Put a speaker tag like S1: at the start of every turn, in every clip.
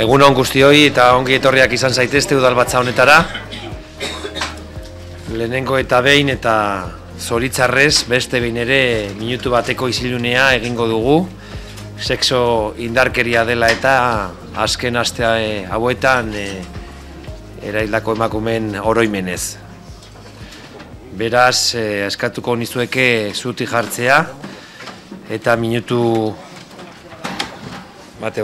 S1: Egun on guztioi eta ongi etorriak izan zaitezte udalbatza honetara. Lehenengo eta behin eta zoritzarrez beste behin ere minutu bateko izilunea egingo dugu. Sexo indarkeria dela eta azken astea eh, hauetan e, eh, erailako emakumen oroimenez. Beraz, askatuko eh, eskatuko nizueke zuti jartzea eta minutu bate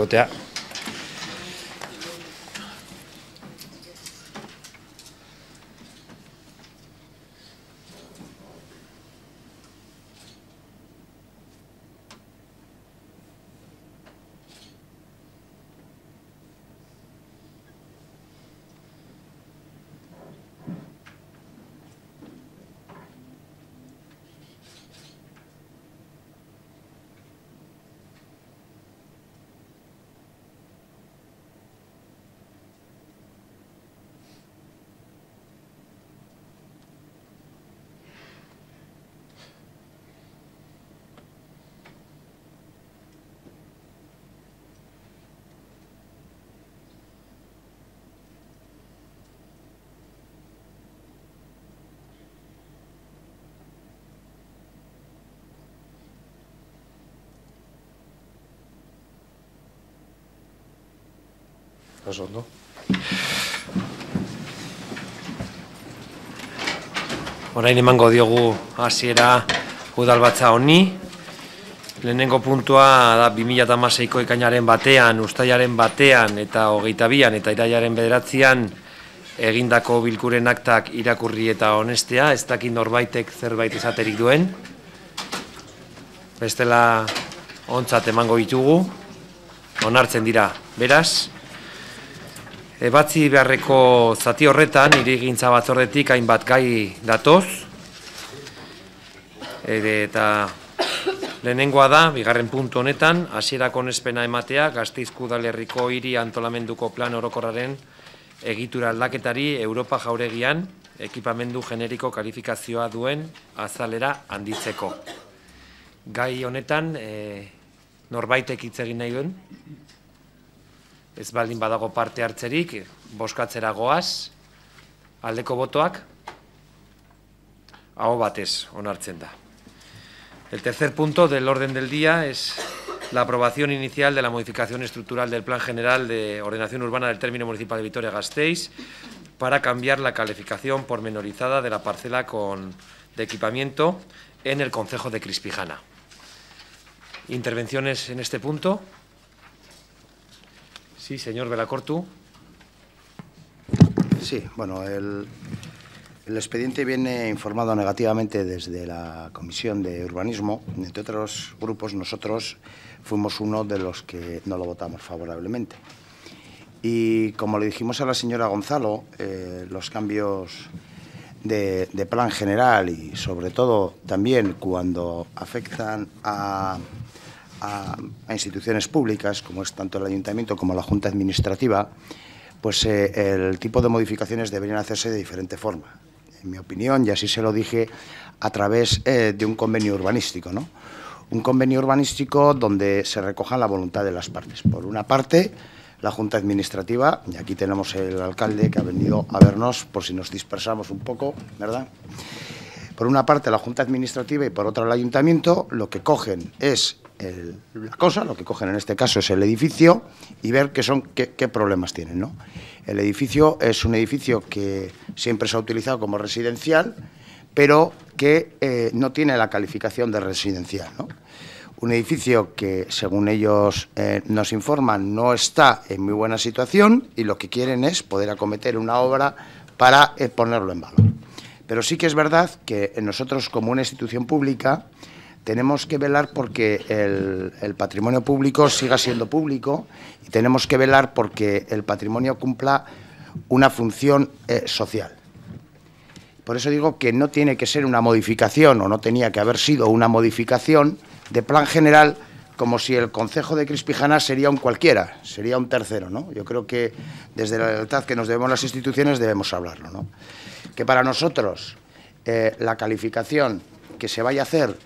S2: Oso
S3: ondo.
S1: Horain emango diogu hasiera batza honi. Lehenengo puntua da 2008ko ekainaren batean, ustaiaren batean eta hogeita bian eta iraiaren bederatzean egindako bilkuren aktak irakurri eta honestea, ez dakit norbaitek zerbait esaterik duen. Bestela ontzat emango ditugu, onartzen dira, beraz, Ebatzi beharreko zati horretan, irigintza batzordetik hainbat gai datoz. Ede, eta lehenengoa da, bigarren puntu honetan, hasierako nespena ematea, gazteizku dalerriko hiri antolamenduko plan orokorraren egitura aldaketari Europa jauregian, ekipamendu generiko kalifikazioa duen azalera handitzeko. Gai honetan, e, norbaitek nahi duen? Es baldin badago parte hartzerik, boskatzera goaz, aldeko botoak, aho batez onartzen da. El tercer punto del orden del día es la aprobación inicial de la modificación estructural del Plan General de Ordenación Urbana del Término Municipal de Vitoria-Gasteiz para cambiar la calificación pormenorizada de la parcela de equipamiento en el Concejo de Crispijana. ¿Intervenciones en este punto? Sí, señor Belacortu.
S2: Sí, bueno, el, expediente viene informado negativamente desde la Comisión de Urbanismo. Entre otros grupos, nosotros fuimos uno de los que no lo votamos favorablemente. Y como le dijimos a la señora Gonzalo, eh, los cambios de plan general y sobre todo también cuando afectan a a, instituciones públicas, como es tanto el ayuntamiento como la Junta Administrativa, pues eh, el tipo de modificaciones deberían hacerse de diferente forma. En mi opinión, y así se lo dije, a través eh, de un convenio urbanístico, ¿no? Un convenio urbanístico donde se recoja la voluntad de las partes. Por una parte, la Junta Administrativa, y aquí tenemos el alcalde que ha venido a vernos por si nos dispersamos un poco, ¿verdad? por una parte la Junta Administrativa y por otra el Ayuntamiento, lo que cogen es la cosa, lo que cogen en este caso es el edificio y ver qué, son, qué, problemas tienen. El edificio es un edificio que siempre se ha utilizado como residencial, pero que eh, no tiene la calificación de residencial. Un edificio que, según ellos eh, nos informan, no está en muy buena situación y lo que quieren es poder acometer una obra para eh, ponerlo en valor. Pero sí que es verdad que nosotros como una institución pública tenemos que velar porque el, patrimonio público siga siendo público y tenemos que velar porque el patrimonio cumpla una función eh, social. Por eso digo que no tiene que ser una modificación o no tenía que haber sido una modificación de plan general como si el Consejo de Crispijana sería un cualquiera, sería un tercero, ¿no? Yo creo que desde la lealtad que nos debemos las instituciones debemos hablarlo, que para nosotros eh, la calificación que se vaya a hacer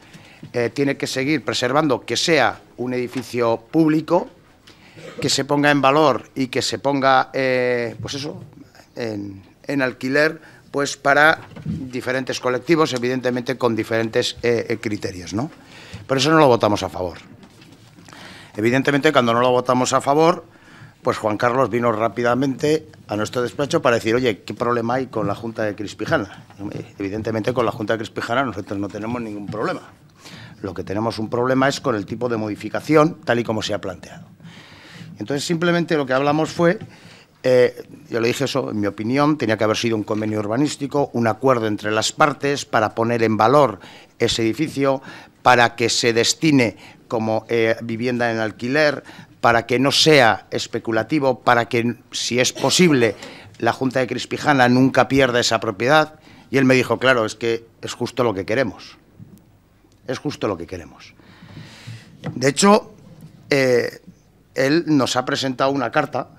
S2: eh, tiene que seguir preservando que sea un edificio público, que se ponga en valor y que se ponga, eh, pues eso, en, alquiler, pues para diferentes colectivos, evidentemente con diferentes criterios, ¿no? Por eso no lo votamos a favor. Evidentemente, cuando no lo votamos a favor, pues Juan Carlos vino rápidamente a nuestro despacho para decir, oye, ¿qué problema hay con la Junta de Crispijana? Evidentemente con la Junta de Crispijana nosotros no tenemos ningún problema. Lo que tenemos un problema es con el tipo de modificación tal y como se ha planteado. Entonces simplemente lo que hablamos fue, eh, yo le dije eso, en mi opinión, tenía que haber sido un convenio urbanístico, un acuerdo entre las partes para poner en valor ese edificio, para que se destine como eh, vivienda en alquiler, para que no sea especulativo, para que, si es posible, la Junta de Crispijana nunca pierda esa propiedad. Y él me dijo, claro, es que es justo lo que queremos. Es justo lo que queremos. De hecho, eh, él nos ha presentado una carta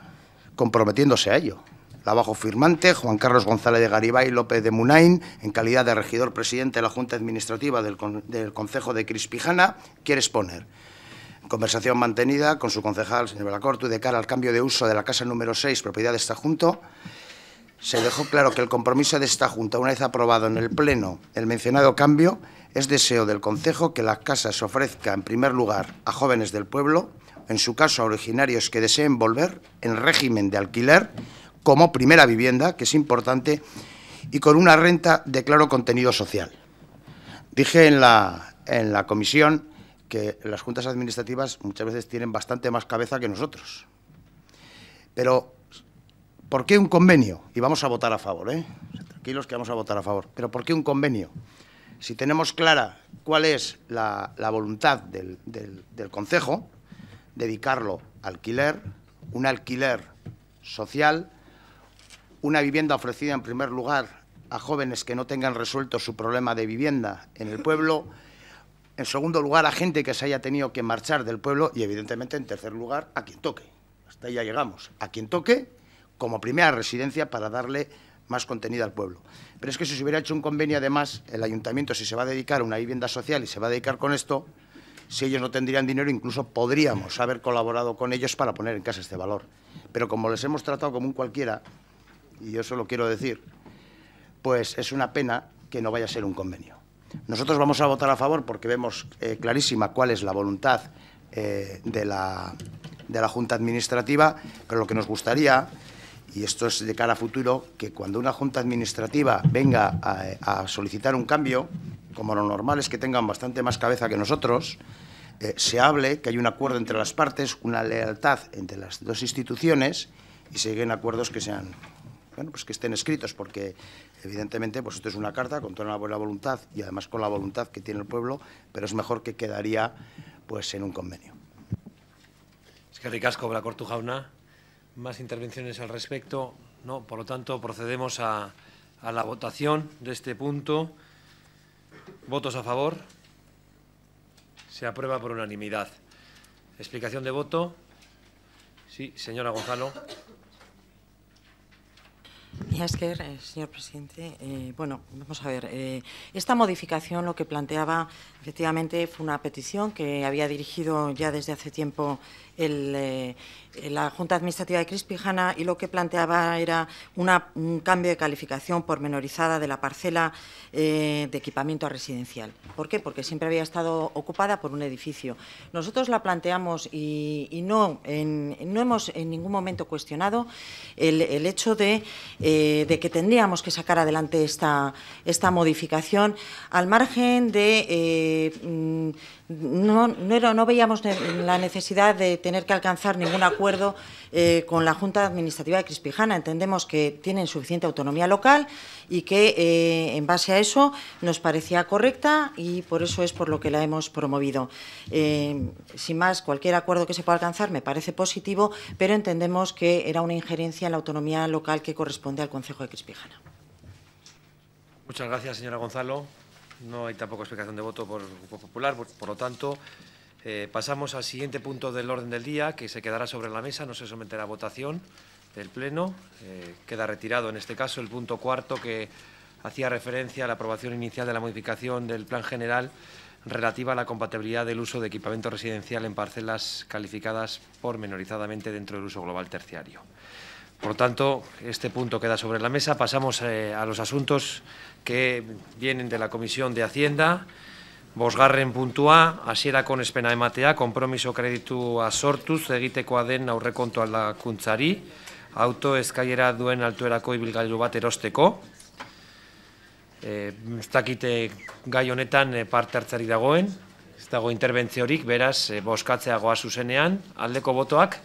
S2: comprometiéndose a ello. La bajo firmante, Juan Carlos González de Garibay López de Munain, en calidad de regidor presidente de la Junta Administrativa del, Consejo del de Crispijana, quiere exponer Conversación mantenida con su concejal, señor Belacortu, de cara al cambio de uso de la casa número 6, propiedad de esta Junta, se dejó claro que el compromiso de esta Junta, una vez aprobado en el Pleno el mencionado cambio, es deseo del consejo que la casa se ofrezca en primer lugar a jóvenes del pueblo, en su caso a originarios que deseen volver en régimen de alquiler como primera vivienda, que es importante, y con una renta de claro contenido social. Dije en la, en la comisión que las juntas administrativas muchas veces tienen bastante más cabeza que nosotros. Pero, ¿por qué un convenio? Y vamos a votar a favor, ¿eh? Tranquilos que vamos a votar a favor. Pero, ¿por qué un convenio? Si tenemos clara cuál es la, voluntad del, del Consejo, dedicarlo a alquiler, un alquiler social, una vivienda ofrecida en primer lugar a jóvenes que no tengan resuelto su problema de vivienda en el pueblo en segundo lugar, a gente que se haya tenido que marchar del pueblo y, evidentemente, en tercer lugar, a quien toque. Hasta ahí ya llegamos. A quien toque como primera residencia para darle más contenido al pueblo. Pero es que si se hubiera hecho un convenio, además, el ayuntamiento, si se va a dedicar a una vivienda social y se va a dedicar con esto, si ellos no tendrían dinero, incluso podríamos haber colaborado con ellos para poner en casa este valor. Pero como les hemos tratado como un cualquiera, y yo solo quiero decir, pues es una pena que no vaya a ser un convenio. Nosotros vamos a votar a favor porque vemos eh, clarísima cuál es la voluntad eh, de, la, de la Junta Administrativa, pero lo que nos gustaría y esto es de cara a futuro, que cuando una junta administrativa venga a, solicitar un cambio, como lo normal es que tengan bastante más cabeza que nosotros, eh, se hable que hay un acuerdo entre las partes, una lealtad entre las dos instituciones y se lleguen acuerdos que sean pues que estén escritos, porque evidentemente pues esto es una carta con toda la buena voluntad y además con la voluntad que tiene el pueblo, pero es mejor que quedaría pues en un convenio.
S1: Es que ricasco, la cortujauna Más intervenciones al respecto. No, por lo tanto, procedemos a, a la votación de este punto. ¿Votos a favor? Se aprueba por unanimidad. ¿Explicación de voto? Sí, señora Gonzalo.
S4: Eh, señor presidente, eh, bueno, vamos a ver. Eh, esta modificación lo que planteaba, efectivamente, fue una petición que había dirigido ya desde hace tiempo eh, la Junta Administrativa de Crispijana y lo que planteaba era un cambio de calificación pormenorizada de la parcela eh, de equipamiento residencial. ¿Por qué? Porque siempre había estado ocupada por un edificio. Nosotros la planteamos y, no, no hemos en ningún momento cuestionado el, hecho eh, de, que tendríamos que sacar adelante esta, esta modificación al margen de mm, no, no, veíamos la necesidad de tener que alcanzar ningún acuerdo eh, con la Junta Administrativa de Crispijana. Entendemos que tienen suficiente autonomía local y que eh, en base a eso nos parecía correcta y por eso es por lo que la hemos promovido. Eh, sin más, cualquier acuerdo que se pueda alcanzar me parece positivo, pero entendemos que era una injerencia en la autonomía local que corresponde al Consejo de Crispijana.
S1: Muchas gracias, señora Gonzalo. No hay tampoco explicación de voto por el Grupo Popular, por, lo tanto, eh, pasamos al siguiente punto del orden del día, que se quedará sobre la mesa, no se someterá a votación del Pleno. Eh, queda retirado, en este caso, el punto cuarto que hacía referencia a la aprobación inicial de la modificación del Plan General relativa a la compatibilidad del uso de equipamiento residencial en parcelas calificadas por pormenorizadamente dentro del uso global terciario. Por tanto, este punto queda sobre la mesa. Pasamos eh, a los asuntos que vienen de la Comisión de Hacienda. Bosgarren puntua, asiera con ematea, compromiso kreditua sortuz, egitekoa den aurrekontu aldakuntzari, auto eskailera duen altuerako ibilgailu bat erosteko. E, gai honetan eh, parte hartzari dagoen, ez dago interbentziorik, beraz, e, boskatzea zuzenean, aldeko botoak,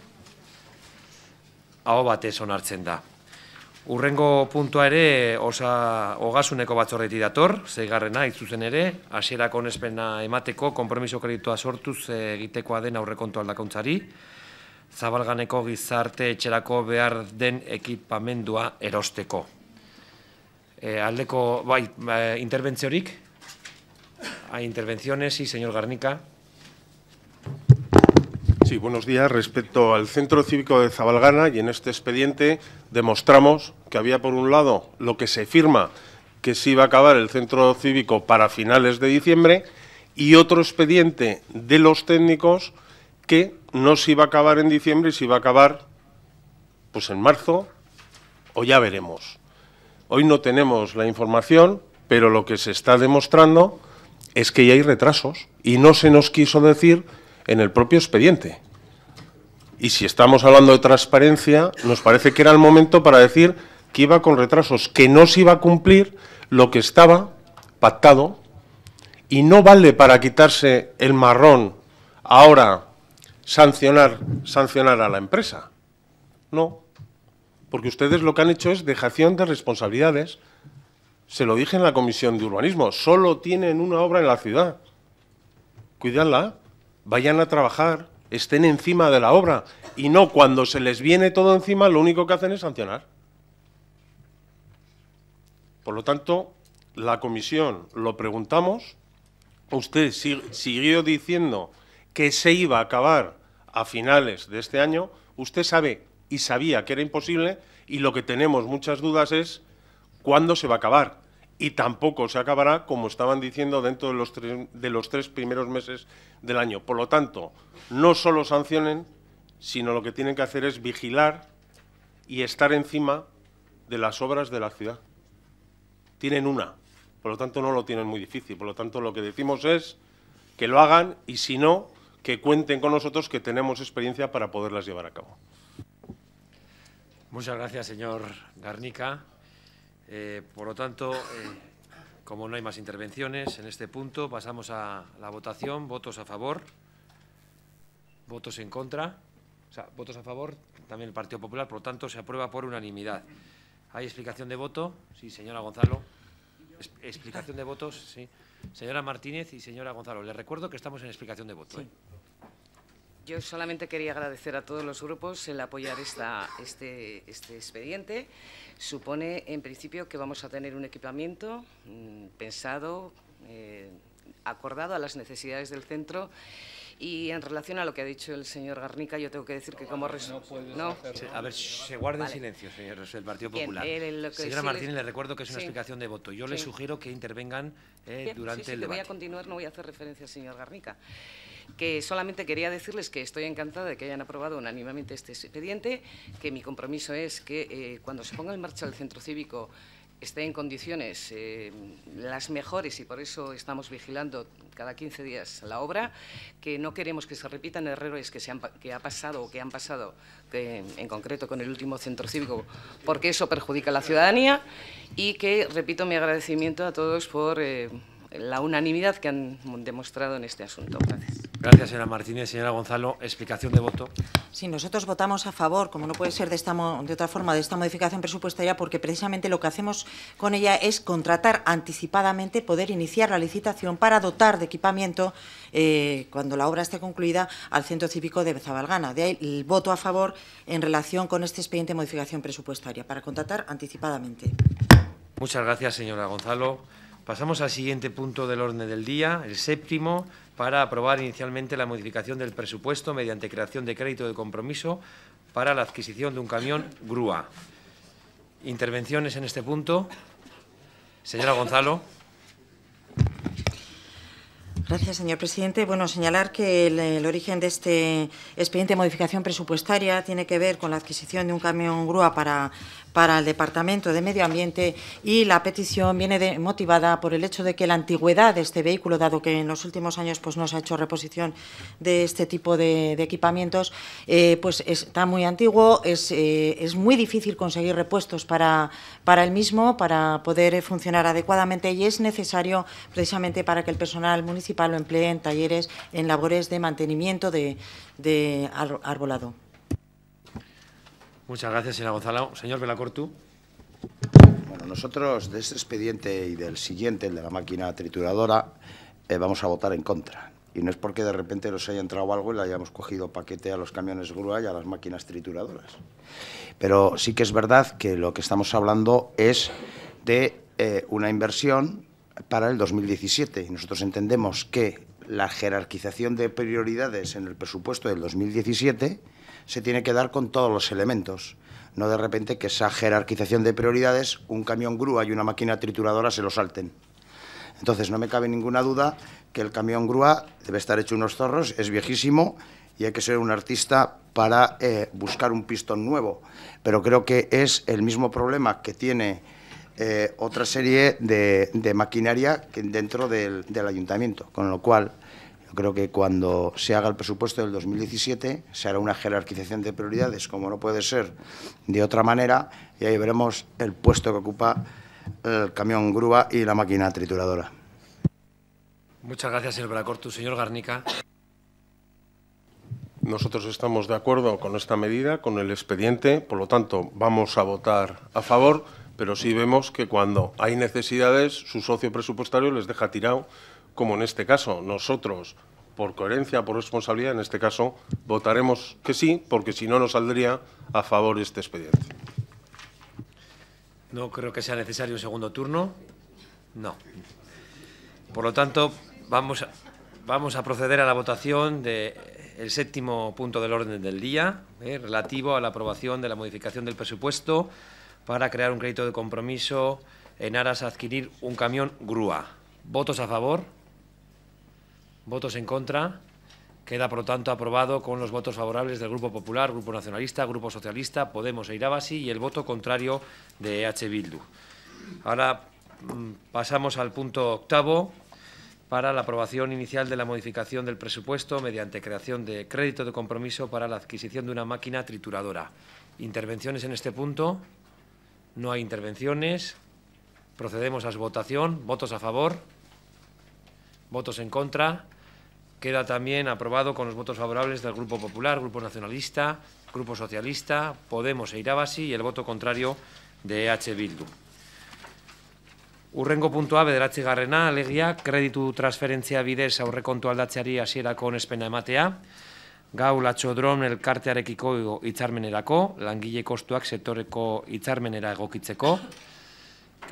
S1: hau batez onartzen da. Urrengo puntua ere, osa hogasuneko batzorreti dator, zeigarrena, itzuzen ere, asierako onespena emateko, kompromiso kreditoa sortuz egitekoa den aurre kontu zabalganeko gizarte etxerako behar den ekipamendua erosteko. E, aldeko, bai, eh, interbentziorik,
S5: hain intervenzionesi, senyor Garnika. Sí, buenos días. Respecto al Centro Cívico de Zabalgana y en este expediente demostramos que había por un lado lo que se firma que se iba a acabar el Centro Cívico para finales de diciembre y otro expediente de los técnicos que no se iba a acabar en diciembre, se iba a acabar pues en marzo o ya veremos. Hoy no tenemos la información, pero lo que se está demostrando es que ya hay retrasos y no se nos quiso decir en el propio expediente. Y si estamos hablando de transparencia, nos parece que era el momento para decir que iba con retrasos, que no se iba a cumplir lo que estaba pactado y no vale para quitarse el marrón ahora sancionar, sancionar a la empresa. No, porque ustedes lo que han hecho es dejación de responsabilidades. Se lo dije en la Comisión de Urbanismo, solo tienen una obra en la ciudad. Cuídanla vayan a trabajar, estén encima de la obra y no cuando se les viene todo encima, lo único que hacen es sancionar. Por lo tanto, la comisión lo preguntamos, usted siguió diciendo que se iba a acabar a finales de este año, usted sabe y sabía que era imposible y lo que tenemos muchas dudas es cuándo se va a acabar y tampoco se acabará, como estaban diciendo, dentro de los, tres, de los tres primeros meses del año. Por lo tanto, no solo sancionen, sino lo que tienen que hacer es vigilar y estar encima de las obras de la ciudad. Tienen una, por lo tanto no lo tienen muy difícil. Por lo tanto, lo que decimos es que lo hagan y si no, que cuenten con nosotros que tenemos experiencia para poderlas llevar a cabo.
S1: Muchas gracias, señor Garnica. Eh, por lo tanto, eh, como no hay más intervenciones en este punto, pasamos a la votación. Votos a favor, votos en contra. O sea, votos a favor, también el Partido Popular, por lo tanto, se aprueba por unanimidad. ¿Hay explicación de voto? Sí, señora Gonzalo. explicación de votos, sí. Señora Martínez y señora Gonzalo, les recuerdo que estamos en explicación de voto. ¿eh?
S6: Yo solamente quería agradecer a todos los grupos el apoyar esta, este, este expediente. Supone, en principio, que vamos a tener un equipamiento mm, pensado, eh, acordado a las necesidades del centro. Y en relación a lo que ha dicho el señor Garnica, yo tengo que decir que como no, no. A ver,
S1: se guarda silencio, señor del Partido Popular. Señora Martínez, le recuerdo que es una explicación de voto. Yo le sugiero que intervengan eh, durante el debate. voy a
S6: continuar, no voy a hacer referencia al señor Garnica que solamente quería decirles que estoy encantada de que hayan aprobado unánimemente este expediente, que mi compromiso es que eh, cuando se ponga en marcha el centro cívico esté en condiciones eh, las mejores y por eso estamos vigilando cada 15 días la obra, que no queremos que se repitan errores que, se han, que ha pasado o que han pasado en concreto con el último centro cívico, porque eso perjudica a la ciudadanía y que, repito, mi agradecimiento a todos por eh, la unanimidad que han demostrado en este asunto. Gracias.
S1: Gracias, señora Martínez. Señora Gonzalo, explicación de voto.
S4: Sí, nosotros votamos a favor, como no puede ser de, esta, de otra forma, de esta modificación presupuestaria, porque precisamente lo que hacemos con ella es contratar anticipadamente, poder iniciar la licitación para dotar de equipamiento, eh, cuando la obra esté concluida, al Centro Cívico de Zabalgana. De ahí el voto a favor en relación con este expediente de modificación presupuestaria, para contratar anticipadamente.
S1: Muchas gracias, señora Gonzalo. Pasamos al siguiente punto del orden del día, el séptimo, para aprobar inicialmente la modificación del presupuesto mediante creación de crédito de compromiso para la adquisición de un camión grúa. ¿Intervenciones en este punto? Señora Gonzalo.
S4: Gracias, señor presidente. Bueno, señalar que el, el, origen de este expediente de modificación presupuestaria tiene que ver con la adquisición de un camión grúa para para el Departamento de Medio Ambiente y la petición viene motivada por el hecho de que la antigüedad de este vehículo, dado que en los últimos años pues, no se ha hecho reposición de este tipo de, equipamientos, eh, pues está muy antiguo, es, eh, es, muy difícil conseguir repuestos para, para el mismo, para poder funcionar adecuadamente y es necesario precisamente para que el personal municipal lo emplee en talleres, en labores de mantenimiento de arbolado.
S2: Muchas gracias, señora Gonzalo. Señor Velacortu. Bueno, nosotros de este expediente y del siguiente, el de la máquina trituradora, eh, vamos a votar en contra. Y no es porque de repente nos haya entrado algo y le hayamos cogido paquete a los camiones grúa y a las máquinas trituradoras. Pero sí que es verdad que lo que estamos hablando es de eh, una inversión para el 2017. Y nosotros entendemos que la jerarquización de prioridades en el presupuesto del 2017 se tiene que dar con todos los elementos. No de repente que esa jerarquización de prioridades, un camión grúa y una máquina trituradora se lo salten. Entonces, no me cabe ninguna duda que el camión grúa debe estar hecho unos zorros, es viejísimo y hay que ser un artista para eh, buscar un pistón nuevo. Pero creo que es el mismo problema que tiene eh, otra serie de, maquinaria dentro del, del ayuntamiento, con lo cual Creo que cuando se haga el presupuesto del 2017 se hará una jerarquización de prioridades, como no puede ser de otra manera, y ahí veremos el puesto que ocupa el camión grúa y la máquina trituradora.
S1: Muchas gracias, señor Bracortu. Señor Garnica.
S5: Nosotros estamos de acuerdo con esta medida, con el expediente, por lo tanto, vamos a votar a favor, pero sí vemos que cuando hay necesidades, su socio presupuestario les deja tirado como en este caso nosotros, por coherencia, por responsabilidad, en este caso votaremos que sí, porque si no no saldría a favor este expediente.
S1: No creo que sea necesario un segundo turno. No. Por lo tanto, vamos a, proceder a la votación del eh, séptimo punto del orden del día, eh, relativo a la aprobación de la modificación del presupuesto para crear un crédito de compromiso en aras a adquirir un camión grúa. ¿Votos a favor? votos en contra. Queda, por lo tanto, aprobado con los votos favorables del Grupo Popular, Grupo Nacionalista, Grupo Socialista, Podemos e Irabasi y el voto contrario de H. Bildu. Ahora mm, pasamos al punto octavo para la aprobación inicial de la modificación del presupuesto mediante creación de crédito de compromiso para la adquisición de una máquina trituradora. ¿Intervenciones en este punto? No hay intervenciones. Procedemos a su votación. ¿Votos a favor? ¿Votos en contra? queda también aprobado con los votos favorables del Grupo Popular, Grupo Nacionalista, Grupo Socialista, Podemos e Irabasi y el voto contrario de EH Bildu. Urrengo puntua bederatzigarrena, alegia, kreditu transferentzia bidez aurrekontu aldatzeari hasierako onespena ematea, gau latxodron elkartearekiko itzarmenerako, langile kostuak sektoreko itzarmenera egokitzeko,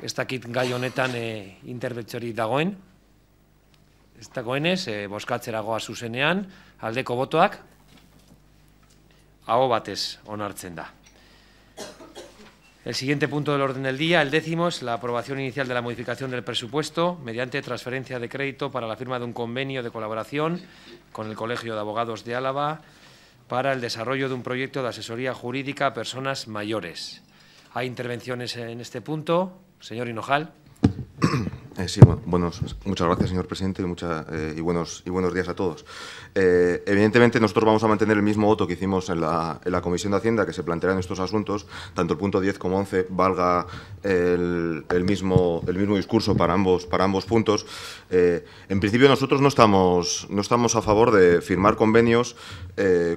S1: ez dakit gai honetan e, dagoen, Eh, boskatzera aldeko El siguiente punto del orden del día, el décimo, es la aprobación inicial de la modificación del presupuesto mediante transferencia de crédito para la firma de un convenio de colaboración con el Colegio de Abogados de Álava para el desarrollo de un proyecto de asesoría jurídica a personas mayores. ¿Hay intervenciones en este punto? Señor Hinojal.
S7: Eh, sí, buenos, muchas gracias, señor presidente, y, eh, y, buenos, y buenos días a todos. Eh, evidentemente, nosotros vamos a mantener el mismo voto que hicimos en la, en la Comisión de Hacienda, que se plantean estos asuntos, tanto el punto 10 como 11 valga el, el mismo, el mismo discurso para ambos, para ambos puntos. en principio, nosotros no estamos, no estamos a favor de firmar convenios,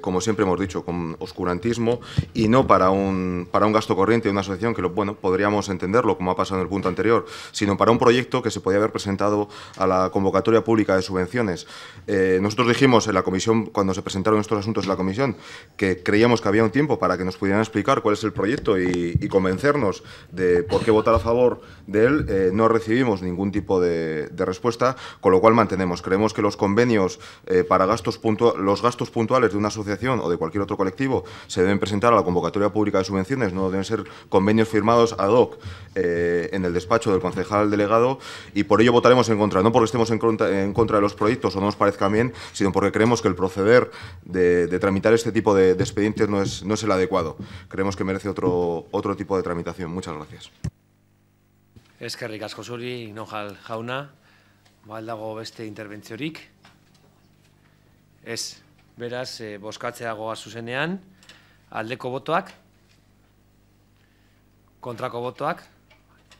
S7: como siempre hemos dicho, con oscurantismo y no para un, para un gasto corriente de una asociación, que lo, bueno, podríamos entenderlo, como ha pasado en el punto anterior, sino para un proyecto que se podía haber presentado a la convocatoria pública de subvenciones. Eh, nosotros dijimos en la comisión, cuando se presentaron estos asuntos en la comisión, que creíamos que había un tiempo para que nos pudieran explicar cuál es el proyecto y, convencernos de por qué votar a favor de él. Eh, no recibimos ningún tipo de, respuesta, con lo cual mantenemos. Creemos que los convenios eh, para gastos los gastos puntuales de una asociación o de cualquier otro colectivo se deben presentar a la convocatoria pública de subvenciones, no deben ser convenios firmados ad hoc en el despacho del concejal delegado Y por ello votaremos en contra, no porque estemos en contra de los proyectos o no nos parezca bien, sino porque creemos que el proceder de de tramitar este tipo de expedientes no es no es el adecuado. Creemos que merece otro otro tipo de tramitación. Muchas gracias.
S1: Eskerrik asko, Josuri, jauna. Baldago beste interbentziorik. Ez, beraz, eh, boskatzeagoa zuzenean. aldeko botoak kontrako botoak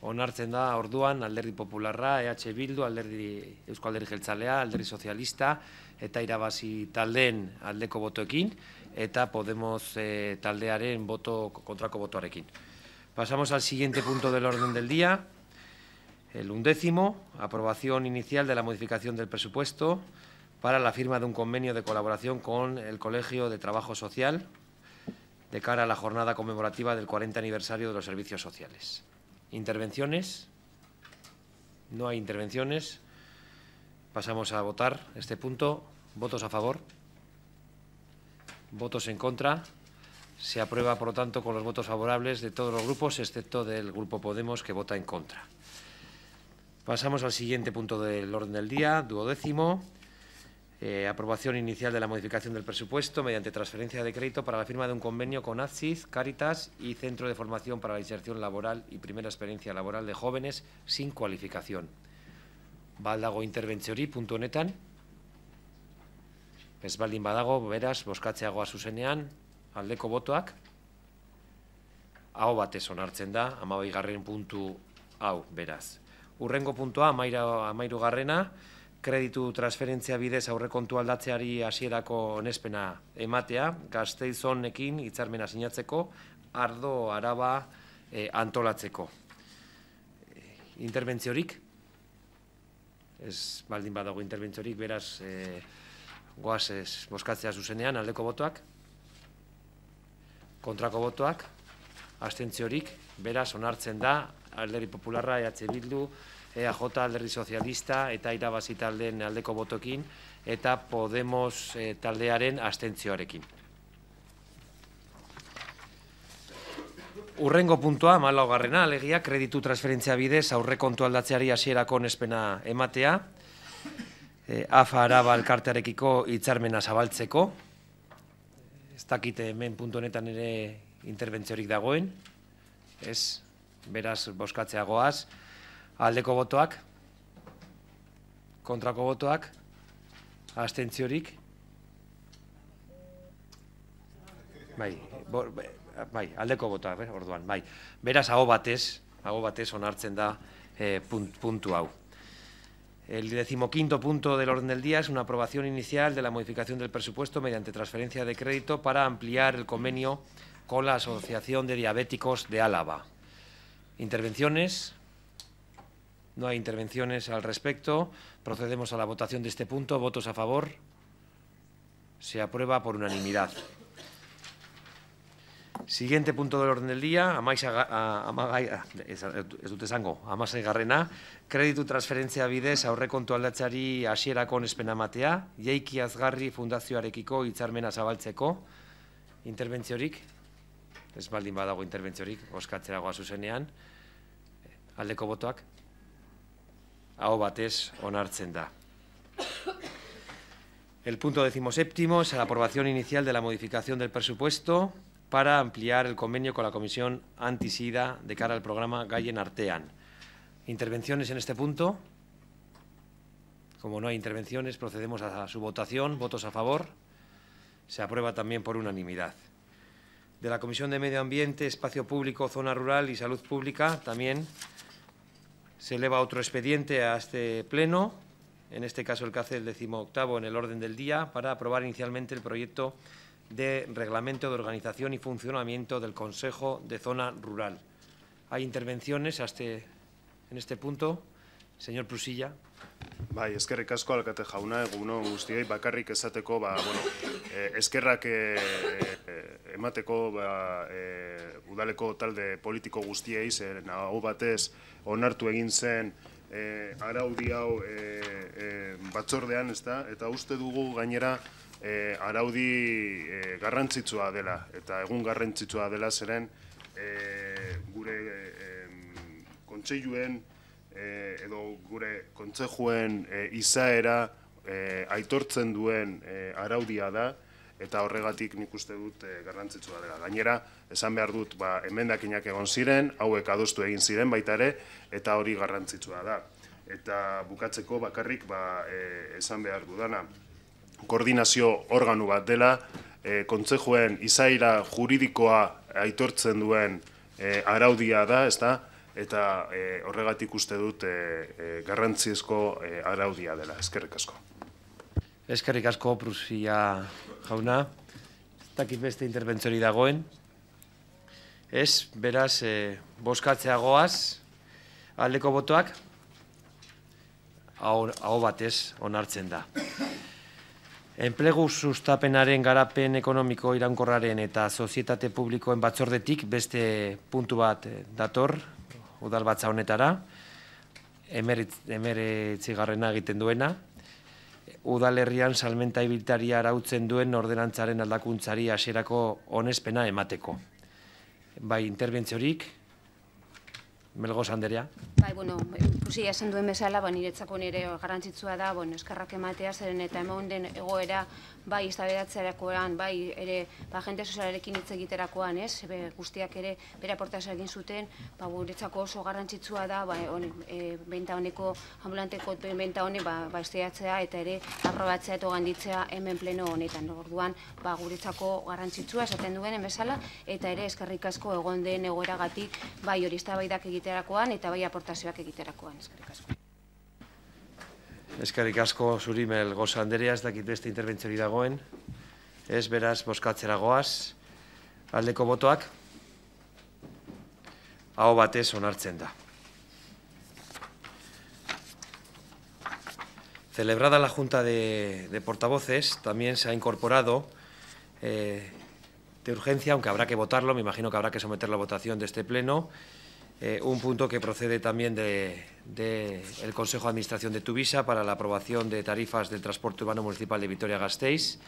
S1: onartzen da orduan alderdi popularra, EH Bildu, alderdi Eusko Alderri Geltzalea, alderdi sozialista eta irabazi taldeen aldeko botoekin eta Podemos e, taldearen boto, kontrako botoarekin. Pasamos al siguiente punto del orden del día. El undécimo, aprobación inicial de la modificación del presupuesto para la firma de un convenio de colaboración con el Colegio de Trabajo Social de cara a la jornada conmemorativa del 40 aniversario de los servicios sociales. ¿Intervenciones? No hay intervenciones. Pasamos a votar este punto. ¿Votos a favor? ¿Votos en contra? Se aprueba, por lo tanto, con los votos favorables de todos los grupos, excepto del Grupo Podemos, que vota en contra. Pasamos al siguiente punto del orden del día, duodécimo. eh, aprobación inicial de la modificación del presupuesto mediante transferencia de crédito para la firma de un convenio con ACIS, Caritas y Centro de Formación para la Inserción Laboral y Primera Experiencia Laboral de Jóvenes sin Cualificación. Baldago Interventiori, puntu honetan. Es Baldin Badago, beraz, Boscache Agua Susenean, Aldeco Botoac. Aho batez onartzen da, amabai garren puntu hau, beraz. Urrengo puntua, amairu garrena, kreditu transferentzia bidez aurrekontu aldatzeari hasierako onespena ematea, gazteizonekin hitzarmena sinatzeko, ardo araba eh, antolatzeko. Eh, interbentziorik? Ez baldin badago interbentziorik, beraz, eh, goaz ez, boskatzea zuzenean, aldeko botoak? Kontrako botoak? Astentziorik? Beraz, onartzen da, alderi popularra, eatze bildu, EAJ alderri sozialista eta irabazi taldeen aldeko botokin eta Podemos eh, taldearen astentzioarekin. Urrengo puntua, mal garrena, alegia, kreditu transferentzia bidez, aurre aurrekontu aldatzeari hasierako nespena ematea, e, eh, AFA araba hitzarmena zabaltzeko, ez dakite eh, hemen puntu honetan ere interbentziorik dagoen, ez, beraz, boskatzea goaz, Aldeko botoak? Kontrako botoak? Astentziorik? Bai, bai, aldeko botoak, orduan, bai. Beraz, hau batez, hau batez onartzen da eh, puntu hau. El decimoquinto punto del orden del día es una aprobación inicial de la modificación del presupuesto mediante transferencia de crédito para ampliar el convenio con la Asociación de Diabéticos de Álava. Intervenciones. No hay intervenciones al respecto. Procedemos a la votación de este punto. ¿Votos a favor? Se aprueba por unanimidad. Siguiente punto del orden del día. Ah, Amasa es Garrena. Crédito transferencia a Bides, ahorre con tu aldachari, asiera con espenamatea. Yeiki Azgarri, Fundación Arequico zabaltzeko. Charmena Sabalcheco. baldin badago interventziorik, oskatzeragoa Oscar aldeko Susenean. Aldeco Botoac. a batez onartzen El punto decimoséptimo es la aprobación inicial de la modificación del presupuesto para ampliar el convenio con la Comisión Antisida de cara al programa Gallen Artean. ¿Intervenciones en este punto? Como no hay intervenciones, procedemos a su votación. ¿Votos a favor? Se aprueba también por unanimidad. De la Comisión de Medio Ambiente, Espacio Público, Zona Rural y Salud Pública, también se eleva otro expediente a este Pleno, en este caso el que hace el decimoctavo en el orden del día, para aprobar inicialmente el proyecto de reglamento de organización y funcionamiento del Consejo de Zona Rural. Hay intervenciones este, en este punto. Señor Prusilla.
S8: Bai, eskerrik asko alkate jauna, eguno guztiei bakarrik esateko, ba, bueno, eh, eskerrak eh, eh, emateko ba, udaleko talde politiko guztiei, zer eh, batez onartu egin zen eh, araudi hau batzordean, ez da? Eta uste dugu gainera araudi garrantzitsua dela, eta egun garrantzitsua dela zeren gure kontseiluen e, edo gure kontzejuen eh, izaera eh, aitortzen duen araudia da, eta horregatik nik uste dut e, garrantzitsua dela. Gainera, esan behar dut, ba, egon ziren, hauek adostu egin ziren baita ere, eta hori garrantzitsua da. Eta bukatzeko bakarrik ba, esan behar dudana, koordinazio organu bat dela, e, kontzejuen izaira juridikoa aitortzen duen e, araudia da, ez da, eta eh, horregatik uste dut e, e, araudia dela, eskerrik asko.
S1: Eskerrik asko, Prusia jauna, takit beste interbentziori dagoen. Ez, beraz, e, boskatzea goaz, aldeko botoak, hau batez onartzen da. Enplegu sustapenaren garapen ekonomiko iraunkorraren eta sozietate publikoen batzordetik beste puntu bat dator, udal batza honetara, emere egiten duena, udalerrian salmenta ibiltaria arautzen duen ordenantzaren aldakuntzari aserako onespena emateko. Bai, interbentziorik, melgo Anderea.
S9: Bai, bueno, ikusi esan duen bezala, ba, niretzako nire garantzitzua da, eskarrak ematea zeren eta emaunden den egoera bai iztabedatzerakoan, bai ere ba, jente sozialarekin hitz egiterakoan, ez? Be, guztiak ere bere aportazio egin zuten, ba guretzako oso garrantzitsua da, ba hon e, benta honeko ambulanteko benta honek ba ba esteatzea eta ere aprobatzea eta ganditzea hemen pleno honetan. Orduan, ba guretzako garrantzitsua esaten duen bezala eta ere eskerrik egon den egoeragatik bai hori eztabaidak egiterakoan eta bai aportazioak egiterakoan. Eskerrik asko.
S1: Eskerrik asko zuri mel goza dakit beste interbentzeri dagoen. Ez beraz, boskatzera goaz. Aldeko botoak. Aho batez onartzen da. Celebrada la Junta de, de Portavoces, también se ha incorporado eh, de urgencia, aunque habrá que votarlo, me imagino que habrá que someter la votación de este pleno, Eh, un punto que procede también del Consejo de Administración de Tuvisa para la aprobación de tarifas del transporte urbano municipal de Vitoria-Gasteiz.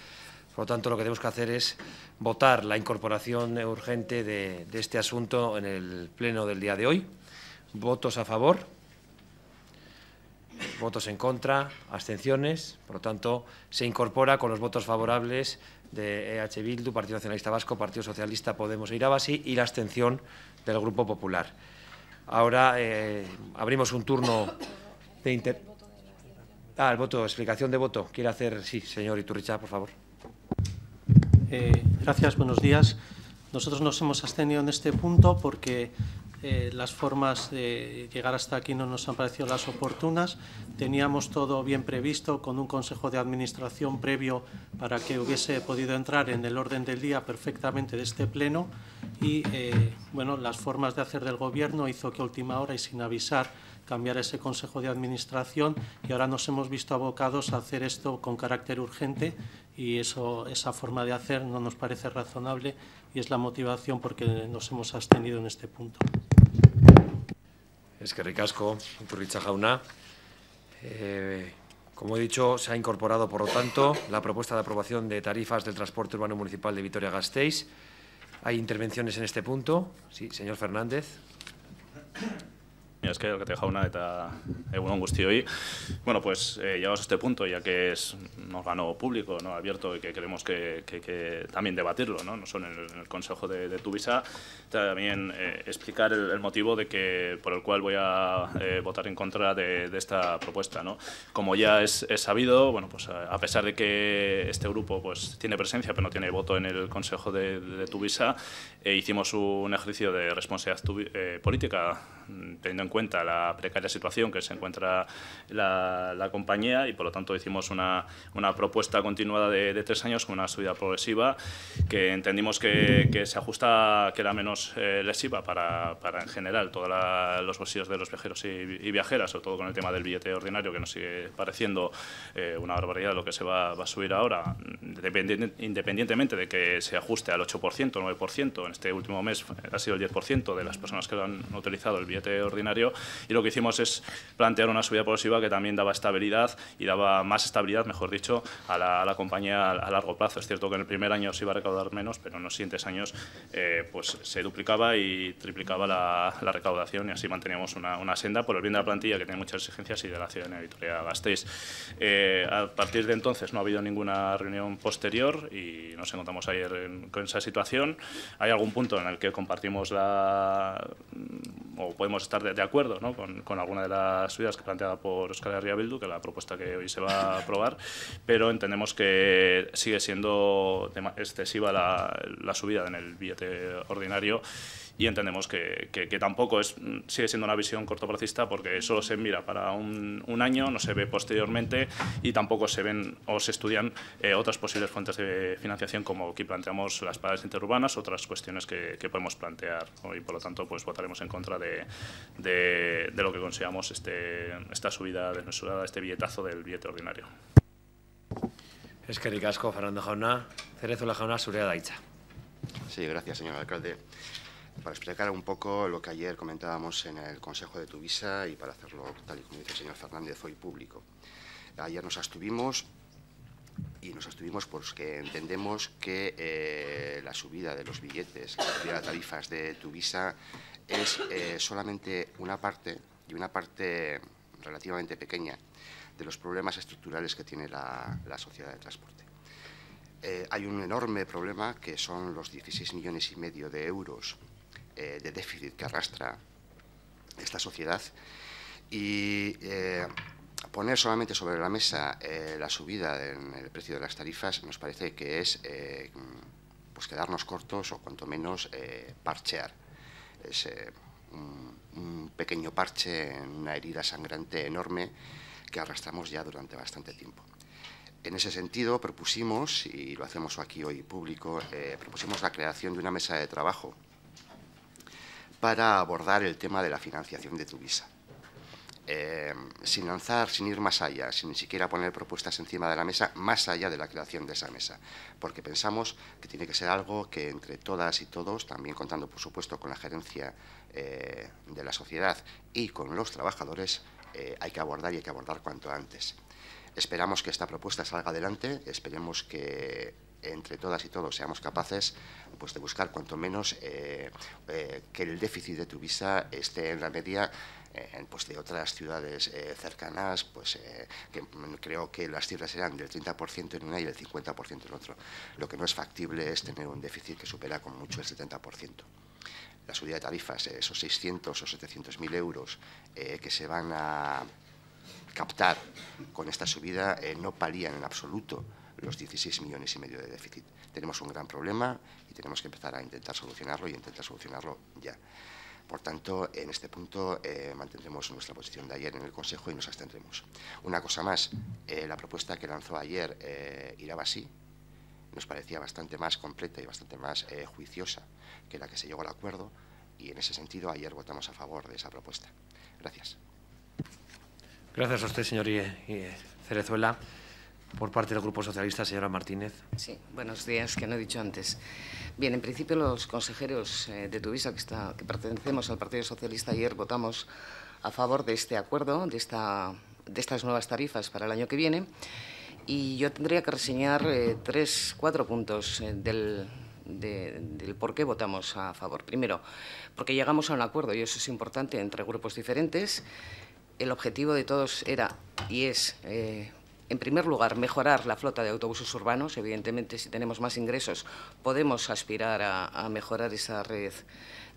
S1: Por lo tanto, lo que tenemos que hacer es votar la incorporación urgente de, de este asunto en el pleno del día de hoy. ¿Votos a favor? ¿Votos en contra? ¿Abstenciones? Por lo tanto, se incorpora con los votos favorables de EH Bildu, Partido Nacionalista Vasco, Partido Socialista, Podemos e Irabasi y la abstención del Grupo Popular. Ahora eh, abrimos un turno de inter... Ah, el voto, explicación de voto. Quiere hacer, sí, señor Iturricha, por favor.
S3: Eh, gracias, buenos días. Nosotros nos hemos abstenido en este punto porque eh, las formas de llegar hasta aquí no nos han parecido las oportunas. Teníamos todo bien previsto con un consejo de administración previo para que hubiese podido entrar en el orden del día perfectamente de este pleno y eh, bueno, las formas de hacer del gobierno hizo que a última hora y sin avisar cambiar ese consejo de administración y ahora nos hemos visto abocados a hacer esto con carácter urgente y eso, esa forma de hacer no nos parece razonable y es la motivación porque nos hemos abstenido en este punto
S1: que asko, Iturritza jauna. Eh, como he dicho, se ha incorporado, por lo tanto, la propuesta de aprobación de tarifas del transporte urbano municipal de Vitoria-Gasteiz. ¿Hay intervenciones en este punto? Sí, señor Fernández
S10: es que el que te deja una eh, un gusto hoy... Bueno, pues eh, a este punto, ya que es un órgano público, ¿no? abierto, y que queremos que, también debatirlo, ¿no? no solo en el, Consejo de, de, Tuvisa, también eh, explicar el, motivo de que, por el cual voy a eh, votar en contra de, esta propuesta. ¿no? Como ya es, sabido, bueno, pues a, pesar de que este grupo pues, tiene presencia, pero no tiene voto en el Consejo de, de Tuvisa, hicimos un ejercicio de responsabilidad política teniendo en cuenta la precaria situación que se encuentra la, compañía y por lo tanto hicimos una, una propuesta continuada de, tres años con una subida progresiva que entendimos que, que se ajusta, que era menos eh, lesiva para, para, en general todos los bolsillos de los viajeros y, viajeras, sobre todo con el tema del billete ordinario que nos sigue pareciendo eh, una barbaridad lo que se va, a subir ahora, independientemente de que se ajuste al 8%, 9%, en este último mes ha sido el 10% de las personas que lo han utilizado el ordinario. Y lo que hicimos es plantear una subida progresiva que también daba estabilidad y daba más estabilidad, mejor dicho, a la, compañía a, largo plazo. Es cierto que en el primer año se iba a recaudar menos, pero en los siguientes años eh, pues se duplicaba y triplicaba la, recaudación y así manteníamos una, una, senda por el bien de la plantilla que tiene muchas exigencias y de la ciudadanía de Vitoria Gasteiz. Eh, a partir de entonces no ha habido ninguna reunión posterior y nos encontramos ayer con esa situación. Hay algún punto en el que compartimos la podemos estar de, acuerdo con, alguna de las que planteada por Oscar Herria que es la propuesta que hoy se va a aprobar, pero entendemos que sigue siendo excesiva la, la subida en el billete ordinario y entendemos que, tampoco es, sigue siendo una visión cortoplacista porque solo se mira para un, año, no se ve posteriormente y tampoco se ven o se estudian eh, otras posibles fuentes de financiación como aquí planteamos las paradas interurbanas, otras cuestiones que, podemos plantear y por lo tanto pues votaremos en contra de, lo que consideramos este, esta subida desmesurada, este billetazo del billete ordinario. Es que Fernando Jauna, Cerezo la
S11: Sí, gracias, señor alcalde para explicar un poco lo que ayer comentábamos en el Consejo de Tuvisa y para hacerlo tal y como dice el señor Fernández hoy público. Ayer nos abstuvimos y nos abstuvimos porque entendemos que eh, la subida de los billetes, la subida de tarifas de Tuvisa es eh, solamente una parte y una parte relativamente pequeña de los problemas estructurales que tiene la, sociedad de transporte. Eh, hay un enorme problema que son los 16 millones y medio de euros eh, de déficit que arrastra esta sociedad y eh, poner solamente sobre la mesa eh, la subida en el precio de las tarifas nos parece que es pues quedarnos cortos o cuanto menos parchear. Es un, pequeño parche en una herida sangrante enorme que arrastramos ya durante bastante tiempo. En ese sentido, propusimos, y lo hacemos aquí hoy público, propusimos la creación de una mesa de trabajo para abordar el tema de la financiación de tu Eh, sin lanzar, sin ir más allá, sin ni siquiera poner propuestas encima de la mesa, más allá de la creación de esa mesa, porque pensamos que tiene que ser algo que entre todas y todos, también contando por supuesto con la gerencia eh, de la sociedad y con los trabajadores, eh, hay que abordar y hay que abordar cuanto antes. Esperamos que esta propuesta salga adelante, esperemos que entre todas y todos seamos capaces pues, de buscar cuanto menos eh, eh, que el déficit de tu visa esté en la media eh, pues, de otras ciudades cercanas, pues que mm, creo que las cifras serán del 30% en una y del 50% en otro. Lo que no es factible es tener un déficit que supera con mucho el 70%. La subida de tarifas, esos 600 o 700 mil euros que se van a captar con esta subida, no palían en absoluto los 16 millones y medio de déficit. Tenemos un gran problema y tenemos que empezar a intentar solucionarlo y intentar solucionarlo ya. Por tanto, en este punto eh, mantendremos nuestra posición de ayer en el Consejo y nos abstendremos. Una cosa más, eh, la propuesta que lanzó ayer eh, así nos parecía bastante más completa y bastante más eh, juiciosa que la que se llegó al acuerdo y en ese sentido ayer votamos a favor de esa propuesta. Gracias.
S1: Gracias a usted, señor Cerezuela. Por parte del Grupo Socialista, señora Martínez.
S6: Sí, buenos días, que no he dicho antes. Bien, en principio los consejeros eh, de Tuvisa, que, que pertenecemos al Partido Socialista, ayer votamos a favor de este acuerdo, de, esta, de estas nuevas tarifas para el año que viene. Y yo tendría que reseñar eh, tres, cuatro puntos eh, del, del por qué votamos a favor. Primero, porque llegamos a un acuerdo, y eso es importante, entre grupos diferentes. El objetivo de todos era y es en primer lugar, mejorar la flota de autobuses urbanos. Evidentemente, si tenemos más ingresos, podemos aspirar a, mejorar esa red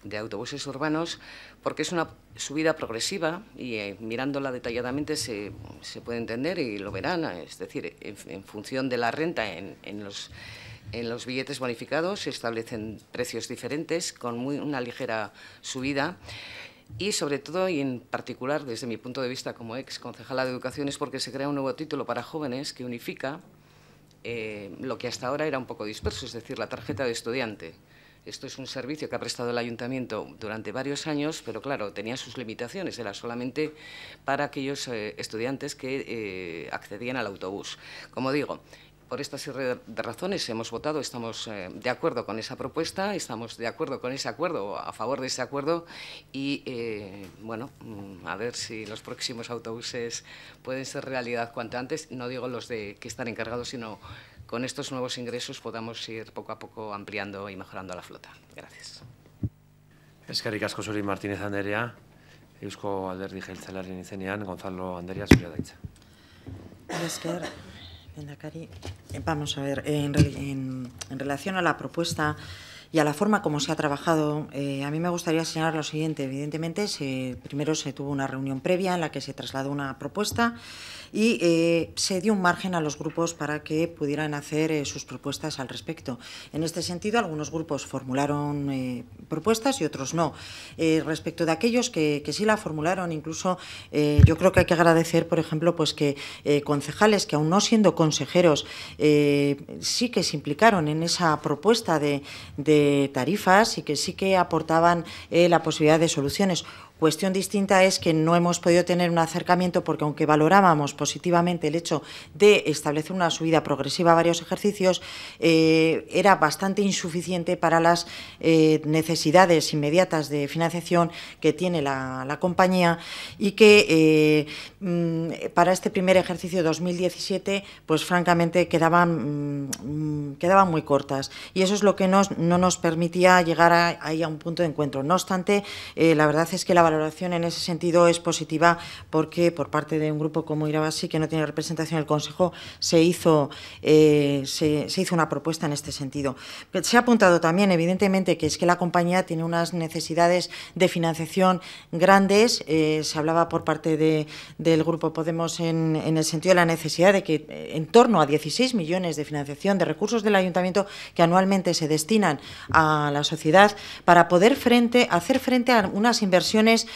S6: de autobuses urbanos, porque es una subida progresiva y eh, mirándola detalladamente se, puede entender y lo verán, es decir, en, función de la renta en, los, en, los... billetes bonificados se establecen precios diferentes con muy, una ligera subida y sobre todo y en particular desde mi punto de vista como ex concejala de educación es porque se crea un nuevo título para jóvenes que unifica eh, lo que hasta ahora era un poco disperso, es decir, la tarjeta de estudiante. Esto es un servicio que ha prestado el ayuntamiento durante varios años, pero claro, tenía sus limitaciones, era solamente para aquellos eh, estudiantes que eh, accedían al autobús. Como digo, por estas razones hemos votado, estamos eh, de acuerdo con esa propuesta, estamos de acuerdo con ese acuerdo, a favor de ese acuerdo y, eh, bueno, mm, a ver si los próximos autobuses pueden ser realidad cuanto antes. No digo los de que están encargados, sino con estos nuevos ingresos podamos ir poco a
S1: poco ampliando y mejorando la flota. Gracias. Eskerrik asko Suri Martínez Anderea, Eusko Alderdi Gonzalo Anderea
S4: eh, vamos a ver, en, relación a la propuesta y a la forma como se ha trabajado, eh, a mí me gustaría señalar lo siguiente. Evidentemente, se, primero se tuvo una reunión previa en la que se trasladó una propuesta y eh, se dio un margen a los grupos para que pudieran hacer eh, sus propuestas al respecto. En este sentido, algunos grupos formularon eh, propuestas y otros no. respecto de aquellos que, sí la formularon, incluso yo creo que hay que agradecer, por ejemplo, pues que concejales que aún no siendo consejeros sí que se implicaron en esa propuesta de tarifas y que sí que aportaban la posibilidad de soluciones. Cuestión distinta es que no hemos podido tener un acercamiento porque aunque valorábamos positivamente el hecho de establecer una subida progresiva a varios ejercicios, eh, era bastante insuficiente para las eh, necesidades inmediatas de financiación que tiene la, compañía y que eh, mm, para este primer ejercicio 2017, pues francamente quedaban, mm, quedaban muy cortas. Y eso es lo que no nos permitía llegar ahí a un punto de encuentro. No obstante, la verdad es que la valoración en ese sentido es positiva porque por parte de un grupo como Irabasi, que no tiene representación en el Consejo, se hizo, eh, se, hizo una propuesta en este sentido. Se ha apuntado también, evidentemente, que es que la compañía tiene unas necesidades de financiación grandes. Eh, se hablaba por parte del Grupo Podemos en, en, el sentido de la necesidad de que eh, en torno a 16 millones de financiación de recursos del ayuntamiento que anualmente se destinan a la sociedad para poder frente, hacer frente a unas inversiones Gracias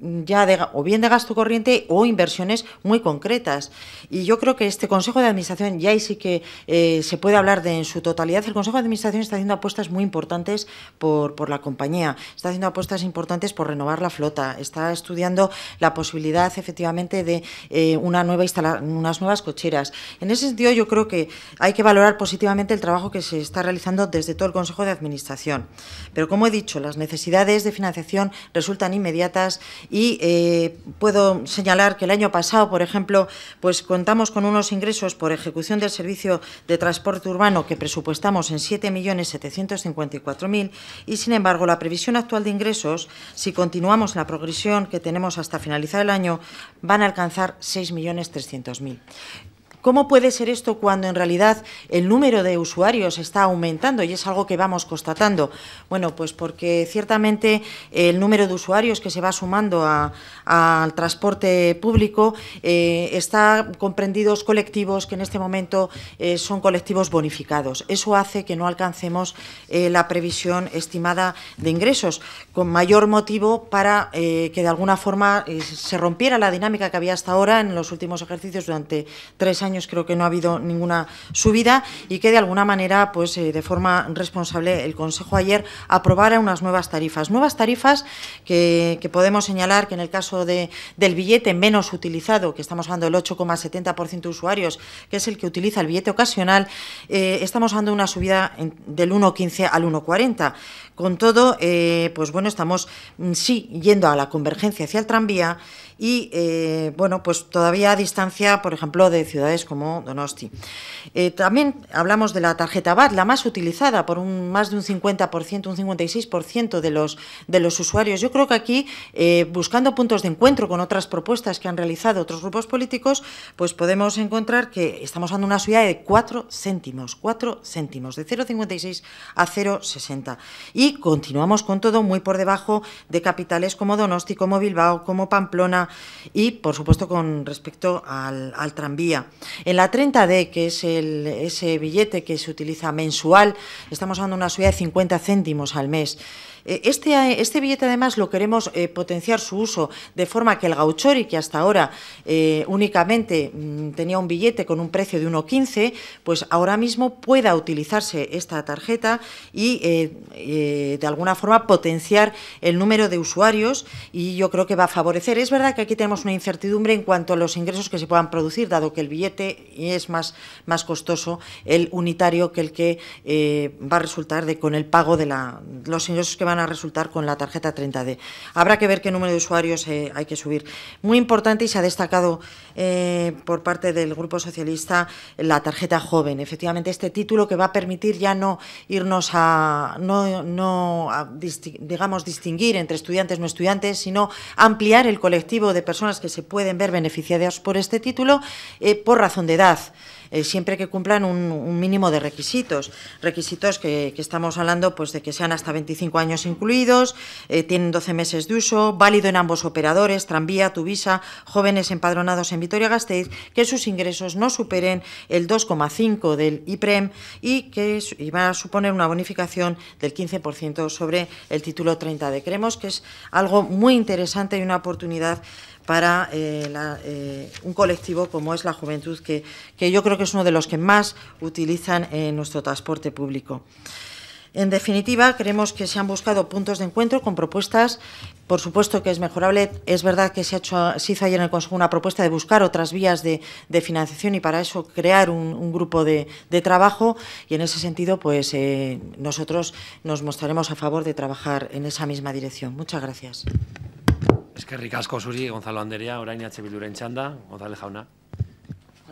S4: ya o bien de gasto corriente o inversiones muy concretas. Y yo creo que este Consejo de Administración, ya ahí sí que eh, se puede hablar de en su totalidad, el Consejo de Administración está haciendo apuestas muy importantes por, por la compañía, está haciendo apuestas importantes por renovar la flota, está estudiando la posibilidad efectivamente de eh, una nueva unas nuevas cocheras. En ese sentido yo creo que hay que valorar positivamente el trabajo que se está realizando desde todo el Consejo de Administración. Pero como he dicho, las necesidades de financiación resultan inmediatas y eh, puedo señalar que el año pasado, por ejemplo, pues contamos con unos ingresos por ejecución del servicio de transporte urbano que presupuestamos en 7.754.000 y, sin embargo, la previsión actual de ingresos, si continuamos la progresión que tenemos hasta finalizar el año, van a alcanzar 6.300.000. ¿Cómo puede ser esto cuando en realidad el número de usuarios está aumentando y es algo que vamos constatando? Bueno, pues porque ciertamente el número de usuarios que se va sumando al transporte público eh, está comprendidos colectivos que en este momento eh, son colectivos bonificados. Eso hace que no alcancemos eh, la previsión estimada de ingresos, con mayor motivo para que de alguna forma se rompiera la dinámica que había hasta ahora en los últimos ejercicios durante tres años creo que no ha habido ninguna subida y que de alguna manera, pues eh, de forma responsable, el Consejo ayer aprobara unas nuevas tarifas. Nuevas tarifas que, podemos señalar que en el caso del billete menos utilizado, que estamos hablando del 8,70% de usuarios, que es el que utiliza el billete ocasional, eh, estamos hablando de una subida del 1,15 al 1,40. Con todo, eh, pues bueno, estamos mm, sí yendo a la convergencia hacia el tranvía y eh, bueno, pues todavía a distancia, por ejemplo, de ciudades como Donosti. Eh, también hablamos de la tarjeta BAT, la más utilizada por un más de un 50%, un 56% de los, de los usuarios. Yo creo que aquí, eh, buscando puntos de encuentro con otras propuestas que han realizado otros grupos políticos, pues podemos encontrar que estamos dando una subida de 4 céntimos, 4 céntimos, de 0,56 a 0,60. Y continuamos con todo muy por debajo de capitales como Donosti, como Bilbao, como Pamplona, y, por supuesto, con respecto al, tranvía. En la 30D, que es ese billete que se utiliza mensual, estamos hablando de una subida de 50 céntimos al mes. Eh, este, eh, este billete, además, lo queremos eh, potenciar su uso de forma que el gauchori, que hasta ahora únicamente mm, tenía un billete con un precio de 1,15, pues ahora mismo pueda utilizarse esta tarjeta y, de alguna forma, potenciar el número de usuarios y yo creo que va a favorecer. Es verdad que aquí tenemos una incertidumbre en cuanto a los ingresos que se puedan producir, dado que el billete es más, más costoso el unitario que el que va a resultar de con el pago de la, los ingresos que van a resultar con la tarjeta 30D. Habrá que ver qué número de usuarios eh, hay que subir. Muy importante y se ha destacado eh, por parte del Grupo Socialista la tarjeta joven. Efectivamente, este título que va a permitir ya no irnos a, no, digamos, distinguir entre estudiantes no estudiantes, sino ampliar el colectivo de personas que se pueden ver beneficiadas por este título eh, por razón de edad. Eh, siempre que cumplan un, mínimo de requisitos. Requisitos que, estamos hablando pues, de que sean hasta 25 años incluidos, eh, tienen 12 meses de uso, válido en ambos operadores, tranvía, tuvisa, jóvenes empadronados en Vitoria-Gasteiz, que sus ingresos no superen el 2,5 del IPREM y que van a suponer una bonificación del 15% sobre el título 30 de Cremos, que es algo muy interesante y una oportunidad para eh, eh, un colectivo como es la juventud, que, yo creo que es uno de los que más utilizan eh, nuestro transporte público. En definitiva, creemos que se han buscado puntos de encuentro con propuestas. Por supuesto que es mejorable. Es verdad que se, ha hecho, se hizo ayer en el Consejo una propuesta de buscar otras vías de, financiación y para eso crear un, grupo de, trabajo. Y en ese sentido, pues eh, nosotros nos mostraremos a favor de trabajar en esa misma dirección. Muchas gracias.
S1: Es que Ricasco, Suri, Gonzalo Anderea, orain atxe bilduren txanda, Gonzalo jauna.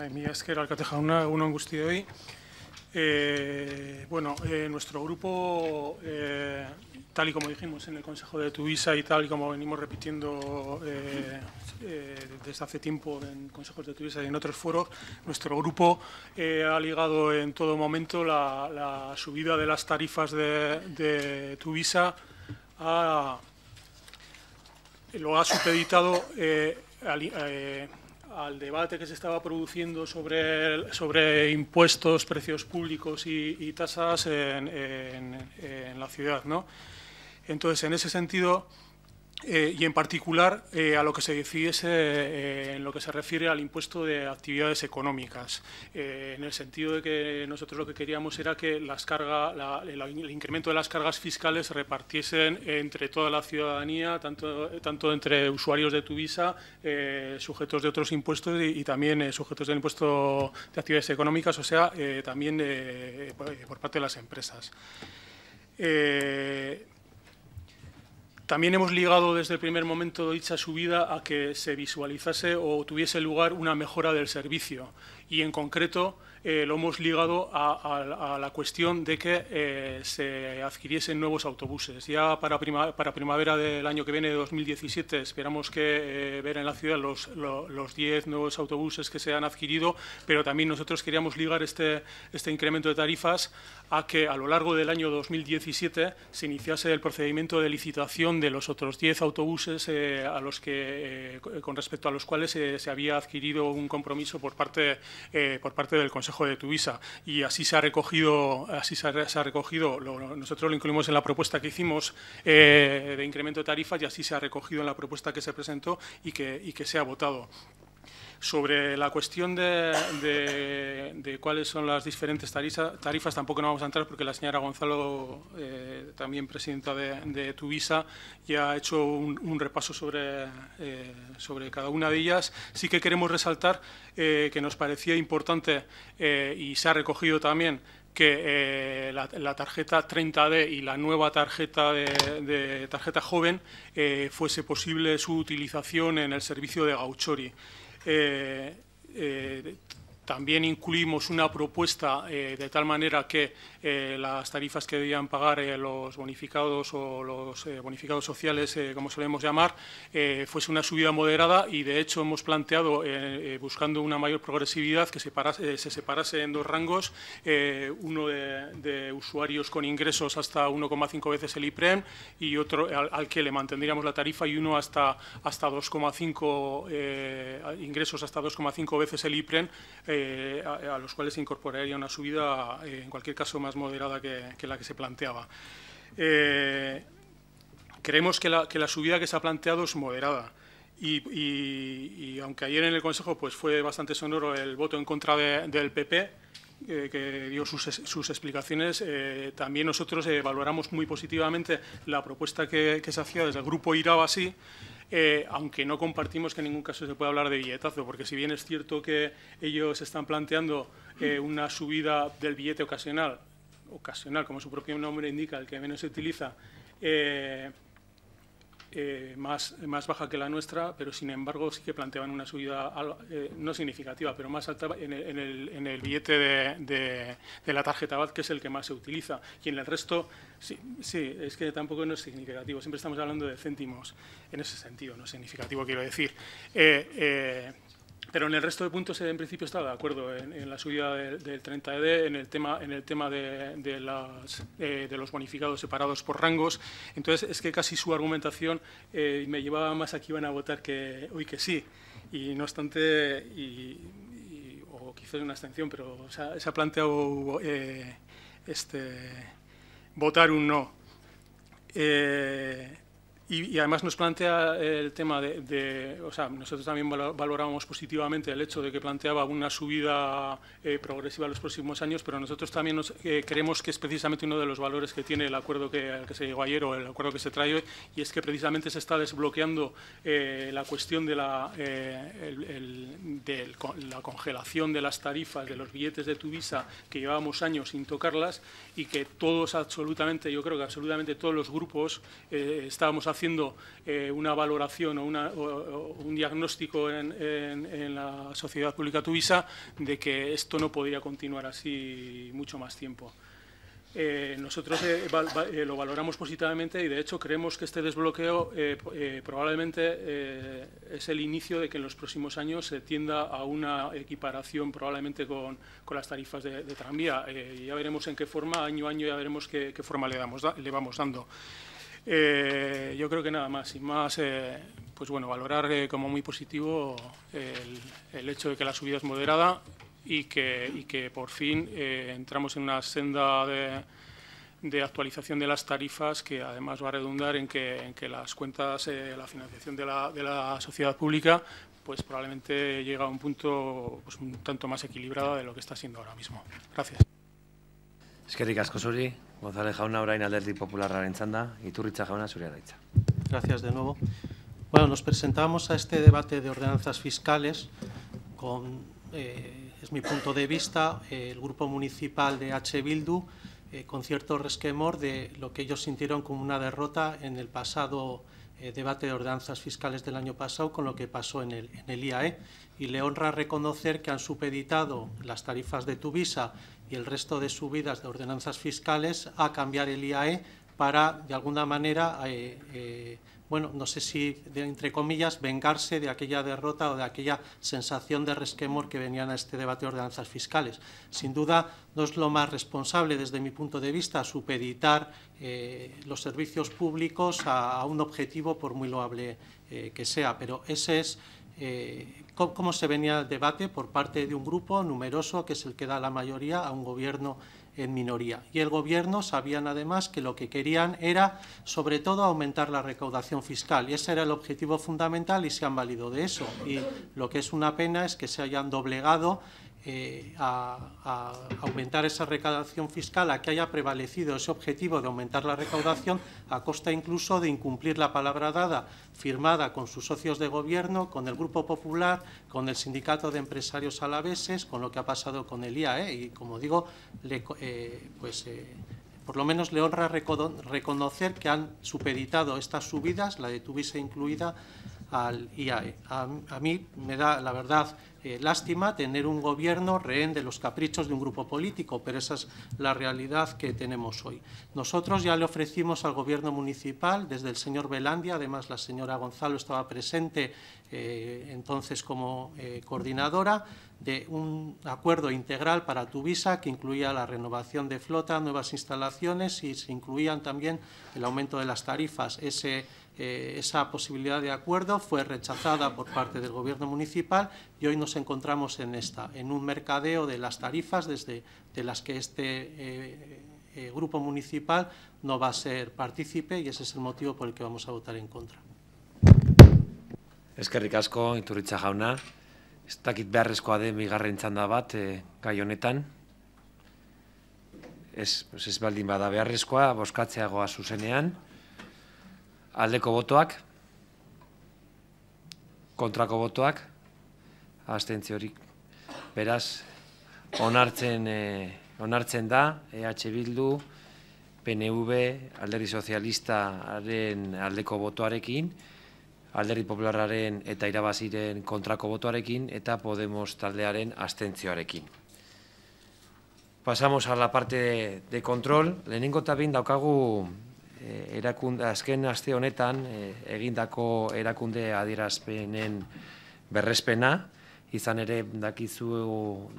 S12: Ay, mi esker, alcalde jauna, egunon hoy. Eh, hoy. bueno, eh, nuestro grupo, eh, tal y como dijimos en el Consejo de Tuvisa y tal y como venimos repitiendo desde hace tiempo en Consejos de Tuvisa y en otros foros, nuestro grupo ha ligado en todo momento la, subida de las tarifas de, de Tuvisa a lo ha supeditado eh, eh, al, debate que se estaba produciendo sobre, sobre impuestos, precios públicos y, tasas en, en, la ciudad. ¿no? Entonces, en ese sentido, eh, y en particular eh, a lo que se decidiese eh, en lo que se refiere al impuesto de actividades económicas, en el sentido de que nosotros lo que queríamos era que las carga, el, incremento de las cargas fiscales se repartiesen entre toda la ciudadanía, tanto, tanto entre usuarios de tu visa, sujetos de otros impuestos y, también sujetos del impuesto de actividades económicas, o sea, también por, parte de las empresas. También hemos ligado desde el primer momento dicha subida a que se visualizase o tuviese lugar una mejora del servicio y, en concreto, eh, lo hemos ligado a, la cuestión de que eh, se adquiriesen nuevos autobuses. Ya para, para, primavera del año que viene, 2017, esperamos que eh, ver en la ciudad los, 10 nuevos autobuses que se han adquirido, pero también nosotros queríamos ligar este, este incremento de tarifas a que a lo largo del año 2017 se iniciase el procedimiento de licitación de los otros 10 autobuses a los que, con respecto a los cuales se había adquirido un compromiso por parte, por parte del Consejo de tu visa y así se ha recogido, así se ha, recogido nosotros lo incluimos en la propuesta que hicimos eh, de incremento de tarifas y así se ha recogido en la propuesta que se presentó y que, y que se ha votado. Sobre la cuestión de, cuáles son las diferentes tarifas, tampoco no vamos a entrar porque la señora Gonzalo, eh, también presidenta de, Tuvisa, ya ha hecho un, repaso eh, sobre, cada una de ellas. Sí que queremos resaltar eh, que nos parecía importante y se ha recogido también que la, tarjeta 30D y la nueva tarjeta de, tarjeta joven fuese posible su utilización en el servicio de Gauchori eh, eh, también incluimos una propuesta eh, de tal manera que eh, las tarifas que debían pagar eh, los bonificados o los bonificados sociales, como solemos llamar, fuese una subida moderada y, de hecho, hemos planteado, buscando una mayor progresividad, que se separase en dos rangos, uno de, usuarios con ingresos hasta 1,5 veces el IPREM y otro al, que le mantendríamos la tarifa y uno hasta, hasta 2,5 ingresos hasta 2,5 veces el IPREM eh, a, los cuales se incorporaría una subida, eh, en cualquier caso, más moderada que, la que se planteaba. Eh, creemos que la, subida que se ha planteado es moderada. Y, aunque ayer en el Consejo pues, fue bastante sonoro el voto en contra del PP, que dio sus, explicaciones, también nosotros evaluamos muy positivamente la propuesta que, se hacía desde el grupo Irabasi eh, aunque no compartimos que en ningún caso se pueda hablar de billetazo, porque si bien es cierto que ellos están planteando eh, una subida del billete ocasional, ocasional, como su propio nombre indica, el que menos se utiliza, eh, eh, más, más, baja que la nuestra, pero sin embargo sí que planteaban una subida eh, no significativa, pero más alta en el, en el, en el billete de, de, la tarjeta BAT, que es el que más se utiliza. Y en el resto, sí, sí, es que tampoco no es significativo. Siempre estamos hablando de céntimos en ese sentido, no significativo, quiero decir. Eh, eh pero en el resto de puntos en principio estaba de acuerdo en, la subida del, 30ED, e en el tema, en el tema eh, de, los bonificados separados por rangos. Entonces es que casi su argumentación eh, me llevaba más a que iban a votar que hoy que sí. Y no obstante, o quizás una abstención, pero se ha planteado eh, este, votar un no. Eh, y, además nos plantea el tema de, o sea, nosotros también valorábamos positivamente el hecho de que planteaba una subida eh, progresiva en los próximos años, pero nosotros también nos, eh, creemos que es precisamente uno de los valores que tiene el acuerdo que, se llegó ayer o el acuerdo que se trae hoy, y es que precisamente se está desbloqueando eh, la cuestión de la, la congelación de las tarifas de los billetes de tu visa que llevábamos años sin tocarlas y que todos absolutamente, yo creo que absolutamente todos los grupos estábamos haciendo eh, una valoración o, un diagnóstico en, la sociedad pública tuvisa de que esto no podría continuar así mucho más tiempo. Eh, nosotros eh, lo valoramos positivamente y, de hecho, creemos que este desbloqueo probablemente es el inicio de que en los próximos años se tienda a una equiparación probablemente con, las tarifas de, tranvía. ya veremos en qué forma, año a año, ya veremos qué, forma le, damos, le vamos dando. Eh, yo creo que nada más, sin más, eh, pues bueno, valorar eh, como muy positivo el, hecho de que la subida es moderada y que, que por fin entramos en una senda de, actualización de las tarifas que además va a redundar en que, en que las cuentas, la financiación de la, sociedad pública, pues probablemente llega a un punto pues, un tanto más equilibrado de lo que está siendo ahora mismo. Gracias.
S1: Es que González jauna, orain alderdi y y Turricha jauna, Suria
S3: Gracias de nuevo. Bueno, nos presentamos a este debate de ordenanzas fiscales con, eh, es mi punto de vista, el grupo municipal de H. Bildu, eh, con cierto resquemor de lo que ellos sintieron como una derrota en el pasado eh, debate de ordenanzas fiscales del año pasado con lo que pasó en el, en el IAE. Y le honra reconocer que han supeditado las tarifas de Tuvisa el resto de subidas de ordenanzas fiscales a cambiar el IAE para, de alguna manera, eh, eh, bueno, no sé si, entre comillas, vengarse de aquella derrota o de aquella sensación de resquemor que venían a este debate de ordenanzas fiscales. Sin duda, no es lo más responsable, desde mi punto de vista, supeditar eh, los servicios públicos a, a, un objetivo, por muy loable que sea, pero ese es cómo se venía el debate por parte de un grupo numeroso que es el que da la mayoría a un gobierno en minoría. Y el Gobierno sabían además que lo que querían era, sobre todo, aumentar la recaudación fiscal. Y ese era el objetivo fundamental y se han valido de eso. Y lo que es una pena es que se hayan doblegado eh, a, aumentar esa recaudación fiscal, a que haya prevalecido ese objetivo de aumentar la recaudación a costa incluso de incumplir la palabra dada, firmada con sus socios de gobierno, con el Grupo Popular, con el Sindicato de Empresarios Alaveses, con lo que ha pasado con el IAE. Y, como digo, eh, pues, eh, por lo menos le honra reconocer que han supeditado estas subidas, la de tuviese incluida, al IAE. a mí me da, la verdad, eh, lástima tener un gobierno rehén de los caprichos de un grupo político, pero esa es la realidad que tenemos hoy. Nosotros ya le ofrecimos al gobierno municipal, desde el señor Velandia, además la señora Gonzalo estaba presente eh, entonces como eh, coordinadora, de un acuerdo integral para Tuvisa que incluía la renovación de flota, nuevas instalaciones y se incluían también el aumento de las tarifas. Ese esa posibilidad de acuerdo fue rechazada por parte del Gobierno municipal y hoy nos encontramos en esta, en un mercadeo de las tarifas desde, de las que este eh, eh, grupo municipal no va a ser partícipe y ese es el motivo por el que vamos a votar en contra.
S1: Eskerrik asko, Iturritza jauna. Ez dakit beharrezkoa de es txanda bat eh, gai honetan. pues es baldin bada beharrezkoa, boskatzeagoa zuzenean. aldeko botoak, kontrako botoak, astentziorik beraz, onartzen, eh, onartzen da, EH Bildu, PNV, alderri sozialista aldeko botoarekin, alderri populararen eta irabaziren kontrako botoarekin eta Podemos taldearen astentzioarekin. Pasamos a la parte de, de control. Lehenengo daukagu Eh, erakunde, azken aste honetan eh, egindako erakunde adierazpenen berrespena, izan ere dakizu,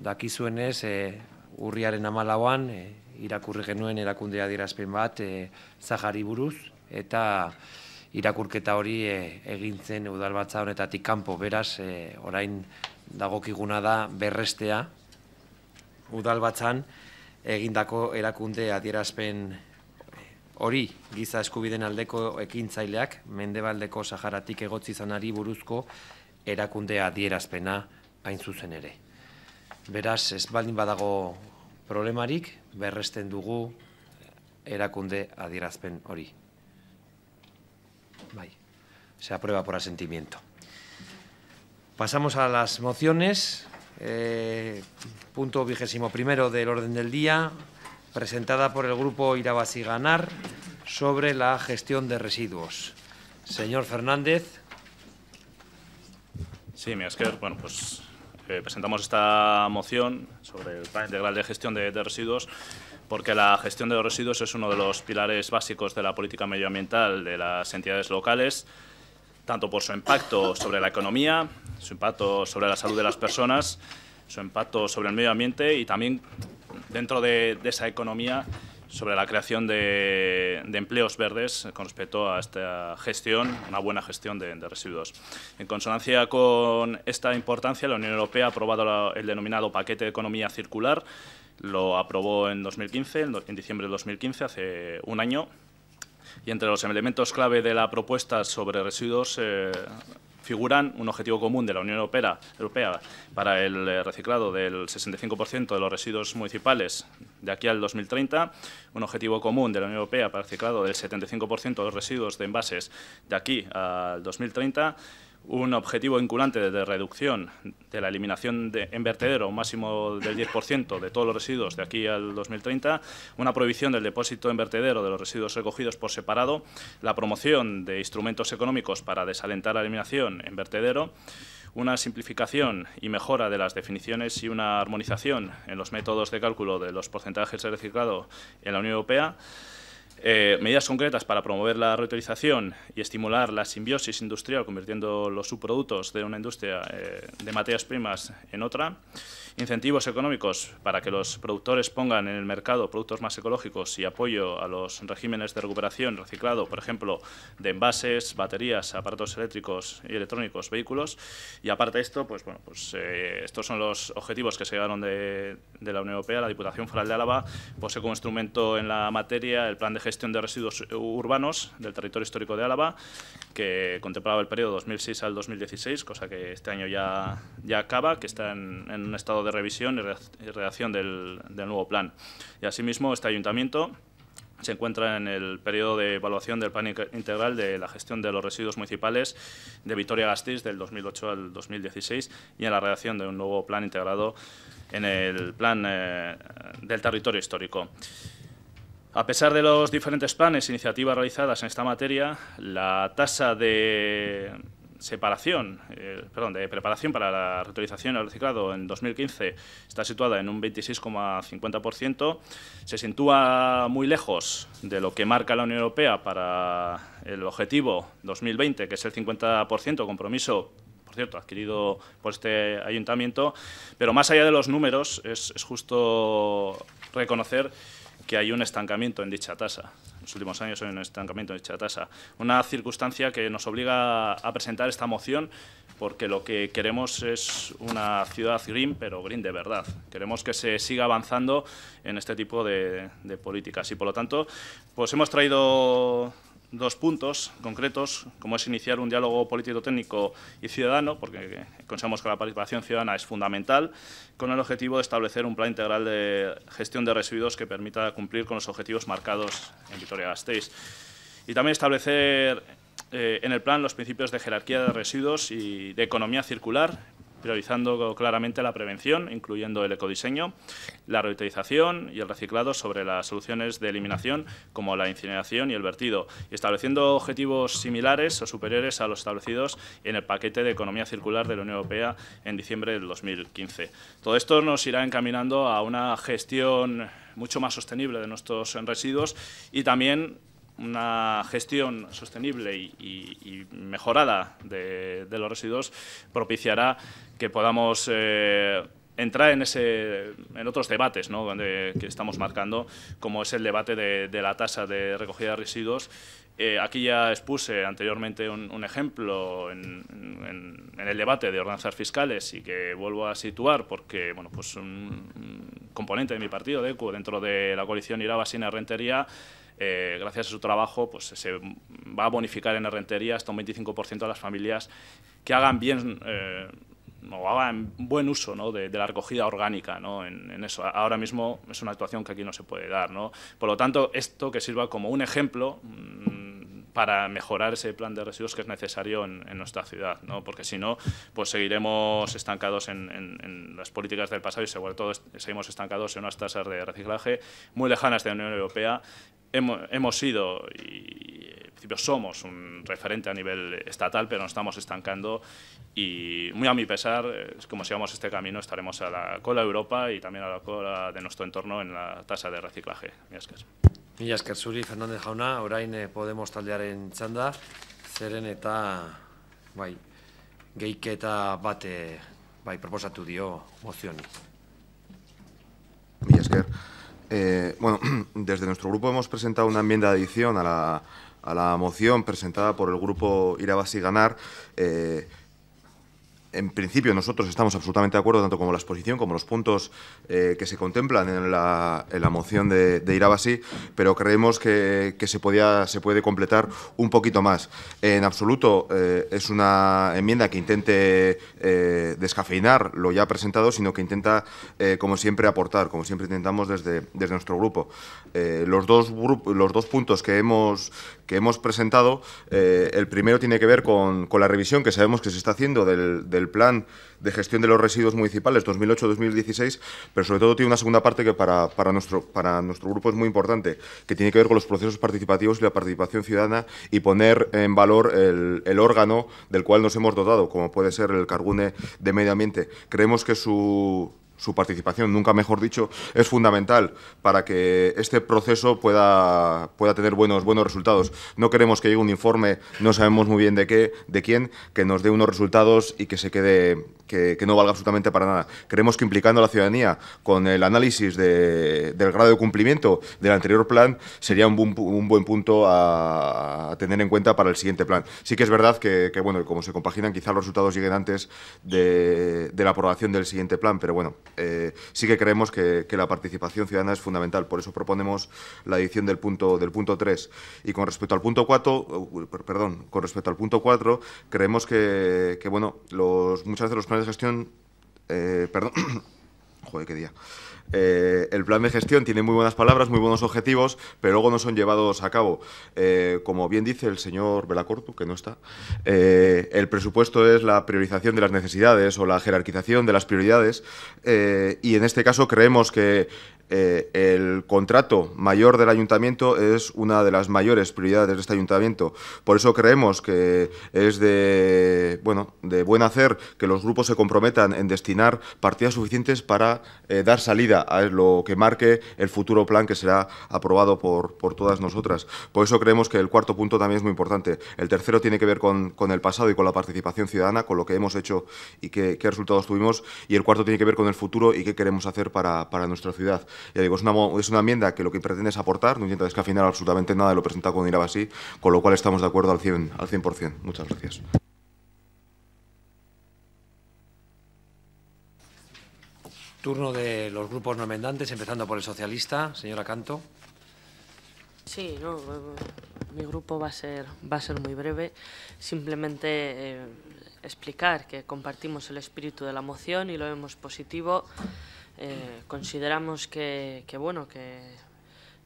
S1: dakizuenez eh, urriaren amalauan e, irakurri genuen erakunde adierazpen bat e, buruz, eta irakurketa hori e, egin zen udalbatza honetatik kanpo beraz orain dagokiguna da berrestea udalbatzan egindako erakunde adierazpen Hori, giza eskubiden aldeko ekintzaileak Mendebaldeko Saharatik egotzi izanari buruzko erakunde adierazpena hain zuzen ere. Beraz, ez badago problemarik, berresten dugu erakunde adierazpen hori. Bai, se aprueba por asentimiento. Pasamos a las mociones. Eh, punto vigésimo primero del orden del día, presentada por el Grupo y Ganar sobre la gestión de residuos. Señor Fernández.
S10: Sí, mi bueno, pues eh, presentamos esta moción sobre el plan integral de gestión de, residuos porque la gestión de los residuos es uno de los pilares básicos de la política medioambiental de las entidades locales, tanto por su impacto sobre la economía, su impacto sobre la salud de las personas, su impacto sobre el medio ambiente y también dentro de, esa economía sobre la creación de, empleos verdes con respecto a esta gestión, una buena gestión de, residuos. En consonancia con esta importancia, la Unión Europea ha aprobado el denominado paquete de economía circular, lo aprobó en 2015, en, diciembre de 2015, hace un año, y entre los elementos clave de la propuesta sobre residuos eh, figuran un objetivo común de la Unión Europea, para el reciclado del 65% de los residuos municipales de aquí al 2030, un objetivo común de la Unión Europea para el reciclado del 75% de los residuos de envases de aquí al 2030 un objetivo vinculante de reducción de la eliminación de, en vertedero, un máximo del 10% de todos los residuos de aquí al 2030, una prohibición del depósito en vertedero de los residuos recogidos por separado, la promoción de instrumentos económicos para desalentar la eliminación en vertedero, una simplificación y mejora de las definiciones y una armonización en los métodos de cálculo de los porcentajes de reciclado en la Unión Europea, eh, medidas concretas para promover la reutilización y estimular la simbiosis industrial, convirtiendo los subproductos de una industria eh, de materias primas en otra incentivos económicos para que los productores pongan en el mercado productos más ecológicos y apoyo a los regímenes de recuperación, reciclado, por ejemplo, de envases, baterías, aparatos eléctricos y electrónicos, vehículos. Y aparte de esto, pues bueno, pues eh, estos son los objetivos que se llevaron de, la Unión Europea. La Diputación Foral de Álava posee como instrumento en la materia el Plan de Gestión de Residuos Urbanos del Territorio Histórico de Álava, que contemplaba el periodo 2006 al 2016, cosa que este año ya, ya acaba, que está en, un estado de de revisión y redacción del, nuevo plan. Y asimismo, este ayuntamiento se encuentra en el periodo de evaluación del Plan Integral de la Gestión de los Residuos Municipales de vitoria gastis del 2008 al 2016 y en la redacción de un nuevo plan integrado en el Plan eh, del Territorio Histórico. A pesar de los diferentes planes e iniciativas realizadas en esta materia, la tasa de separación, eh, perdón, de preparación para la reutilización y reciclado en 2015 está situada en un 26,50%, se sitúa muy lejos de lo que marca la Unión Europea para el objetivo 2020, que es el 50% compromiso por cierto, adquirido por este ayuntamiento, pero más allá de los números, es, es justo reconocer que hay un estancamiento en dicha tasa. En los últimos años hay un estancamiento en dicha tasa. Una circunstancia que nos obliga a presentar esta moción porque lo que queremos es una ciudad green, pero green de verdad. Queremos que se siga avanzando en este tipo de, de políticas y, por lo tanto, pues hemos traído dos puntos concretos, como es iniciar un diálogo político-técnico y ciudadano, porque consideramos que la participación ciudadana es fundamental, con el objetivo de establecer un plan integral de gestión de residuos que permita cumplir con los objetivos marcados en Vitoria-Gasteiz. Y también establecer eh, en el plan los principios de jerarquía de residuos y de economía circular, priorizando claramente la prevención, incluyendo el ecodiseño, la reutilización y el reciclado sobre las soluciones de eliminación como la incineración y el vertido, y estableciendo objetivos similares o superiores a los establecidos en el paquete de economía circular de la Unión Europea en diciembre del 2015. Todo esto nos irá encaminando a una gestión mucho más sostenible de nuestros residuos y también una gestión sostenible y, mejorada de, los residuos propiciará que podamos eh, entrar en, ese, en otros debates que estamos marcando, como es el debate de, la tasa de recogida de residuos. Eh, aquí ya expuse anteriormente un, ejemplo en, el debate de ordenanzas fiscales y que vuelvo a situar porque bueno, pues un, componente de mi partido, de dentro de la coalición iraba rentería eh, gracias a su trabajo, pues se va a bonificar en Rentería hasta un 25% a las familias que hagan bien eh, o hagan buen uso ¿no? de, la recogida orgánica ¿no? en, eso. Ahora mismo es una actuación que aquí no se puede dar. ¿no? Por lo tanto, esto que sirva como un ejemplo. Mm, para mejorar ese plan de residuos que es necesario en, nuestra ciudad, ¿no? porque si no, pues seguiremos estancados en, las políticas del pasado y sobre todo seguimos estancados en unas tasas de reciclaje muy lejanas de la Unión Europea. Hemos, sido y, en principio somos un referente a nivel estatal, pero nos estamos estancando y muy a mi pesar, como sigamos este camino, estaremos a la cola de Europa y también a la cola de nuestro entorno en la tasa de reciclaje. Gracias. Mila esker zuri, Fernandez jauna, orain eh, Podemos taldearen txanda, zeren eta,
S1: bai, geiketa bate, eh, bai, proposatu dio mozioni.
S7: Mila Eh, bueno, desde nuestro grupo hemos presentado una enmienda de adición a la, a la moción presentada por el grupo Irabasi Ganar, eh, en principio nosotros estamos absolutamente de acuerdo, tanto como la exposición como los puntos eh, que se contemplan en la, en la moción de, de, Irabasi, pero creemos que, se, podía, se puede completar un poquito más. En absoluto eh, es una enmienda que intente eh, descafeinar lo ya presentado, sino que intenta, como siempre, aportar, como siempre intentamos desde, desde nuestro grupo. los, dos los dos puntos que hemos, que hemos presentado, el primero tiene que ver con, la revisión que sabemos que se está haciendo del el plan de gestión de los residuos municipales 2008-2016, pero sobre todo tiene una segunda parte que para, nuestro, para nuestro grupo es muy importante, que tiene que ver con los procesos participativos y la participación ciudadana y poner en valor el, órgano del cual nos hemos dotado, como puede ser el carbune de Medio Ambiente. Creemos que su, su participación, nunca mejor dicho, es fundamental para que este proceso pueda, pueda tener buenos, buenos resultados. No queremos que llegue un informe, no sabemos muy bien de qué, de quién, que nos dé unos resultados y que se quede que, no valga absolutamente para nada. Creemos que implicando a la ciudadanía con el análisis del grado de cumplimiento del anterior plan sería un, buen punto a, tener en cuenta para el siguiente plan. Sí que es verdad que, bueno, como se compaginan, quizás los resultados lleguen antes de, la aprobación del siguiente plan, pero bueno, eh, sí que creemos que, la participación ciudadana es fundamental. Por eso proponemos la edición del punto, del punto 3. Y con respecto al punto 4, uh, perdón, con respecto al punto 4, creemos que, bueno, los, muchas de los de gestión, eh, perdón, joder, qué día. Eh, el plan de gestión tiene muy buenas palabras, muy buenos objetivos, pero luego no son llevados a cabo. Eh, como bien dice el señor Belacortu, que no está, eh, el presupuesto es la priorización de las necesidades o la jerarquización de las prioridades y en este caso creemos que eh, el contrato mayor del ayuntamiento es una de las mayores prioridades de este ayuntamiento. Por eso creemos que es de, bueno, buen hacer que los grupos se comprometan en destinar partidas suficientes para eh, dar salida a lo que marque el futuro plan que será aprobado por, todas nosotras. Por eso creemos que el cuarto punto también es muy importante. El tercero tiene que ver con, el pasado y con la participación ciudadana, con lo que hemos hecho y qué, resultados tuvimos. Y el cuarto tiene que ver con el futuro y qué queremos hacer para nuestra ciudad digo, es una, es una enmienda que lo que pretende es aportar, no intenta descafinar absolutamente nada lo presentado con Iraba así, con lo cual estamos de acuerdo al 100%. Al Muchas gracias.
S1: Turno de los grupos no enmendantes, empezando por el socialista. Señora Canto.
S13: Sí, no, mi grupo va a ser, va a ser muy breve. Simplemente eh, explicar que compartimos el espíritu de la moción y lo vemos positivo. Eh, consideramos que, bueno, que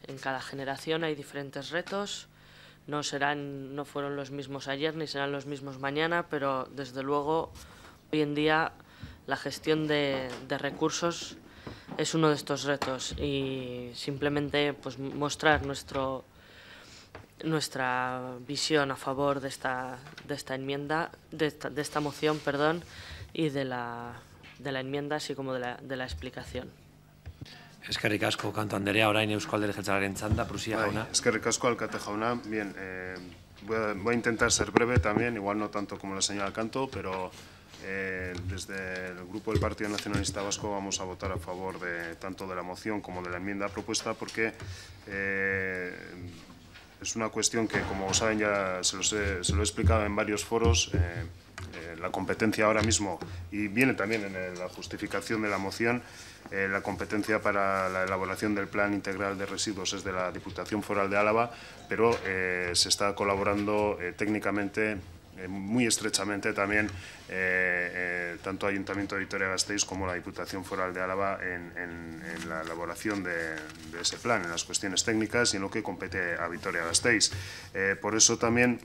S13: en cada generación hay diferentes retos. No, serán, no fueron los mismos ayer ni serán los mismos mañana, pero desde luego hoy en día la gestión de, de recursos es uno de estos retos y simplemente pues, mostrar nuestro, nuestra visión a favor de esta, de esta enmienda, de esta, de esta moción perdón, y de la de la enmienda, así como de la, de la explicación.
S8: es que kanto Anderea, orain Euskal Dere Jeltzalaren txanda, Prusia bai, jauna. que ricasco, Alcate Bien, eh, voy, a, intentar ser breve también, igual no tanto como la señora Canto, pero eh, desde el grupo del Partido Nacionalista Vasco vamos a votar a favor de tanto de la moción como de la enmienda propuesta porque eh, es una cuestión que, como saben, ya se, se lo he explicado en varios foros. Eh, eh, la competencia ahora mismo, y viene también en la justificación de la moción, eh, la competencia para la elaboración del Plan Integral de Residuos es de la Diputación Foral de Álava, pero eh, se está colaborando técnicamente muy estrechamente también eh, tanto Ayuntamiento de Vitoria-Gasteiz como la Diputación Foral de Álava en, la elaboración de, ese plan, en las cuestiones técnicas y en lo que compete a Vitoria-Gasteiz. por eso también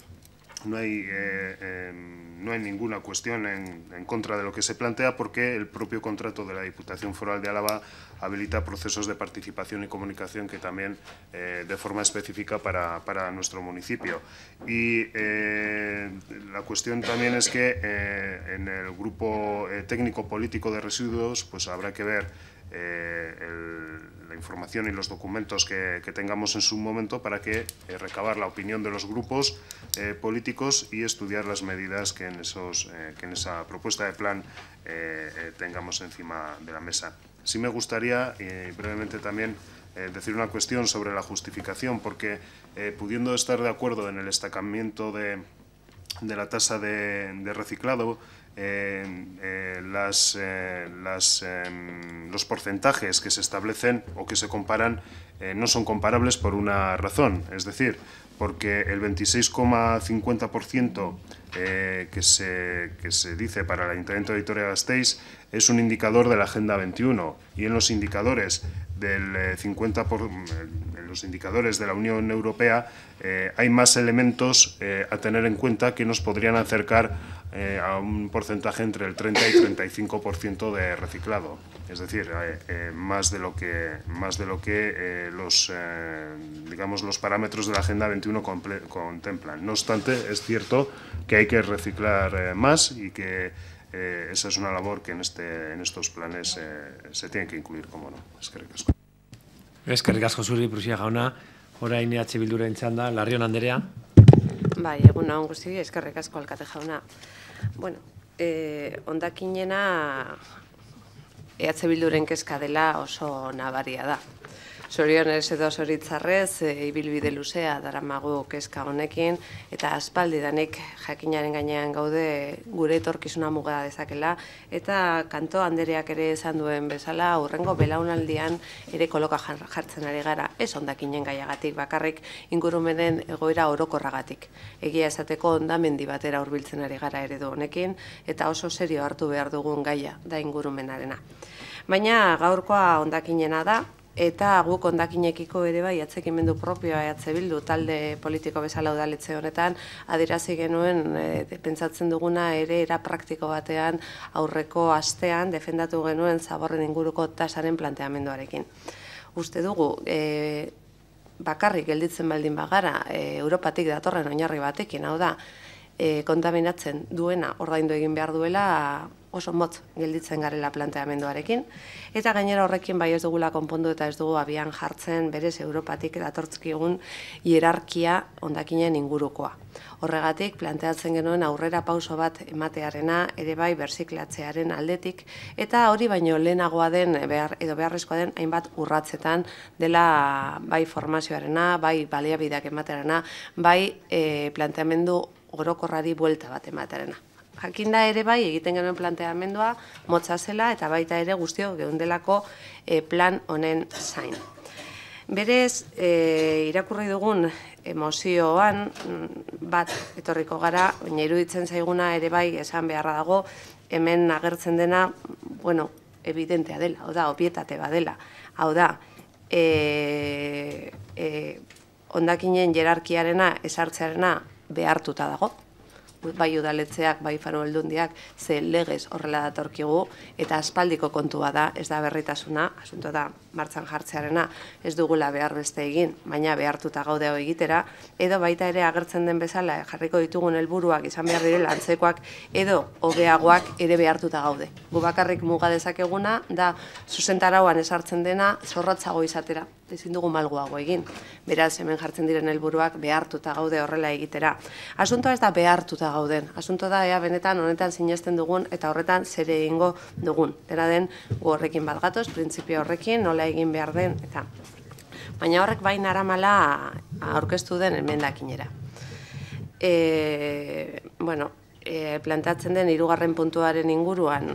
S8: no hay, eh, em, no hay ninguna cuestión en, contra de lo que se plantea porque el propio contrato de la Diputación Foral de Álava habilita procesos de participación y comunicación que también eh, de forma específica para, para nuestro municipio. Y eh, la cuestión también es que en el grupo técnico político de residuos pues habrá que ver eh, la información y los documentos que, tengamos en su momento para que eh, recabar la opinión de los grupos eh, políticos y estudiar las medidas que en, esa propuesta de plan tengamos encima de la mesa. Sí me gustaría brevemente también decir una cuestión sobre la justificación, porque pudiendo estar de acuerdo en el estacamiento de, la tasa de reciclado, eh, las, eh, em, los porcentajes que se establecen o que se comparan eh, no son comparables por una razón, es decir, porque el 26,50% que, se, se dice para el Ayuntamiento de vitoria es un indicador de la Agenda 21 y en los indicadores del 50 por, los indicadores de la Unión Europea hay más elementos a tener en cuenta que nos podrían acercar eh, a un porcentaje entre el 30 y 35% de reciclado, es decir, eh, eh, más de lo que más de lo que los digamos los parámetros de la Agenda 21 contemplan. No obstante, es cierto que hay que reciclar más y que esa es una labor que en este en estos planes se tiene que incluir, como no. Es asko.
S1: Eskerrik asko y Prusia jauna. Orain chivildura e Bilduren la
S9: Bai, egun hon guzti, eskerrik asko alkate jauna. Bueno, eh, ondakinena, eatze eh, bilduren kezka dela oso nabaria da. Sorion ez edo soritzarrez, e, ibilbide luzea daramagu kezka honekin, eta aspaldi danik jakinaren gainean gaude gure etorkizuna muga dezakela, eta kanto handereak ere esan duen bezala, urrengo belaunaldian ere koloka jartzen ari gara, ez ondakinen gaiagatik bakarrik ingurumenen egoera orokorragatik. Egia esateko ondamendi batera hurbiltzen ari gara eredu honekin, eta oso serio hartu behar dugun gaia da ingurumenarena. Baina gaurkoa ondakinena da, eta guk ondakinekiko ere bai atzekimendu propioa atze bildu talde politiko bezala udaletze honetan adierazi genuen e, pentsatzen duguna ere era praktiko batean aurreko astean defendatu genuen zaborren inguruko tasaren planteamenduarekin. Uste dugu e, bakarrik gelditzen baldin bagara e, Europatik datorren oinarri batekin, hau da, e, kontaminatzen duena ordaindu egin behar duela oso motz gelditzen garela planteamenduarekin. Eta gainera horrekin bai ez dugula konpondu eta ez dugu abian jartzen berez Europatik edatortzkigun hierarkia ondakinen ingurukoa. Horregatik planteatzen genuen aurrera pauso bat ematearena ere bai berziklatzearen aldetik eta hori baino lehenagoa den behar, edo beharrezkoa den hainbat urratzetan dela bai formazioarena, bai baliabideak ematearena, bai eh, planteamendu orokorrari buelta bat Jakin Jakinda ere bai egiten genuen planteamendua motza zela eta baita ere guztio geundelako eh, plan honen zain. Berez, e, irakurri dugun emozioan mm, bat etorriko gara, baina iruditzen zaiguna ere bai esan beharra dago, hemen agertzen dena, bueno, evidentea dela, hau da, opietate badela. Hau da, e, eh, e, ondakinen jerarkiarena, esartzearena, Behartuta dago bai udaletzeak, bai faro ze legez horrela datorkigu, eta aspaldiko kontua da, ez da berritasuna, asunto da martzan jartzearena, ez dugula behar beste egin, baina behartuta gaude hau egitera, edo baita ere agertzen den bezala, jarriko ditugun helburuak izan behar direla antzekoak, edo hogeagoak ere behartuta gaude. Gu bakarrik muga dezakeguna, da zuzentarauan esartzen dena, zorratzago izatera ezin dugu malguago egin. Beraz, hemen jartzen diren helburuak behartuta gaude horrela egitera. Asuntoa ez da behartuta gauden. Asunto da, ea, benetan, honetan sinesten dugun, eta horretan zere egingo dugun. Dera den, gu horrekin balgatuz, printzipio horrekin, nola egin behar den, eta... Baina horrek bain aramala aurkeztu den emendakinera. E, bueno, e, plantatzen den hirugarren puntuaren inguruan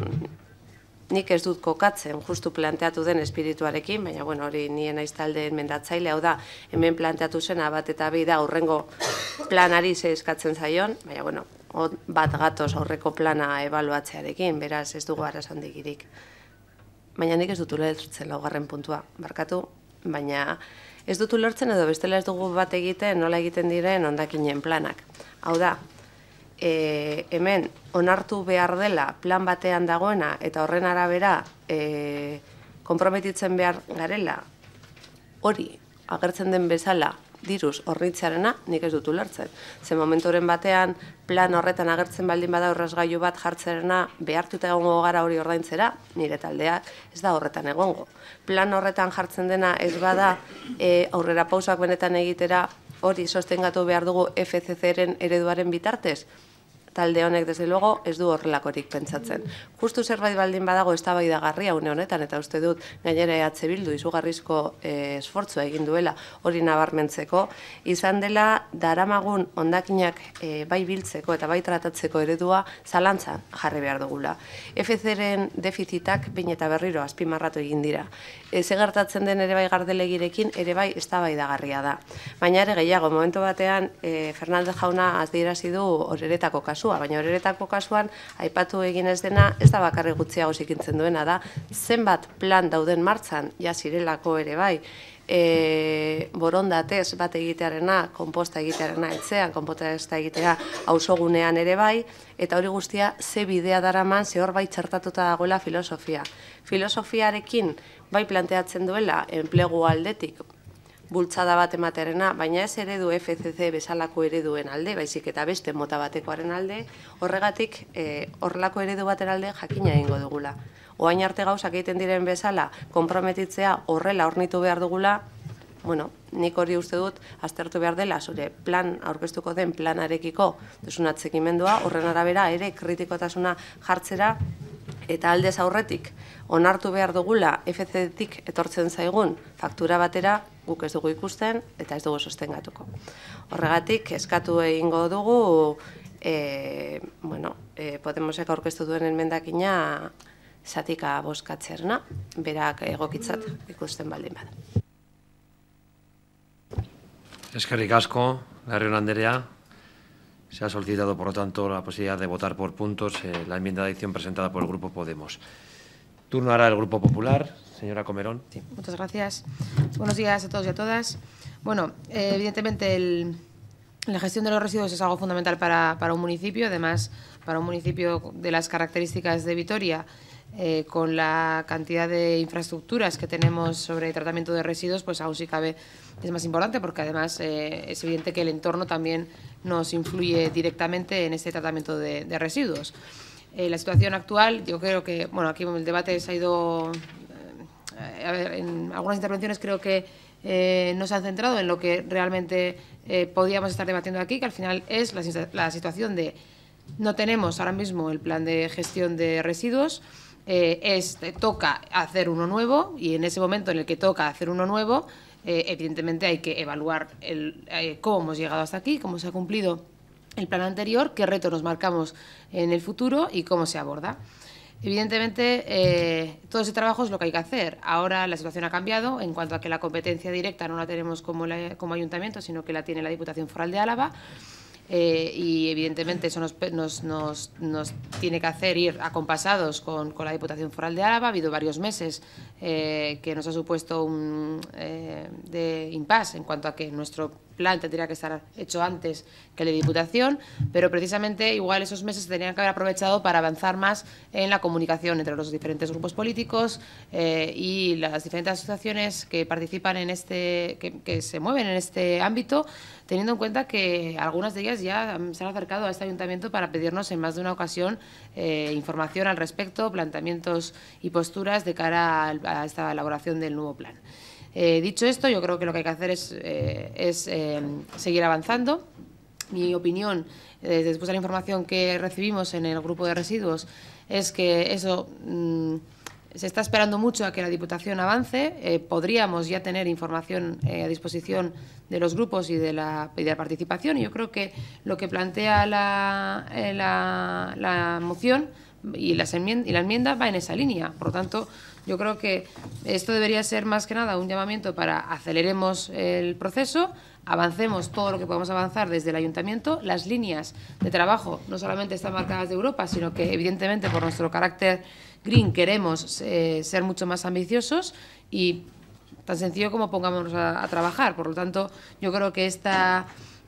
S9: nik ez dut kokatzen justu planteatu den espirituarekin, baina bueno, hori nien taldeen mendatzaile, hau da, hemen planteatu zena bat eta bi da aurrengo planari ze eskatzen zaion, baina bueno, bat gatoz aurreko plana ebaluatzearekin, beraz ez dugu arazan digirik. Baina nik ez dut ulertzen laugarren puntua, barkatu, baina ez dut ulertzen edo bestela ez dugu bat egiten nola egiten diren ondakinen planak. Hau da, e, hemen onartu behar dela plan batean dagoena eta horren arabera e, konprometitzen behar garela hori agertzen den bezala diruz horritzarena nik ez dut ulertzen. Ze momentoren batean plan horretan agertzen baldin bada gaio bat jartzerena behartuta egongo gara hori ordaintzera, nire taldea ez da horretan egongo. Plan horretan jartzen dena ez bada e, aurrera pausak benetan egitera hori sostengatu behar dugu FCC-ren ereduaren bitartez, talde honek desde luego ez du horrelakorik pentsatzen. Justu zerbait baldin badago eztabaidagarria une honetan eta uste dut gainera atze bildu izugarrizko eh, esfortzua egin duela hori nabarmentzeko izan dela daramagun hondakinak e, bai biltzeko eta bai tratatzeko eredua zalantzan jarri behar dugula. FCren defizitak bain eta berriro azpimarratu egin dira ze gertatzen den ere bai gardelegirekin ere bai eztabaidagarria da. Baina ere gehiago momentu batean e, eh, Fernandez Jauna azdierazi du oreretako kasua, baina oreretako kasuan aipatu egin ez dena ez da bakarrik gutxiago zikintzen duena da zenbat plan dauden martzan ja zirelako ere bai e, borondatez bat egitearena, konposta egitearena, etzean, komposta egitea hausogunean ere bai, eta hori guztia ze bidea daraman ze hor bai txertatuta dagoela filosofia. Filosofiarekin bai planteatzen duela enplegu aldetik, bultzada bat ematerena, baina ez eredu FCC bezalako ereduen alde, baizik eta beste mota batekoaren alde, horregatik e, horrelako eredu baten alde jakina egingo dugula oain arte gauzak egiten diren bezala, konprometitzea horrela hornitu behar dugula, bueno, nik hori uste dut, aztertu behar dela, zure plan aurkeztuko den planarekiko desunatzekimendua, horren arabera ere kritikotasuna jartzera, eta aldez aurretik, onartu behar dugula FCD-tik etortzen zaigun faktura batera guk ez dugu ikusten eta ez dugu sostengatuko. Horregatik, eskatu egingo dugu, Eh, bueno, sacar eh, Podemosek aurkeztu duen enmendakina bosca zatika boskatzerna, berak egokitzat ikusten baldin bada.
S1: Eskerrik asko, reunión Anderea. Se ha solicitado, por lo tanto, la posibilidad de votar por puntos eh, la enmienda de adición presentada por el Grupo Podemos. Turno ahora el Grupo Popular. Señora Comerón. muchas
S14: gracias. Buenos días a todos y a todas. Bueno, eh, evidentemente la gestión de los residuos es algo fundamental para, para un municipio, además para un municipio de las características de Vitoria eh, con la cantidad de infraestructuras que tenemos sobre tratamiento de residuos, pues aún si cabe es más importante porque además eh, es evidente que el entorno también nos influye directamente en este tratamiento de, residuos. Eh, la situación actual, yo creo que, bueno, aquí el debate se ha ido, a ver, en algunas intervenciones creo que eh, no se han centrado en lo que realmente podíamos estar debatiendo aquí, que al final es la situación de no tenemos ahora mismo el plan de gestión de residuos. Eh, toca hacer uno nuevo y en ese momento en el que toca hacer uno nuevo, eh, evidentemente hay que evaluar eh, cómo hemos llegado hasta aquí, cómo se ha cumplido el plan anterior, qué reto nos marcamos en el futuro y cómo se aborda. Evidentemente, todo ese trabajo es lo que hay que hacer. Ahora la situación ha cambiado en cuanto a que la competencia directa no la tenemos como, como ayuntamiento, sino que la tiene la Diputación Foral de Álava. Eh, y evidentemente eso nos, tiene que hacer ir acompasados con, la Diputación Foral de Álava. Ha habido varios meses eh, que nos ha supuesto un eh, de impasse en cuanto a que nuestro plan tendría que estar hecho antes que la Diputación, pero precisamente igual esos meses se tenían que haber aprovechado para avanzar más en la comunicación entre los diferentes grupos políticos y las diferentes asociaciones que participan en este, que se mueven en este ámbito teniendo en cuenta que algunas de ellas ya se han acercado a este ayuntamiento para pedirnos en más de una ocasión eh, información al respecto, planteamientos y posturas de cara a esta elaboración del nuevo plan. Eh, dicho esto, yo creo que lo que hay que hacer es, eh, seguir avanzando. Mi opinión, después de la información que recibimos en el grupo de residuos, es que eso... Mm, se está esperando mucho a que la Diputación avance. Eh, podríamos ya tener información eh, a disposición de los grupos y de, la, participación. Y yo creo que lo que plantea la, eh, la, moción y, las y la enmienda va en esa línea. Por lo tanto, yo creo que esto debería ser más que nada un llamamiento para aceleremos el proceso, avancemos todo lo que podamos avanzar desde el ayuntamiento. Las líneas de trabajo no solamente están marcadas de Europa, sino que evidentemente por nuestro carácter green queremos eh, ser mucho más ambiciosos y tan sencillo como pongámonos a, trabajar. Por lo tanto, yo creo que esta,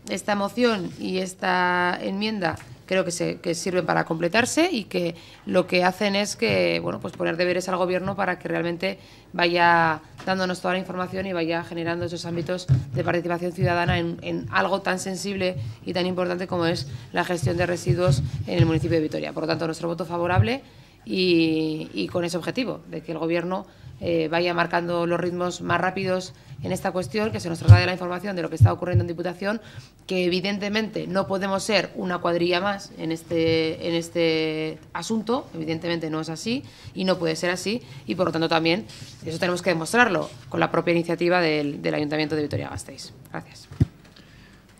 S14: esta moción y esta enmienda creo que, se, que sirven para completarse y que lo que hacen es que bueno pues poner deberes al gobierno para que realmente vaya dándonos toda la información y vaya generando esos ámbitos de participación ciudadana en, en algo tan sensible y tan importante como es la gestión de residuos en el municipio de Vitoria. Por lo tanto, nuestro voto favorable y, con ese objetivo, de que el Gobierno eh, vaya marcando los ritmos más rápidos en esta cuestión, que se nos traslade la información de lo que está ocurriendo en Diputación, que evidentemente no podemos ser una cuadrilla más en este, en este asunto, evidentemente no es así y no puede ser así, y por lo tanto también eso tenemos que demostrarlo con la propia iniciativa del, del Ayuntamiento de Vitoria-Gasteiz. Gracias.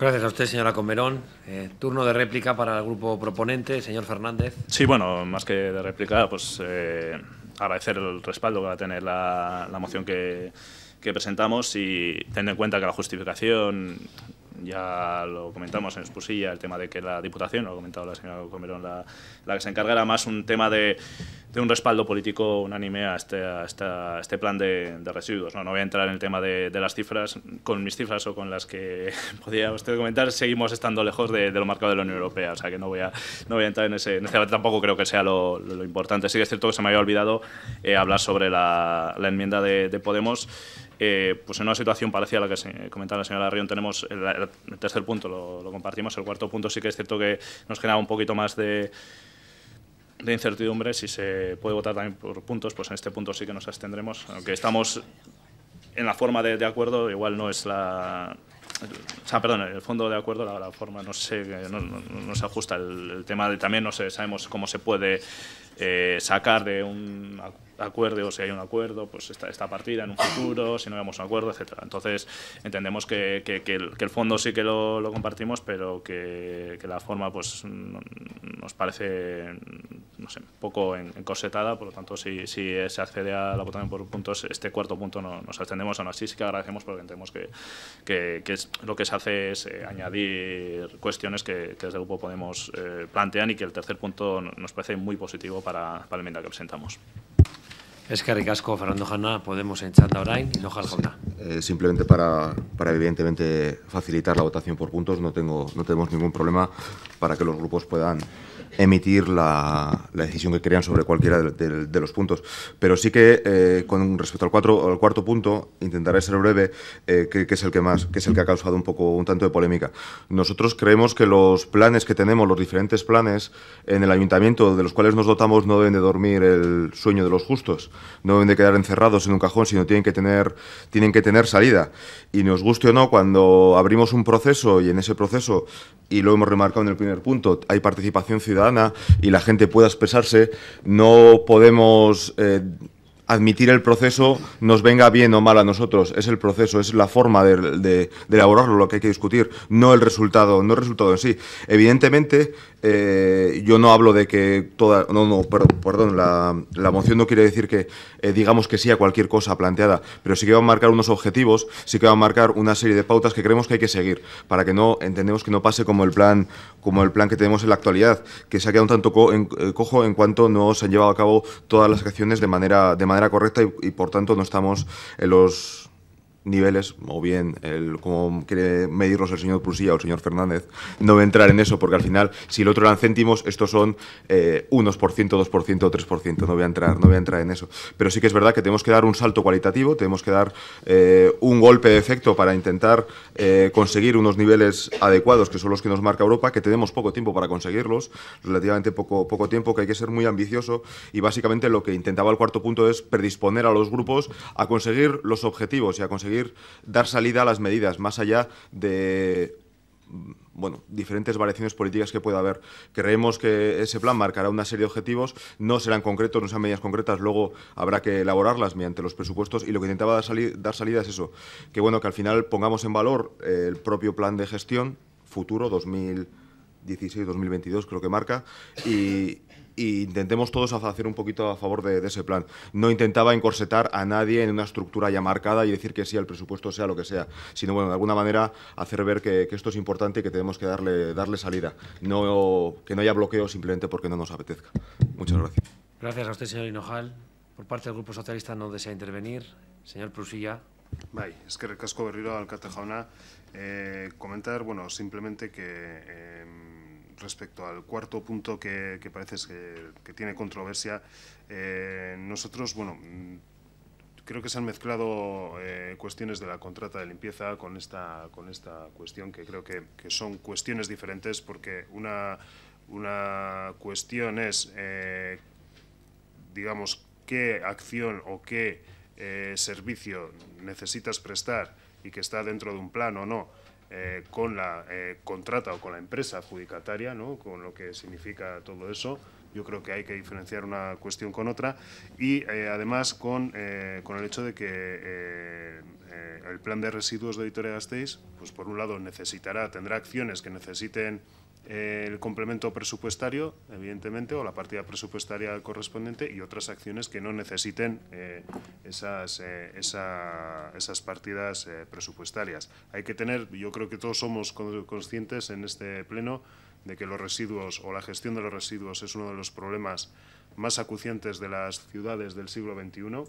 S1: Gracias a usted, señora Comerón. Eh, turno de réplica para el grupo proponente, señor Fernández.
S10: Sí, bueno, más que de réplica, pues eh, agradecer el respaldo que va a tener la, moción que, presentamos y teniendo en cuenta que la justificación, ya lo comentamos en Expusilla, el tema de que la Diputación, lo ha comentado la señora Comerón, la, la que se encarga era más un tema de de un respaldo político unánime a este, este, plan de, residuos. ¿no? voy a entrar en el tema de, las cifras. Con mis cifras o con las que podía usted comentar, seguimos estando lejos de, de, lo marcado de la Unión Europea. O sea que no voy a, no entrar en ese, en Tampoco creo que sea lo, importante. Sí que es cierto que se me había olvidado eh, hablar sobre la, enmienda de Podemos. Eh, pues en una situación parecida a la que se comentaba la señora Rion, tenemos el, tercer punto, lo, compartimos, el cuarto punto sí que es cierto que nos genera un poquito más de, de incertidumbre, si se puede votar también por puntos, pues en este punto sí que nos abstendremos, aunque estamos en la forma de, de acuerdo, igual no es la... O sea, perdón, el fondo de acuerdo, la, forma no, sé, no, se ajusta. El, el, tema de, también no sé, sabemos cómo se puede eh, sacar de un acuerdo o si hay un acuerdo, pues esta, esta partida en un futuro, si no vemos un acuerdo, etcétera. Entonces, entendemos que, que, el, fondo sí que lo, compartimos, pero que, la forma pues nos parece no poco encorsetada, por lo tanto, si, si se accede a la votación por puntos, este cuarto punto no, nos atendemos. aún así sí que agradecemos porque entendemos que, es, lo que se hace es eh, añadir cuestiones que, desde el Grupo Podemos eh, plantear y que el tercer punto nos parece muy positivo para, para la enmienda que presentamos. Es que Ricasco, Fernando Jana, Podemos en Orain y no
S7: simplemente para, para, evidentemente facilitar la votación por puntos, no, tengo, no tenemos ningún problema para que los grupos puedan emitir la, decisión que querían sobre cualquiera de, los puntos. Pero sí que eh, con respecto al, al cuarto punto, intentaré ser breve, eh, que, que, es el que más, que es el que ha causado un poco un tanto de polémica. Nosotros creemos que los planes que tenemos, los diferentes planes en el ayuntamiento de los cuales nos dotamos, no deben de dormir el sueño de los justos, no deben de quedar encerrados en un cajón, sino tienen que tener, tienen que tener salida. Y nos guste o no, cuando abrimos un proceso y en ese proceso, y lo hemos remarcado en el primer punto, hay participación ciudadana y la gente pueda expresarse, no podemos... Eh, admitir el proceso nos venga bien o mal a nosotros. Es el proceso, es la forma de, de, elaborarlo lo que hay que discutir, no el resultado, no el resultado en sí. Evidentemente, eh, yo no hablo de que toda. No, no, perdón, la, la moción no quiere decir que eh, digamos que sí a cualquier cosa planteada, pero sí que va a marcar unos objetivos, sí que va a marcar una serie de pautas que creemos que hay que seguir, para que no entendemos que no pase como el plan, como el plan que tenemos en la actualidad, que se ha quedado un tanto eh, cojo en cuanto no se han llevado a cabo todas las acciones de manera, de manera correcta y por tanto no estamos en los niveles, o bien el, como quiere medirlos el señor Prusilla o el señor Fernández. No voy a entrar en eso porque al final, si el otro eran céntimos, estos son eh, unos por ciento, dos por ciento, tres por ciento. No voy a entrar, no voy a entrar en eso. Pero sí que es verdad que tenemos que dar un salto cualitativo, tenemos que dar eh, un golpe de efecto para intentar eh, conseguir unos niveles adecuados que son los que nos marca Europa, que tenemos poco tiempo para conseguirlos, relativamente poco, poco tiempo, que hay que ser muy ambicioso y básicamente lo que intentaba el cuarto punto es predisponer a los grupos a conseguir los objetivos y a conseguir dar salida a las medidas, más allá de bueno, diferentes variaciones políticas que pueda haber. Creemos que ese plan marcará una serie de objetivos, no serán concretos, no serán medidas concretas, luego habrá que elaborarlas mediante los presupuestos y lo que intentaba dar, dar salida es eso, que bueno, que al final pongamos en valor el propio plan de gestión futuro 2016-2022 creo que marca y, intentemos todos hacer un poquito a favor de, ese plan. No intentaba encorsetar a nadie en una estructura ya marcada y decir que sí al presupuesto sea lo que sea, sino bueno, de alguna manera hacer ver que, esto es importante y que tenemos que darle, darle salida, no, que no haya bloqueo simplemente porque no nos apetezca. Muchas gracias.
S1: Gracias a usted, señor Hinojal. Por parte del Grupo Socialista no desea intervenir.
S8: Señor Prusilla. Es que asko berriro alkate jauna. Eh, comentar, bueno, simplemente que em, respecto al cuarto punto que, parece que, tiene controversia, eh, nosotros, bueno, mm, creo que se han mezclado eh, cuestiones de la contrata de limpieza con esta, con esta cuestión, que creo que, son cuestiones diferentes, porque una, cuestión es, eh, digamos, qué acción o qué servicio necesitas prestar y que está dentro de un plan o no eh, con la eh, contrata o con la empresa adjudicataria, con lo que significa todo eso. Yo creo que hay que diferenciar una cuestión con otra y eh, además con, con, el hecho de que el plan de residuos de Vitoria-Gasteiz, pues por un lado necesitará, tendrá acciones que necesiten el complemento presupuestario, evidentemente, o la partida presupuestaria correspondiente y otras acciones que no necesiten eh, esas, eh, esas partidas eh, presupuestarias. Hay que tener, yo creo que todos somos conscientes en este pleno de que los residuos o la gestión de los residuos es uno de los problemas más acuciantes de las ciudades del siglo XXI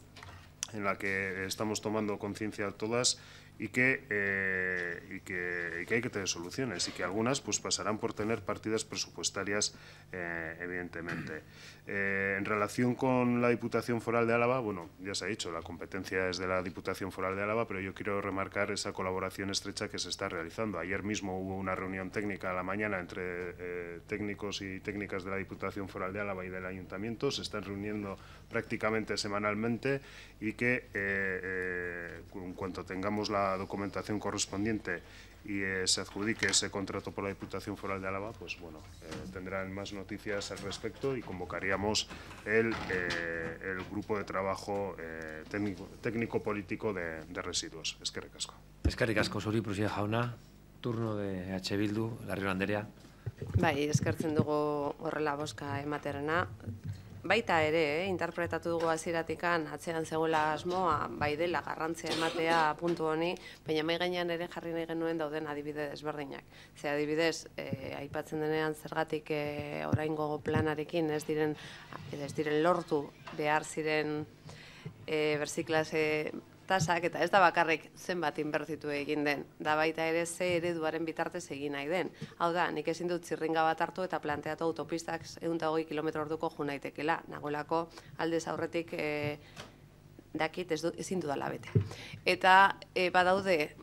S8: en la que estamos tomando conciencia todas y que, eh, que, hay que tener soluciones y que algunas pues pasarán por tener partidas presupuestarias eh, evidentemente. Eh, en relación con la Diputación Foral de Álava, bueno, ya se ha dicho, la competencia es de la Diputación Foral de Álava, pero yo quiero remarcar esa colaboración estrecha que se está realizando. Ayer mismo hubo una reunión técnica a la mañana entre técnicos y técnicas de la Diputación Foral de Álava y del Ayuntamiento. Se están reuniendo prácticamente semanalmente y que eh, eh, en cuanto tengamos la documentación correspondiente y eh, se adjudique ese contrato por la Diputación Foral de Álava, pues bueno, tendrán más noticias al respecto y convocaríamos el, el grupo de trabajo técnico-político técnico de, de, residuos. Es que recasco.
S1: Es que recasco, Prusia Jauna, turno de H. Bildu, y Landerea.
S9: Bai, eskertzen dugu horrela boska ematerena. baita ere, eh, interpretatu dugu aziratikan, atzean zegoela asmoa, bai dela, garrantzia ematea puntu honi, baina mai gainean ere jarri nahi genuen dauden adibidez desberdinak. Ze adibidez, eh, aipatzen denean zergatik e, eh, planarekin ez diren, ez diren lortu behar ziren e, eh, berziklase tasak eta ez da bakarrik zenbat inbertitu egin den, da baita ere ze ereduaren bitartez egin nahi den. Hau da, nik ezin dut zirringa bat hartu eta planteatu autopistak egun hogei kilometro orduko junaitekela, nagolako aldez aurretik e, dakit ez, du, ezin dudala Eta eh, badaude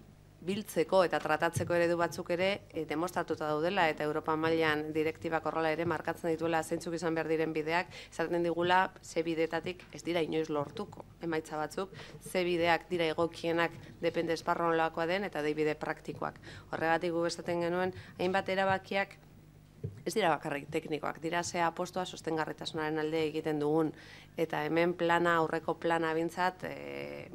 S9: biltzeko eta tratatzeko eredu batzuk ere e, demostratuta daudela eta Europa mailan direktibak orrola ere markatzen dituela zeintzuk izan behar diren bideak esaten digula ze bidetatik ez dira inoiz lortuko emaitza batzuk ze bideak dira egokienak depende lakoa den eta bide praktikoak horregatik gu bestaten genuen hainbat erabakiak Ez dira bakarrik teknikoak, dira ze apostoa sostengarritasunaren alde egiten dugun. Eta hemen plana, aurreko plana bintzat, e, eh,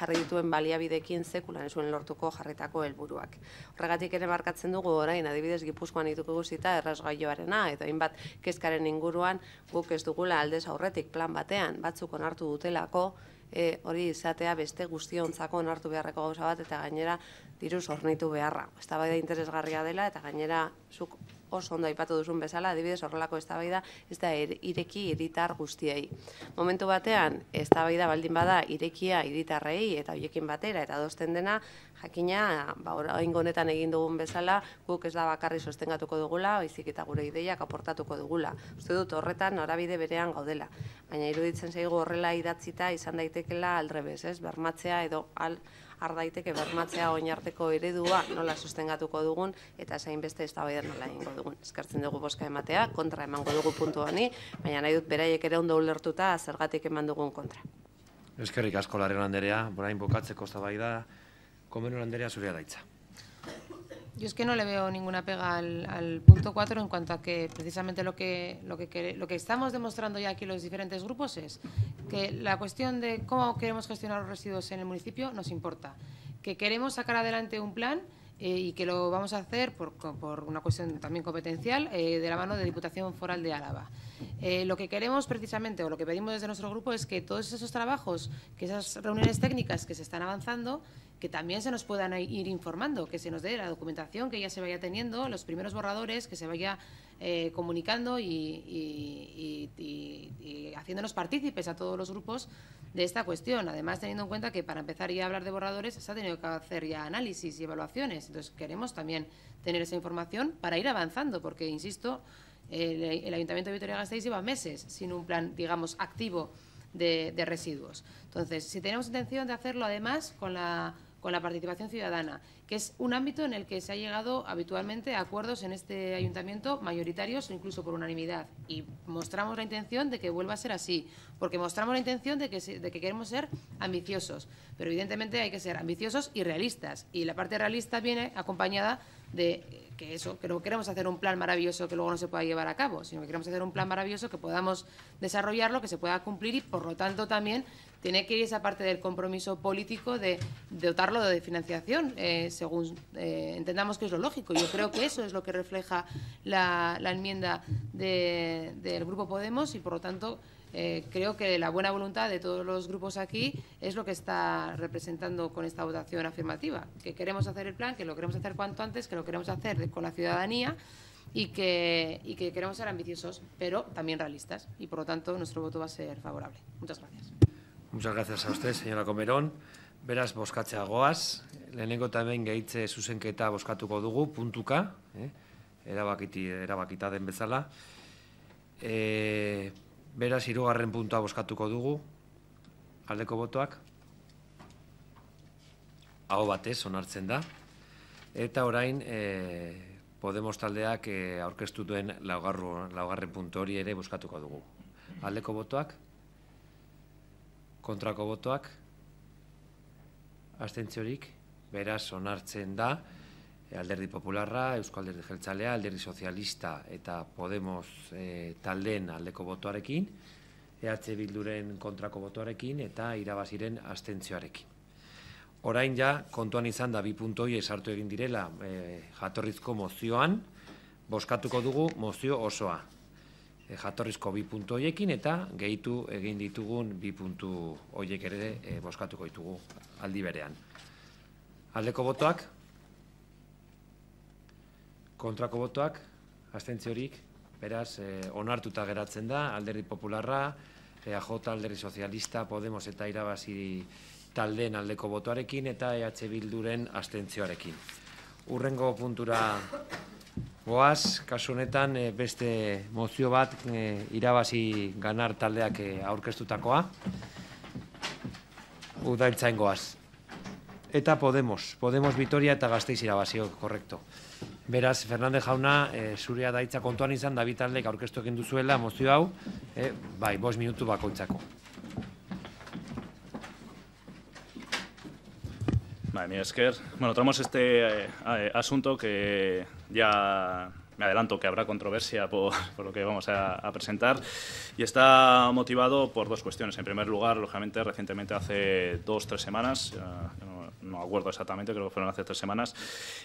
S9: jarri dituen baliabidekin sekulan zuen lortuko jarritako helburuak. Horregatik ere markatzen dugu orain adibidez Gipuzkoan ditugu guztita errasgailoarena edo hainbat kezkaren inguruan guk ez dugula aldez aurretik plan batean batzuk onartu dutelako E, hori izatea beste guztiontzako onartu beharreko gauza bat eta gainera diruz hornitu beharra. Eztabaida interesgarria dela eta gainera zuk oso ondo aipatu duzun bezala, adibidez horrelako eztabaida ez da er-, ireki hiritar guztiei. Momentu batean, eztabaida baldin bada irekia hiritarrei eta hoiekin batera eta dosten dena, jakina, ba, orain honetan egin dugun bezala, guk ez da bakarri sostengatuko dugula, baizik eta gure ideiak aportatuko dugula. Uste dut horretan norabide berean gaudela. Baina iruditzen zaigu horrela idatzita izan daitekela aldrebes, ez? Bermatzea edo al Ardaiteke bermatzea oinarteko eredua nola sustengatuko dugun eta zain beste ez da nola egingo dugun. Eskartzen dugu boska ematea, kontra emango dugu puntu honi, baina nahi dut beraiek ere ondo ulertuta zergatik eman dugun kontra.
S1: Eskerrik asko larren handerea, borain bokatzeko zabai da, komenu handerea daitza.
S14: Yo es que no le veo ninguna pega al, punto 4 en cuanto a que precisamente lo que, lo, que, lo que estamos demostrando ya aquí los diferentes grupos es que la cuestión de cómo queremos gestionar los residuos en el municipio nos importa, que queremos sacar adelante un plan eh, y que lo vamos a hacer por, una cuestión también competencial eh, de la mano de Diputación Foral de Álava. Eh, lo que queremos precisamente o lo que pedimos desde nuestro grupo es que todos esos trabajos, que esas reuniones técnicas que se están avanzando, que también se nos puedan ir informando, que se nos dé la documentación que ya se vaya teniendo, los primeros borradores, que se vaya eh, comunicando y, haciéndonos partícipes a todos los grupos de esta cuestión. Además, teniendo en cuenta que para empezar ya a hablar de borradores se ha tenido que hacer ya análisis y evaluaciones. Entonces, queremos también tener esa información para ir avanzando, porque, insisto, el, Ayuntamiento de Vitoria-Gasteiz lleva meses sin un plan, digamos, activo de residuos. Entonces, si tenemos intención de hacerlo, además, con la con la participación ciudadana, que es un ámbito en el que se ha llegado habitualmente a acuerdos en este ayuntamiento mayoritarios o incluso por unanimidad. Y mostramos la intención de que vuelva a ser así, porque mostramos la intención de que, de que queremos ser ambiciosos. Pero evidentemente hay que ser ambiciosos y realistas. Y la parte realista viene acompañada de que eso, que no queremos hacer un plan maravilloso que luego no se pueda llevar a cabo, sino que queremos hacer un plan maravilloso que podamos desarrollarlo, que se pueda cumplir y, por lo tanto, también tiene que ir esa parte del compromiso político de, dotarlo de financiación, eh, según eh, entendamos que es lo lógico. Yo creo que eso es lo que refleja la, enmienda del Grupo Podemos y, por lo tanto, eh, creo que la buena voluntad de todos los grupos aquí es lo que está representando con esta votación afirmativa, que queremos hacer el plan, que lo queremos hacer cuanto antes, que lo queremos hacer con la ciudadanía y que, y que queremos ser ambiciosos, pero también realistas. Y, por lo tanto, nuestro voto va a ser favorable. Muchas gracias.
S1: Muchas gracias a usted, señora Comerón. Beraz, boskatzea goaz, lehenengo eta hemen gehitze zuzenketa boskatuko dugu, puntuka, eh? erabakiti, erabakita den bezala. Eh, Beraz, irugarren puntua boskatuko dugu. Aldeko botoak Hau batez, onartzen da. Eta orain, e, Podemos taldeak e, aurkeztu duen laugarru, laugarren puntu hori ere boskatuko dugu. Aldeko botoak, Kontrako botuak. Aztentziorik. Beraz, onartzen da alderdi popularra, eusko alderdi jeltzalea, alderdi sozialista eta Podemos e, taldeen aldeko botoarekin, EH Bilduren kontrako botoarekin eta irabaziren astentzioarekin. Orain ja, kontuan izan da bi puntoi esartu egin direla eh, jatorrizko mozioan, boskatuko dugu mozio osoa. Eh, jatorrizko bi puntoiekin eta gehitu egin ditugun bi puntu hoiek ere e, boskatuko ditugu aldi berean. Aldeko botoak, kontrako botoak, astentziorik, beraz, eh, onartuta geratzen da, alderdi popularra, EAJ eh, alderri sozialista, Podemos eta irabazi taldeen aldeko botoarekin eta EH Bilduren astentzioarekin. Urrengo puntura goaz, kasu honetan eh, beste mozio bat irabasi eh, irabazi ganar taldeak aurkeztutakoa. Udaltzain goaz. Eta Podemos, Podemos Vitoria eta Gasteiz irabazio, korrekto. Verás, Fernández jauna, e, zurea daitza kontuan izan, David Allega, aurkeztu egin duzuela, mozio hau,
S10: e, bai, bost minutu bakoitzako. Vale, mi esker. Bueno, tratamos este eh, asunto que ya me adelanto que habrá controversia por, lo que vamos a, presentar y está motivado por dos cuestiones. En primer lugar, lógicamente, recientemente hace dos, tres semanas, no acuerdo exactamente, creo que fueron hace tres semanas,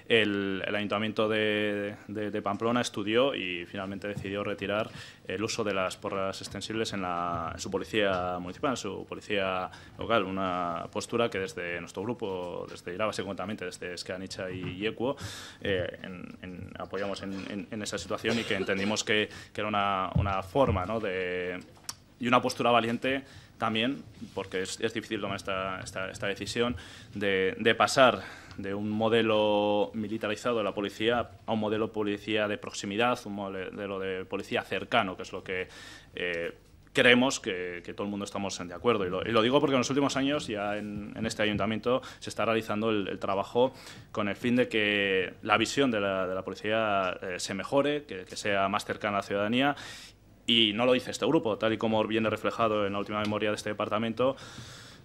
S10: el, Ayuntamiento de, Pamplona estudió y finalmente decidió retirar el uso de las porras extensibles en, la, su policía municipal, en su policía local, una postura que desde nuestro grupo, desde iraba seguramente conjuntamente desde Escanicha y Yecuo, eh, apoyamos en, en, esa situación y que entendimos que, era una, una forma ¿no? de, y una postura valiente también, porque es, difícil tomar esta, esta, esta decisión, de, de, pasar de un modelo militarizado de la policía a un modelo policía de proximidad, un modelo de policía cercano, que es lo que... Eh, creemos que, todo el mundo estamos de acuerdo. Y lo, digo porque en los últimos años, ya en, este ayuntamiento, se está realizando el, trabajo con el fin de que la visión de la, de la policía eh, se mejore, que, sea más cercana a la ciudadanía y no lo dice este grupo, tal y como viene reflejado en la última memoria de este departamento,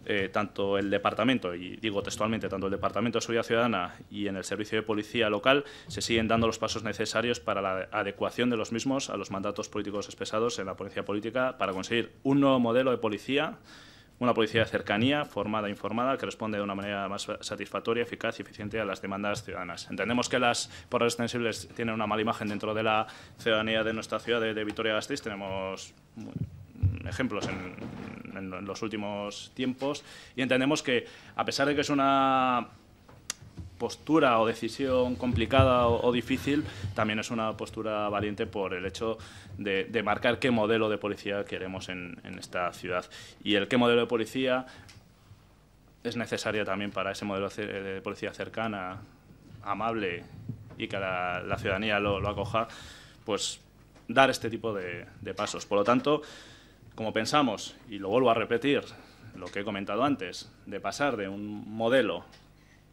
S10: eh, tanto el departamento, y digo textualmente, tanto el Departamento de Seguridad Ciudadana y en el Servicio de Policía local se siguen dando los pasos necesarios para la adecuación de los mismos a los mandatos políticos expresados en la policía política para conseguir un nuevo modelo de policía una policía de cercanía, formada e informada, que responde de una manera más satisfactoria, eficaz y eficiente a las demandas ciudadanas. Entendemos que las porras extensibles tienen una mala imagen dentro de la ciudadanía de nuestra ciudad de, Vitoria-Gasteiz. Tenemos mm, ejemplos en los últimos tiempos y entendemos que, a pesar de que es una postura o decisión complicada o, difícil, también es una postura valiente por el hecho de, marcar qué modelo de policía queremos en, esta ciudad. Y el qué modelo de policía es necesario también para ese modelo de policía cercana, amable y que la, ciudadanía lo, acoja, pues dar este tipo de, de pasos. Por lo tanto, como pensamos, y lo vuelvo a repetir, lo que he comentado antes, de pasar de un modelo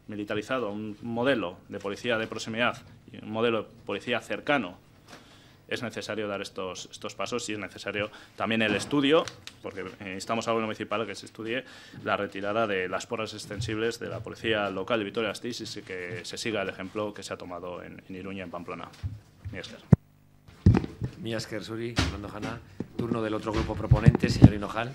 S10: militarizado un modelo de policía de proximidad y un modelo de policía cercano, es necesario dar estos, estos pasos y es necesario también el estudio, porque eh, instamos a gobierno municipal que se estudie la retirada de las porras extensibles de la policía local de Vitoria-Gasteiz y que se siga el ejemplo que se ha tomado en, en Iruña, en Pamplona. Miesker. Suri, Turno
S1: del otro grupo proponente, señor Hinojal.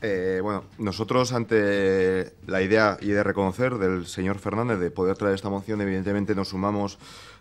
S7: Eh, bueno, nosotros ante la idea y de reconocer del señor Fernández de poder traer esta moción, evidentemente nos sumamos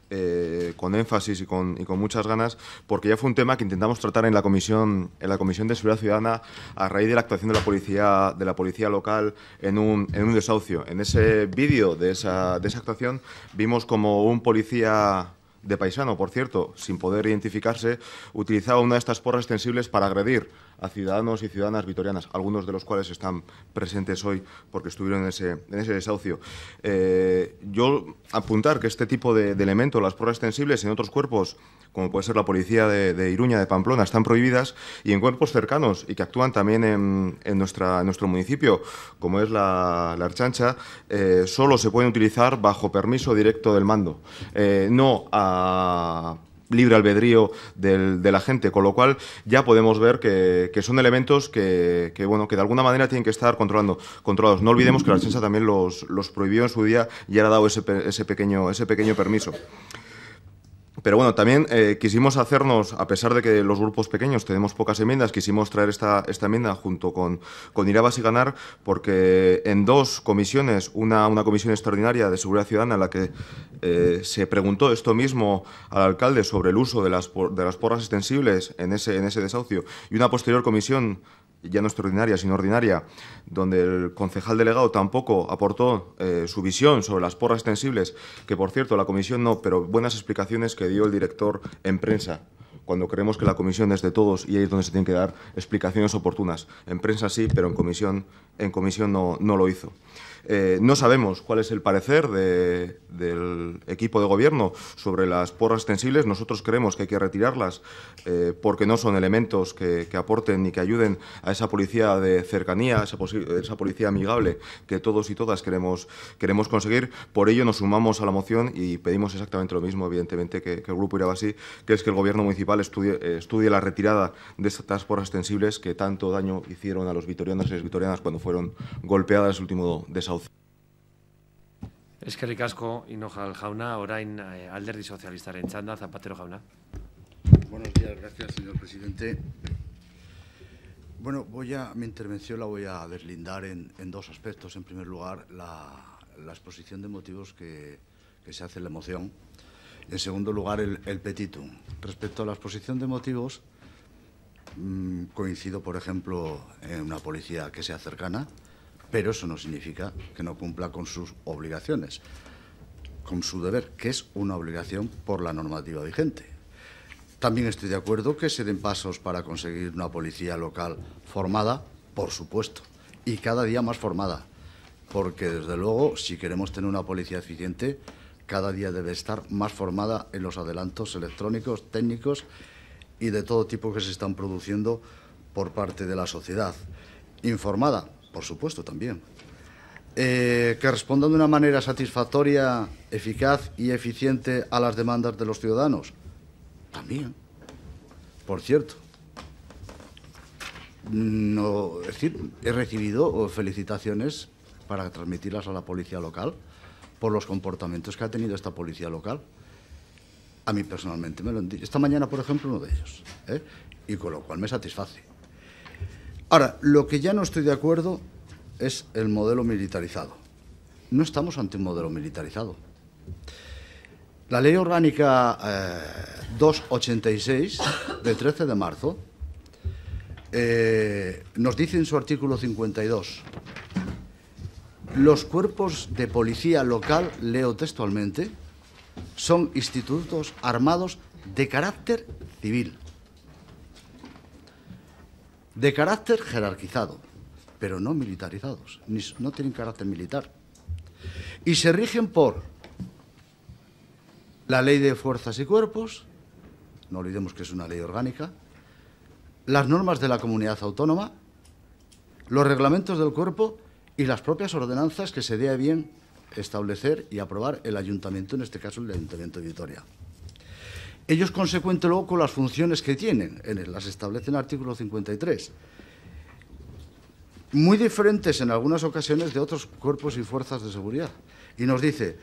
S7: eh, con énfasis y con, muchas ganas, porque ya fue un tema que intentamos tratar en la comisión, en la comisión de seguridad ciudadana a raíz de la actuación de la policía, de la policía local en un, desahucio. En ese vídeo de esa, de actuación vimos como un policía de paisano, por cierto, sin poder identificarse, utilizaba una de estas porras extensibles para agredir a ciudadanos y ciudadanas vitorianas, algunos de los cuales están presentes hoy porque estuvieron en ese, en ese desahucio. Eh, yo apuntar que este tipo de, elementos, las pruebas extensibles en otros cuerpos, como puede ser la policía de, Iruña, de Pamplona, están prohibidas y en cuerpos cercanos y que actúan también en, en, nuestra, nuestro municipio, como es la, la Archancha, eh, solo se pueden utilizar bajo permiso directo del mando, eh, no a libre albedrío de la gente, con lo cual ya podemos ver que, son elementos que, bueno, que de alguna manera tienen que estar controlando, controlados. No olvidemos que la ciencia también los, los prohibió en su día y ahora ha dado ese, ese, pequeño, ese pequeño permiso. Pero bueno, también eh, quisimos hacernos, a pesar de que los grupos pequeños tenemos pocas enmiendas, quisimos traer esta, esta enmienda junto con, con Irabas y Ganar, porque en dos comisiones, una, una comisión extraordinaria de seguridad ciudadana en la que eh, se preguntó esto mismo al alcalde sobre el uso de las, de las porras extensibles en ese, en ese desahucio, y una posterior comisión ya no extraordinaria, sino ordinaria, donde el concejal delegado tampoco aportó eh, su visión sobre las porras extensibles, que por cierto la comisión no, pero buenas explicaciones que dio el director en prensa cuando creemos que la comisión es de todos y ahí es donde se tienen que dar explicaciones oportunas. En prensa sí, pero en comisión, en comisión no, no lo hizo. Eh, no sabemos cuál es el parecer del equipo de gobierno sobre las porras extensibles. Nosotros creemos que hay que retirarlas eh, porque no son elementos que, aporten ni que ayuden a esa policía de cercanía, esa, esa policía amigable que todos y todas queremos, queremos conseguir. Por ello nos sumamos a la moción y pedimos exactamente lo mismo, evidentemente, que, el Grupo así que es que el Gobierno municipal eh, estudie, la retirada de estas porras extensibles que tanto daño hicieron a los vitorianos y las vitorianas cuando fueron golpeadas el último desahucio que
S1: Eskerrik asko, Hinojal jauna, orain eh, alderdi
S15: sozialistaren txanda, Zapatero jauna. Buenos días, gracias, señor presidente. Bueno, voy a, mi intervención la voy a deslindar en, dos aspectos. En primer lugar, la, exposición de motivos que, se hace en la moción. En segundo lugar, el, el petitum. Respecto a la exposición de motivos, mm, coincido, por ejemplo, en una policía que sea cercana, pero eso no significa que no cumpla con sus obligaciones, con su deber, que es una obligación por la normativa vigente. También estoy de acuerdo que se den pasos para conseguir una policía local formada, por supuesto, y cada día más formada, porque desde luego si queremos tener una policía eficiente, cada día debe estar más formada en los adelantos electrónicos, técnicos y de todo tipo que se están produciendo por parte de la sociedad. Informada, por supuesto, también. Eh, que respondan de una manera satisfactoria, eficaz y eficiente a las demandas de los ciudadanos. También. Por cierto, no, es decir, he recibido felicitaciones para transmitirlas a la policía local por los comportamientos que ha tenido esta policía local. A mí personalmente me lo han dicho. Esta mañana, por ejemplo, uno de ellos. ¿eh? Y con lo cual me satisface. Ahora, lo que ya no estoy de acuerdo es el modelo militarizado. No estamos ante un modelo militarizado. La Ley Orgánica 286 eh, de 13 de marzo eh, nos dice en su artículo 52, los cuerpos de policía local, leo textualmente, son institutos armados de carácter civil de carácter jerarquizado, pero no militarizados, no tienen carácter militar. Y se rigen por la ley de fuerzas y cuerpos, no olvidemos que es una ley orgánica, las normas de la comunidad autónoma, los reglamentos del cuerpo y las propias ordenanzas que se dé bien establecer y aprobar el ayuntamiento, en este caso el ayuntamiento de Vitoria ellos consecuente luego con las funciones que tienen, las establece en el artículo 53, muy diferentes en algunas ocasiones de otros cuerpos y fuerzas de seguridad. Y nos dice,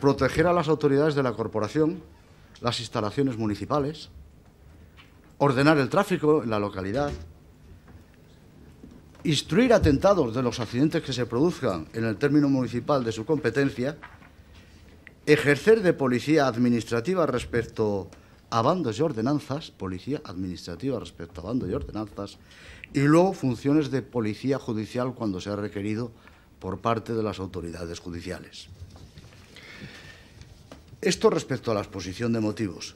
S15: proteger a las autoridades de la corporación, las instalaciones municipales, ordenar el tráfico en la localidad, instruir atentados de los accidentes que se produzcan en el término municipal de su competencia, ejercer de policía administrativa respecto a bandos y ordenanzas, policía administrativa respecto a bandos y ordenanzas, y luego funciones de policía judicial cuando sea requerido por parte de las autoridades judiciales. Esto respecto a la exposición de motivos.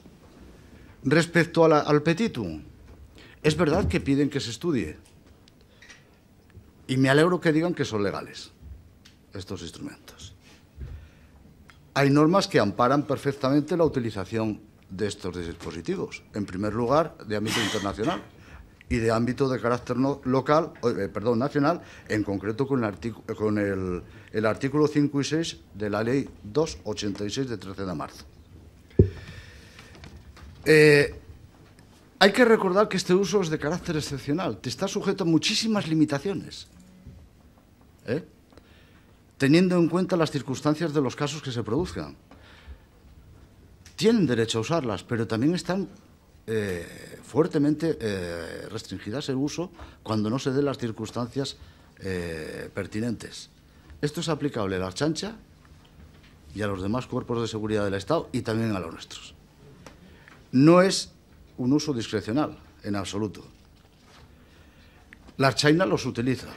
S15: Respecto al petitum, es verdad que piden que se estudie. Y me alegro que digan que son legales estos instrumentos. Hay normas que amparan perfectamente la utilización de estos dispositivos. En primer lugar, de ámbito internacional y de ámbito de carácter local, eh, perdón, nacional, en concreto con, el, artículo 5 y 6 de la Ley 286 de 13 de marzo. Eh, hay que recordar que este uso es de carácter excepcional, te está sujeto a muchísimas limitaciones. ¿Eh? teniendo en cuenta las circunstancias de los casos que se produzcan. Tienen derecho a usarlas, pero también están eh, fuertemente eh, restringidas el uso cuando no se den las circunstancias eh, pertinentes. Esto es aplicable a la chancha y a los demás cuerpos de seguridad del Estado y también a los nuestros. No es un uso discrecional, en absoluto. La China los utiliza,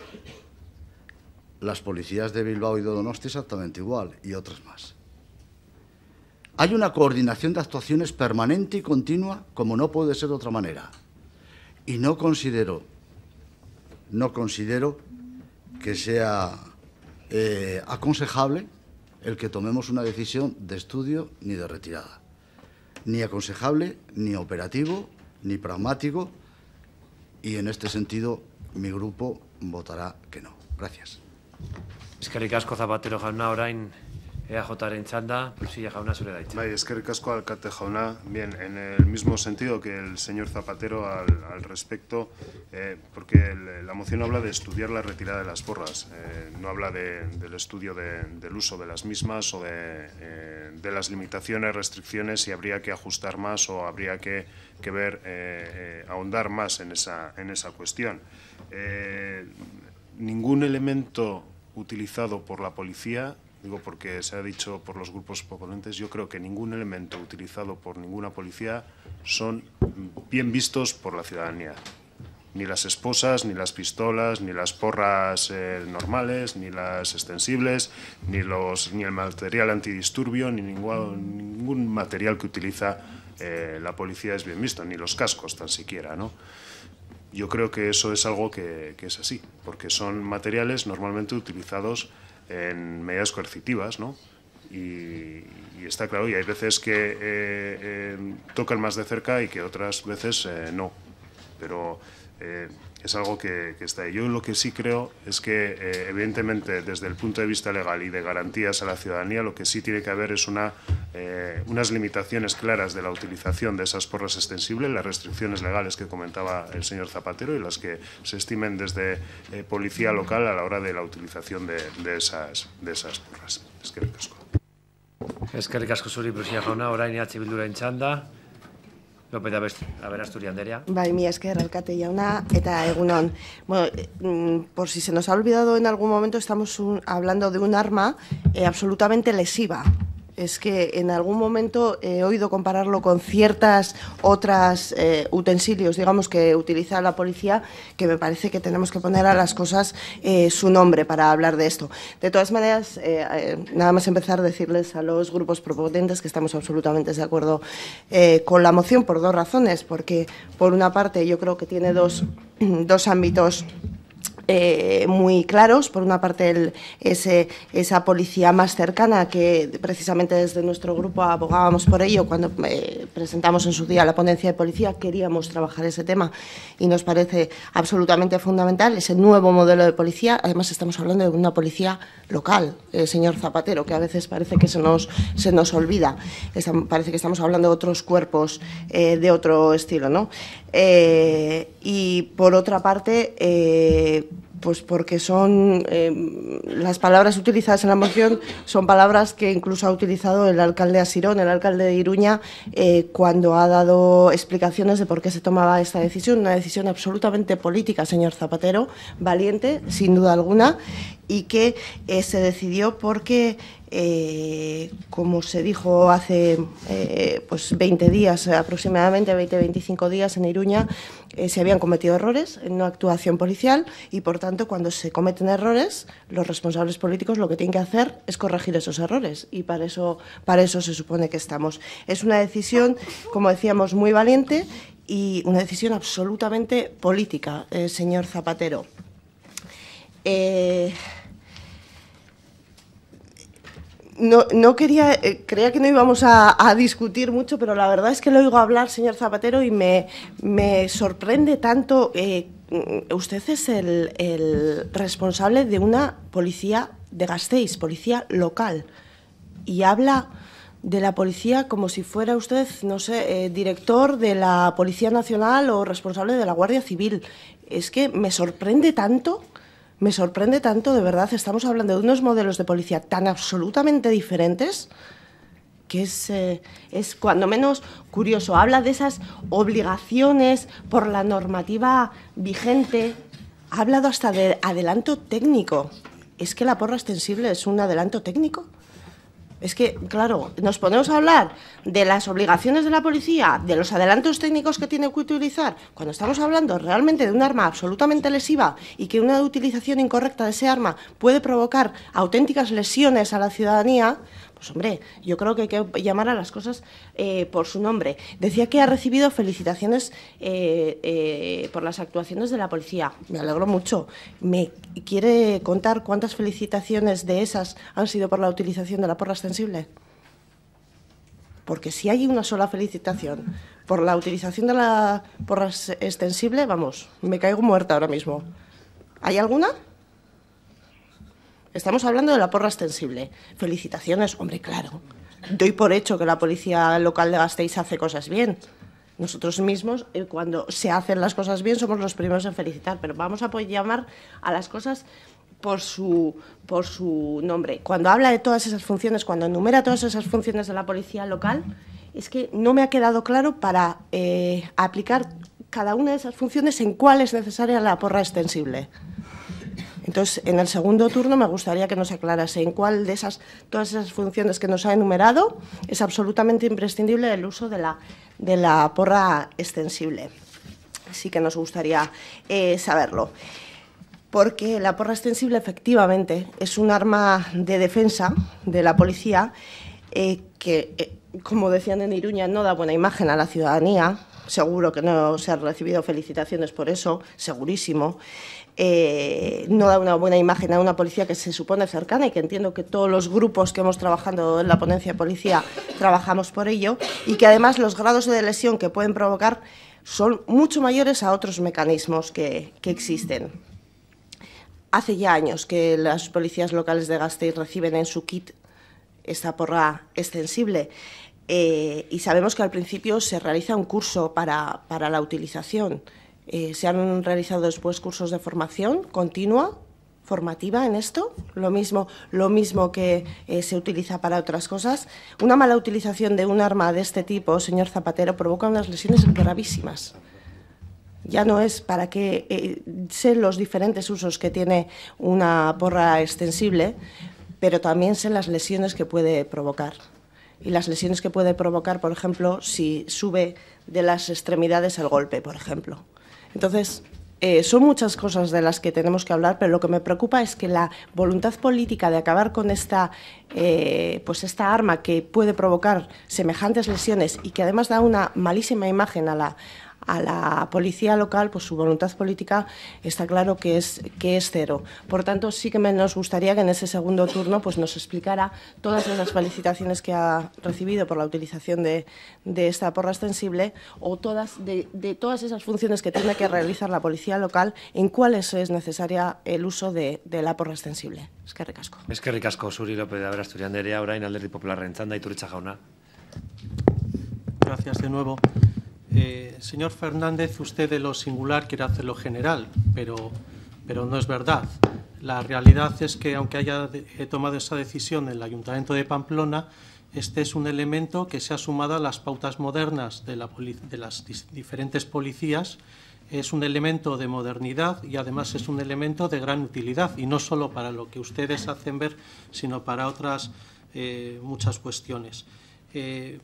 S15: las policías de Bilbao y de exactamente igual, y otras más. Hay una coordinación de actuaciones permanente y continua, como no puede ser de otra manera. Y no considero, no considero que sea eh, aconsejable el que tomemos una decisión de estudio ni de retirada. Ni aconsejable, ni operativo, ni pragmático. Y en este sentido, mi grupo votará que no. Gracias.
S1: Eskerrik asko Zapatero jauna orain EAJren txanda, jauna zure daitza.
S8: Bai, eskerrik asko alcate jauna. Bien, en el mismo sentido que el señor Zapatero al, respecto, eh, porque la moción habla de estudiar la retirada de las porras eh, no habla del estudio del uso de las mismas o de, eh, las limitaciones, restricciones, si habría que ajustar más o habría que, que ver, ahondar más en esa, en esa cuestión. ningún elemento utilizado por la policía, digo porque se ha dicho por los grupos proponentes, yo creo que ningún elemento utilizado por ninguna policía son bien vistos por la ciudadanía. Ni las esposas, ni las pistolas, ni las porras eh, normales, ni las extensibles, ni, los, ni el material antidisturbio, ni ningún, material que utiliza eh, la policía es bien visto, ni los cascos tan siquiera, ¿no? Yo creo que eso es algo que, es así, porque son materiales normalmente utilizados en medidas coercitivas, ¿no? Y, está claro, y hay veces que eh, eh, tocan más de cerca y que otras veces eh, no. Pero es algo que, está ahí. Yo lo que sí creo es que, eh, evidentemente, desde el punto de vista legal y de garantías a la ciudadanía, lo que sí tiene que haber es una, eh, unas limitaciones claras de la utilización de esas porras extensibles, las restricciones legales que comentaba el señor Zapatero y las que se estimen desde eh, policía local a la hora de la utilización de, esas, de esas porras. Es que
S1: Es que Suri, López Aberasturia a
S16: Bai, mi esker, alcate jauna, eta egunon. Bueno, mm, por si se nos ha olvidado en algún momento, estamos hablando de un arma eh, absolutamente lesiva es que en algún momento he oído compararlo con ciertas otras eh, utensilios, digamos, que utiliza la policía, que me parece que tenemos que poner a las cosas eh, su nombre para hablar de esto. De todas maneras, eh, nada más empezar a decirles a los grupos proponentes que estamos absolutamente de acuerdo con la moción por dos razones, porque por una parte yo creo que tiene dos, dos ámbitos eh, muy claros. Por una parte, ese, esa policía más cercana, que precisamente desde nuestro grupo abogábamos por ello cuando eh, presentamos en su día la ponencia de policía, queríamos trabajar ese tema y nos parece absolutamente fundamental ese nuevo modelo de policía. Además, estamos hablando de una policía local, ...el eh, señor Zapatero, que a veces parece que se nos, se nos olvida. parece que estamos hablando de otros cuerpos de otro estilo, ¿no? y por otra parte, pues porque son em, las palabras utilizadas en la moción son palabras que incluso ha utilizado el alcalde Asirón, el alcalde de Iruña, eh, cuando ha dado explicaciones de por qué se tomaba esta decisión, una decisión absolutamente política, señor Zapatero, valiente, sin duda alguna, y que eh, se decidió porque, eh, como se dijo hace eh, pues 20 días, aproximadamente 20-25 días en Iruña, se habían cometido errores en una actuación policial y, por tanto, cuando se cometen errores, los responsables políticos lo que tienen que hacer es corregir esos errores y para eso, para eso se supone que estamos. Es una decisión, como decíamos, muy valiente y una decisión absolutamente política, señor Zapatero no, no quería, eh, creía que no íbamos a, discutir mucho, pero la verdad es que lo oigo hablar, señor Zapatero, y me, sorprende tanto. Eh, usted es el, responsable de una policía de Gasteiz, policía local, y habla de la policía como si fuera usted, no sé, eh, director de la Policía Nacional o responsable de la Guardia Civil. Es que me sorprende tanto me sorprende tanto, de verdad, estamos hablando de unos modelos de policía tan absolutamente diferentes que eh, es, cuando menos curioso. Habla de esas obligaciones por la normativa vigente, ha hablado hasta de adelanto técnico. ¿Es que la porra extensible es un adelanto técnico? Es que, claro, nos ponemos a hablar de las obligaciones de la policía, de los adelantos técnicos que tiene que utilizar, cuando estamos hablando realmente de un arma absolutamente lesiva y que una utilización incorrecta de ese arma puede provocar auténticas lesiones a la ciudadanía, pues hombre, yo creo que hay que llamar a las cosas eh, por su nombre. Decía que ha recibido felicitaciones eh, eh, por las actuaciones de la policía. Me alegro mucho. ¿Me quiere contar cuántas felicitaciones de esas han sido por la utilización de la porra extensible? Porque si hay una sola felicitación por la utilización de la porra extensible, vamos, me caigo muerta ahora mismo. ¿Hay alguna? Estamos hablando de la porra extensible. Felicitaciones, hombre, claro. Doy por hecho que la policía local de Gasteiz hace cosas bien. Nosotros mismos, eh, cuando se hacen las cosas bien, somos los primeros en felicitar, pero vamos a llamar a las cosas por su, nombre. Cuando habla de todas esas funciones, cuando enumera todas esas funciones de la policía local, es que no me ha quedado claro para eh, aplicar cada una de esas funciones en cuál es necesaria la porra extensible. Entonces, en el segundo turno me gustaría que nos aclarase en cuál de esas, todas esas funciones que nos ha enumerado es absolutamente imprescindible el uso de la, de la porra extensible. Así que nos gustaría eh, saberlo. Porque la porra extensible efectivamente es un arma de defensa de la policía eh, que, eh, como decían en Iruña, no da buena imagen a la ciudadanía. Seguro que no se han recibido felicitaciones por eso, segurísimo. Eh, no da una buena imagen a una policía que se supone cercana y que entiendo que todos los grupos que hemos trabajado en la ponencia de policía trabajamos por ello y que además los grados de lesión que pueden provocar son mucho mayores a otros mecanismos que, existen. Hace ya años que las policías locales de Gasteiz reciben en su kit esta porra extensible. Eh, y sabemos que al principio se realiza un curso para la utilización. Eh, se han realizado después cursos de formación continua formativa en esto, lo mismo, lo mismo que eh, se utiliza para otras cosas. Una mala utilización de un arma de este tipo, señor Zapatero, provoca unas lesiones gravísimas. Ya no es para que eh, sé los diferentes usos que tiene una porra extensible, pero también sé las lesiones que puede provocar. Y las lesiones que puede provocar, por ejemplo, si sube de las extremidades al golpe, por ejemplo. Entonces, eh, son muchas cosas de las que tenemos que hablar, pero lo que me preocupa es que la voluntad política de acabar con esta, eh, pues esta arma que puede provocar semejantes lesiones y que además da una malísima imagen a la, a la policía local, pues su voluntad política está claro que es, que es cero. Por tanto, sí que nos gustaría que en ese segundo turno pues, nos explicara todas las felicitaciones que ha recibido por la utilización de, esta porra extensible o todas, de, todas esas funciones que tiene que realizar la policía local, en cuáles es necesaria el uso de, la porra extensible. Es que ricasco.
S1: Es que ricasco, Suri López de Abra, Alderdi Popular, y Turicha Jauna. Gracias de nuevo. Eh, señor Fernández, usted de lo singular quiere hacer
S3: lo general, pero, pero no es verdad. La realidad es que, aunque haya tomado esa decisión en el Ayuntamiento de Pamplona, este es un elemento que se ha sumado a las pautas modernas de, las diferentes policías. Es un elemento de modernidad y además es un elemento de gran utilidad, y no solo para lo que ustedes hacen ver, sino para otras eh, muchas cuestiones. Eh,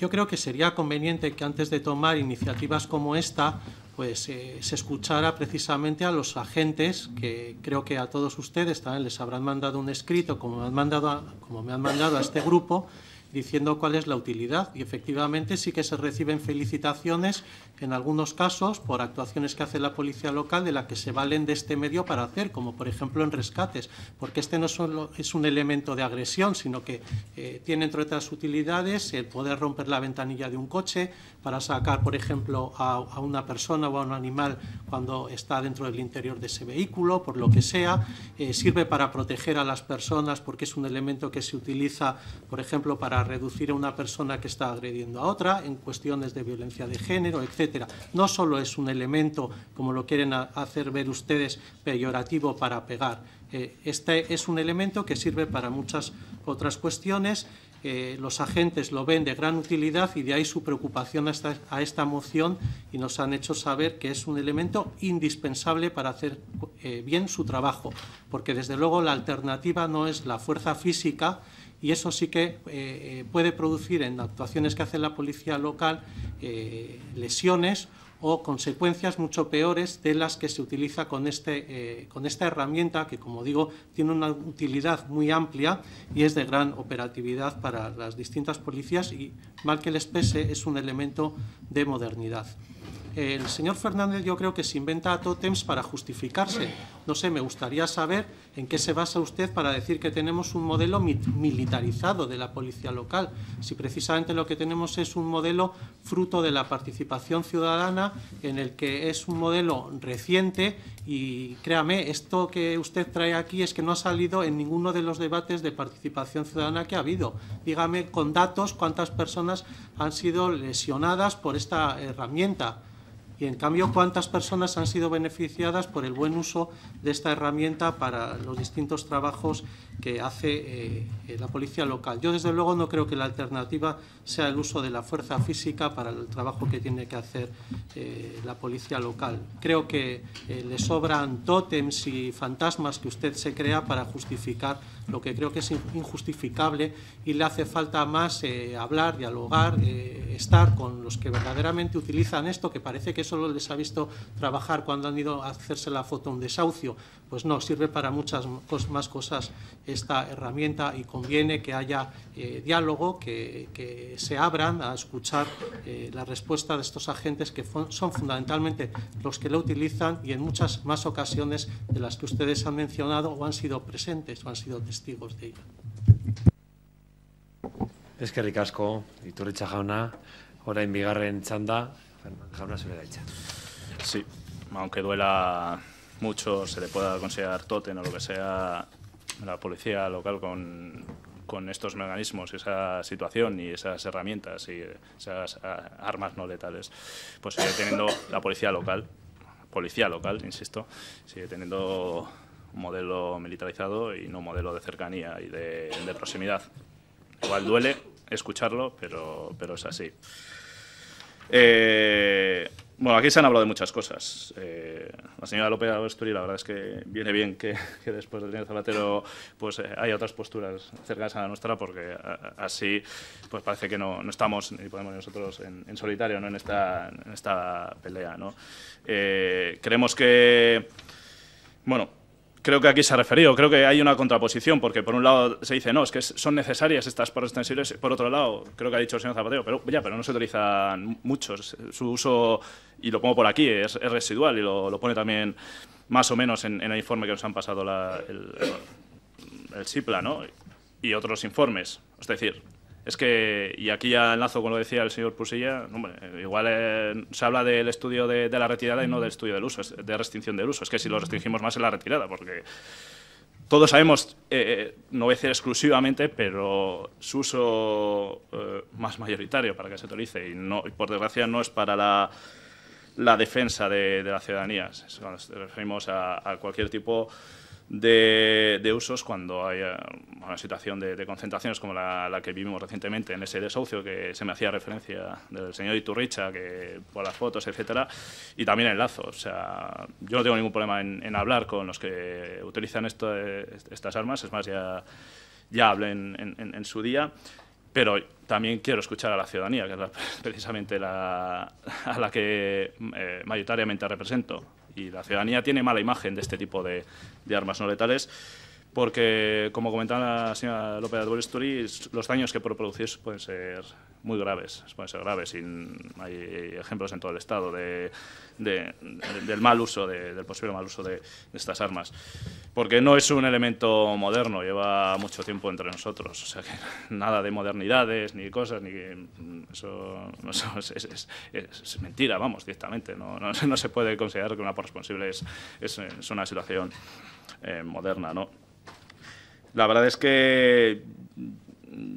S3: yo creo que sería conveniente que antes de tomar iniciativas como esta, pues eh, se escuchara precisamente a los agentes, que creo que a todos ustedes también les habrán mandado un escrito, como han mandado como me han mandado a este grupo, diciendo cuál es la utilidad. Y efectivamente sí que se reciben felicitaciones en algunos casos por actuaciones que hace la policía local de la que se valen de este medio para hacer, como por ejemplo en rescates, porque este no solo es un elemento de agresión, sino que eh, tiene entre otras utilidades el poder romper la ventanilla de un coche para sacar, por ejemplo, a, una persona o a un animal cuando está dentro del interior de ese vehículo, por lo que sea, eh, sirve para proteger a las personas porque es un elemento que se utiliza, por ejemplo, para reducir a una persona que está agrediendo a otra en cuestiones de violencia de género, etc no solo es un elemento, como lo quieren hacer ver ustedes, peyorativo para pegar. Eh, este es un elemento que sirve para muchas otras cuestiones. Eh, los agentes lo ven de gran utilidad y de ahí su preocupación a esta, moción y nos han hecho saber que es un elemento indispensable para hacer eh, bien su trabajo, porque desde luego la alternativa no es la fuerza física, y eso sí que eh, eh, puede producir en actuaciones que hace la policía local eh, lesiones o consecuencias mucho peores de las que se utiliza este, con esta herramienta que, como digo, tiene una utilidad muy amplia y es de gran operatividad para las distintas policías y, mal que les pese, es un elemento de modernidad el señor Fernández yo creo que se inventa Totems para justificarse. No sé, me gustaría saber en qué se basa usted para decir que tenemos un modelo militarizado de la policía local, si precisamente lo que tenemos es un modelo fruto de la participación ciudadana, en el que es un modelo reciente y créame, esto que usted trae aquí es que no ha salido en ninguno de los debates de participación ciudadana que ha habido. Dígame con datos cuántas personas han sido lesionadas por esta herramienta y en cambio cuántas personas han sido beneficiadas por el buen uso de esta herramienta para los distintos trabajos que hace eh, la policía local. Yo, desde luego, no creo que la alternativa sea el uso de la fuerza física para el trabajo que tiene que hacer eh, la policía local. Creo que eh, le sobran tótems y fantasmas que usted se crea para justificar lo que creo que es injustificable y le hace falta más hablar, dialogar, estar con los que verdaderamente utilizan esto, que parece que solo les ha visto trabajar cuando han ido a hacerse la foto a un desahucio, pues no, sirve para muchas más cosas esta herramienta y conviene que haya eh, diálogo, que, se abran a escuchar eh, la respuesta de estos agentes que son fundamentalmente los que lo utilizan y en muchas más ocasiones de las que ustedes han mencionado o han sido presentes o han sido
S1: testigos de ella. Es que ricasco, jauna,
S10: Jauna Sí, aunque duela mucho se le pueda considerar totem o lo que sea la policía local con, estos mecanismos, esa situación y esas herramientas y esas ah, armas no letales, pues sigue teniendo la policía local, policía local, insisto, sigue teniendo un modelo militarizado y no un modelo de cercanía y de, proximidad. Igual duele escucharlo, pero, pero es así. Eh, bueno, aquí se han hablado de muchas cosas. Eh, la señora López Asturi, la verdad es que viene bien que, después de tener Zapatero pues, hay eh, haya otras posturas cercanas a la nuestra, porque eh, así pues parece que no, estamos, ni podemos nosotros, en, solitario ¿no? en, esta, en esta pelea. ¿no? creemos que, bueno, creo que aquí se ha referido, creo que hay una contraposición, porque por un lado se dice, no, es que son necesarias estas por extensibles, por otro lado, creo que ha dicho el señor Zapatero, pero ya, pero no se utilizan muchos, su uso, y lo pongo por aquí, es, residual, y lo, pone también más o menos en, el informe que nos han pasado el, el SIPLA, ¿no? Y otros informes, es decir, es que, y aquí ya enlazo con lo que decía el señor Pusilla, igual eh, se habla del estudio de, la retirada y no del estudio del uso, de restricción del uso. Es que si lo restringimos más es la retirada, porque todos sabemos, eh, eh, no voy a decir exclusivamente, pero su uso más mayoritario para que se utilice, y, no, por desgracia no es para la, defensa de, la ciudadanía. nos referimos a, a cualquier tipo de, usos cuando hay eh, una situación de, concentraciones como la, que vivimos recientemente en ese desahucio que se me hacía referencia del señor Iturricha, que por las fotos, etcétera, y también el lazo. O sea, yo no tengo ningún problema en, hablar con los que utilizan eh, estas armas, es más, ya, ya hablé en, su día pero también quiero escuchar a la ciudadanía, que es precisamente la, a la que eh, mayoritariamente represento y la ciudadanía tiene mala imagen de este tipo de, armas no letales porque, como comentaba la señora López de los daños que por producir pueden ser muy graves, pueden ser graves. hay ejemplos en todo el Estado del mal uso, del posible mal uso de, estas armas. Porque no es un elemento moderno, lleva mucho tiempo entre nosotros. O sea que nada de modernidades, ni cosas, ni. Eso, eso es, mentira, vamos, directamente. No, se puede considerar que una por es, es, una situación eh, moderna, ¿no? La verdad es que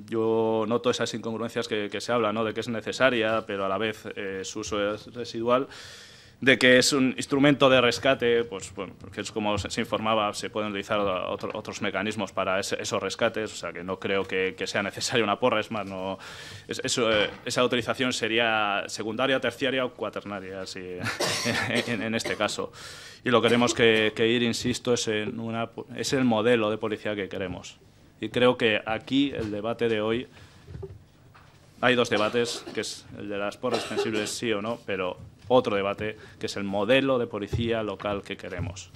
S10: yo noto esas incongruencias que, se habla, ¿no? de que es necesaria, pero a la vez eh, su uso es residual, de que es un instrumento de rescate, pues porque es como se, informaba, se pueden utilizar otros mecanismos para esos rescates, o sea que no creo que, sea necesaria una porra, es más, no, eh, esa utilización sería secundaria, terciaria o cuaternaria, en, este caso. Y lo que tenemos que, ir, insisto, es, en es el modelo de policía que queremos. Y creo que aquí el debate de hoy, hay dos debates, que es el de las porras sensibles sí o no, pero otro debate, que es el modelo de policía local que queremos.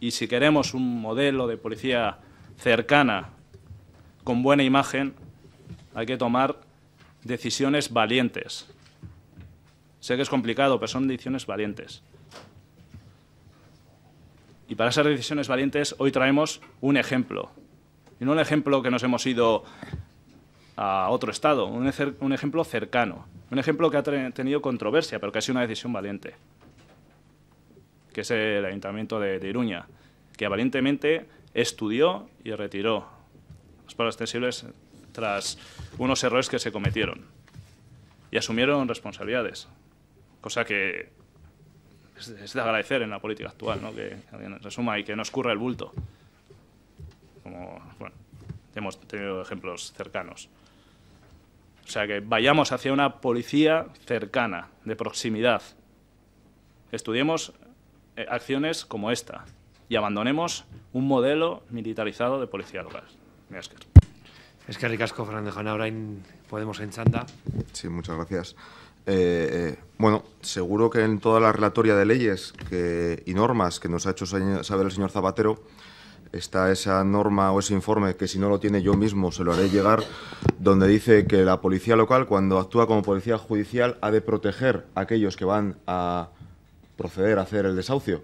S10: Y si queremos un modelo de policía cercana, con buena imagen, hay que tomar decisiones valientes. Sé que es complicado, pero son decisiones valientes. Y para esas decisiones valientes, hoy traemos un ejemplo, y no un ejemplo que nos hemos ido a otro estado, un, ejemplo cercano, un ejemplo que ha tenido controversia, pero que ha sido una decisión valiente, que es el Ayuntamiento de, Iruña, que valientemente estudió y retiró los paros extensibles tras unos errores que se cometieron y asumieron responsabilidades, cosa que es de agradecer en la política actual, que resuma y que no escurra el bulto como, bueno, hemos tenido ejemplos cercanos. O sea, que vayamos hacia una policía cercana, de proximidad. Estudiemos eh, acciones como esta y abandonemos un modelo militarizado de policía local. Es que ricasco, Fernández Janabrain, Podemos en
S7: Sí, muchas gracias. Eh, eh, bueno, seguro que en toda la relatoria de leyes que, y normas que nos ha hecho saber el señor Zapatero, está esa norma o ese informe que si no lo tiene yo mismo se lo haré llegar, donde dice que la policía local cuando actúa como policía judicial ha de proteger a aquellos que van a proceder a hacer el desahucio,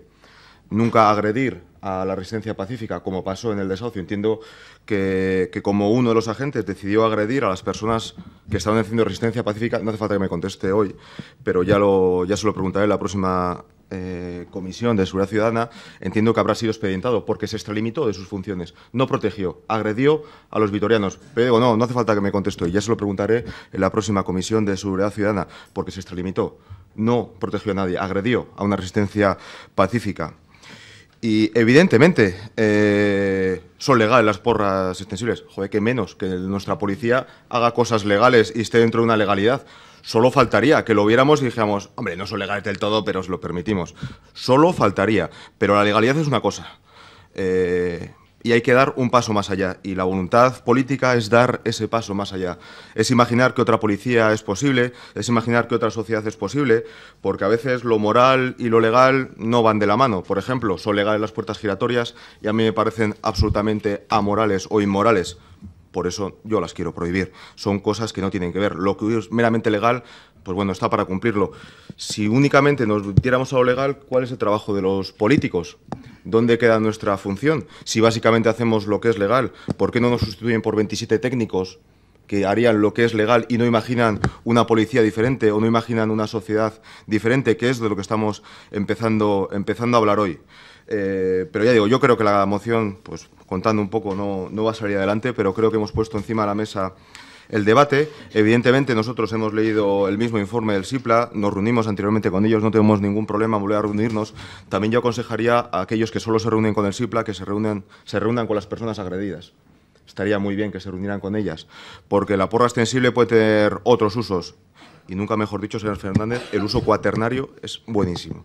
S7: nunca agredir a la resistencia pacífica como pasó en el desahucio. Entiendo que, como uno de los agentes decidió agredir a las personas que estaban haciendo resistencia pacífica, no hace falta que me conteste hoy, pero ya, lo, ya se lo preguntaré la próxima eh, Comisión de Seguridad Ciudadana, entiendo que habrá sido expedientado porque se extralimitó de sus funciones, no protegió, agredió a los vitorianos. Pero digo, no, no hace falta que me conteste, ya se lo preguntaré en la próxima Comisión de Seguridad Ciudadana, porque se extralimitó, no protegió a nadie, agredió a una resistencia pacífica. Y evidentemente eh, son legales las porras extensibles. Joder, que menos que nuestra policía haga cosas legales y esté dentro de una legalidad. Solo faltaría que lo viéramos y dijéramos, hombre, no son legales del todo, pero os lo permitimos. Solo faltaría. Pero la legalidad es una cosa. Eh, y hay que dar un paso más allá. Y la voluntad política es dar ese paso más allá. Es imaginar que otra policía es posible, es imaginar que otra sociedad es posible, porque a veces lo moral y lo legal no van de la mano. Por ejemplo, son legales las puertas giratorias y a mí me parecen absolutamente amorales o inmorales. Por eso yo las quiero prohibir. Son cosas que no tienen que ver. Lo que es meramente legal, pues bueno, está para cumplirlo. Si únicamente nos diéramos a lo legal, ¿cuál es el trabajo de los políticos? ¿Dónde queda nuestra función? Si básicamente hacemos lo que es legal, ¿por qué no nos sustituyen por 27 técnicos? que harían lo que es legal y no imaginan una policía diferente o no imaginan una sociedad diferente, que es de lo que estamos empezando, empezando a hablar hoy. Eh, pero ya digo, yo creo que la moción, pues contando un poco no, no va a salir adelante, pero creo que hemos puesto encima de la mesa el debate. Evidentemente nosotros hemos leído el mismo informe del SIPLA, nos reunimos anteriormente con ellos, no tenemos ningún problema en volver a reunirnos. También yo aconsejaría a aquellos que solo se reúnen con el SIPLA que se se reúnan con las personas agredidas. Estaría muy bien que se reunieran con ellas, porque la porra extensible puede tener otros usos. Y nunca mejor dicho, señor Fernández, el uso cuaternario es buenísimo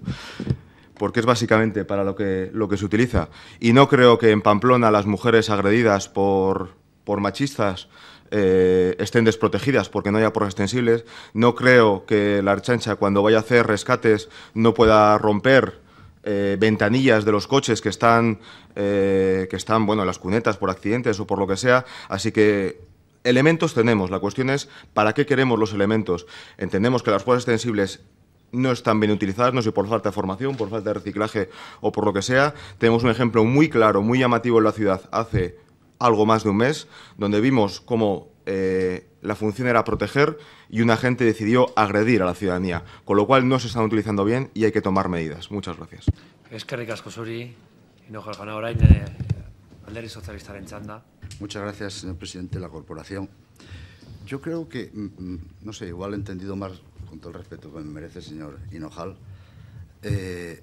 S7: porque es básicamente para lo que, lo que se utiliza. Y no creo que en Pamplona las mujeres agredidas por, por machistas eh, estén desprotegidas porque no haya por extensibles. No creo que la Archancha, cuando vaya a hacer rescates, no pueda romper eh, ventanillas de los coches que están, eh, que están, bueno, en las cunetas por accidentes o por lo que sea. Así que elementos tenemos. La cuestión es para qué queremos los elementos. Entendemos que las fuerzas extensibles no están bien utilizadas, no sé, por falta de formación, por falta de reciclaje o por lo que sea. Tenemos un ejemplo muy claro, muy llamativo en la ciudad hace algo más de un mes, donde vimos cómo eh, la función era proteger y un agente decidió agredir a la ciudadanía, con lo cual no se están utilizando bien y hay que tomar medidas. Muchas gracias.
S1: Es que eh,
S15: Muchas gracias, señor eh, presidente de la corporación. Yo creo que, mm, mm, no sé, igual he entendido más con todo el respeto que me merece el señor Hinojal, eh,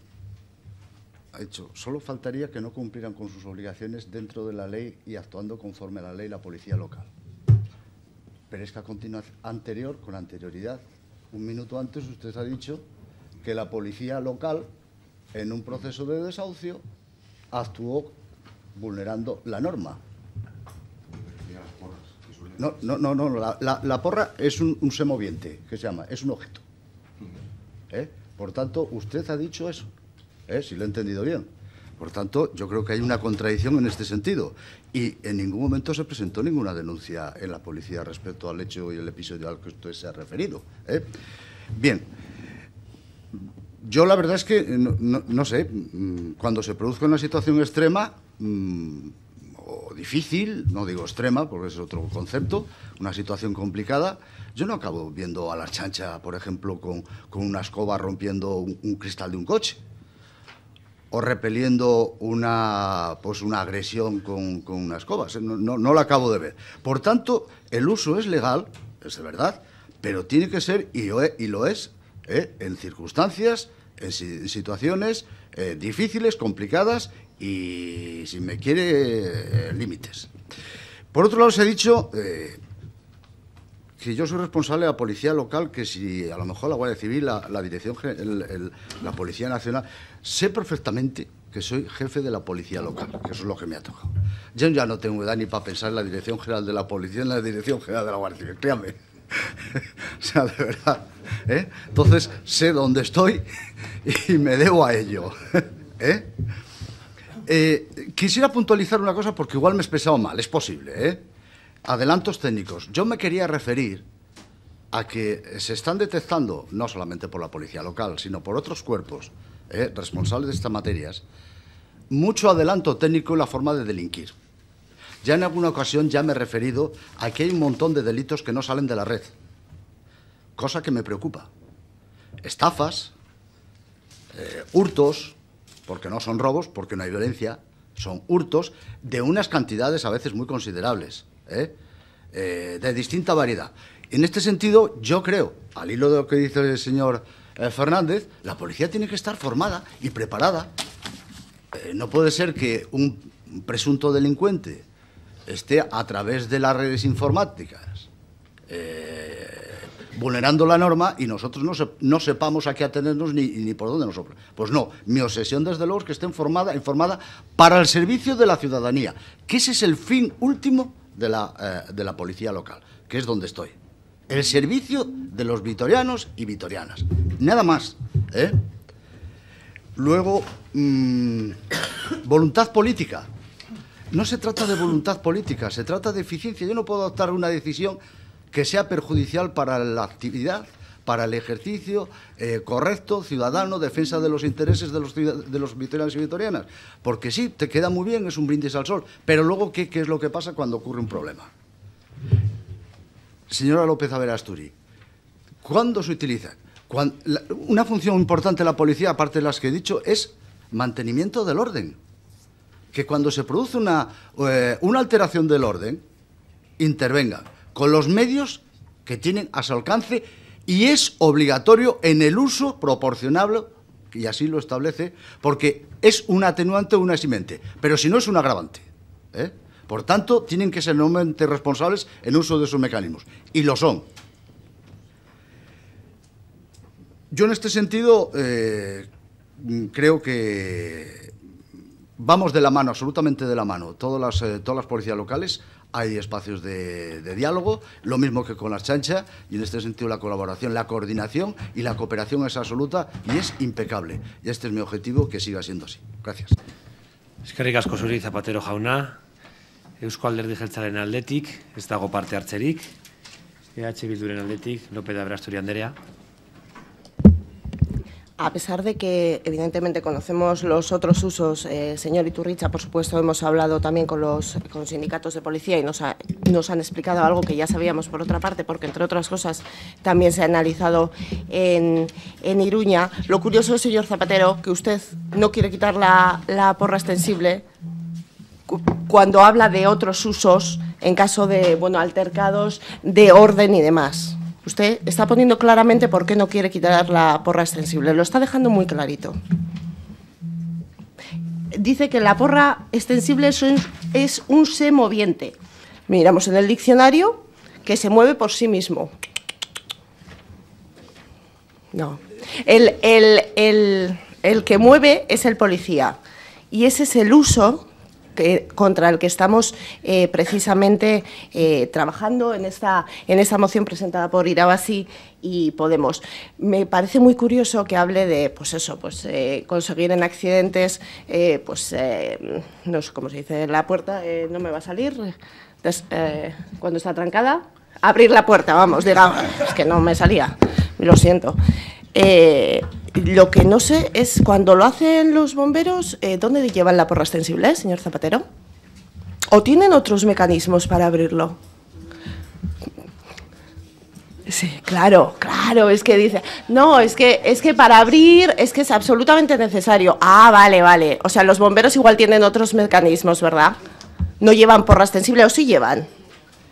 S15: ha dicho, solo faltaría que no cumplieran con sus obligaciones dentro de la ley y actuando conforme a la ley la policía local. Pero es que a continuación, anterior, con anterioridad, un minuto antes usted ha dicho que la policía local, en un proceso de desahucio, actuó vulnerando la norma. No, no, no, no la, la, porra es un, semoviente, ¿qué se llama, es un objeto. ¿Eh? Por tanto, usted ha dicho eso, ¿eh? si lo he entendido bien. Por tanto, yo creo que hay una contradicción en este sentido. Y en ningún momento se presentó ninguna denuncia en la policía respecto al hecho y el episodio al que usted se ha referido. ¿eh? Bien, yo la verdad es que no, no, sé, mm, cuando se produzca una situación extrema, mm, difícil, no digo extrema, porque es otro concepto, una situación complicada, yo no acabo viendo a la chancha, por ejemplo, con, con una escoba rompiendo un, cristal de un coche, o repeliendo una, pues una agresión con, con una escoba, no, no, la acabo de ver. Por tanto, el uso es legal, es de verdad, pero tiene que ser, y lo e, es, ¿eh? en circunstancias, en situaciones eh, difíciles, complicadas y, si me quiere, eh, límites. Por otro lado, se ha dicho eh, que yo soy responsable de la policía local, que si a lo mejor la Guardia Civil, la, Dirección, la Policía Nacional, sé perfectamente que soy jefe de la policía local, que eso es lo que me ha tocado. Yo ya no tengo edad ni para pensar en la Dirección General de la Policía, en la Dirección General de la Guardia Civil, créame. o sea, de verdad. ¿eh? Entonces sé dónde estoy y me debo a ello. ¿eh? Eh, quisiera puntualizar una cosa porque igual me he expresado mal, es posible. Adelantos técnicos. Yo me quería referir a que se están detectando, no solamente por la policía local, sino por otros cuerpos responsables de estas materias, mucho adelanto técnico en la forma de delinquir. Ya en alguna ocasión ya me he referido a que hay un montón de delitos que no salen de la red, cosa que me preocupa. Estafas, eh, hurtos, porque no son robos, porque no hay violencia, son hurtos de unas cantidades a veces muy considerables, ¿eh? Eh, de distinta variedad. En este sentido, yo creo, al hilo de lo que dice el señor Fernández, la policía tiene que estar formada y preparada. no puede ser que un presunto delincuente esté a través de las redes informáticas eh, vulnerando la norma y nosotros no, no sepamos a qué atenernos ni, ni por dónde nos Pues no, mi obsesión desde luego es que esté informada, informada para el servicio de la ciudadanía, que ese es el fin último eh, de la, policía local, que es donde estoy. El servicio de los vitorianos y vitorianas. Nada más. ¿eh? Luego, mm, voluntad política no se trata de voluntad política, se trata de eficiencia. Yo no puedo adoptar una decisión que sea perjudicial para la actividad, para el ejercicio eh, correcto, ciudadano, defensa de los intereses de los, de los vitorianos y vitorianas. Porque sí, te queda muy bien, es un brindis al sol, pero luego, ¿qué, es lo que pasa cuando ocurre un problema? Señora López Averasturi, ¿cuándo se utiliza? una función importante de la policía, aparte de las que he dicho, es mantenimiento del orden que cuando se produce una, eh, alteración del orden, intervengan con los medios que tienen a su alcance y es obligatorio en el uso proporcionable, y así lo establece, porque es un atenuante o un eximente, pero si no es un agravante. ¿eh? Por tanto, tienen que ser normalmente responsables en uso de sus mecanismos, y lo son. Yo en este sentido eh, creo que vamos de la mano, absolutamente de la mano. Todas las, eh, todas las policías locales hay espacios de, diálogo, lo mismo que con las chancha y en este sentido la colaboración, la coordinación y la cooperación es absoluta y es impecable. Y este es mi objetivo, que siga siendo así. Gracias.
S1: Eskerrik asko Patero, Zapatero jauna, Eusko Alderdi Jeltzaren aldetik, ez dago parte hartzerik, EH Bilduren aldetik, López de y Anderea
S16: a pesar de que evidentemente conocemos los otros usos, eh, señor Iturricha, por supuesto hemos hablado también con los con sindicatos de policía y nos, han explicado algo que ya sabíamos por otra parte, porque entre otras cosas también se ha analizado en, en Iruña. Lo curioso, señor Zapatero, que usted no quiere quitar la, la porra extensible cuando habla de otros usos en caso de bueno altercados, de orden y demás. Usted está poniendo claramente por qué no quiere quitar la porra extensible. Lo está dejando muy clarito. Dice que la porra extensible es un se moviente. Miramos en el diccionario que se mueve por sí mismo. No. El, el que mueve es el policía. Y ese es el uso contra el que estamos eh, precisamente eh, trabajando en esta, en esta moción presentada por Irabasi y Podemos. Me parece muy curioso que hable de, pues eso, pues eh, conseguir en accidentes, pues no sé cómo se dice, la puerta no me va a salir cuando está trancada, abrir la puerta, vamos, digamos, es que no me salía, lo siento. Eh, lo que no sé es cuando lo hacen los bomberos, eh, ¿dónde llevan la porra extensible, señor Zapatero? ¿O tienen otros mecanismos para abrirlo? Sí, claro, claro, es que dice, no, es que es que para abrir es que es absolutamente necesario. Ah, vale, vale. O sea, los bomberos igual tienen otros mecanismos, ¿verdad? No llevan porra extensible o sí llevan.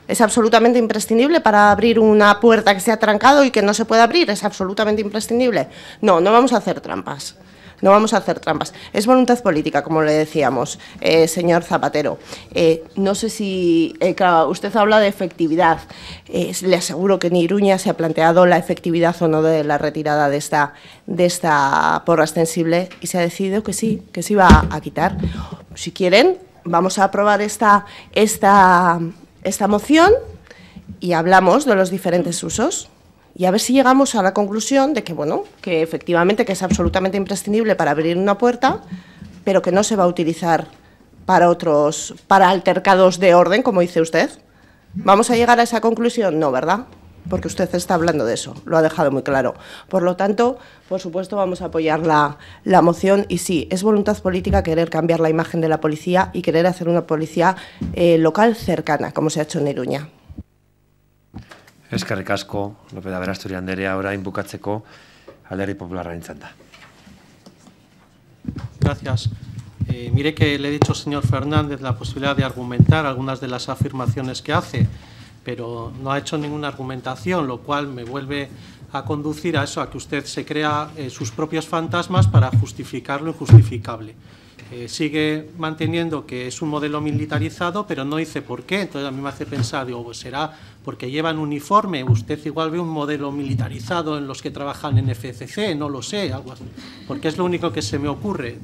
S16: Es absolutamente imprescindible para abrir una puerta que se ha trancado y que no se puede abrir. Es absolutamente imprescindible. No, no vamos a hacer trampas. No vamos a hacer trampas. Es voluntad política, como le decíamos, eh, señor Zapatero. Eh, no sé si, eh, usted habla de efectividad. le aseguro que ni Iruña se ha planteado la efectividad o no de la retirada de esta, de esta porra extensible y se ha decidido que sí, que se iba a quitar. Si quieren, vamos a aprobar esta, esta esta moción y hablamos de los diferentes usos y a ver si llegamos a la conclusión de que, bueno, que efectivamente que es absolutamente imprescindible para abrir una puerta, pero que no se va a utilizar para otros, para altercados de orden, como dice usted. ¿Vamos a llegar a esa conclusión? No, ¿verdad? porque usted está hablando de eso, lo ha dejado muy claro. Por lo tanto, por supuesto, vamos a apoyar la, la, moción y sí, es voluntad política querer cambiar la imagen de la policía y querer hacer una policía eh, local cercana, como se ha hecho en Iruña.
S1: Eskerrik asko, López de ahora en Bucateco, aler y popular da. Gracias. Eh, mire que le
S3: he dicho, señor Fernández, la posibilidad de argumentar algunas de las afirmaciones que hace pero no ha hecho ninguna argumentación, lo cual me vuelve a conducir a eso, a que usted se crea eh, sus propios fantasmas para justificar lo injustificable. Eh, sigue manteniendo que es un modelo militarizado, pero no dice por qué. Entonces a mí me hace pensar, digo, pues será porque llevan uniforme. Usted igual ve un modelo militarizado en los que trabajan en FCC, no lo sé, algo Porque es lo único que se me ocurre.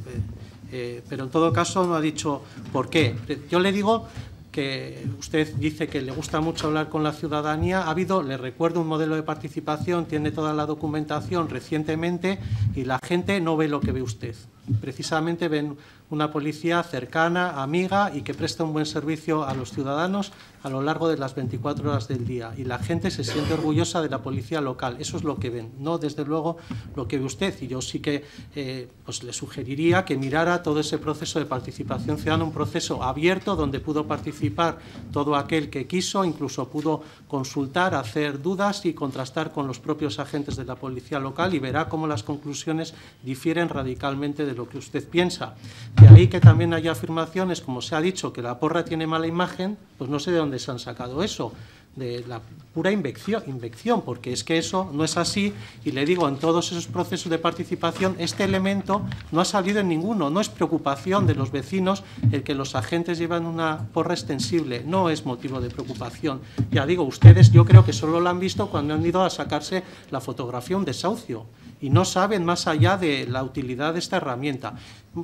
S3: Eh, pero en todo caso no ha dicho por qué. Yo le digo que usted dice que le gusta mucho hablar con la ciudadanía. Ha habido, le recuerdo, un modelo de participación, tiene toda la documentación recientemente y la gente no ve lo que ve usted. Precisamente ven una policía cercana, amiga y que presta un buen servicio a los ciudadanos a lo largo de las 24 horas del día. Y la gente se siente orgullosa de la policía local. Eso es lo que ven, no desde luego lo que ve usted. Y yo sí que eh, pues le sugeriría que mirara todo ese proceso de participación ciudadana, un proceso abierto donde pudo participar todo aquel que quiso, incluso pudo consultar, hacer dudas y contrastar con los propios agentes de la policía local y verá cómo las conclusiones difieren radicalmente de lo que usted piensa. De ahí que también haya afirmaciones, como se ha dicho, que la porra tiene mala imagen, pues no sé de dónde se han sacado eso, de la pura invección, porque es que eso no es así y le digo, en todos esos procesos de participación este elemento no ha salido en ninguno, no es preocupación de los vecinos el que los agentes llevan una porra extensible, no es motivo de preocupación. Ya digo, ustedes yo creo que solo lo han visto cuando han ido a sacarse la fotografía un desahucio y no saben más allá de la utilidad de esta herramienta.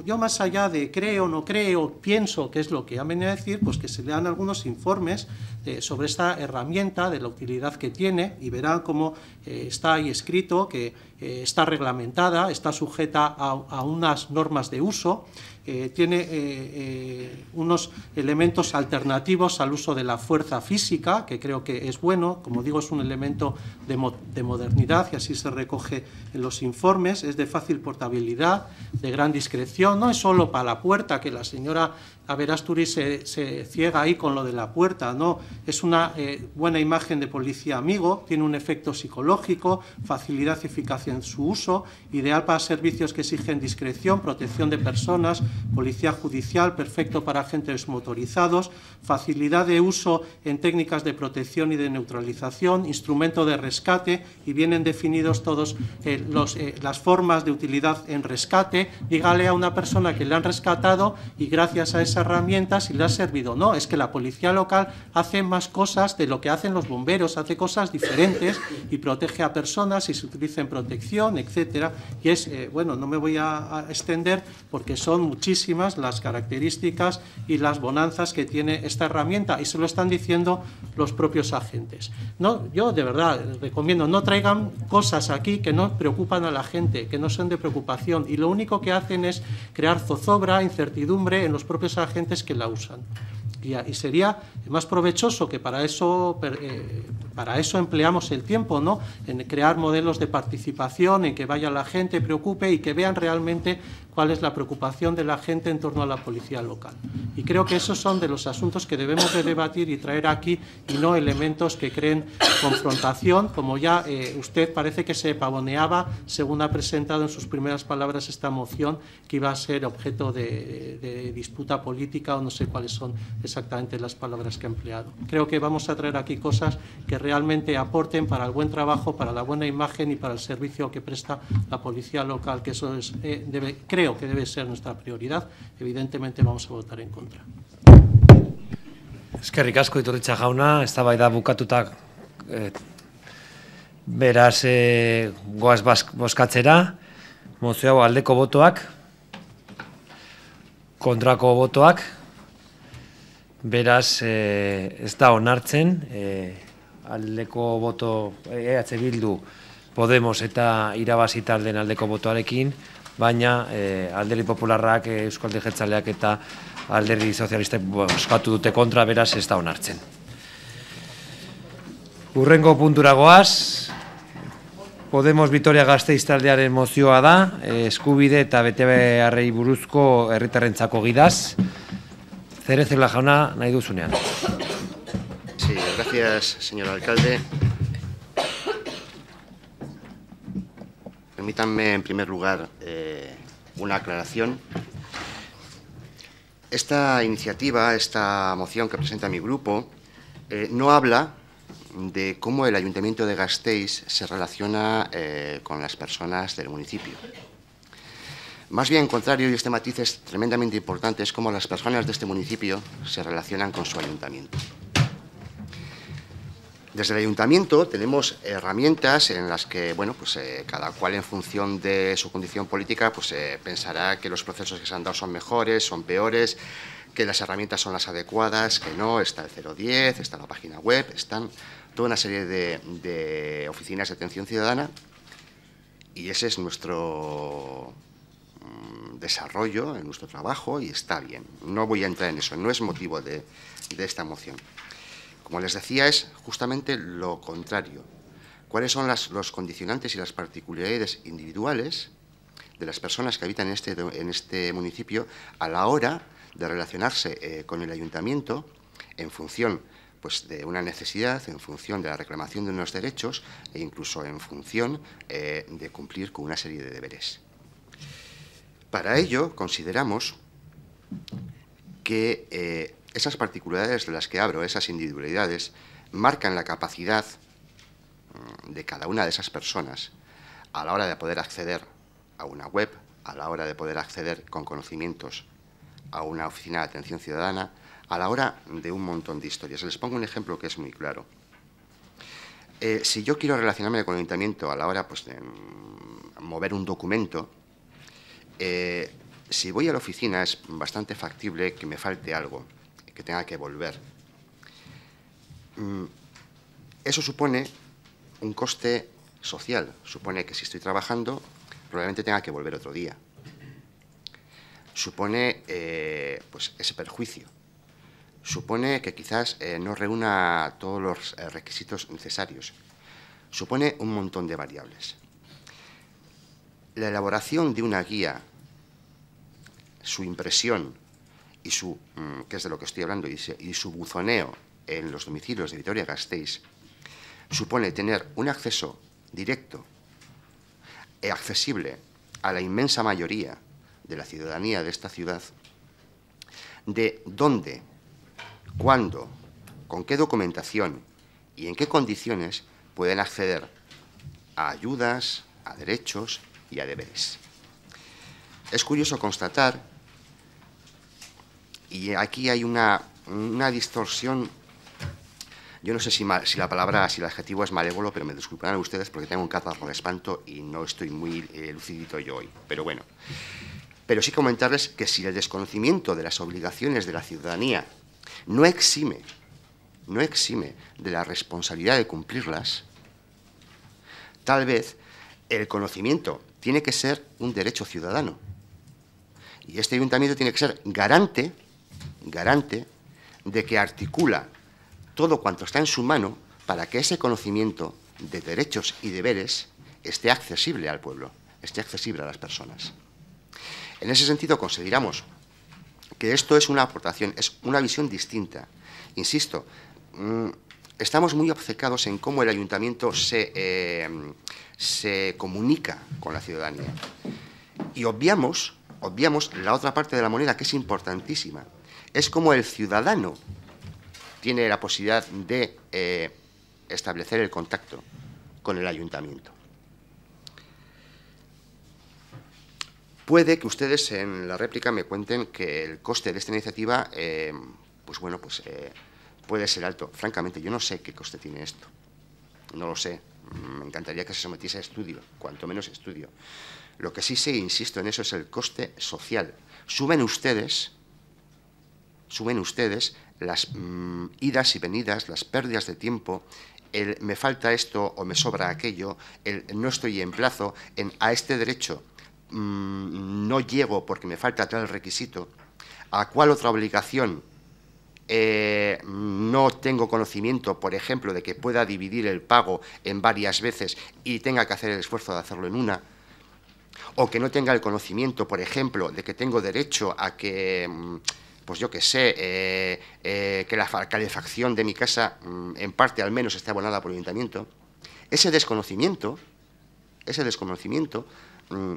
S3: Yo más allá de creo, no creo, pienso, que es lo que han venido a decir, pues que se lean algunos informes eh, sobre esta herramienta, de la utilidad que tiene y verán cómo eh, está ahí escrito, que eh, está reglamentada, está sujeta a unas normas de uso eh, tiene eh, eh, unos elementos alternativos al uso de la fuerza física, que creo que es bueno, como digo, es un elemento de, de, modernidad y así se recoge en los informes, es de fácil portabilidad, de gran discreción, no es solo para la puerta, que la señora ver Asturias se, ciega ahí con lo de la puerta, ¿no? Es una eh, buena imagen de policía amigo, tiene un efecto psicológico, facilidad y eficacia en su uso, ideal para servicios que exigen discreción, protección de personas, policía judicial, perfecto para agentes motorizados, facilidad de uso en técnicas de protección y de neutralización, instrumento de rescate y vienen definidos todos eh, eh, las formas de utilidad en rescate. Dígale a una persona que le han rescatado y gracias a esa herramientas y le ha servido. No, es que la policía local hace más cosas de lo que hacen los bomberos, hace cosas diferentes y protege a personas y se utiliza en protección, etcétera. Y es, eh, bueno, no me voy a, extender porque son muchísimas las características y las bonanzas que tiene esta herramienta y se lo están diciendo los propios agentes. No, yo de verdad recomiendo no traigan cosas aquí que no preocupan a la gente, que no son de preocupación y lo único que hacen es crear zozobra, incertidumbre en los propios agentes gentes que la usan. Y, sería más provechoso que para eso, eh, para eso empleamos el tiempo, ¿no? En crear modelos de participación, en que vaya la gente, preocupe y que vean realmente cuál es la preocupación de la gente en torno a la policía local. Y creo que esos son de los asuntos que debemos de debatir y traer aquí y no elementos que creen confrontación, como ya eh, usted parece que se pavoneaba según ha presentado en sus primeras palabras esta moción que iba a ser objeto de, disputa política o no sé cuáles son exactamente las palabras que ha empleado. Creo que vamos a traer aquí cosas que realmente aporten para el buen trabajo, para la buena imagen y para el servicio que presta la policía local, que eso es, eh, debe, creo creo que debe ser nuestra prioridad, evidentemente vamos a votar en contra.
S12: Eskerrik
S1: asko iturritza jauna, ez da bai da bukatuta eh, beraz eh, goaz boskatzera, mozio hau aldeko botoak, kontrako botoak, beraz eh, ez da onartzen, eh, aldeko boto eh, Bildu Podemos eta irabazi den aldeko botoarekin, baina e, eh, alderi popularrak, eh, Euskal jetzaleak eta alderi sozialistak eskatu dute kontra, beraz, ez da onartzen. Urrengo puntura goaz, Podemos Vitoria Gasteiz taldearen mozioa da, eh, eskubide eta BTB-arrei buruzko herritarrentzako gidaz. Zerezela jauna, nahi duzunean.
S11: Sí, gracias, señor alcalde. Permítanme, en primer lugar, eh, una aclaración. Esta iniciativa, esta moción que presenta mi grupo, eh, no habla de cómo el Ayuntamiento de Gasteiz se relaciona eh, con las personas del municipio. Más bien, contrario, y este matiz es tremendamente importante, es cómo las personas de este municipio se relacionan con su ayuntamiento. Desde el ayuntamiento tenemos herramientas en las que, bueno, pues eh, cada cual en función de su condición política, pues eh, pensará que los procesos que se han dado son mejores, son peores, que las herramientas son las adecuadas, que no, está el 010, está la página web, están toda una serie de, oficinas de atención ciudadana y ese es nuestro mm, desarrollo, nuestro trabajo y está bien. No voy a entrar en eso, no es motivo de esta moción. Como les decía, es justamente lo contrario. ¿Cuáles son los condicionantes y las particularidades individuales de las personas que habitan en este, en este municipio a la hora de relacionarse eh, con el ayuntamiento en función pues, de una necesidad, en función de la reclamación de unos derechos e incluso en función eh, de cumplir con una serie de deberes. Para ello, consideramos que eh, esas particularidades de las que abro, esas individualidades, marcan la capacidad mm, de cada una de esas personas a la hora de poder acceder a una web, a la hora de poder acceder con conocimientos a una oficina de atención ciudadana, a la hora de un montón de historias. Les pongo un ejemplo que es muy claro. Eh, si yo quiero relacionarme con el ayuntamiento a la hora pues, de mm, mover un documento, eh, si voy a la oficina es bastante factible que me falte algo que tenga que volver. Mm, eso supone un coste social, supone que si estoy trabajando, probablemente tenga que volver otro día. Supone eh, pues ese perjuicio. Supone que quizás eh, no reúna todos los eh, requisitos necesarios. Supone un montón de variables. La elaboración de una guía, su impresión, y su, mm, que es de lo que estoy hablando, y, su buzoneo en los domicilios de Vitoria-Gasteiz, supone tener un acceso directo e accesible a la inmensa mayoría de la ciudadanía de esta ciudad, de dónde, cuándo, con qué documentación y en qué condiciones pueden acceder a ayudas, a derechos y a deberes. Es curioso constatar y aquí hay una, distorsión yo no sé si, mal, si, la palabra, si el adjetivo es malévolo, pero me disculparán ustedes porque tengo un catarro de espanto y no estoy muy eh, lucidito yo hoy. Pero bueno. Pero sí comentarles que si el desconocimiento de las obligaciones de la ciudadanía no exime, no exime de la responsabilidad de cumplirlas, tal vez el conocimiento tiene que ser un derecho ciudadano. Y este ayuntamiento tiene que ser garante garante de que articula todo cuanto está en su mano para que ese conocimiento de derechos y deberes esté accesible al pueblo, esté accesible a las personas. En ese sentido, consideramos que esto es una aportación, es una visión distinta. Insisto, mm, estamos muy obcecados en cómo el ayuntamiento eh, se, comunica con la ciudadanía y obviamos, obviamos la otra parte de la moneda que es importantísima, es como el ciudadano tiene la posibilidad de eh, establecer el contacto con el ayuntamiento. Puede que ustedes en la réplica me cuenten que el coste de esta iniciativa, eh, pues bueno, pues eh, puede ser alto. Francamente, yo no sé qué coste tiene esto. No lo sé. Me encantaría que se sometiese a estudio, cuanto menos estudio. Lo que sí sé, insisto en eso es el coste social. Suben ustedes sumen ustedes las mm, idas y venidas, las pérdidas de tiempo, el me falta esto o me sobra aquello, el no estoy en plazo, a este derecho mm, no llego porque me falta tal requisito, a cuál otra obligación eh, no tengo conocimiento, por ejemplo, de que pueda dividir el pago en varias veces y tenga que hacer el esfuerzo de hacerlo en una, o que no tenga el conocimiento, por ejemplo, de que tengo derecho a que... Mm, pues yo que sé, eh, eh, que la calefacción de mi casa, mm, en parte al menos, está abonada por el ayuntamiento, ese desconocimiento, ese desconocimiento, mm,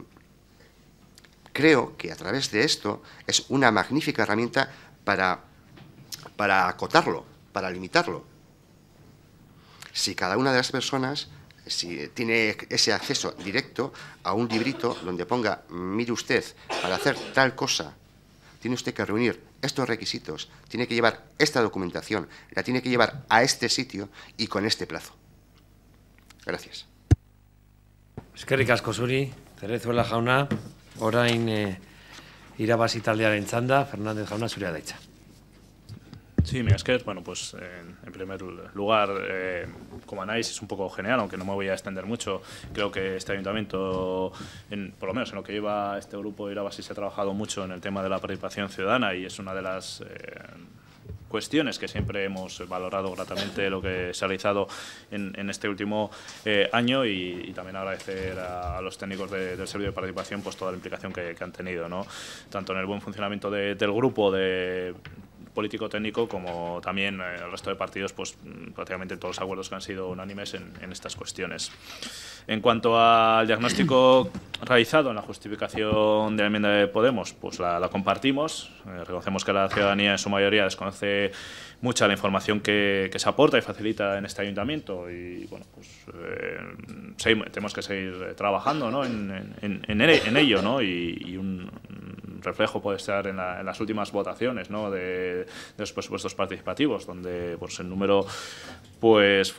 S11: creo que a través de esto es una magnífica herramienta para, para acotarlo, para limitarlo. Si cada una de las personas si tiene ese acceso directo a un librito donde ponga, mire usted, para hacer tal cosa, tiene usted que reunir estos requisitos, tiene que llevar esta documentación, la tiene que llevar a este sitio y con este plazo. Gracias.
S1: Eskerrik asko zuri, la jauna, orain eh, irabazi en
S10: chanda. Fernández jauna de hecha Sí, Megasquet, bueno, pues en primer lugar, eh, como análisis es un poco genial, aunque no me voy a extender mucho. Creo que este ayuntamiento, en, por lo menos en lo que lleva este grupo de Irabasi, se ha trabajado mucho en el tema de la participación ciudadana y es una de las. Eh, cuestiones que siempre hemos valorado gratamente lo que se ha realizado en, este último eh, año y, también agradecer a, los técnicos del Servicio de Participación pues toda la implicación que, han tenido, ¿no? tanto en el buen funcionamiento del grupo, de político-técnico como también eh, el resto de partidos, pues mm, prácticamente todos los acuerdos que han sido unánimes en, estas cuestiones. En cuanto al diagnóstico realizado en la justificación de la enmienda de Podemos, pues la, compartimos. Eh, reconocemos que la ciudadanía en su mayoría desconoce mucha la información que, se aporta y facilita en este ayuntamiento y bueno, pues eh, tenemos que seguir trabajando ¿no? en, ello ¿no? y, un, reflejo puede estar en, las últimas votaciones ¿no? de, los presupuestos participativos, donde pues, el número, pues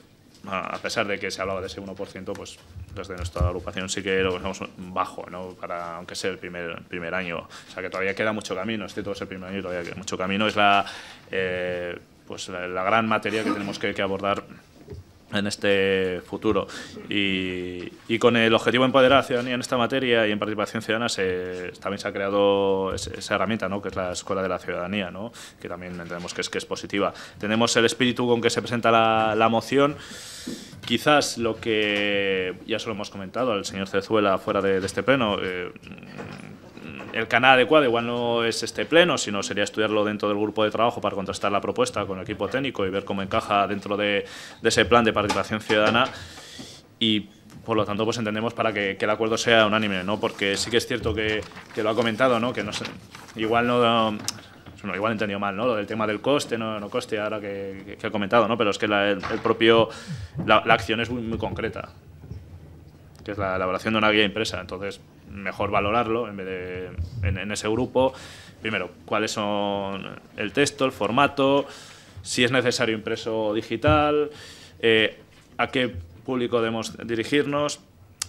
S10: a pesar de que se hablaba de ese 1%, pues desde nuestra agrupación sí que lo vemos bajo, ¿no? Para, aunque sea el primer, primer año. O sea que todavía queda mucho camino, este todo es el primer año y todavía queda mucho camino. Es la... Eh, pues la, gran materia que tenemos que, abordar en este futuro. Y, con el objetivo de empoderar a la ciudadanía en esta materia y en participación ciudadana, se, también se ha creado esa herramienta, ¿no? que es la Escuela de la Ciudadanía, ¿no? que también entendemos que es, que es positiva. Tenemos el espíritu con que se presenta la, moción. Quizás lo que ya se lo hemos comentado al señor Cezuela fuera de, este pleno, eh, el canal adecuado igual no es este pleno, sino sería estudiarlo dentro del grupo de trabajo para contrastar la propuesta con el equipo técnico y ver cómo encaja dentro de, ese plan de participación ciudadana. Y por lo tanto, pues entendemos para que, el acuerdo sea unánime, ¿no? Porque sí que es cierto que, lo ha comentado, ¿no? Que no igual no, igual he entendido mal, ¿no? Lo del tema del coste, no, no coste, ahora que, ha comentado, ¿no? Pero es que la, el, propio, la, acción es muy, muy concreta que es la elaboración de una guía impresa. Entonces, mejor valorarlo en en, ese grupo. Primero, cuáles son el texto, el formato, si es necesario impreso digital, eh, a qué público debemos dirigirnos.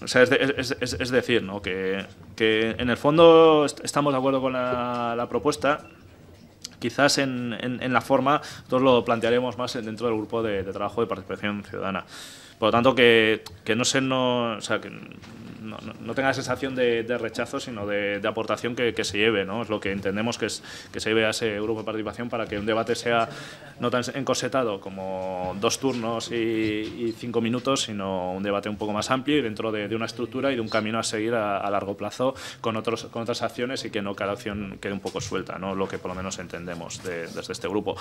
S10: es, decir, ¿no? que, en el fondo estamos de acuerdo con la, propuesta. Quizás en, la forma, todos lo plantearemos más dentro del grupo de trabajo de participación ciudadana. Por lo tanto, que, que no se no, o sea, que no, tenga la sensación de, rechazo, sino de, aportación que, se lleve, ¿no? Es lo que entendemos que, se lleve a ese grupo de participación para que un debate sea no tan encosetado como dos turnos y, cinco minutos, sino un debate un poco más amplio y dentro de, una estructura y de un camino a seguir a, largo plazo con, con otras acciones y que no cada acción quede un poco suelta, ¿no? Lo que por lo menos entendemos desde este grupo.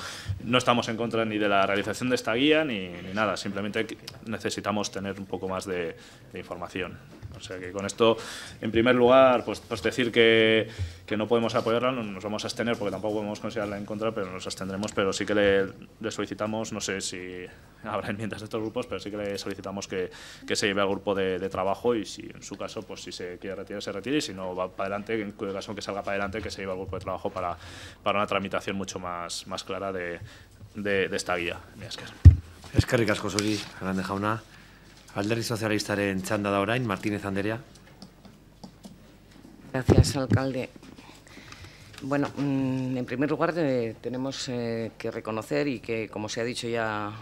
S10: No estamos en contra ni de la realización de esta guía ni, nada, simplemente necesitamos tener un poco más de información. O sea que con esto, en primer lugar, pues, pues decir que, no podemos apoyarla, no nos vamos a abstener porque tampoco podemos considerarla en contra, pero nos abstendremos, pero sí que le, solicitamos, no sé si habrá enmiendas de estos grupos, pero sí que le solicitamos que, se lleve al grupo de, trabajo y si en su caso, pues si se quiere retirar, se retire y si no va para adelante, en cuyo caso que salga para adelante, que se lleve al grupo de trabajo para, para una tramitación mucho más, más clara de, esta guía. Es que grande jauna socialista Socialista txanda da orain,
S1: Martínez Anderea.
S6: Gracias, alcalde. Bueno, mm, en primer lugar eh, tenemos eh, que reconocer y que, como se ha dicho ya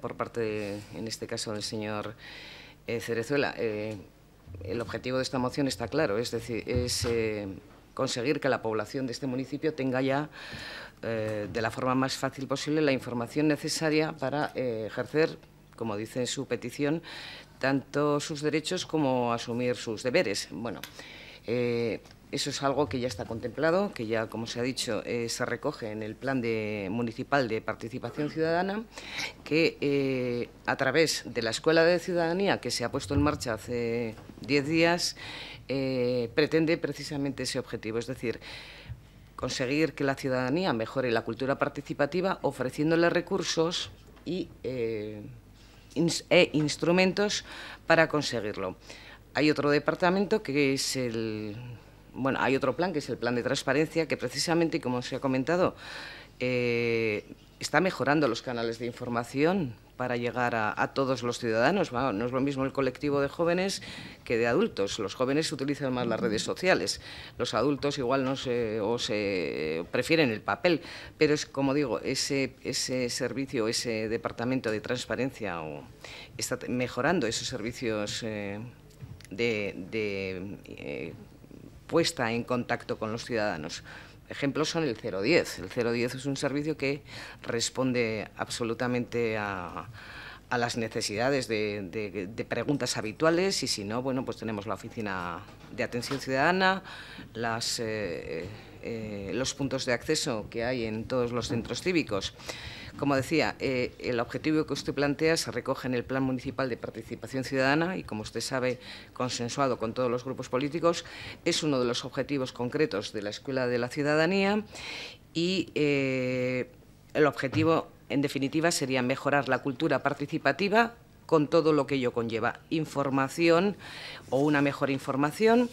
S6: por parte, en este caso, del señor eh, Cerezuela, el objetivo de esta moción está claro, es decir, es conseguir que la población de este municipio tenga ya de la forma más fácil posible la información necesaria para ejercer como dice su petición, tanto sus derechos como asumir sus deberes. Bueno, eh, eso es algo que ya está contemplado, que ya, como se ha dicho, eh, se recoge en el Plan Municipal de Participación Ciudadana, que eh, a través de la Escuela de Ciudadanía, que se ha puesto en marcha hace diez días, pretende precisamente ese objetivo. Es decir, conseguir que la ciudadanía mejore la cultura participativa ofreciéndole recursos y e instrumentos para conseguirlo. Hay otro departamento que es el... Bueno, hay otro plan que es el plan de transparencia que precisamente, como se ha comentado, eh, está mejorando los canales de información para llegar a, todos los ciudadanos. no es lo mismo el colectivo de jóvenes que de adultos. Los jóvenes utilizan más las redes sociales. Los adultos igual no se, o se prefieren el papel. Pero es, como digo, ese, ese servicio, ese departamento de transparencia está mejorando esos servicios eh, de, eh, puesta en contacto con los ciudadanos. Ejemplos son el 010. El 010 es un servicio que responde absolutamente a, las necesidades de, preguntas habituales y si no, bueno, pues tenemos la oficina de atención ciudadana, las, eh, eh, los puntos de acceso que hay en todos los centros cívicos. Como decía, eh, el objetivo que usted plantea se recoge en el Plan Municipal de Participación Ciudadana y, como usted sabe, consensuado con todos los grupos políticos, es uno de los objetivos concretos de la Escuela de la Ciudadanía y eh, el objetivo, en definitiva, sería mejorar la cultura participativa con todo lo que ello conlleva, información o una mejor información,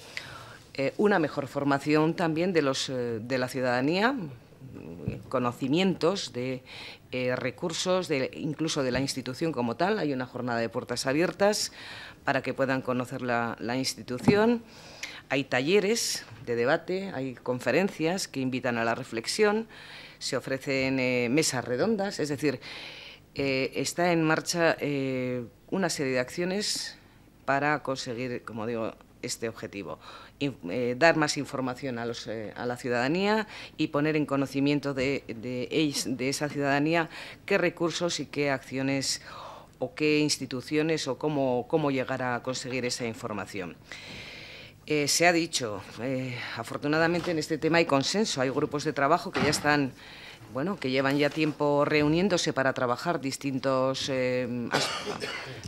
S6: eh, una mejor formación también de la ciudadanía, conocimientos, de eh, recursos, de, incluso de la institución como tal. Hay una jornada de puertas abiertas para que puedan conocer la, institución. Hay talleres de debate, hay conferencias que invitan a la reflexión, se ofrecen eh, mesas redondas, es decir, eh, está en marcha una serie de acciones para conseguir, como digo, este objetivo. Eh, dar más información a, los, eh, a, la ciudadanía y poner en conocimiento de, de, esa ciudadanía qué recursos y qué acciones o qué instituciones o cómo, llegar a conseguir esa información. Eh, se ha dicho, afortunadamente en este tema hay consenso, hay grupos de trabajo que ya están bueno, que llevan ya tiempo reuniéndose para trabajar distintos eh,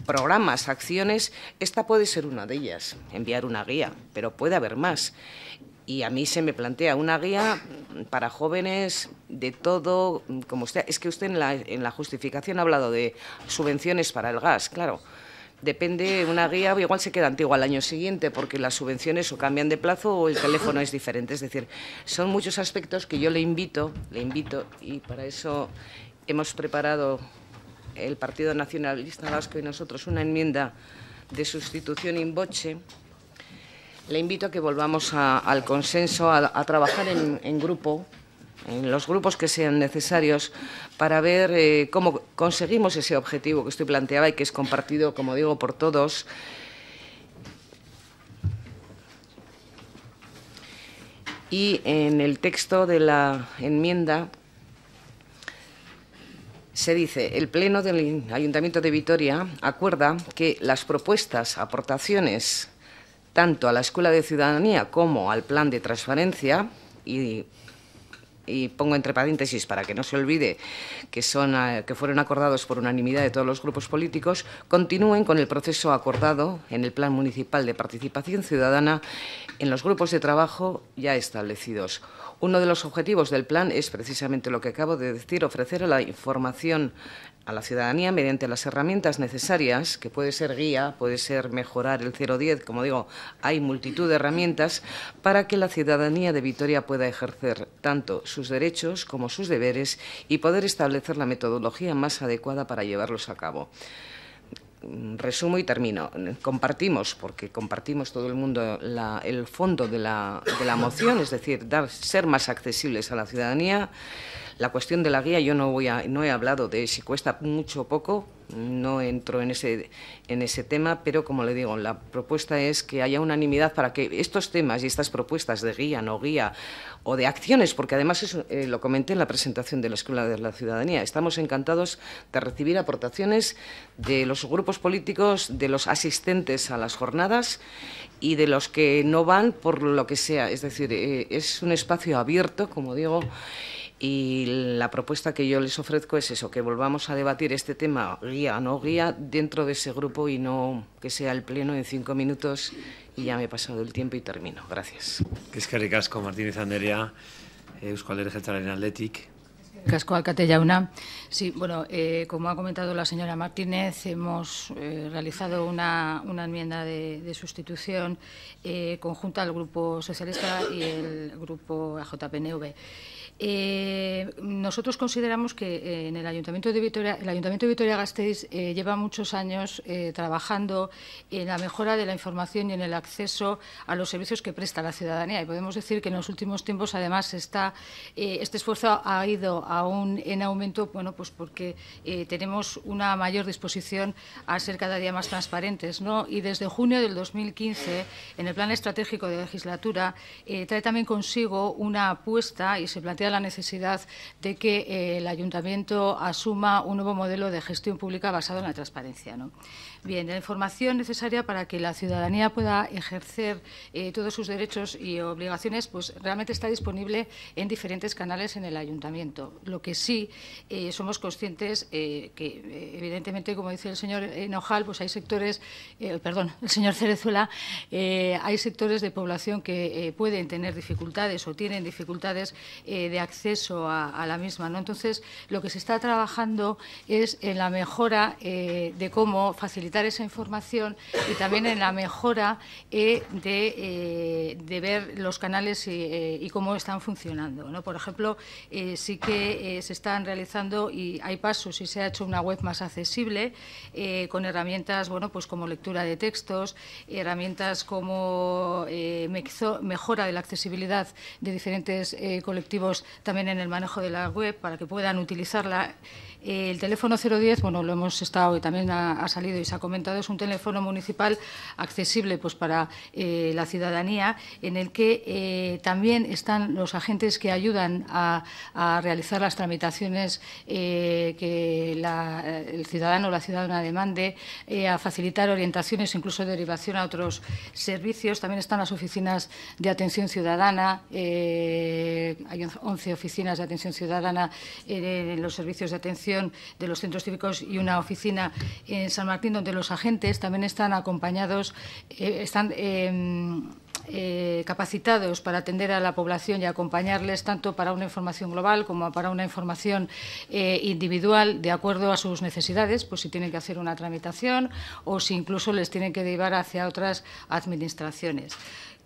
S6: programas, acciones, esta puede ser una de ellas, enviar una guía, pero puede haber más. Y a mí se me plantea una guía para jóvenes de todo, como usted, es que usted en la justificación ha hablado de subvenciones para el gas, claro depende una guía, igual se queda antigua al año siguiente porque las subvenciones o cambian de plazo o el teléfono es diferente. Es decir, son muchos aspectos que yo le invito, le invito y para eso hemos preparado el Partido Nacionalista Vasco y nosotros una enmienda de sustitución in boche. Le invito a que volvamos al consenso, a, trabajar en grupo, en los grupos que sean necesarios para ver eh, cómo conseguimos ese objetivo que estoy planteaba y que es compartido, como digo, por todos. Y en el texto de la enmienda se dice, el Pleno del Ayuntamiento de Vitoria acuerda que las propuestas, aportaciones, tanto a la Escuela de Ciudadanía como al Plan de Transparencia y y pongo entre paréntesis para que no se olvide que, son, eh, que fueron acordados por unanimidad de todos los grupos políticos, continúen con el proceso acordado en el Plan Municipal de Participación Ciudadana en los grupos de trabajo ya establecidos. Uno de los objetivos del plan es precisamente lo que acabo de decir, ofrecer la información a la ciudadanía mediante las herramientas necesarias, que puede ser guía, puede ser mejorar el 010, como digo, hay multitud de herramientas, para que la ciudadanía de Vitoria pueda ejercer tanto sus derechos como sus deberes y poder establecer la metodología más adecuada para llevarlos a cabo resumo y termino. Compartimos, porque compartimos todo el mundo el fondo de la, de moción, es decir, dar, ser más accesibles a la ciudadanía. La cuestión de la guía, yo no, voy a, no he hablado de si cuesta mucho o poco, no entro en ese, en ese tema, pero como le digo, la propuesta es que haya unanimidad para que estos temas y estas propuestas de guía, no guía o de acciones, porque además eh, lo comenté en la presentación de la Escuela de la Ciudadanía, estamos encantados de recibir aportaciones de los grupos políticos, de los asistentes a las jornadas y de los que no van por lo que sea. Es decir, eh, es un espacio abierto, como digo y la propuesta que yo les ofrezco es eso, que volvamos a debatir este tema, guía o no guía, dentro de ese grupo y no que sea el pleno en cinco minutos
S1: y ya me he pasado el tiempo y termino. Gracias. Es que ricasco, Martínez Anderea, Euskal Herritarren Athletic?
S17: Casco Alcate Yauna. Sí, bueno, eh, como ha comentado la señora Martínez, hemos eh, realizado una, una, enmienda de, de sustitución eh, conjunta al Grupo Socialista y el Grupo AJPNV. Eh, nosotros consideramos que eh, en el Ayuntamiento de Vitoria, el Ayuntamiento de Vitoria-Gasteiz eh, lleva muchos años trabajando en la mejora de la información y en el acceso a los servicios que presta la ciudadanía. Y podemos decir que en los últimos tiempos, además, este esfuerzo ha ido aún en aumento, bueno, pues porque tenemos una mayor disposición a ser cada día más transparentes, Y desde junio del 2015, en el Plan Estratégico de Legislatura, trae también consigo una apuesta y se plantea la necesidad de que eh, el ayuntamiento asuma un nuevo modelo de gestión pública basado en la transparencia. ¿no? Bien, la información necesaria para que la ciudadanía pueda ejercer eh, todos sus derechos y obligaciones, pues realmente está disponible en diferentes canales en el ayuntamiento. Lo que sí eh, somos conscientes eh, que, eh, evidentemente, como dice el señor Enojal, pues hay sectores, perdón, el señor Cerezuela, hay sectores de población que pueden tener dificultades o tienen dificultades de acceso a, a, la misma. ¿no? Entonces, lo que se está trabajando es en la mejora de cómo facilitar esa información y también en la mejora eh, eh, de, ver los canales eh, y, cómo están funcionando. ¿no? Por ejemplo, sí que se están realizando y hay pasos y se ha hecho una web más accesible con herramientas bueno, pues como lectura de textos, herramientas como mejora de la accesibilidad de diferentes colectivos también en el manejo de la web para que puedan utilizarla el teléfono 010, bueno, lo hemos estado y también ha, salido y se ha comentado, es un teléfono municipal accesible pues, para eh, la ciudadanía, en el que eh, también están los agentes que ayudan a, realizar las tramitaciones eh, que el ciudadano o la ciudadana demande, a facilitar orientaciones, incluso derivación a otros servicios. También están las oficinas de atención ciudadana, hay 11 oficinas de atención ciudadana en los servicios de atención de los centros cívicos y una oficina en San Martín, donde los agentes también están acompañados, eh, están. Em, eh, capacitados para atender a la población y acompañarles tanto para una información global como para una información eh, individual de acuerdo a sus necesidades, pues si tienen que hacer una tramitación o si incluso les tienen que derivar hacia otras administraciones.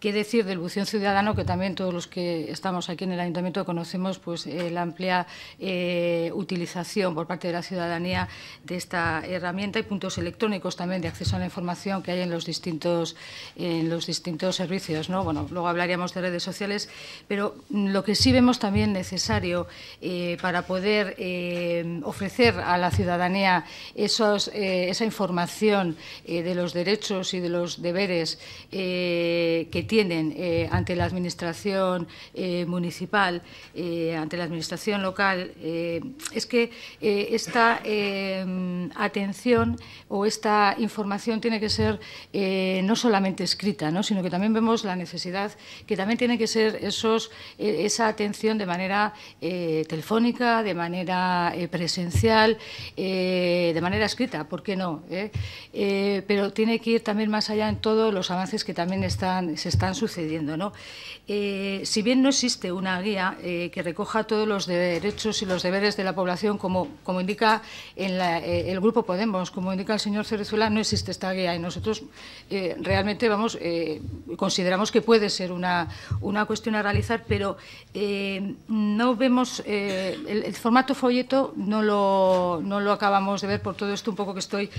S17: ¿Qué decir del buzón ciudadano, que también todos los que estamos aquí en el ayuntamiento conocemos pues, eh, la amplia eh, utilización por parte de la ciudadanía de esta herramienta y puntos electrónicos también de acceso a la información que hay en los distintos, en los distintos servicios? ¿no? Bueno, luego hablaríamos de redes sociales, pero lo que sí vemos también necesario eh, para poder ofrecer a la ciudadanía esos, esa información de los derechos y de los deberes que tiene eh, ante la Administración eh, municipal, eh, ante la Administración local, es que esta em, atención o esta información tiene que ser no solamente escrita, sino que también vemos la necesidad que también tiene que ser esos, esa atención de manera telefónica, de manera presencial, de manera escrita, ¿por qué no? pero tiene que ir también más allá en todos los avances que también se están están sucediendo. ¿no? Eh, si bien no existe una guía eh, que recoja todos los derechos y los deberes de la población, como, como indica en eh, el Grupo Podemos, como indica el señor Cerezuela, no existe esta guía y nosotros realmente vamos, consideramos que puede ser una, una cuestión a realizar, pero no vemos, el, el, formato folleto no lo, no lo acabamos de ver por todo esto un poco que estoy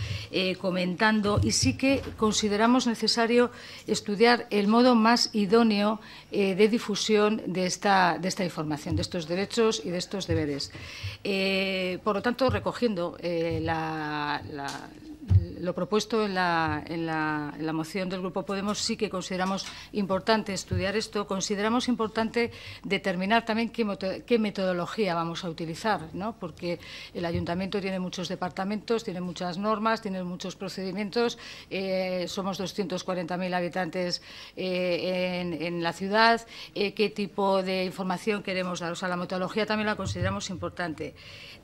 S17: comentando y sí que consideramos necesario estudiar el modo más idóneo eh, de difusión de esta, esta información, de estos derechos y de estos deberes. Eh, por lo tanto, recogiendo eh, la lo propuesto en la, en, la, moción del Grupo Podemos sí que consideramos importante estudiar esto. Consideramos importante determinar también qué, metodología vamos a utilizar, ¿no? porque el ayuntamiento tiene muchos departamentos, tiene muchas normas, tiene muchos procedimientos. Eh, somos somos 240.000 habitantes eh, en, la ciudad. Eh, ¿Qué tipo de información queremos dar? a la metodología también la consideramos importante.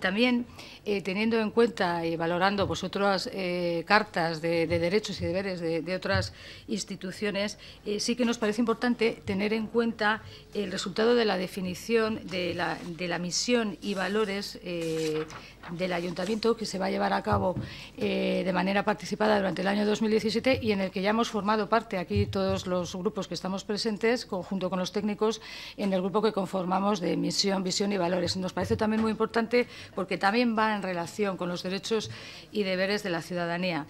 S17: También eh, teniendo en cuenta y valorando pues otras eh, cartas de, derechos y deberes de, otras instituciones, eh, sí que nos parece importante tener en cuenta el resultado de la definición de la, misión y valores eh, del ayuntamiento que se va a llevar a cabo eh, de manera participada durante el año 2017 y en el que ya hemos formado parte aquí todos los grupos que estamos presentes, junto con los técnicos, en el grupo que conformamos de misión, visión y valores. Nos parece también muy importante porque también va en relación con los derechos y deberes de la ciudadanía.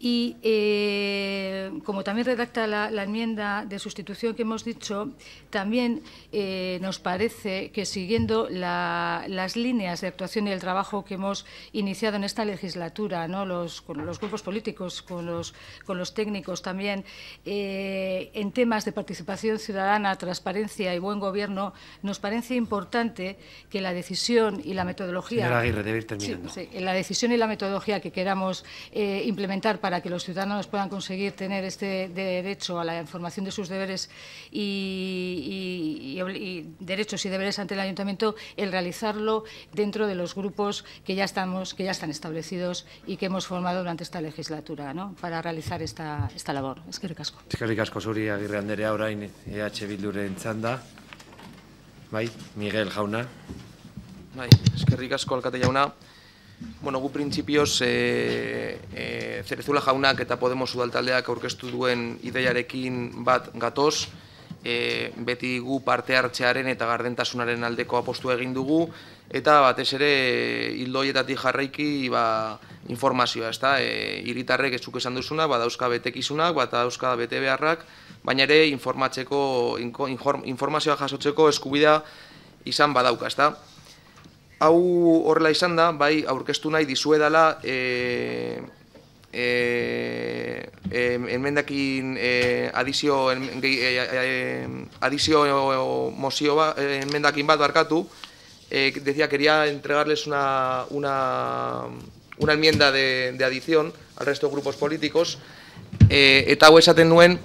S17: Y eh, como también redacta la, enmienda de sustitución que hemos dicho, también eh, nos parece que siguiendo las líneas de actuación y el trabajo que hemos iniciado en esta legislatura, ¿no? los, con los grupos políticos, con los, con los técnicos también, eh, en temas de participación ciudadana, transparencia y buen gobierno, nos parece importante que la decisión y la metodología. Aguirre, la decisión y la metodología que queramos implementar para que los ciudadanos puedan conseguir tener este derecho a la información de sus deberes y, derechos y deberes ante el ayuntamiento, el realizarlo dentro de los grupos que ya estamos, que ya están establecidos y que hemos formado durante esta legislatura, Para realizar esta, esta labor. Ricasco.
S1: que ricasco. Ricasco Anderea EH Bai,
S18: Miguel Jauna. Bai, eskerrik asko jauna. Bueno, gu prinsipioz e, eh, e, eh, Zerezula jaunak eta Podemos udaltaldeak aurkeztu duen ideiarekin bat gatoz, e, beti gu parte hartzearen eta gardentasunaren aldeko apostu egin dugu, eta batez ere hildoietatik jarraiki ba, informazioa, ezta? E, iritarrek ez esan duzuna, ba, dauzka betekizunak, ba, bete beharrak, baina ere informatzeko, informazioa jasotzeko eskubida izan badauka, ezta? hau horrela izan da, bai, aurkeztu nahi dizuedala e, e, e, enmendakin e, adizio, en, e, adizio e, mozio ba, enmendakin bat barkatu, e, decía, quería entregarles una, una, una enmienda de, de adizion al resto de grupos políticos, e, eta hau esaten nuen,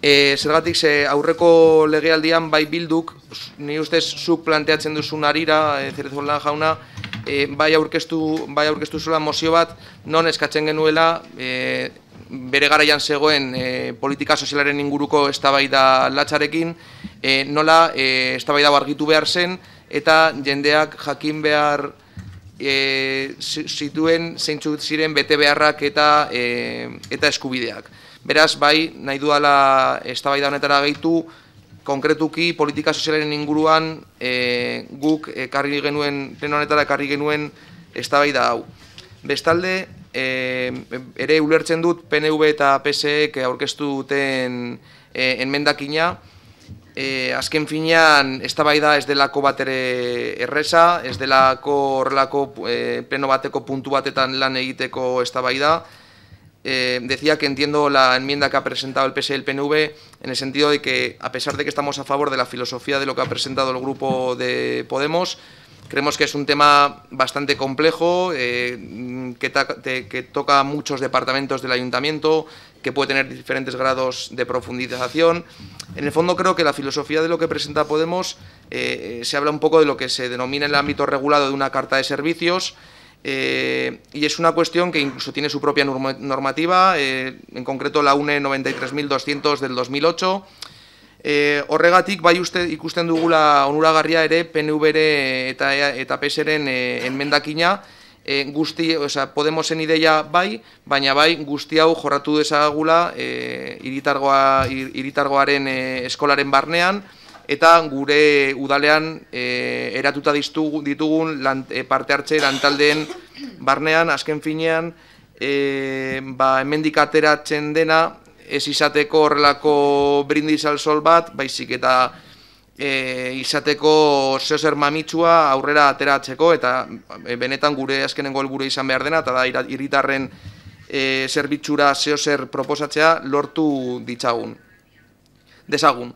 S18: E, zergatik aurreko legealdian bai bilduk, ni ustez zuk planteatzen duzun arira, e, eh, Zerezola jauna, eh, bai aurkeztu bai aurkeztu mozio bat, non eskatzen genuela bere garaian zegoen politika sozialaren inguruko eztabaida latxarekin, nola eztabaida argitu behar zen, eta jendeak jakin behar e, zituen zeintzuk ziren bete beharrak eta, eta eskubideak. Beraz, bai, nahi duala eztabaida honetara gehitu, konkretuki politika sozialaren inguruan e, guk e, genuen, pleno honetara karri genuen eztabaida hau. Bestalde, e, ere ulertzen dut PNV eta PSEek aurkeztu duten e, eh, enmendakina, azken finean eztabaida ez delako bat ere erresa, ez delako horrelako pleno bateko puntu batetan lan egiteko eztabaida, da, Eh, decía que entiendo la enmienda que ha presentado el PS e y el PNV en el sentido de que, a pesar de que estamos a favor de la filosofía de lo que ha presentado el grupo de Podemos, creemos que es un tema bastante complejo, eh, que, toca a toca muchos departamentos del ayuntamiento, que puede tener diferentes grados de profundización. En el fondo creo que la filosofía de lo que presenta Podemos eh, se habla un poco de lo que se denomina en el ámbito regulado de una carta de servicios, Eh, y es una cuestión que incluso tiene su propia normativa, eh, en concreto la UNE 93.200 del 2008. Eh, horregatik, bai uste, ikusten dugula onuragarria ere, PNV ere eta, e eta PESeren eh, enmendakina, eh, guzti, o sea, Podemos en idea bai, baina bai guzti hau jorratu dezagula eh, iritargoa, iritargoaren eh, eskolaren barnean, eta gure udalean e, eratuta ditugun, ditugun eh, parte hartze lantaldeen barnean, azken finean, e, ba, emendik ateratzen dena, ez izateko horrelako brindiz alzol bat, baizik eta e, izateko zehozer mamitsua aurrera ateratzeko, eta benetan gure azkenengo gure izan behar dena, eta da irritarren e, zerbitzura zehozer proposatzea lortu ditzagun, dezagun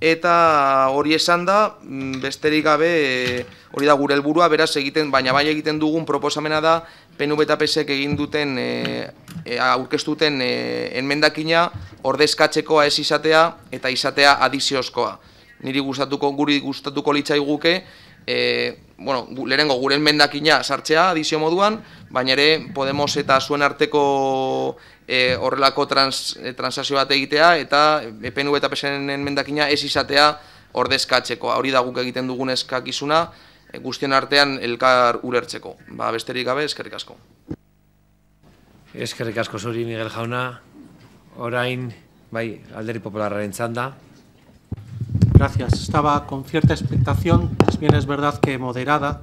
S18: eta hori esan da mm, besterik gabe hori da gure helburua beraz egiten baina bai egiten dugun proposamena da PNV eta PSek egin duten e, e, aurkeztuten e, enmendakina ez izatea eta izatea adiziozkoa niri gustatuko guri gustatuko litzai guke e, bueno, lehenengo gure enmendakina sartzea adizio moduan, baina ere Podemos eta zuen arteko e, horrelako trans, e, transazio bat egitea eta EPNU eta psn mendakina ez izatea ordezkatzeko. Hori da guk egiten dugun eskakizuna e, guztien artean elkar ulertzeko. Ba, besterik gabe, eskerrik asko.
S1: Eskerrik asko zuri, Miguel Jauna. Orain, bai, alderi popularraren txanda. Gracias. Estaba con cierta expectación,
S3: es bien es verdad que moderada,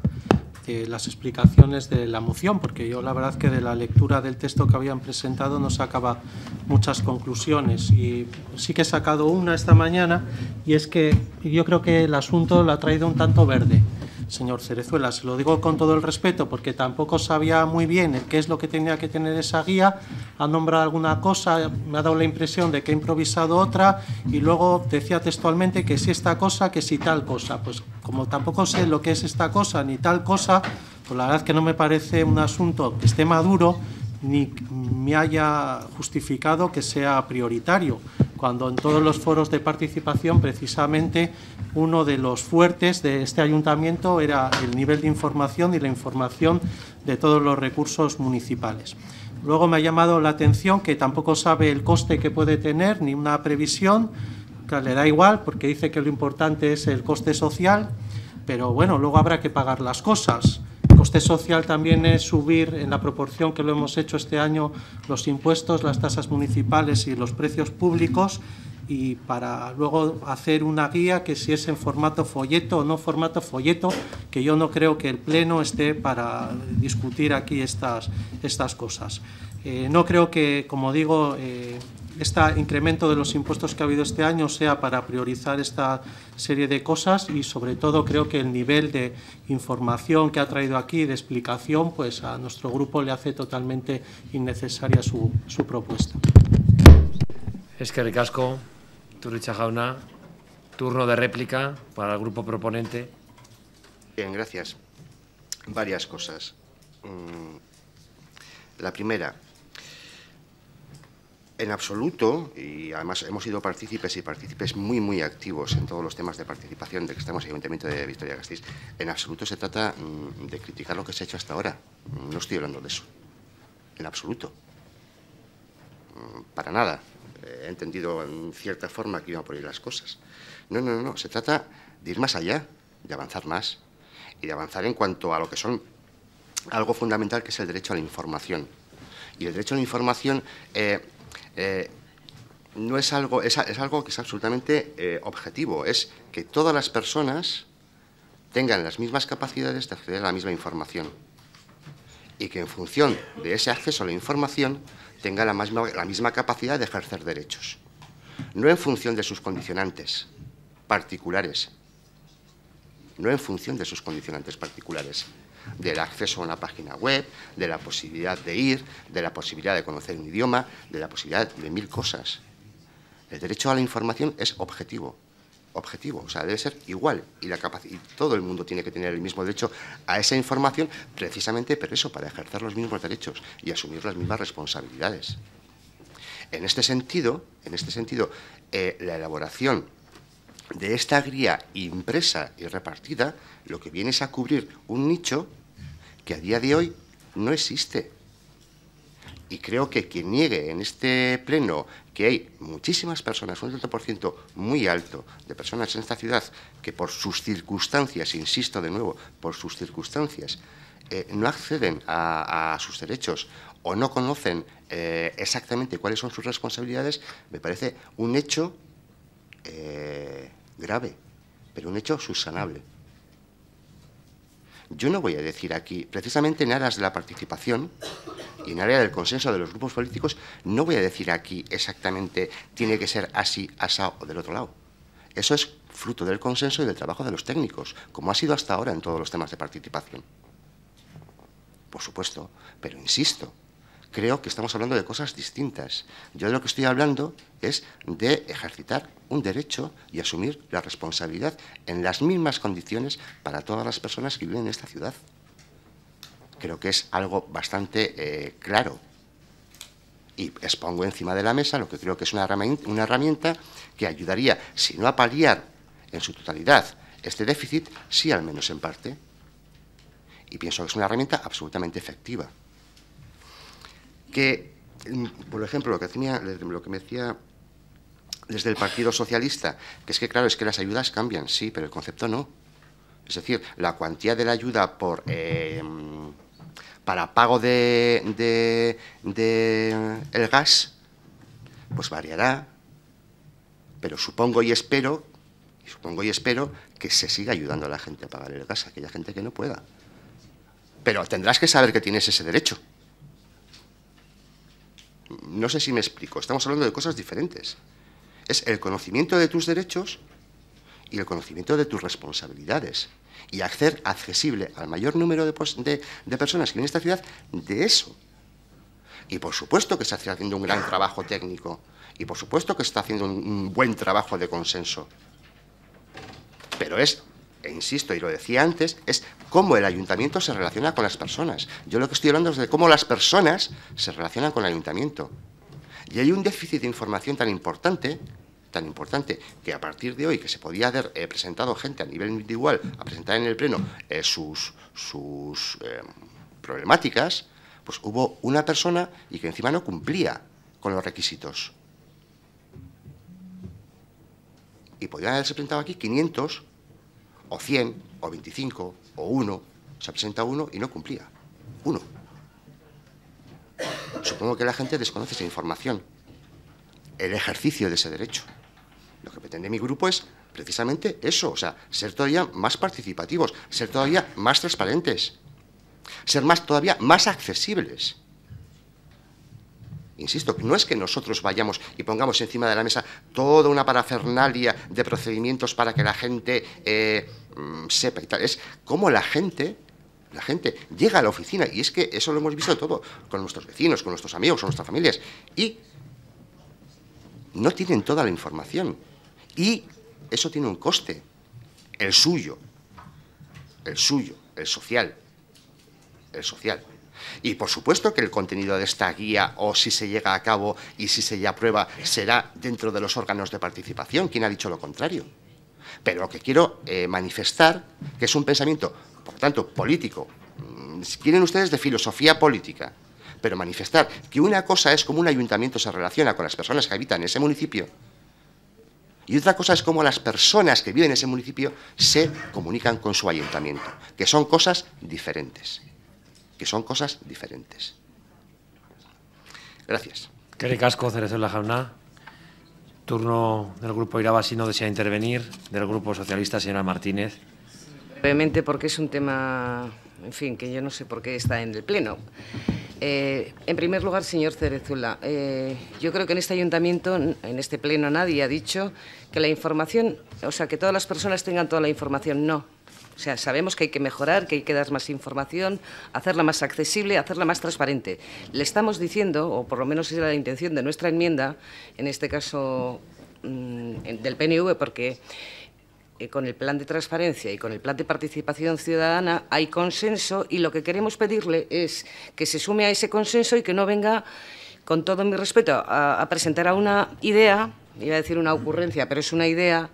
S3: las explicaciones de la moción, porque yo la verdad que de la lectura del texto que habían presentado no sacaba muchas conclusiones. Y sí que he sacado una esta mañana, y es que yo creo que el asunto lo ha traído un tanto verde señor Cerezuela. Se lo digo con todo el respeto porque tampoco sabía muy bien qué es lo que tenía que tener esa guía. Ha nombrado alguna cosa, me ha dado la impresión de que ha improvisado otra y luego decía textualmente que si esta cosa, que si tal cosa. Pues como tampoco sé lo que es esta cosa ni tal cosa, pues la verdad que no me parece un asunto que esté maduro ni me haya justificado que sea prioritario, cuando en todos los foros de participación precisamente uno de los fuertes de este ayuntamiento era el nivel de información y la información de todos los recursos municipales. Luego me ha llamado la atención que tampoco sabe el coste que puede tener ni una previsión, que le da igual porque dice que lo importante es el coste social, pero bueno, luego habrá que pagar las cosas coste social también es subir en la proporción que lo hemos hecho este año los impuestos, las tasas municipales y los precios públicos y para luego hacer una guía que si es en formato folleto o no formato folleto, que yo no creo que el Pleno esté para discutir aquí estas, estas cosas. Eh, no creo que, como digo, eh, este incremento de los impuestos que ha habido este año sea para priorizar esta serie de cosas y sobre todo creo que el nivel de información que ha traído aquí, de explicación, pues a nuestro grupo le hace
S1: totalmente innecesaria su, propuesta. Es que ricasco, turno de réplica para el grupo proponente.
S11: Bien, gracias. Varias cosas. Mm, la primera, en absoluto, y además hemos sido partícipes y partícipes muy, muy activos en todos los temas de participación de que estamos en el Ayuntamiento de Victoria-Gasteiz, en absoluto se trata mm, de criticar lo que se ha hecho hasta ahora. Mm, no estoy hablando de eso, en absoluto, mm, para nada. Eh, he entendido en cierta forma que iban por ahí las cosas. No, no, no, se trata de ir más allá, de avanzar más y de avanzar en cuanto a lo que son algo fundamental que es el derecho a la información. Y el derecho a la información eh, eh, no es algo, es, algo que es absolutamente eh, objetivo, es que todas las personas tengan las mismas capacidades de acceder a la misma información y que en función de ese acceso a la información tenga la misma, la misma capacidad de ejercer derechos, no en función de sus condicionantes particulares, no en función de sus condicionantes particulares, del acceso a una página web, de la posibilidad de ir, de la posibilidad de conocer un idioma, de la posibilidad de mil cosas. El derecho a la información es objetivo, objetivo, o sea, debe ser igual y, la todo el mundo tiene que tener el mismo derecho a esa información precisamente por eso, para ejercer los mismos derechos y asumir las mismas responsabilidades. En este sentido, en este sentido eh, la elaboración de esta gría impresa y repartida, lo que viene es a cubrir un nicho que a día de hoy no existe. Y creo que quien niegue en este pleno que hay muchísimas personas, un ciento muy alto de personas en esta ciudad que por sus circunstancias, insisto de nuevo, por sus circunstancias, eh, no acceden a, sus derechos o no conocen eh, exactamente cuáles son sus responsabilidades, me parece un hecho eh, grave, pero un hecho subsanable. Yo no voy a decir aquí, precisamente en aras de la participación y en área del consenso de los grupos políticos, no voy a decir aquí exactamente tiene que ser así, asado o del otro lado. Eso es fruto del consenso y del trabajo de los técnicos, como ha sido hasta ahora en todos los temas de participación. Por supuesto, pero insisto, creo que estamos hablando de cosas distintas. Yo de lo que estoy hablando es de ejercitar un derecho y asumir la responsabilidad en las mismas condiciones para todas las personas que viven en esta ciudad. Creo que es algo bastante eh, claro. Y expongo encima de la mesa lo que creo que es una una herramienta que ayudaría, si no a paliar en su totalidad este déficit, sí al menos en parte. Y pienso que es una herramienta absolutamente efectiva que, mm, por ejemplo, lo que, lo que me decía desde el Partido Socialista, que es que, claro, es que las ayudas cambian, sí, pero el concepto no. Es decir, la cuantía de la ayuda por, eh, mm, para pago de, de, mm, el gas, pues variará, pero supongo y espero, supongo y espero que se siga ayudando a la gente a pagar el gas, aquella gente que no pueda. Pero tendrás que saber que tienes ese derecho no sé si me explico, estamos hablando de cosas diferentes. Es el conocimiento de tus derechos y el conocimiento de tus responsabilidades y hacer accesible al mayor número de, personas que en esta ciudad de eso. Y por supuesto que se está haciendo un gran trabajo técnico y por supuesto que se está haciendo un, un buen trabajo de consenso. Pero es e insisto, y lo decía antes, es cómo el ayuntamiento se relaciona con las personas. Yo lo que estoy hablando es de cómo las personas se relacionan con el ayuntamiento. Y hay un déficit de información tan importante, tan importante, que a partir de hoy, que se podía haber eh, presentado gente a nivel individual, a presentar en el Pleno eh, sus, sus eh, problemáticas, pues hubo una persona y que encima no cumplía con los requisitos. Y podían haberse presentado aquí 500 o 100, o 25, o 1, se presenta uno y no cumplía. Uno. Supongo que la gente desconoce esa información, el ejercicio de ese derecho. Lo que pretende mi grupo es precisamente eso, o sea, ser todavía más participativos, ser todavía más transparentes, ser más todavía más accesibles. Insisto, no es que nosotros vayamos y pongamos encima de la mesa toda una parafernalia de procedimientos para que la gente eh, sepa y tal, es cómo la gente la gente llega a la oficina y es que eso lo hemos visto todo, con nuestros vecinos, con nuestros amigos, con nuestras familias, y no tienen toda la información. Y eso tiene un coste, el suyo, el suyo, el social, el social. Y por supuesto que el contenido de esta guía, o si se llega a cabo y si se aprueba, será dentro de los órganos de participación. ¿Quién ha dicho lo contrario? Pero lo que quiero eh, manifestar, que es un pensamiento, por tanto, político, mm, si quieren ustedes de filosofía política, pero manifestar que una cosa es cómo un ayuntamiento se relaciona con las personas que habitan en ese municipio y otra cosa es cómo las personas que viven en ese municipio se comunican con su ayuntamiento, que son cosas diferentes, que son cosas diferentes.
S1: Gracias. ¿Qué ricasco, Cerezo la Jauna? Turno del Grupo Iraba, si no desea intervenir, del Grupo Socialista, señora Martínez. Brevemente,
S6: porque es un tema, en fin, que yo no sé por qué está en el Pleno. Eh, en primer lugar, señor Cerezula, eh, yo creo que en este ayuntamiento, en este Pleno, nadie ha dicho que la información, o sea, que todas las personas tengan toda la información. No, o sea, sabemos que hay que mejorar, que hay que dar más información, hacerla más accesible, hacerla más transparente. Le estamos diciendo, o por lo menos es la intención de nuestra enmienda, en este caso mm, del PNV, porque eh, con el plan de transparencia y con el plan de participación ciudadana hay consenso y lo que queremos pedirle es que se sume a ese consenso y que no venga, con todo mi respeto, a, a presentar a una idea, iba a decir una ocurrencia, pero es una idea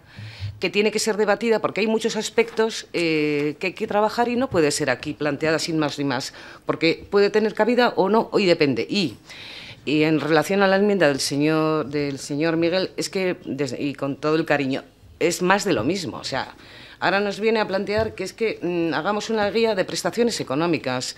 S6: que tiene que ser debatida porque hay muchos aspectos eh, que hay que trabajar y no puede ser aquí planteada sin más ni más, porque puede tener cabida o no, hoy depende. Y, y en relación a la enmienda del señor, del señor Miguel, es que, desde, y con todo el cariño, es más de lo mismo, o sea, ahora nos viene a plantear que es que mm, hagamos una guía de prestaciones económicas.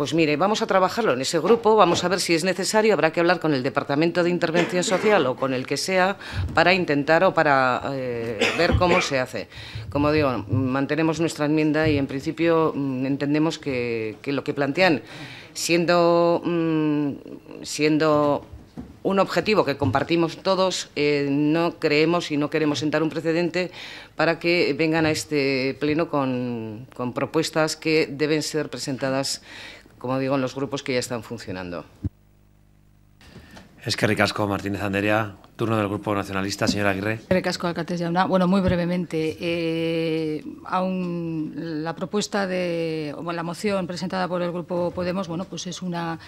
S6: Pues mire, vamos a trabajarlo en ese grupo, vamos a ver si es necesario, habrá que hablar con el Departamento de Intervención Social o con el que sea para intentar o para eh, ver cómo se hace. Como digo, mantenemos nuestra enmienda y en principio mm, entendemos que, lo que plantean, mm, siendo, un objetivo que compartimos todos, eh, no creemos y no queremos sentar un precedente para que vengan a este pleno con propuestas que deben ser presentadas como digo, en los grupos que ya están funcionando.
S1: Es que ricasco, Martínez Andería. Turno del Grupo Nacionalista, señora Aguirre.
S17: Bueno, muy brevemente. Eh, aún la propuesta de la moción presentada por el Grupo Podemos, bueno, pues es una,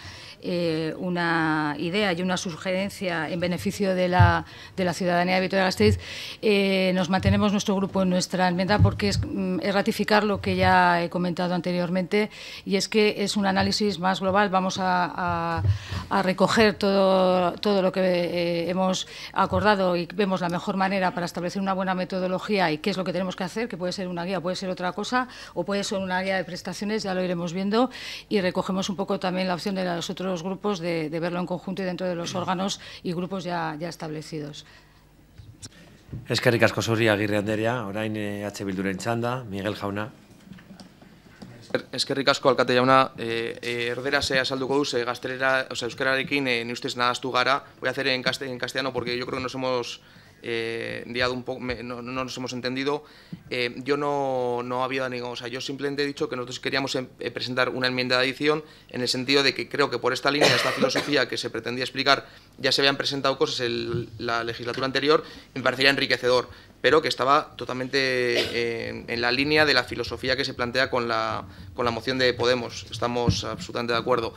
S17: eh, una idea y una sugerencia en beneficio de la, de la ciudadanía de Vitoria-Gasteiz. Eh, nos mantenemos nuestro grupo en nuestra enmienda porque mm, es, ratificar lo que ya he comentado anteriormente y es que es un análisis más global. Vamos a, a recoger todo, todo lo que hemos acordado y vemos la mejor manera para establecer una buena metodología y qué es lo que tenemos que hacer, que puede ser una guía, puede ser otra cosa, o puede ser una guía de prestaciones, ya lo iremos viendo, y recogemos un poco también la opción de los otros grupos de, verlo en conjunto y dentro de los órganos y grupos ya, ya establecidos.
S1: orain eh, Miguel Jauna.
S18: eskerrik asko alkate jauna, e, e, erdera ze azalduko duz, e, gaztelera, oza, euskararekin, e, ni ustez nahaztu gara, voy a hacer en castellano, porque yo creo que no somos... Eh, un poco, no, nos hemos entendido. Eh, yo no, no había o sea, yo simplemente he dicho que nosotros queríamos em, eh, presentar una enmienda de adición en el sentido de que creo que por esta línea, esta filosofía que se pretendía explicar, ya se habían presentado cosas en la legislatura anterior, me parecería enriquecedor, pero que estaba totalmente en, la línea de la filosofía que se plantea con la, con la moción de Podemos. Estamos absolutamente de acuerdo.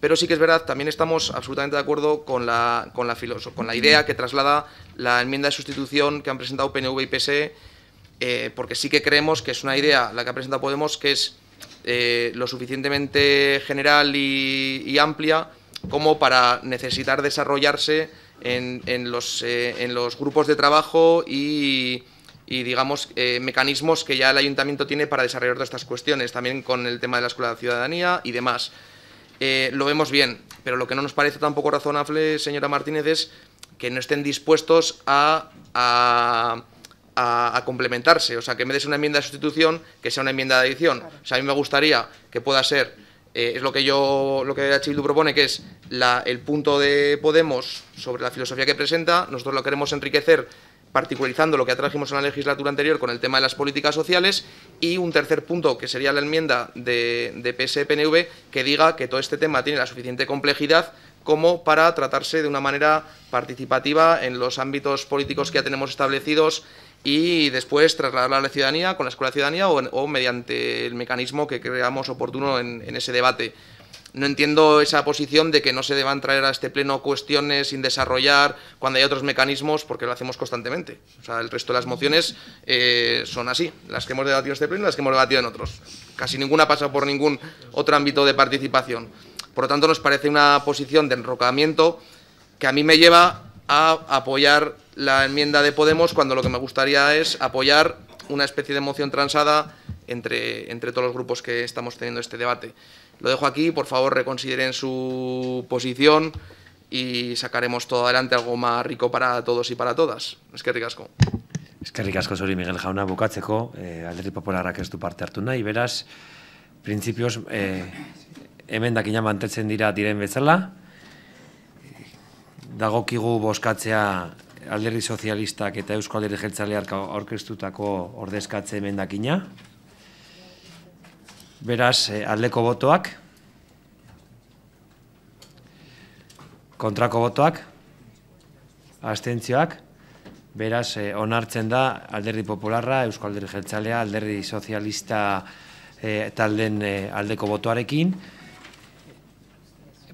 S18: Pero sí que es verdad, también estamos absolutamente de acuerdo con la, con con la idea que traslada la enmienda de sustitución que han presentado PNV y PSE, eh, porque sí que creemos que es una idea, la que ha presentado Podemos, que es eh, lo suficientemente general y, amplia como para necesitar desarrollarse en, eh, los, grupos de trabajo y, digamos, mecanismos que ya el ayuntamiento tiene para desarrollar todas estas cuestiones, también con el tema de la escuela de ciudadanía y demás. Eh, lo vemos bien, pero lo que no nos parece tampoco razonable, señora Martínez, es que no estén dispuestos a, a, complementarse. O sea, que en vez de una enmienda de sustitución, que sea una enmienda de adición. O sea, a mí me gustaría que pueda ser, eh, es lo que yo, lo que Childu propone, que es el punto de Podemos sobre la filosofía que presenta. Nosotros lo queremos enriquecer particularizando lo que trajimos en la legislatura anterior con el tema de las políticas sociales y un tercer punto, que sería la enmienda de, de que diga que todo este tema tiene la suficiente complejidad como para tratarse de una manera participativa en los ámbitos políticos que ya tenemos establecidos y después trasladarlo a la ciudadanía, con la Escuela de Ciudadanía o, mediante el mecanismo que creamos oportuno en ese debate no entiendo esa posición de que no se deban traer a este pleno cuestiones sin desarrollar cuando hay otros mecanismos, porque lo hacemos constantemente. O sea, el resto de las mociones eh, son así, las que hemos debatido en este pleno y las que hemos debatido en otros. Casi ninguna pasa por ningún otro ámbito de participación. Por lo tanto, nos parece una posición de enrocamiento que a mí me lleva a apoyar la enmienda de Podemos cuando lo que me gustaría es apoyar una especie de moción transada entre, entre todos los grupos que estamos teniendo este debate. lo dejo aquí, por favor reconsideren su posición y sacaremos todo adelante algo más rico para todos y para todas. Es que ricasco.
S1: Es que ricasco, Sori Miguel Jauna, bukatzeko, eh, Alderri Popularak ez du parte hartu nahi, beraz, principios eh, hemen dakina mantetzen dira diren bezala, dagokigu boskatzea alderri sozialistak eta eusko alderri jeltzaleak aurkeztutako ordezkatze hemen Beraz, eh, aldeko botoak. Kontrako botoak. Astentzioak. Beraz, eh, onartzen da alderdi popularra, Eusko Alderri Jeltzalea, alderdi sozialista eh, talden eh, aldeko botoarekin.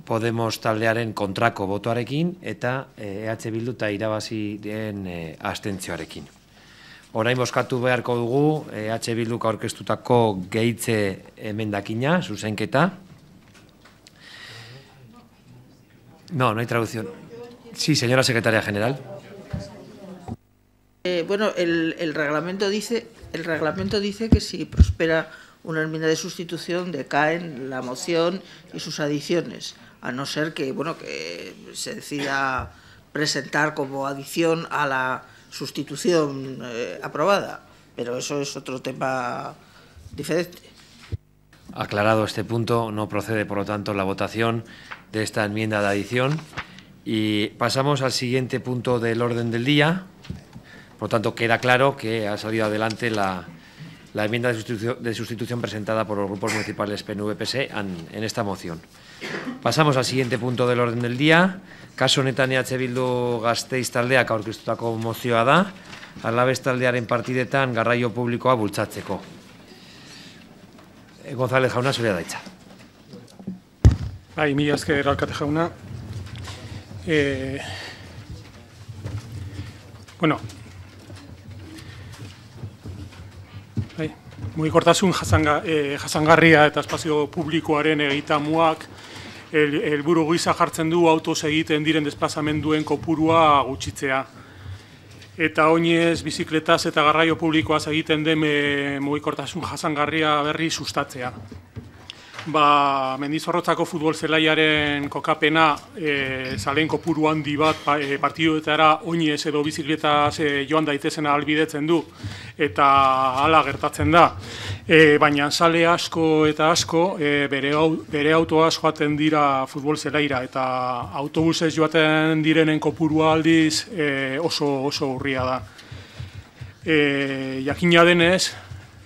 S1: Podemos taldearen kontrako botoarekin eta EH e Bildu eta irabazi den astentzioarekin. Orain boskatu beharko dugu EH Bilduk aurkeztutako gehitze emendakina, zuzenketa. No, no hay traducción. Sí, señora secretaria general.
S16: Eh, bueno, el, el, reglamento dice, el reglamento dice que si prospera una enmienda de sustitución decaen la moción y sus adiciones, a no ser que, bueno, que se decida presentar como adición a la sustitución eh, aprobada, pero eso es otro tema diferente.
S1: Aclarado este punto, no procede, por lo tanto, la votación de esta enmienda de adición. Y pasamos al siguiente punto del orden del día. Por lo tanto, queda claro que ha salido adelante la, enmienda de sustitución, presentada por los grupos municipales pnv e, en esta moción. Pasamos al siguiente punto del orden del día. Kasu honetan eatze bildu gazteiz taldeak aurkistutako mozioa da, alabez taldearen partidetan garraio publikoa bultzatzeko.
S12: E, González jauna, zure daitza. Bai, mila azke Alkate jauna. E, bueno, bai, mugikortasun jasanga, eh, jasangarria eta espazio publikoaren egita muak, el, el buru jartzen du autos egiten diren desplazamenduen kopurua gutxitzea. Eta oinez, bizikletaz eta garraio publikoaz egiten den eh, mugikortasun jasangarria berri sustatzea. Ba, mendizorrotzako futbol zelaiaren kokapena e, zalen kopuru handi bat pa, ba, e, partiduetara oinez edo bizikleta e, joan daitezena albidetzen du eta hala gertatzen da. E, baina sale asko eta asko e, bere, bere autoa joaten dira futbol zelaira eta autobuses joaten direnen kopuru aldiz e, oso oso urria da. E, jakina denez,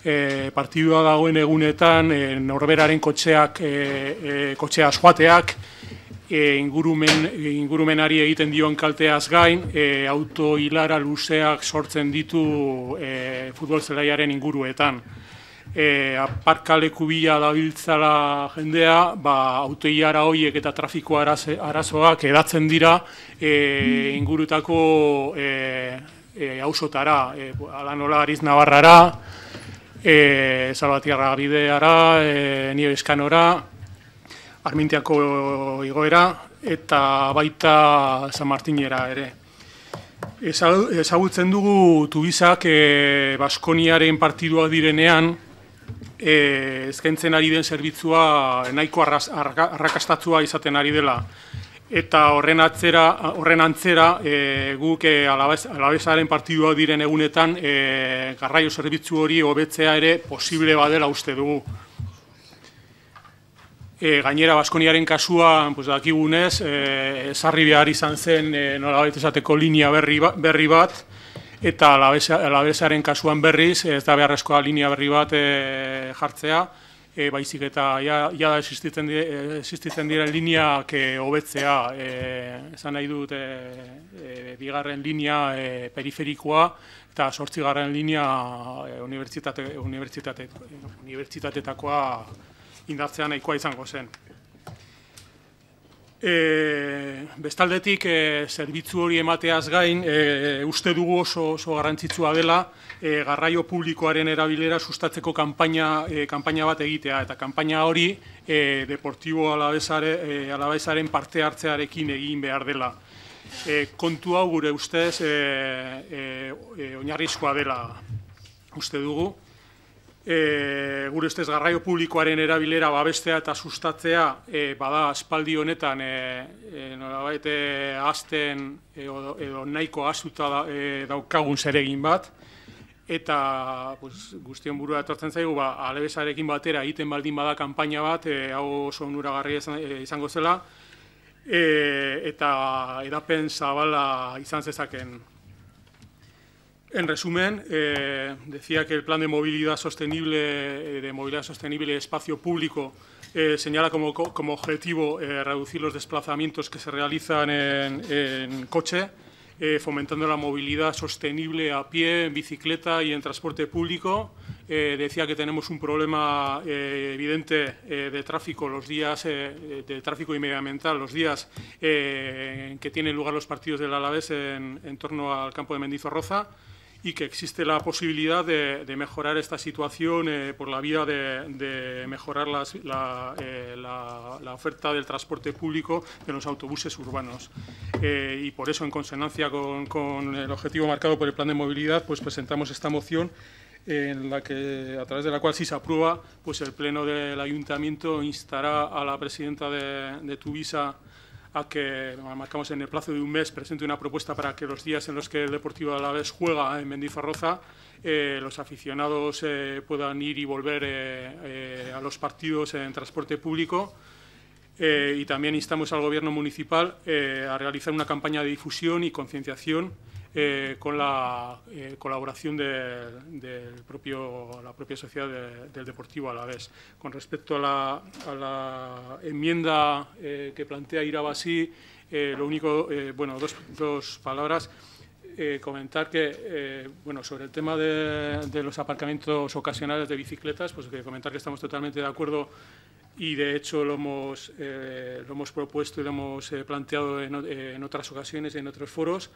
S12: e, partidua dagoen egunetan e, norberaren kotxeak e, eh, e, kotxea joateak e, ingurumen, ingurumenari egiten dion kalteaz gain e, auto hilara luzeak sortzen ditu e, futbol zelaiaren inguruetan e, aparkaleku bila da jendea ba, auto hilara hoiek eta trafiko arazoak edatzen dira e, ingurutako e, E, ausotara, e, alanola ariz nabarrara, e, Salvatierra bideara, e, Nio Armintiako igoera, eta baita San Martinera ere. Ezagutzen dugu Tubizak e, Baskoniaren partidua direnean, e, ezkentzen ari den zerbitzua nahiko arrakastatua izaten ari dela. Eta horren atzera, horren antzera, e, guk e, eh, alabezaren partidua diren egunetan e, garraio zerbitzu hori hobetzea ere posible badela uste dugu. E, gainera Baskoniaren kasua, pues, dakigunez, e, sarri behar izan zen e, nolabait esateko linea berri, ba-, berri bat, eta alabezaren kasuan berriz, ez da beharrezkoa linea berri bat e, jartzea, e, baizik eta jada ja existitzen, e, existitzen dira lineak e, hobetzea, e, esan nahi dut bigarren linea periferikoa eta sortzigarren linea e, unibertsitate, unibertsitate, unibertsitatetakoa indartzean nahikoa izango zen. E, bestaldetik, e, zerbitzu hori emateaz gain, e, uste dugu oso, oso garrantzitsua dela, e, garraio publikoaren erabilera sustatzeko kanpaina, e, kanpaina bat egitea, eta kanpaina hori e, deportibo alabezare, e, alabezaren parte hartzearekin egin behar dela. E, kontu hau gure ustez e, oinarrizkoa dela uste dugu e, gure ustez garraio publikoaren erabilera babestea eta sustatzea e, bada aspaldi honetan e, e, nolabait e, azten edo, edo nahiko azuta da, e, daukagun zeregin bat eta pues, guztion burua etortzen zaigu ba, alebesarekin batera egiten baldin bada kanpaina bat e, hau oso onuragarri e, izango zela e, eta edapen zabala izan zezaken En resumen, eh, decía que el plan de movilidad sostenible, eh, de movilidad sostenible y espacio público eh, señala como, como objetivo reducir los desplazamientos que se realizan en, coche, fomentando la movilidad sostenible a pie, en bicicleta y en transporte público. decía que tenemos un problema evidente de tráfico los días de tráfico y medioambiental los días en que tienen lugar los partidos del Alavés en, en torno al campo de Mendizorroza y que existe la posibilidad de, mejorar esta situación eh, por la vía de, mejorar eh, la, oferta del transporte público de los autobuses urbanos. Eh, y por eso, en consonancia con, el objetivo marcado por el Plan de Movilidad, pues presentamos esta moción en la que, a través de la cual, si se aprueba, pues el Pleno del Ayuntamiento instará a la presidenta de, de Tuvisa que marcamos en el plazo de un mes presente una propuesta para que los días en los que el Deportivo de vez juega en Mendifarroza eh, los aficionados eh, puedan ir y volver eh, a los partidos en transporte público. y también instamos al Gobierno municipal a realizar una campaña de difusión y concienciación eh, con la eh, colaboración de, propio, la propia sociedad del Deportivo a la vez. Con respecto a la, enmienda eh, que plantea Irabasí, lo único, bueno, dos, dos palabras. comentar que, bueno, sobre el tema de, los aparcamientos ocasionales de bicicletas, pues que comentar que estamos totalmente de acuerdo y de hecho lo hemos, lo hemos propuesto y lo hemos planteado en, en otras ocasiones, en otros foros.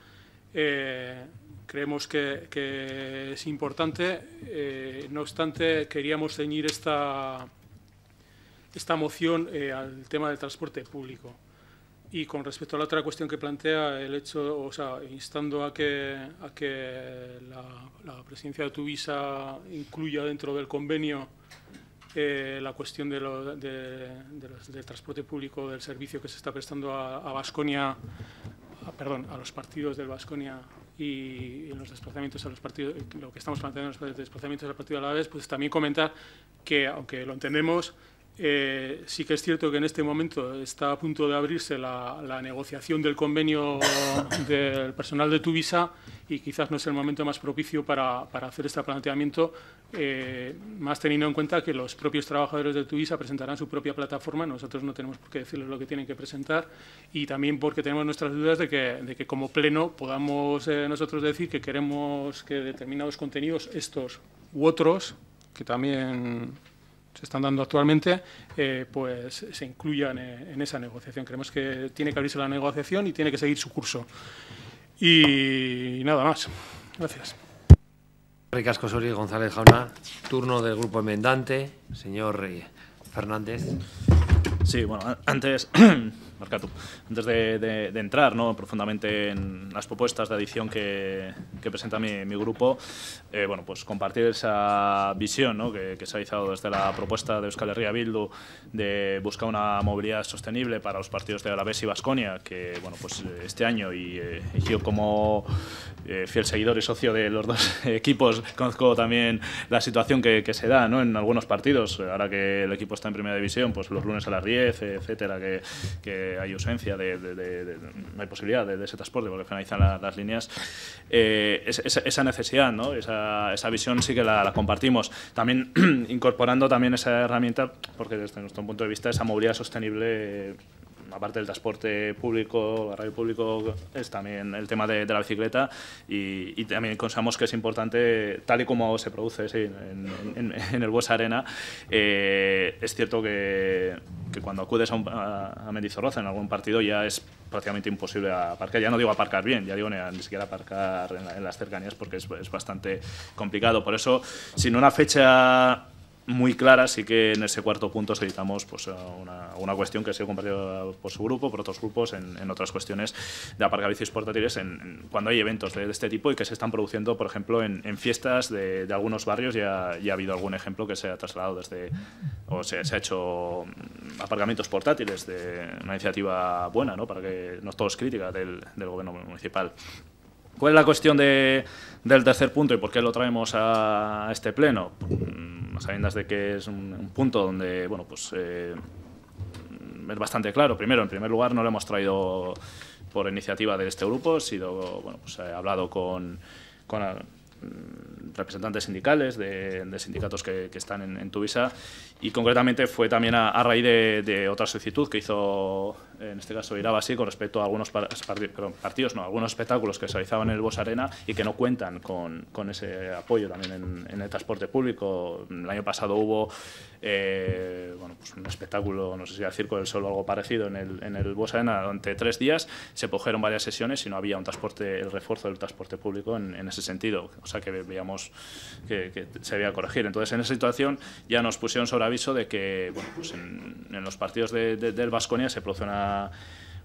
S12: Eh, creemos que, es importante. Eh, no obstante, queríamos ceñir esta, esta moción eh, al tema del transporte público. Y con respecto a la otra cuestión que plantea, el hecho, o sea, instando a que, a que la, presidencia de Tuvisa incluya dentro del convenio la cuestión de del transporte público, del servicio que se está prestando a Vasconia perdón, a los partidos del Vasconia y en los desplazamientos a los partidos, lo que estamos planteando en los desplazamientos al partido de la vez, pues también comentar que, aunque lo entendemos, eh, sí que es cierto que en este momento está a punto de abrirse la, negociación del convenio del personal de Tuvisa y quizás no es el momento más propicio para, hacer este planteamiento, eh, más teniendo en cuenta que los propios trabajadores de Tuvisa presentarán su propia plataforma, nosotros no tenemos por qué decirles lo que tienen que presentar y también porque tenemos nuestras dudas de que, de que como pleno podamos eh, nosotros decir que queremos que determinados contenidos, estos u otros, que también están dando actualmente, eh, pues se incluyan en esa negociación. Creemos que tiene que abrirse la negociación y tiene que seguir su curso. Y, nada más. Gracias. Ricasco González Jauna, turno del grupo enmendante,
S10: señor eh, Fernández. Sí, bueno, antes Marcatu, antes de, entrar ¿no? profundamente en las propuestas de adición que, presenta mi, grupo, eh, bueno, pues compartir esa visión ¿no? que, se ha realizado desde la propuesta de Euskal Herria Bildu de buscar una movilidad sostenible para los partidos de Alavés y Vasconia, que bueno, pues eh, este año y, eh, yo como fiel seguidor y socio de los dos equipos conozco también la situación que, se da ¿no? en algunos partidos, ahora que el equipo está en primera división, pues los lunes a las 10, etcétera, que hay ausencia de, no hay posibilidad de, ese transporte porque finalizan las líneas, eh, esa necesidad, ¿no? esa, esa visión sí que la, la compartimos. También incorporando también esa herramienta, porque desde nuestro punto de vista esa movilidad sostenible aparte del transporte público, el radio público, es también el tema de, la bicicleta y, también pensamos que es importante, tal y como se produce en, el Buesa Arena, eh, es cierto que, cuando acudes a, a, Mendizorroza en algún partido ya es prácticamente imposible aparcar. Ya no digo aparcar bien, ya digo ni, siquiera aparcar en, las cercanías porque es, es, bastante complicado. Por eso, sin una fecha muy clara, sí que en ese cuarto punto solicitamos pues, eh, una, cuestión que ha sido compartida por su grupo, por otros grupos, en, otras cuestiones de aparcamientos portátiles, en, cuando hay eventos de, este tipo y que se están produciendo, por ejemplo, en, fiestas de, algunos barrios, ya, ha habido algún ejemplo que se ha trasladado desde, o se, se ha hecho mm, aparcamientos portátiles, de una iniciativa buena, ¿no? para que no todos es del gobierno municipal. ¿Cuál es la cuestión del tercer punto y por qué lo traemos a este pleno? Mm, Sabiendo de que es un, punto donde, bueno, pues eh, es bastante claro. Primero, en primer lugar, no lo hemos traído por iniciativa de este grupo, sido, bueno, pues he hablado con, eh, representantes sindicales de, sindicatos que, están en, Tuvisa y concretamente fue también a, raíz de otra solicitud que hizo en este caso así con respecto a algunos perdón, partidos, no, algunos espectáculos que se realizaban en el Bos Arena y que no cuentan con, con ese apoyo también en, el transporte público. El año pasado hubo eh, bueno, pues un espectáculo, no sé si era Circo del Sol o algo parecido, en el, en el Bos Arena durante tres días. Se produjeron varias sesiones y no había un transporte, el refuerzo del transporte público en, ese sentido. O sea que veíamos que, que, se debía corregir. Entonces, en esa situación ya nos pusieron sobre aviso de que bueno, pues en, los partidos del Vasconia se produce una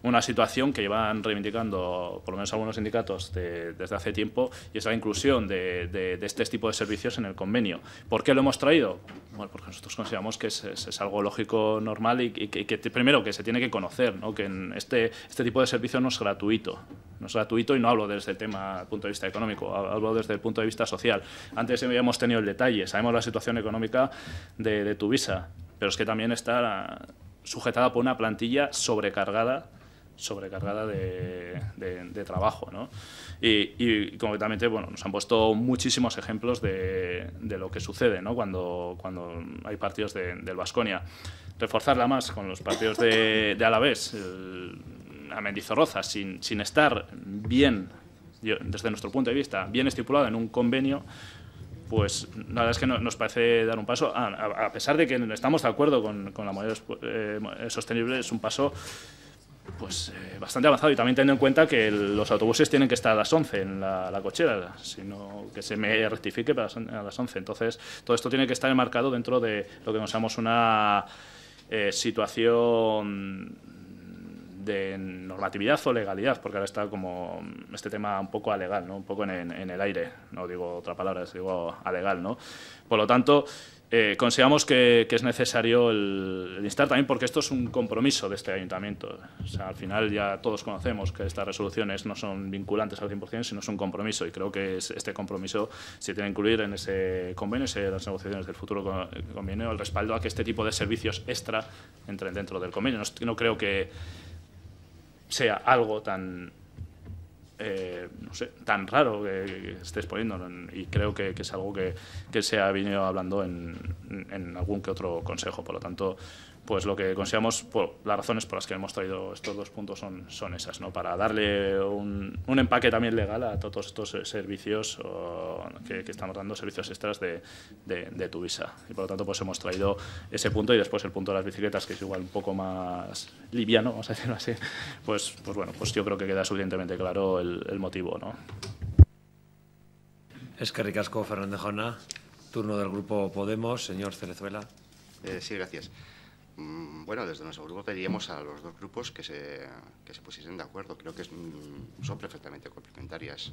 S10: una, situación que llevan reivindicando por lo menos algunos sindicatos desde hace tiempo y es la inclusión de, este tipo de servicios en el convenio. ¿Por qué lo hemos traído? Bueno, porque nosotros consideramos que es, algo lógico, normal y, que, primero que se tiene que conocer, que en este, este tipo de servicio no es gratuito. No es gratuito y no hablo desde el tema punto de vista económico, hablo desde el punto de vista social. Antes habíamos tenido el detalle, sabemos la situación económica de, de visa pero es que también está sujetada por una plantilla sobrecargada sobrecargada de, trabajo. ¿no? Y, concretamente bueno, nos han puesto muchísimos ejemplos de, lo que sucede ¿no? cuando, cuando hay partidos del Basconia, Reforzarla más con los partidos de, Alavés, a Mendizorroza, sin, sin estar bien, desde nuestro punto de vista, bien estipulado en un convenio pues la verdad es que nos parece dar un paso, a, pesar de que estamos de acuerdo con, la modelo eh, sostenible, es un paso pues eh, bastante avanzado y también teniendo en cuenta que los autobuses tienen que estar a las 11 en la, cochera, sino que se me rectifique para a las 11. Entonces, todo esto tiene que estar enmarcado dentro de lo que nos llamamos una eh, situación de normatividad o legalidad, porque ahora está como este tema un poco alegal, ¿no? un poco en, el aire, no digo otra palabra, digo alegal. ¿no? Por lo tanto, eh, consideramos que, es necesario el, instar también porque esto es un compromiso de este ayuntamiento. O sea, al final ya todos conocemos que estas resoluciones no son vinculantes al 100%, sino es un compromiso y creo que este compromiso se tiene que incluir en ese convenio, en las negociaciones del futuro convenio, el respaldo a que este tipo de servicios extra entren dentro del convenio. no creo que sea algo tan, eh, no sé, tan raro que, esté estés poniendo. Y creo que, es algo que, se ha venido hablando en, en algún que otro consejo. Por lo tanto, pues lo que consideramos, las razones por las que hemos traído estos dos puntos son, son esas, ¿no? para darle un, empaque también legal a todos estos eh, servicios que, estamos dando, servicios extras de, de, tu visa. Y por lo tanto, pues hemos traído ese punto y después el punto de las bicicletas, que es igual un poco más liviano, vamos a decirlo así, pues, pues bueno, pues yo creo que queda suficientemente claro el, motivo. ¿no?
S1: Es que ricasco,
S10: Fernández Jona, turno del Grupo Podemos, señor Cerezuela.
S11: Eh, sí, gracias. Mm, bueno, desde nuestro grupo pediríamos a los dos grupos que se, pusiesen de acuerdo. Creo que mm, son perfectamente complementarias,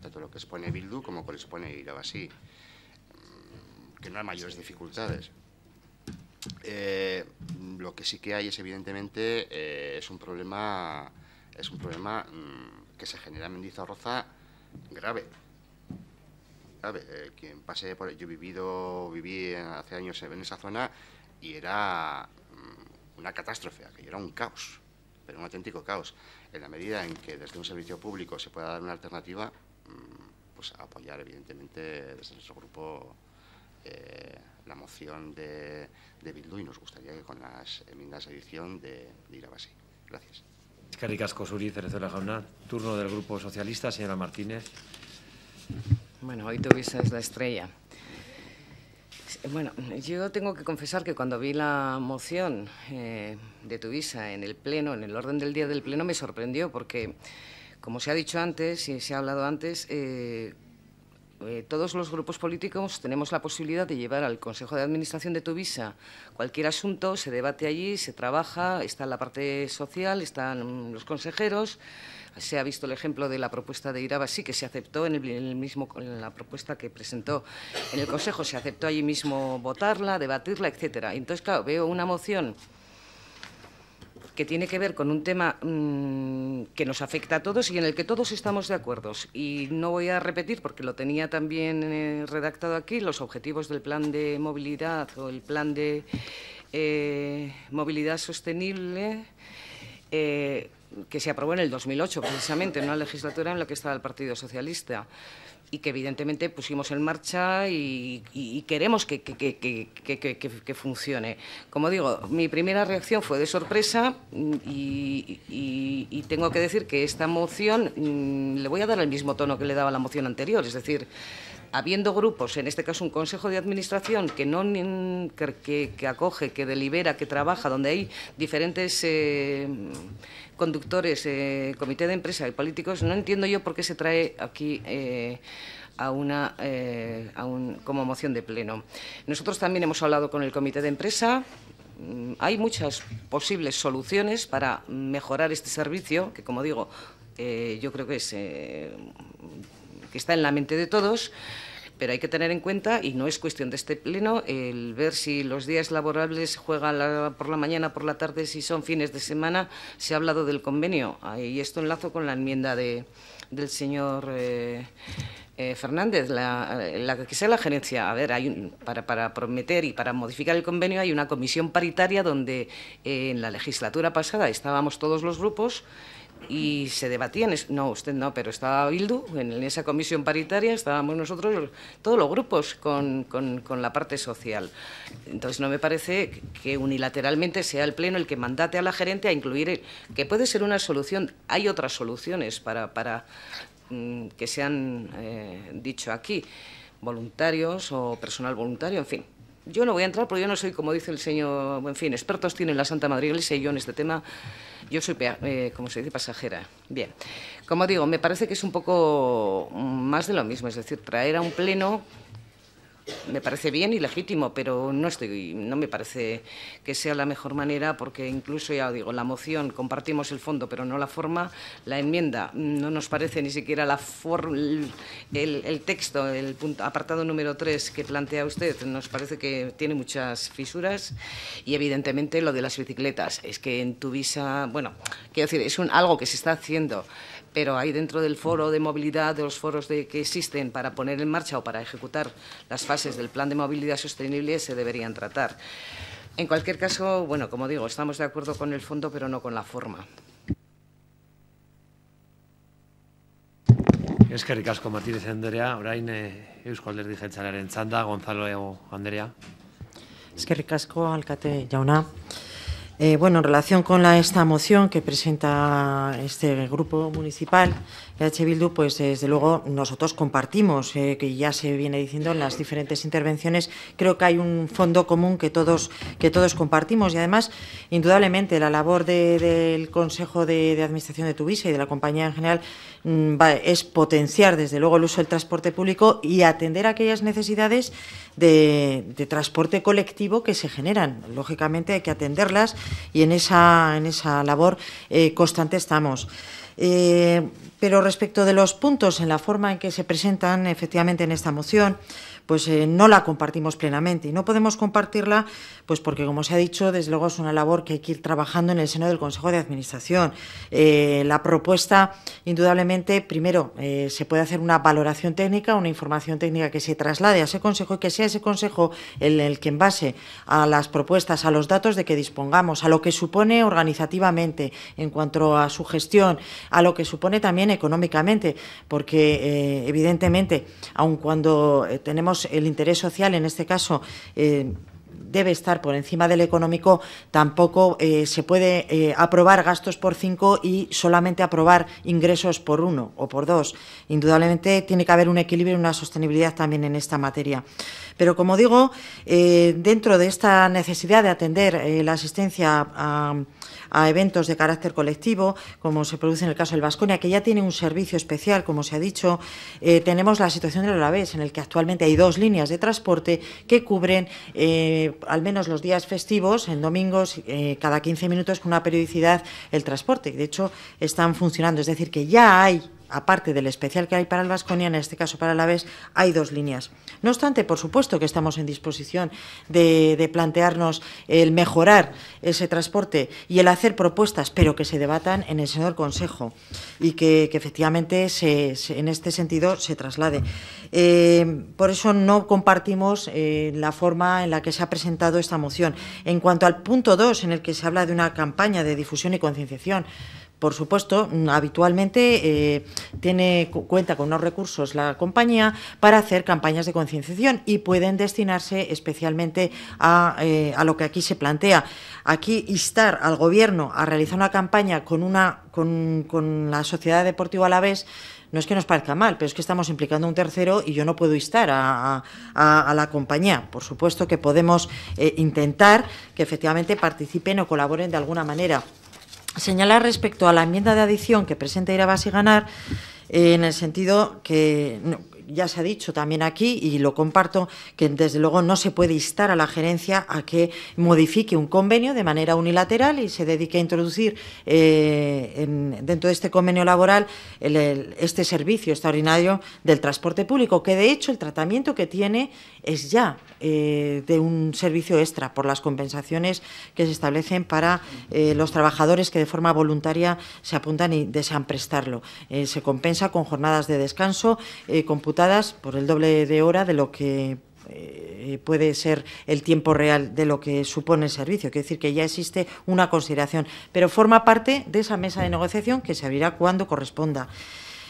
S11: tanto lo que expone Bildu como lo que expone Irabasí, mm, que no hay mayores dificultades. Eh, lo que sí que hay es, evidentemente, eh, es un problema, es un problema que se genera en Mendizorroza grave. grave. Eh, quien pase por, yo he vivido, viví hace años en esa zona y era una catástrofe, aquello era un caos, pero un auténtico caos. En la medida en que desde un servicio público se pueda dar una alternativa, mm, pues apoyar evidentemente desde nuestro grupo eh, la moción de, Bildu y nos gustaría que con las enmiendas de edición de, de ir a base. Gracias.
S1: la Jauna. Turno del Grupo Socialista, señora Martínez. Bueno, hoy la estrella.
S6: Eh, bueno, yo tengo que confesar que cuando vi la moción eh, de Tuvisa en el Pleno, en el orden del día del Pleno, me sorprendió porque, como se ha dicho antes y se ha hablado antes, eh, todos los grupos políticos tenemos la posibilidad de llevar al Consejo de Administración de Tuvisa cualquier asunto, se debate allí, se trabaja, está la parte social, están los consejeros, se ha visto el ejemplo de la propuesta de Iraba, sí que se aceptó en el, mismo, la propuesta que presentó en el Consejo, se aceptó allí mismo votarla, debatirla, etcétera. Entonces, claro, veo una moción que tiene que ver con un tema mm, que nos afecta a todos y en el que todos estamos de acuerdo. Y no voy a repetir, porque lo tenía también eh, redactado aquí, los objetivos del plan de movilidad o el plan de eh, movilidad sostenible. Eh, que se aprobó en el 2008, precisamente, en una legislatura en la que estaba el Partido Socialista y que evidentemente pusimos en marcha y, queremos que, que, funcione. Como digo, mi primera reacción fue de sorpresa mm, y, y, tengo que decir que esta moción mm, le voy a dar el mismo tono que le daba la moción anterior, es decir, habiendo grupos, en este caso un consejo de administración que, no, que, acoge, que delibera, que trabaja, donde hay diferentes eh, conductores, eh, comité de empresa y políticos, no entiendo yo por qué se trae aquí. Eh, a una como moción de pleno. Nosotros también hemos hablado con el comité de empresa, mm, hay muchas posibles soluciones para mejorar este servicio, que como digo, yo creo que es que está en la mente de todos, pero hay que tener en cuenta, y no es cuestión de este pleno, el ver si los días laborables juegan por la mañana, por la tarde, si son fines de semana. Se ha hablado del convenio, y esto enlazo con la enmienda del señor. Eh, eh, Fernández, la, que sea la gerencia, a ver, hay para, prometer y para modificar el convenio hay una comisión paritaria donde eh, en la legislatura pasada estábamos todos los grupos y se debatían, no, usted no, pero estaba Bildu, en esa comisión paritaria estábamos nosotros, todos los grupos, con, la parte social. Entonces no me parece que unilateralmente sea el Pleno el que mandate a la gerente a incluir, que puede ser una solución, hay otras soluciones para, para mm, que se han eh, dicho aquí, voluntarios o personal voluntario, en fin yo no voy a entrar porque yo no soy, como dice el señor, en fin, expertos tienen la Santa Madrid Iglesia y yo en este tema, yo soy, eh, como se dice, pasajera. Bien, como digo, me parece que es un poco mm, más de lo mismo, es decir, traer a un pleno me parece bien y legítimo, pero no estoy, no me parece que sea la mejor manera, porque incluso ya digo, la moción compartimos el fondo, pero no la forma, la enmienda no nos parece ni siquiera la el, texto, el apartado número 3 que plantea usted, nos parece que tiene muchas fisuras y evidentemente lo de las bicicletas, es que en tu visa, bueno, quiero decir, es un, algo que se está haciendo pero hay dentro del foro de movilidad, de los foros de, que existen para poner en marcha o para ejecutar las fases del plan de movilidad sostenible, se deberían tratar. En cualquier caso, bueno, como digo, estamos de acuerdo con el fondo, pero no con la forma.
S1: Es que ricasco, Martínez Andrea, orain eh, Eusko Alderdi en txanda, Gonzalo Andrea.
S4: Es que ricasco, Alcate, jauna. Eh, bueno, en relación con esta moción que presenta este grupo municipal, H Bildu, pues desde luego nosotros compartimos, eh, que ya se viene diciendo en las diferentes intervenciones, creo que hay un fondo común que todos, que todos compartimos y además, indudablemente, la labor del Consejo de, Administración de Tuvisa y de la compañía en general mm, es potenciar, desde luego, el uso del transporte público y atender aquellas necesidades de, transporte colectivo que se generan. Lógicamente hay que atenderlas y en esa, en esa labor eh, constante estamos. Eh, pero respecto de los puntos en la forma en que se presentan efectivamente en esta moción, pues eh, no la compartimos plenamente. Y no podemos compartirla, pues porque, como se ha dicho, desde luego es una labor que hay que ir trabajando en el seno del Consejo de Administración. Eh, la propuesta, indudablemente, primero, eh, se puede hacer una valoración técnica, una información técnica que se traslade a ese Consejo y que sea ese Consejo el, el que, en base a las propuestas, a los datos de que dispongamos, a lo que supone organizativamente en cuanto a su gestión, a lo que supone también económicamente, porque, evidentemente, aun cuando tenemos el interés social, en este caso, eh, debe estar por encima del económico, tampoco eh, se puede eh, aprobar gastos por cinco y solamente aprobar ingresos por uno o por dos. Indudablemente tiene que haber un equilibrio y una sostenibilidad también en esta materia. Pero, como digo, dentro de esta necesidad de atender la asistencia a a eventos de carácter colectivo, como se produce en el caso del Vasconia, que ya tiene un servicio especial, como se ha dicho. Eh, tenemos la situación del Alavés, en el que actualmente hay dos líneas de transporte que cubren eh, al menos los días festivos, en domingos, eh, cada 15 minutos con una periodicidad el transporte. De hecho, están funcionando, es decir, que ya hay aparte del especial que hay para el Vasconia, en este caso para el Alavés, hay dos líneas. No obstante, por supuesto que estamos en disposición de, plantearnos el mejorar ese transporte y el hacer propuestas, pero que se debatan en el señor Consejo y que, efectivamente en este sentido se traslade. Eh, por eso no compartimos eh, la forma en la que se ha presentado esta moción. En cuanto al punto 2, en el que se habla de una campaña de difusión y concienciación, por supuesto, mm, habitualmente eh, tiene, cuenta con unos recursos la compañía para hacer campañas de concienciación y pueden destinarse especialmente eh, a, lo que aquí se plantea. Aquí instar al Gobierno a realizar una campaña con, una, con, la Sociedad Deportiva a la vez no es que nos parezca mal, pero es que estamos implicando a un tercero y yo no puedo instar a, la compañía. Por supuesto que podemos eh, intentar que efectivamente participen o colaboren de alguna manera señalar respecto a la enmienda de adición que presenta Irabas y Ganar, eh, en el sentido que ya se ha dicho también aquí y lo comparto, que desde luego no se puede instar a la gerencia a que modifique un convenio de manera unilateral y se dedique a introducir eh, dentro de este convenio laboral este servicio extraordinario del transporte público, que de hecho el tratamiento que tiene es ya eh, de un servicio extra por las compensaciones que se establecen para eh, los trabajadores que de forma voluntaria se apuntan y desean prestarlo. se compensa con jornadas de descanso, con por el doble de hora de lo que eh, puede ser el tiempo real de lo que supone el servicio. Quiere decir que ya existe una consideración, pero forma parte de esa mesa de negociación que se abrirá cuando corresponda.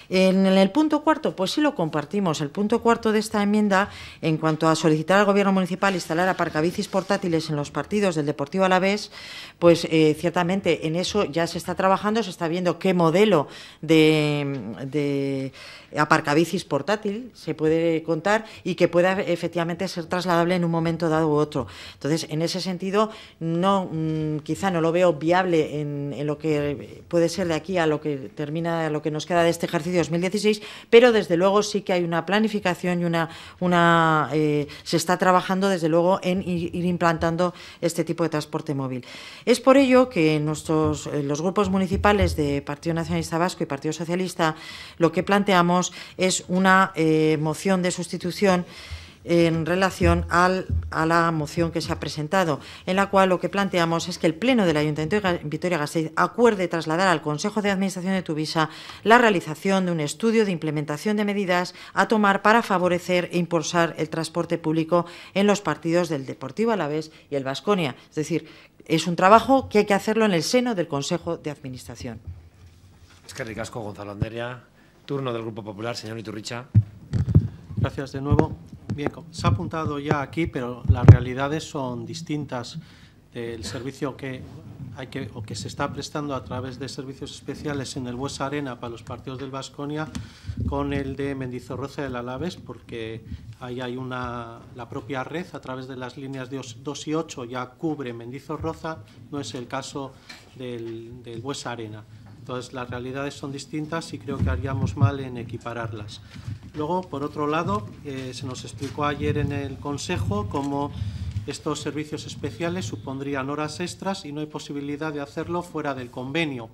S4: En el punto cuarto, pues sí lo compartimos. El punto cuarto de esta enmienda, en cuanto a solicitar al Gobierno municipal instalar aparcabicis portátiles en los partidos del Deportivo Alavés, pues eh, ciertamente en eso ya se está trabajando, se está viendo qué modelo de, aparcabicis portátil se puede contar y que pueda efectivamente ser trasladable en un momento dado u otro. Entonces, en ese sentido, no, mm, quizá no lo veo viable en, en lo que puede ser de aquí a lo que termina, a lo que nos queda de este ejercicio 2016, pero desde luego sí que hay una planificación y una, una eh, se está trabajando desde luego en ir implantando este tipo de transporte móvil. Es por ello que nuestros, eh, los grupos municipales de Partido Nacionalista Vasco y Partido Socialista lo que planteamos es una eh, moción de sustitución en relación al, a la moción que se ha presentado, en la cual lo que planteamos es que el Pleno del Ayuntamiento de Vitoria-Gasteiz acuerde trasladar al Consejo de Administración de Tuvisa la realización de un estudio de implementación de medidas a tomar para favorecer e impulsar el transporte público en los partidos del Deportivo Alavés y el Vasconia. Es decir, es un trabajo que hay que hacerlo en el seno del Consejo de Administración.
S1: Es Turno del Grupo Popular, señor Iturricha.
S3: Gracias de nuevo. Bien, se ha apuntado ya aquí, pero las realidades son distintas del servicio que hay que o que se está prestando a través de servicios especiales en el Huesa Arena para los partidos del Vasconia con el de Mendizorroza del Alaves, porque ahí hay una la propia red a través de las líneas 2 y 8 ya cubre Mendizorroza, no es el caso del, del Arena. Entonces las realidades son distintas y creo que haríamos mal en equipararlas. Luego, por otro lado, eh, se nos explicó ayer en el Consejo cómo estos servicios especiales supondrían horas extras y no hay posibilidad de hacerlo fuera del convenio.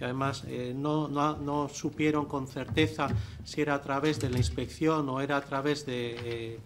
S3: Y además, eh, no, supieron con certeza si era a través de la inspección o era a través eh,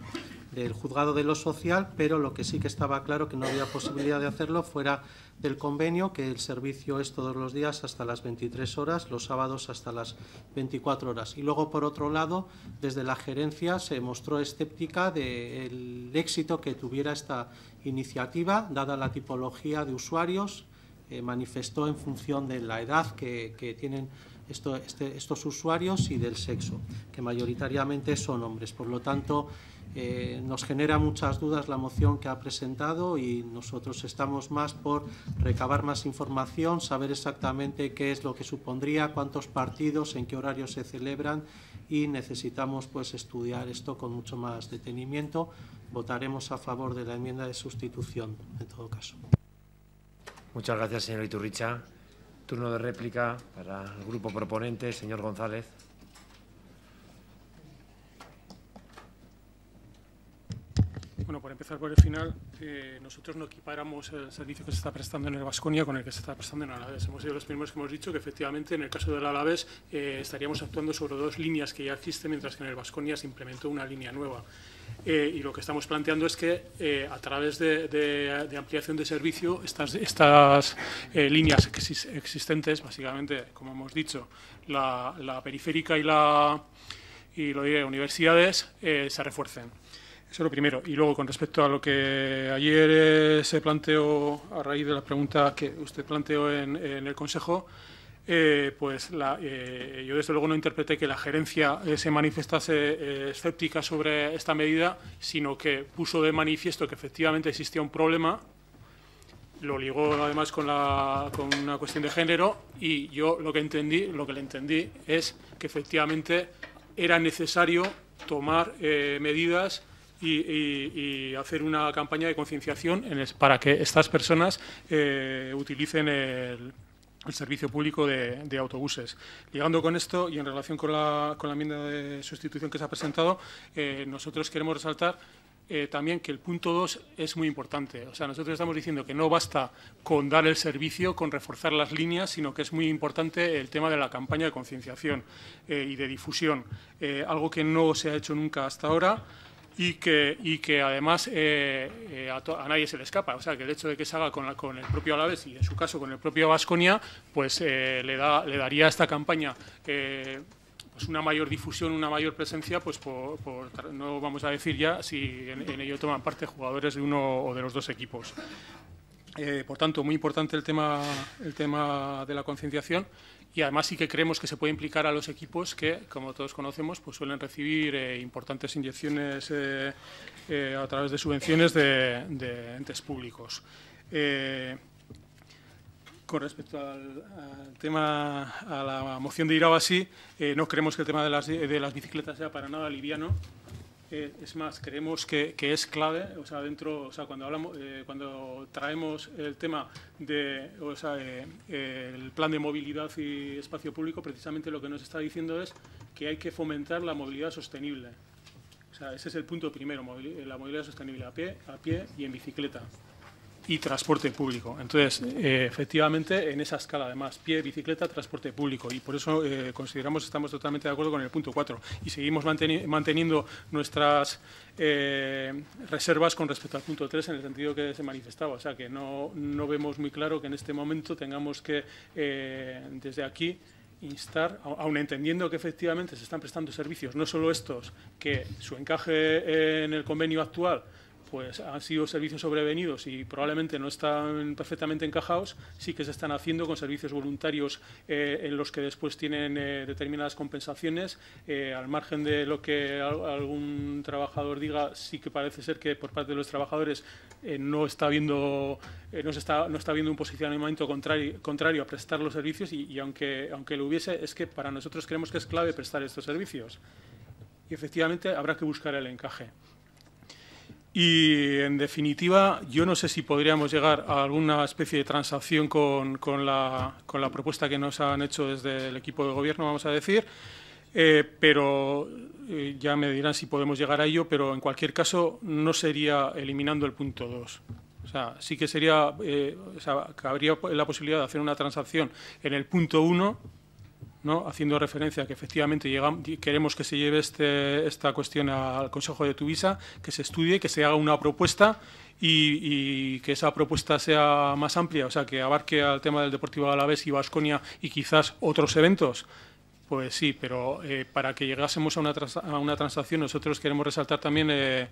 S3: del juzgado de lo social, pero lo que sí que estaba claro que no había posibilidad de hacerlo fuera del convenio que el servicio es todos los días hasta las 23 horas, los sábados hasta las 24 horas. Y luego, por otro lado, desde la gerencia se mostró escéptica del éxito que tuviera esta iniciativa, dada la tipología de usuarios, eh, manifestó en función de la edad que, tienen este, estos usuarios y del sexo, que mayoritariamente son hombres. Por lo tanto, eh, nos genera muchas dudas la moción que ha presentado y nosotros estamos más por recabar más información, saber exactamente qué es lo que supondría, cuántos partidos, en qué horario se celebran y necesitamos pues estudiar esto con mucho más detenimiento. Votaremos a favor de la enmienda de sustitución en todo caso.
S1: Muchas gracias, señor Iturricha. Turno de réplica para el grupo proponente, señor González.
S12: Bueno, para empezar por el final, eh, nosotros no equiparamos el servicio que se está prestando en el Vasconia con el que se está prestando en Alaves. Hemos sido los primeros que hemos dicho que efectivamente en el caso del Alaves eh, estaríamos actuando sobre dos líneas que ya existen, mientras que en el Vasconia se implementó una línea nueva. Eh, y lo que estamos planteando es que a través de, ampliación de servicio estas, estas líneas existentes, básicamente, como hemos dicho, la, la periférica y la, y lo diré, universidades, se refuercen. Eso es lo primero. Y luego, con respecto a lo que ayer eh, se planteó a raíz de la pregunta que usted planteó en, el Consejo, eh, pues eh, yo desde luego no interpreté que la gerencia se manifestase escéptica sobre esta medida, sino que puso de manifiesto que efectivamente existía un problema, lo ligó además con, la, con una cuestión de género y yo lo que entendí, lo que le entendí es que efectivamente era necesario tomar medidas y, hacer una campaña de concienciación para que estas personas eh, utilicen el, servicio público de, autobuses. Ligando con esto y en relación con la, enmienda de sustitución que se ha presentado, eh, nosotros queremos resaltar eh, también que el punto 2 es muy importante. O sea, nosotros estamos diciendo que no basta con dar el servicio, con reforzar las líneas, sino que es muy importante el tema de la campaña de concienciación y de difusión, algo que no se ha hecho nunca hasta ahora y que, además eh, eh, a, nadie se le escapa. O sea, que el hecho de que se haga con, con el propio Alavés y en su caso con el propio Vasconia, pues eh, le, da, le daría a esta campaña pues una mayor difusión, una mayor presencia, pues por, no vamos a decir ya si en, ello toman parte jugadores de uno o de los dos equipos. por tanto, muy importante el tema, el tema de la concienciación y además sí que creemos que se puede implicar a los equipos que, como todos conocemos, pues suelen recibir eh, importantes inyecciones eh, eh, a través de subvenciones de, entes públicos. con respecto al, tema, a la moción de Irabasi, no creemos que el tema de las, de las bicicletas sea para nada liviano es más, creemos que, es clave, o sea, dentro, o sea, cuando hablamos, eh, cuando traemos el tema de, o sea, eh, el plan de movilidad y espacio público, precisamente lo que nos está diciendo es que hay que fomentar la movilidad sostenible. O sea, ese es el punto primero, la movilidad sostenible a pie, a pie y en bicicleta y transporte público. Entonces, eh, efectivamente, en esa escala, además, pie, bicicleta, transporte público. Y por eso eh, consideramos, estamos totalmente de acuerdo con el punto 4. Y seguimos manteniendo nuestras eh, reservas con respecto al punto 3 en el sentido que se manifestaba. O sea, que no, no vemos muy claro que en este momento tengamos que, eh, desde aquí, instar, aun entendiendo que efectivamente se están prestando servicios, no solo estos, que su encaje en el convenio actual pues han sido servicios sobrevenidos y probablemente no están perfectamente encajados, sí que se están haciendo con servicios voluntarios eh, en los que después tienen eh, determinadas compensaciones. Eh, al margen de lo que algún trabajador diga, sí que parece ser que por parte de los trabajadores no está viendo no, está, viendo un posicionamiento contrario, contrario a prestar los servicios y, y, aunque, aunque lo hubiese, es que para nosotros creemos que es clave prestar estos servicios. Y efectivamente habrá que buscar el encaje. Y, en definitiva, yo no sé si podríamos llegar a alguna especie de transacción con, con, la, con la, propuesta que nos han hecho desde el equipo de gobierno, vamos a decir, eh, pero eh, ya me dirán si podemos llegar a ello, pero en cualquier caso no sería eliminando el punto 2. O sea, sí que sería, eh, o sea, la posibilidad de hacer una transacción en el punto 1 haciendo referencia a que efectivamente llegamos, queremos que se lleve este, esta cuestión al Consejo de Tuvisa, que se estudie, que se haga una propuesta y, que esa propuesta sea más amplia, o sea, que abarque al tema del Deportivo Alavés y Vasconia y quizás otros eventos. Pues sí, pero eh, para que llegásemos a una, a una transacción nosotros queremos resaltar también... Eh,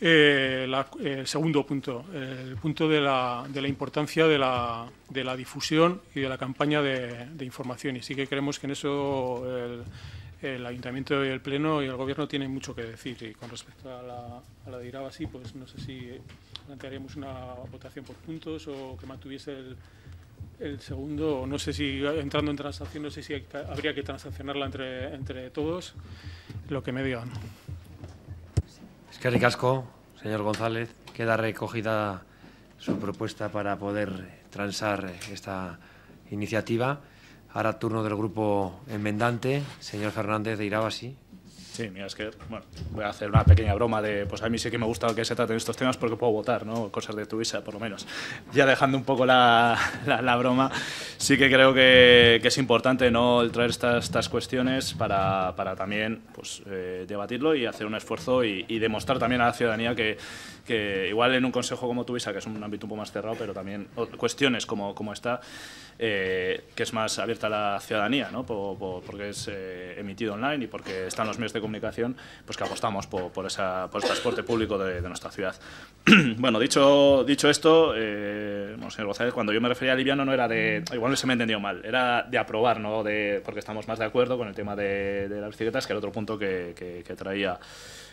S12: el eh, eh, segundo punto, el punto de la, importancia de la, difusión y de la campaña de, información. Y sí que creemos que en eso el, Ayuntamiento y el Pleno y el Gobierno tienen mucho que decir. Y con respecto a la, a la de pues no sé si plantearíamos una votación por puntos o que mantuviese el, el segundo, no sé si entrando en transacción, no sé si habría que transaccionarla entre todos, lo que me digan
S1: señor González. Queda recogida su propuesta para poder transar esta iniciativa. Ahora turno del grupo
S10: enmendante, señor Fernández de Irabasi. Sí, mira, es que bueno, voy a hacer una pequeña broma de, pues a mí sí que me gusta que se traten estos temas porque puedo votar, ¿no? Cosas de visa, por lo menos. Ya dejando un poco la, la, broma, sí que creo que, que, es importante ¿no? el traer estas, estas cuestiones para, para también pues, eh, debatirlo y hacer un esfuerzo y, y demostrar también a la ciudadanía que que igual en un consejo como Tuvisa, que es un ámbito un poco más cerrado, pero también cuestiones como, como esta, eh, que es más abierta a la ciudadanía, ¿no? porque es eh, emitido online y porque están los medios de comunicación, pues que apostamos por, por, esa, por el transporte público de, nuestra ciudad. bueno, dicho, dicho esto, eh, señor González, cuando yo me refería a liviano no era de, igual se me ha entendido mal, era de aprobar, ¿no? De, porque estamos más de acuerdo con el tema de, las bicicletas, que era otro punto que, que traía.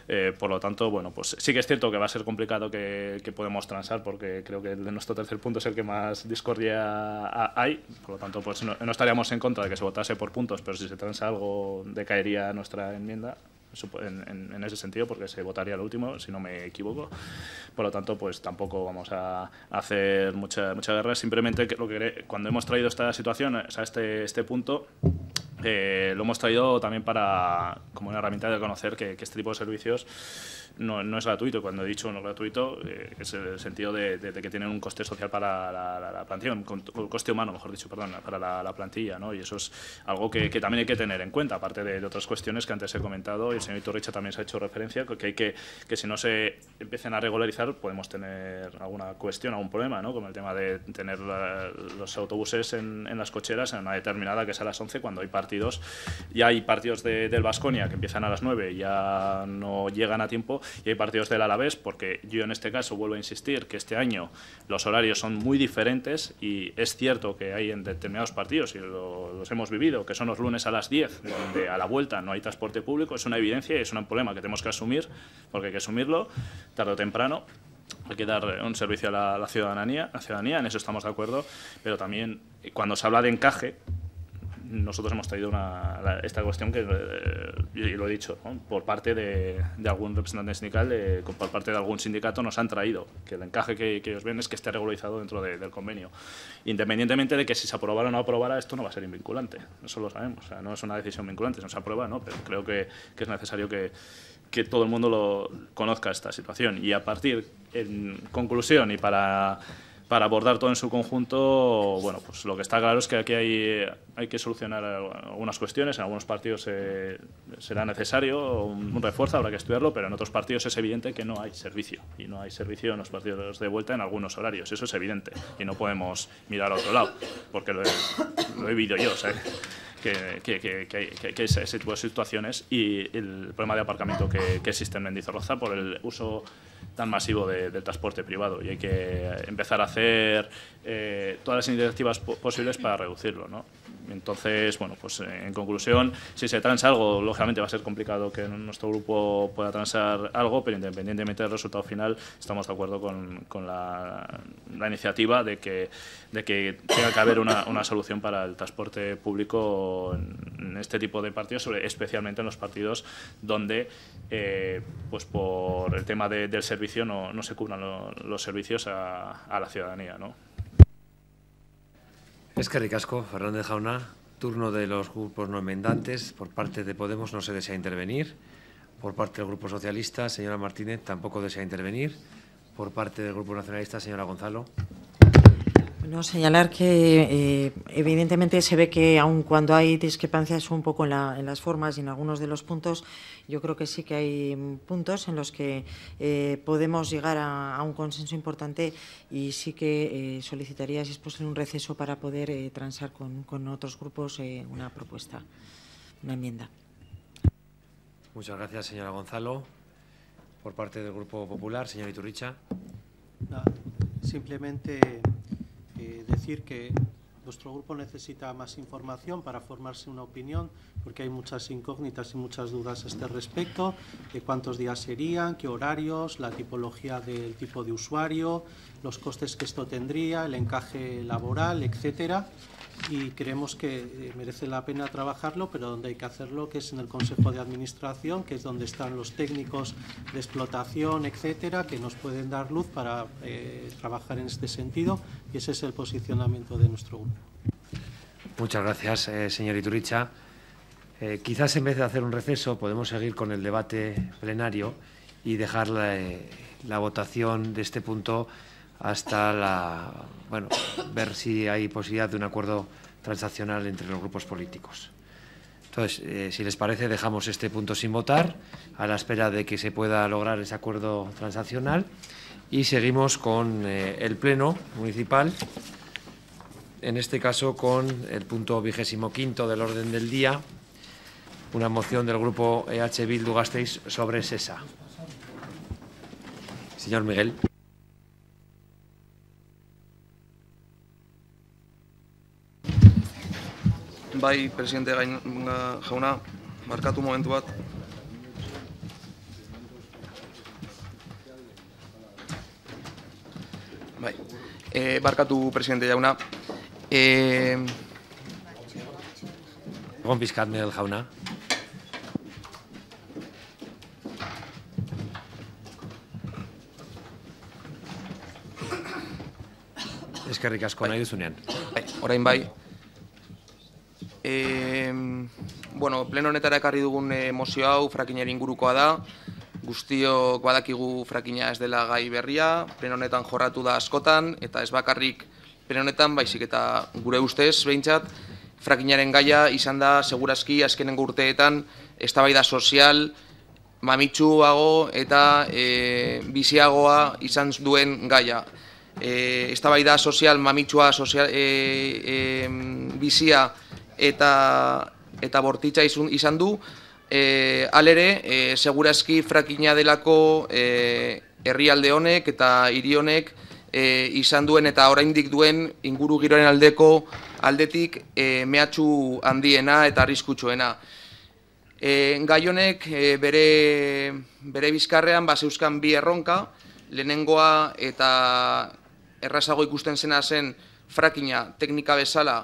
S10: Eh, por lo tanto, bueno, pues sí que es cierto que va a ser complicado que, que podemos transar porque creo que el de nuestro tercer punto es el que más discordia hay. Por lo tanto, pues no, estaríamos en contra de que se votase por puntos, pero si se transa algo decaería nuestra enmienda. En, ese sentido, porque se votaría el último, si no me equivoco. Por lo tanto, pues tampoco vamos a hacer mucha, mucha guerra. Simplemente lo que cuando hemos traído esta situación o a sea, este, este punto, eh, lo hemos traído también para, como una herramienta de conocer que, este tipo de servicios no, es gratuito. Cuando he dicho no gratuito, eh, es el sentido de, que tienen un coste social para la, plantilla, un coste humano, mejor dicho, perdón, para la, plantilla. ¿no? Y eso es algo que, también hay que tener en cuenta, aparte de, otras cuestiones que antes he comentado y el señor Iturricha también se ha hecho referencia, que hay que, que si no se empiecen a regularizar podemos tener alguna cuestión, algún problema, ¿no? como el tema de tener los autobuses en, las cocheras en una determinada que sea a las 11 cuando hay parte y hay partidos del Vasconia que empiezan a las 9 y ya no llegan a tiempo. Y hay partidos del Alavés, porque yo en este caso vuelvo a insistir que este año los horarios son muy diferentes y es cierto que hay en determinados partidos, y los hemos vivido, que son los lunes a las 10, donde a la vuelta no hay transporte público, es una evidencia y es un problema que tenemos que asumir, porque hay que asumirlo tarde o temprano hay que dar un servicio a la, ciudadanía, la ciudadanía, en eso estamos de acuerdo, pero también eh, cuando se habla de encaje, nosotros hemos traído una, esta cuestión que, eh, y lo he dicho, por parte de, algún representante sindical, por parte de algún sindicato nos han traído, que el encaje que, ellos ven es que esté regularizado dentro del convenio. Independientemente de que si se aprobara o no aprobara, esto no va a ser invinculante, eso lo sabemos, no es una decisión vinculante, si no se aprueba, no, pero creo que, que es necesario que, que todo el mundo lo conozca esta situación. Y a partir, en conclusión, y para para abordar todo en su conjunto, bueno, pues lo que está claro es que aquí hay, hay que solucionar algunas cuestiones. En algunos partidos eh, será necesario un, refuerzo, habrá que estudiarlo, pero en otros partidos es evidente que no hay servicio. Y no hay servicio en los partidos de vuelta en algunos horarios, eso es evidente. Y no podemos mirar a otro lado, porque lo he, vivido yo, que, que, que, que, ese tipo de situaciones y el problema de aparcamiento que, existe en Mendizorroza por el uso tan masivo del transporte privado y hay que empezar a hacer eh, todas las iniciativas posibles para reducirlo. ¿no? Entonces, bueno, pues eh, en conclusión, si se transa algo, lógicamente va a ser complicado que nuestro grupo pueda transar algo, pero independientemente del resultado final, estamos de acuerdo con, la, iniciativa de que, tenga que haber una, solución para el transporte público en, este tipo de partidos, sobre, especialmente en los partidos donde, eh, pues por el tema del servicio, no, se cubran los servicios a, a la ciudadanía, ¿no? Es que ricasco, Fernández Jauna. Turno de los
S1: grupos no emendantes. Por parte de Podemos no se desea intervenir. Por parte del Grupo Socialista, señora Martínez, tampoco desea intervenir. Por parte del Grupo Nacionalista, señora Gonzalo.
S4: Bueno, señalar que eh, evidentemente se ve que aun cuando hay discrepancias un poco en, las formas y en algunos de los puntos, yo creo que sí que hay puntos en los que eh, podemos llegar a, un consenso importante y sí que eh, solicitaría, si es posible, un receso para poder transar con, otros grupos una propuesta, una enmienda.
S1: Muchas gracias, señora Gonzalo. Por parte del Grupo Popular, señor Iturricha. simplemente
S3: eh, decir que nuestro grupo necesita más información para formarse una opinión, porque hay muchas incógnitas y muchas dudas a este respecto, de cuántos días serían, qué horarios, la tipología del tipo de usuario, los costes que esto tendría, el encaje laboral, etcétera y creemos que eh, merece la pena trabajarlo, pero donde hay que hacerlo, que es en el Consejo de Administración, que es donde están los técnicos de explotación, etcétera, que nos pueden dar luz para eh, trabajar en este sentido, y ese es el posicionamiento de nuestro grupo.
S1: Muchas gracias, eh, señor Ituricha. quizás en vez de hacer un receso, podemos seguir con el debate plenario y dejar la votación de este punto hasta la, bueno, ver si hay posibilidad de un acuerdo transaccional entre los grupos políticos. Entonces, eh, si les parece, dejamos este punto sin votar, a la espera de que se pueda lograr ese acuerdo transaccional, y seguimos con eh, el Pleno Municipal, en este caso con el punto vigésimo quinto del orden del día, una moción del grupo EH Bildu-Gasteiz sobre SESA. Señor Miguel.
S18: bai presidente eh, jauna, markatu momentu bat. Bai, e, barkatu presidente jauna. E...
S1: Egon bizkat, Miguel jauna.
S18: Eskerrik asko nahi duzunean. Bai, bai orain bai, E, bueno, pleno honetara ekarri dugun emozio eh, hau frakinaren ingurukoa da. Guztiok badakigu frakina ez dela gai berria, pleno honetan jorratu da askotan, eta ez bakarrik pleno honetan, baizik eta gure ustez, behintzat, frakinaren gaia izan da, segurazki, azkenen urteetan, eztabaida sozial, mamitsuago eta e, biziagoa izan duen gaia. Eh, eztabaida sozial, mamitsua, sozial, e, e, bizia, eta eta bortitza izan du e, alere e, segurazki frakina delako e, herrialde honek eta hiri honek e, izan duen eta oraindik duen inguru giroren aldeko aldetik e, mehatxu handiena eta arriskutsuena. E, Gai honek e, bere, bere bizkarrean base euskan bi erronka, lehenengoa eta errazago ikusten zena zen frakina teknika bezala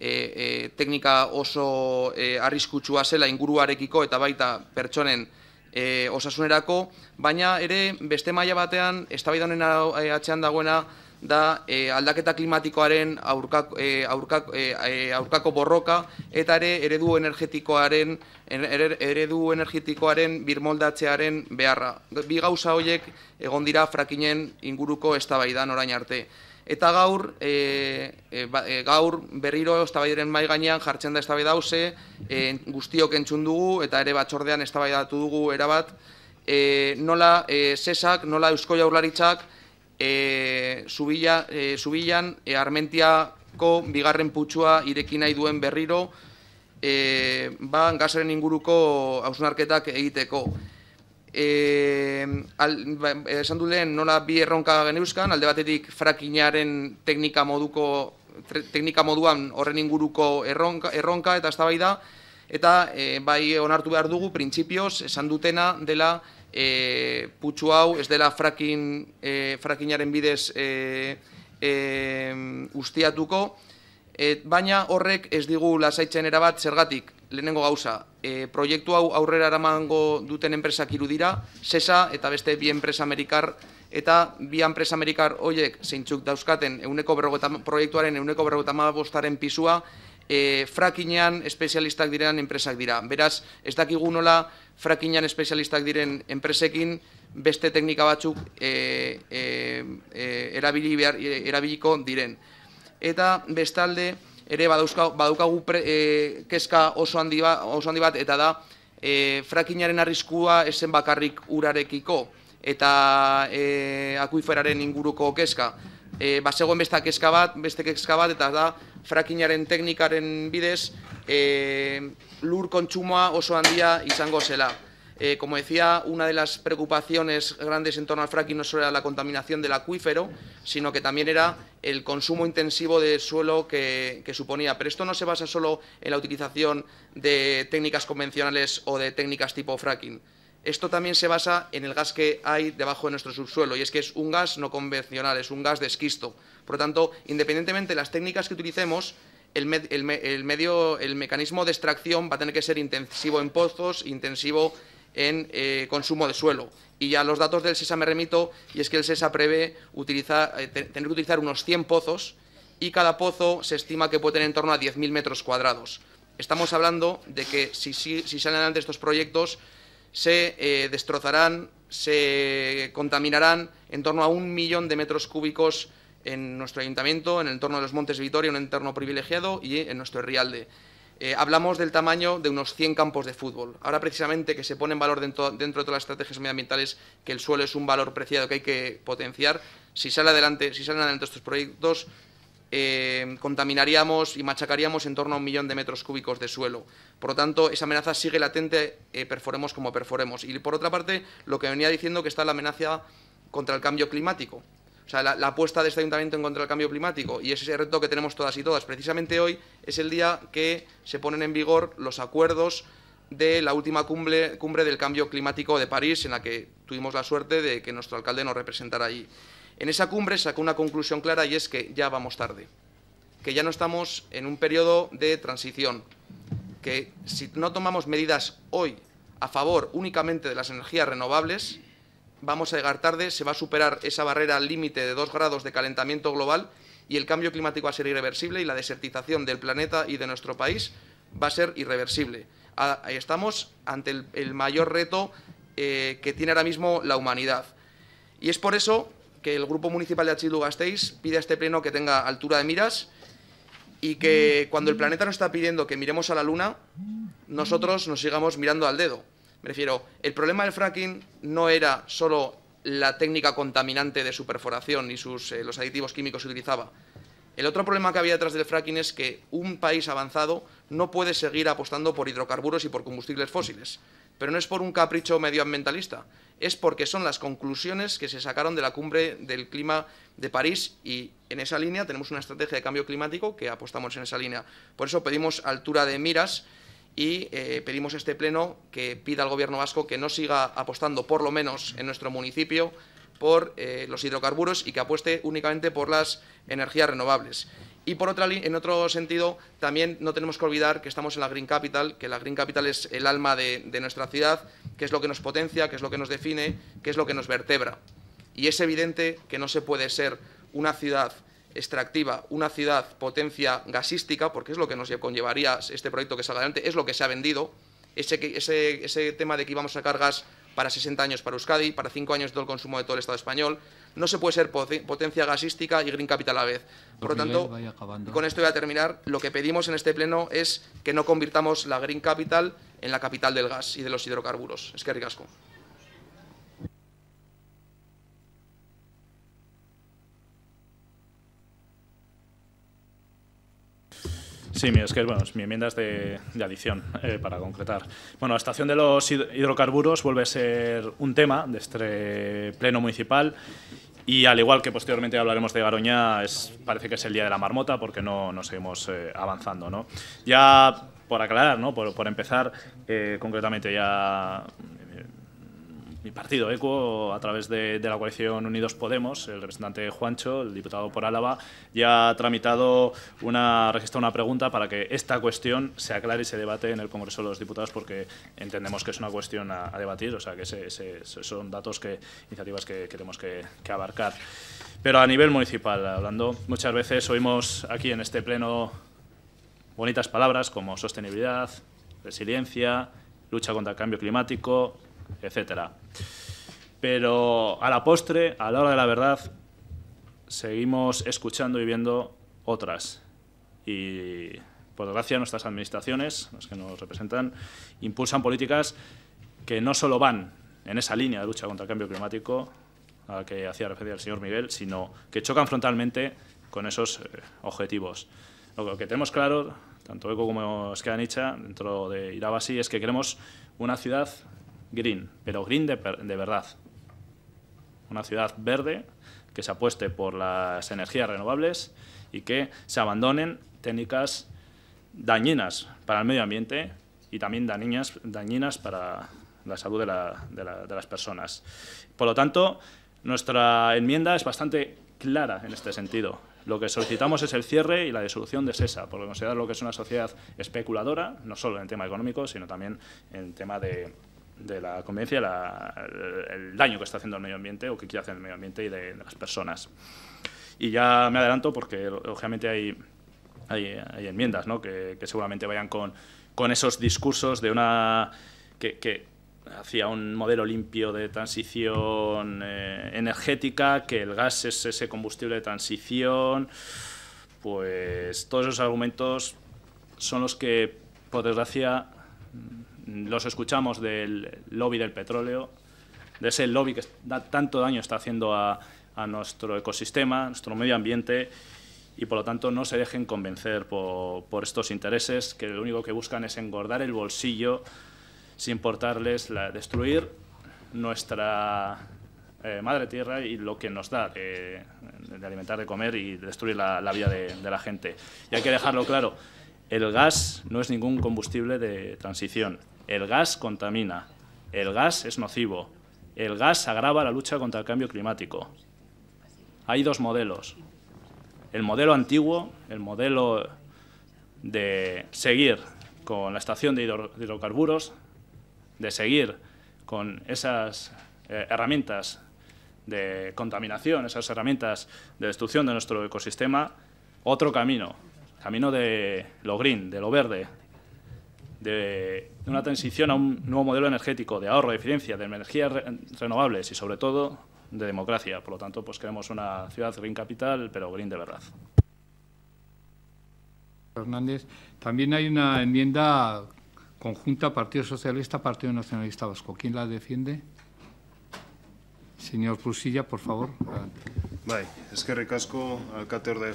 S18: e, e, teknika oso e, arriskutsua zela inguruarekiko eta baita pertsonen e, osasunerako, baina ere beste maila batean, eztabaida honen e, atxean dagoena, da e, aldaketa klimatikoaren aurkak, e, aurkak, e, e aurkako borroka eta ere eredu energetikoaren er, er, eredu energetikoaren birmoldatzearen beharra. Bi gauza horiek egon dira frakinen inguruko eztabaidan orain arte. Eta gaur, e, e, ba, e gaur berriro estabaidaren mai gainean jartzen da estabaida hau ze, e, guztiok entzun dugu eta ere batxordean estabaidatu dugu erabat, e, nola e, sesak, nola eusko jaurlaritzak, e, zubila, e, zubilan e, armentiako bigarren putxua irekin nahi duen berriro, e, ba, gazaren inguruko hausnarketak egiteko eh ba, esan du lehen nola bi erronka geneuzkan alde batetik frakinaren teknika moduko teknika moduan horren inguruko erronka, eta eztabai da eta e, bai onartu behar dugu printzipioz esan dutena dela e, eh, putxu hau ez dela frakin e, frakinaren bidez e, e, ustiatuko, Et, eh, baina horrek ez digu lasaitzen erabat zergatik, lehenengo gauza, e, proiektu hau aurrera eramango duten enpresak iru dira, SESA eta beste bi enpresa amerikar, eta bi enpresa amerikar horiek zeintzuk dauzkaten euneko proiektuaren euneko berrogetan bostaren pisua, e, frakinean espezialistak direan enpresak dira. Beraz, ez dakigu nola frakinean espezialistak diren enpresekin, beste teknika batzuk e, e, e, erabiliko diren eta bestalde ere badaukagu e, keska oso handi, ba, oso handi bat eta da e, frakinaren arriskua esen bakarrik urarekiko eta e, akuiferaren inguruko keska. E, ba, beste keska bat, beste keska bat eta da frakinaren teknikaren bidez e, lur kontsumoa oso handia izango zela. Eh, como decía, una de las preocupaciones grandes en torno al fracking no solo era la contaminación del acuífero, sino que también era el consumo intensivo de suelo que, suponía. Pero esto no se basa solo en la utilización de técnicas convencionales o de técnicas tipo fracking. Esto también se basa en el gas que hay debajo de nuestro subsuelo, y es que es un gas no convencional, es un gas de esquisto. Por lo tanto, independientemente de las técnicas que utilicemos, el, el, medio, el mecanismo de extracción va a tener que ser intensivo en pozos, intensivo en eh, consumo de suelo. Y ya los datos del SESA me remito, y es que el SESA prevé utilizar, eh, tener que utilizar unos 100 pozos y cada pozo se estima que puede tener en torno a 10.000 metros cuadrados. Estamos hablando de que si, si, salen adelante estos proyectos se eh, destrozarán, se contaminarán en torno a un millón de metros cúbicos en nuestro ayuntamiento, en el entorno de los Montes de Vitoria, un entorno privilegiado, y en nuestro Rialde. Eh, hablamos del tamaño de unos 100 campos de fútbol. Ahora precisamente que se pone en valor dentro, de todas las estrategias medioambientales que el suelo es un valor preciado que hay que potenciar, si, sale adelante, si salen adelante estos proyectos eh, contaminaríamos y machacaríamos en torno a un millón de metros cúbicos de suelo. Por lo tanto, esa amenaza sigue latente, eh, perforemos como perforemos. Y por otra parte, lo que venía diciendo que está la amenaza contra el cambio climático. O sea, la, apuesta de este ayuntamiento en contra del cambio climático y ese reto que tenemos todas y todas. Precisamente hoy es el día que se ponen en vigor los acuerdos de la última cumbre, cumbre del cambio climático de París, en la que tuvimos la suerte de que nuestro alcalde nos representara allí. En esa cumbre sacó una conclusión clara y es que ya vamos tarde, que ya no estamos en un periodo de transición, que si no tomamos medidas hoy a favor únicamente de las energías renovables, vamos a llegar tarde, se va a superar esa barrera límite de dos grados de calentamiento global y el cambio climático va a ser irreversible y la desertización del planeta y de nuestro país va a ser irreversible. Ah, ahí Estamos ante el, mayor reto eh, que tiene ahora mismo la humanidad. Y es por eso que el Grupo Municipal de Achilu-Gasteiz pide a este pleno que tenga altura de miras y que cuando el planeta nos está pidiendo que miremos a la luna, nosotros nos sigamos mirando al dedo. Me refiero, el problema del fracking no era solo la técnica contaminante de su perforación y sus, eh, los aditivos químicos que utilizaba. El otro problema que había detrás del fracking es que un país avanzado no puede seguir apostando por hidrocarburos y por combustibles fósiles. Pero no es por un capricho medioambientalista, es porque son las conclusiones que se sacaron de la cumbre del clima de París y en esa línea tenemos una estrategia de cambio climático que apostamos en esa línea. Por eso pedimos altura de miras y eh, pedimos este Pleno que pida al Gobierno vasco que no siga apostando, por lo menos en nuestro municipio, por eh, los hidrocarburos y que apueste únicamente por las energías renovables. Y por otra, en otro sentido, también no tenemos que olvidar que estamos en la Green Capital, que la Green Capital es el alma de, de nuestra ciudad, que es lo que nos potencia, que es lo que nos define, que es lo que nos vertebra. Y es evidente que no se puede ser una ciudad extractiva, una ciudad potencia gasística, porque es lo que nos conllevaría este proyecto que salga adelante, es lo que se ha vendido. Ese, ese, ese tema de que íbamos a sacar gas para 60 años para Euskadi, para 5 años todo el consumo de todo el Estado español. No se puede ser potencia gasística y green capital a la vez. Por lo tanto, con esto voy a terminar. Lo que pedimos en este pleno es que no convirtamos la green capital en la capital del gas y de los hidrocarburos. Es que ricasco.
S10: Sí, es que bueno, mi enmienda es de, adición, eh, para concretar. Bueno, la estación de los hidrocarburos vuelve a ser un tema de este pleno municipal y al igual que posteriormente hablaremos de Garoña, es, parece que es el día de la marmota porque no, seguimos eh, avanzando. ¿no? Ya por aclarar, ¿no? por, empezar, eh, concretamente ya mi partido, ECO, a través de, la coalición Unidos Podemos, el representante Juancho, el diputado por Álava, ya ha tramitado una, registrado una pregunta para que esta cuestión se aclare y se debate en el Congreso de los Diputados, porque entendemos que es una cuestión a, debatir, o sea, que son datos que, iniciativas que tenemos que abarcar. Pero a nivel municipal, hablando, muchas veces oímos aquí en este pleno bonitas palabras como sostenibilidad, resiliencia, lucha contra el cambio climático, etcétera. Pero a la postre, a la hora de la verdad, seguimos escuchando y viendo otras. Y por desgracia nuestras administraciones, las que nos representan, impulsan políticas que no solo van en esa línea de lucha contra el cambio climático a la que hacía referencia el señor Miguel, sino que chocan frontalmente con esos eh, objetivos. Lo que tenemos claro, tanto ECO como Esqueda Nicha, dentro de Irabasi, es que queremos una ciudad green, pero green de, verdad. Una ciudad verde que se apueste por las energías renovables y que se abandonen técnicas dañinas para el medio ambiente y también dañinas, dañinas para la salud de, la, de, las personas. Por lo tanto, nuestra enmienda es bastante clara en este sentido. Lo que solicitamos es el cierre y la disolución de SESA, porque consideramos lo que es una sociedad especuladora, no solo en el tema económico, sino también en el tema de, de la convivencia, el, daño que está haciendo el medio ambiente o que quiere hacer el medio ambiente y de, las personas. Y ya me adelanto porque, obviamente hay, hay, hay enmiendas ¿no? que, que, seguramente vayan con, con, esos discursos de una. que, que hacia un modelo limpio de transición eh, energética, que el gas es ese combustible de transición, pues todos esos argumentos son los que, por desgracia, los escuchamos del lobby del petróleo, de ese lobby que da, tanto daño está haciendo a, nuestro ecosistema, a nuestro medio ambiente, y por lo tanto no se dejen convencer por, estos intereses que lo único que buscan es engordar el bolsillo sin importarles la, destruir nuestra eh, madre tierra y lo que nos da de, alimentar, de comer y destruir la, vida de, la gente. Y hay que dejarlo claro, el gas no es ningún combustible de transición. El gas contamina. El gas es nocivo. El gas agrava la lucha contra el cambio climático. Hay dos modelos. El modelo antiguo, el modelo de seguir con la estación de hidrocarburos, de seguir con esas eh, herramientas de contaminación, esas herramientas de destrucción de nuestro ecosistema, otro camino, camino de lo green, de lo verde, de una transición a un nuevo modelo energético de ahorro, de eficiencia, de energías renovables y, sobre todo, de democracia. Por lo tanto, pues queremos una ciudad green capital, pero green de verdad.
S19: Hernández también hay una enmienda conjunta Partido Socialista, Partido Nacionalista Vasco. ¿Quién la defiende? Señor Prusilla, por favor.
S8: Es que recasco al cátedra de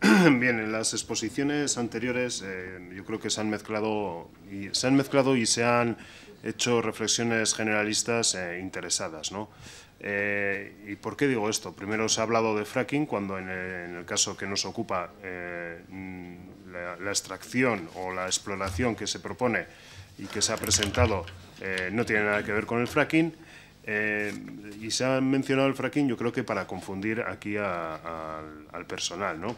S8: Bien, en las exposiciones anteriores eh, yo creo que se han mezclado y se han mezclado y se han hecho reflexiones generalistas eh, interesadas, ¿no? Eh, ¿Y por qué digo esto? Primero se ha hablado de fracking, cuando en el, caso que nos ocupa la, extracción o la exploración que se propone y que se ha presentado no tiene nada que ver con el fracking. y se ha mencionado el fracking, yo creo que para confundir aquí al personal, ¿no?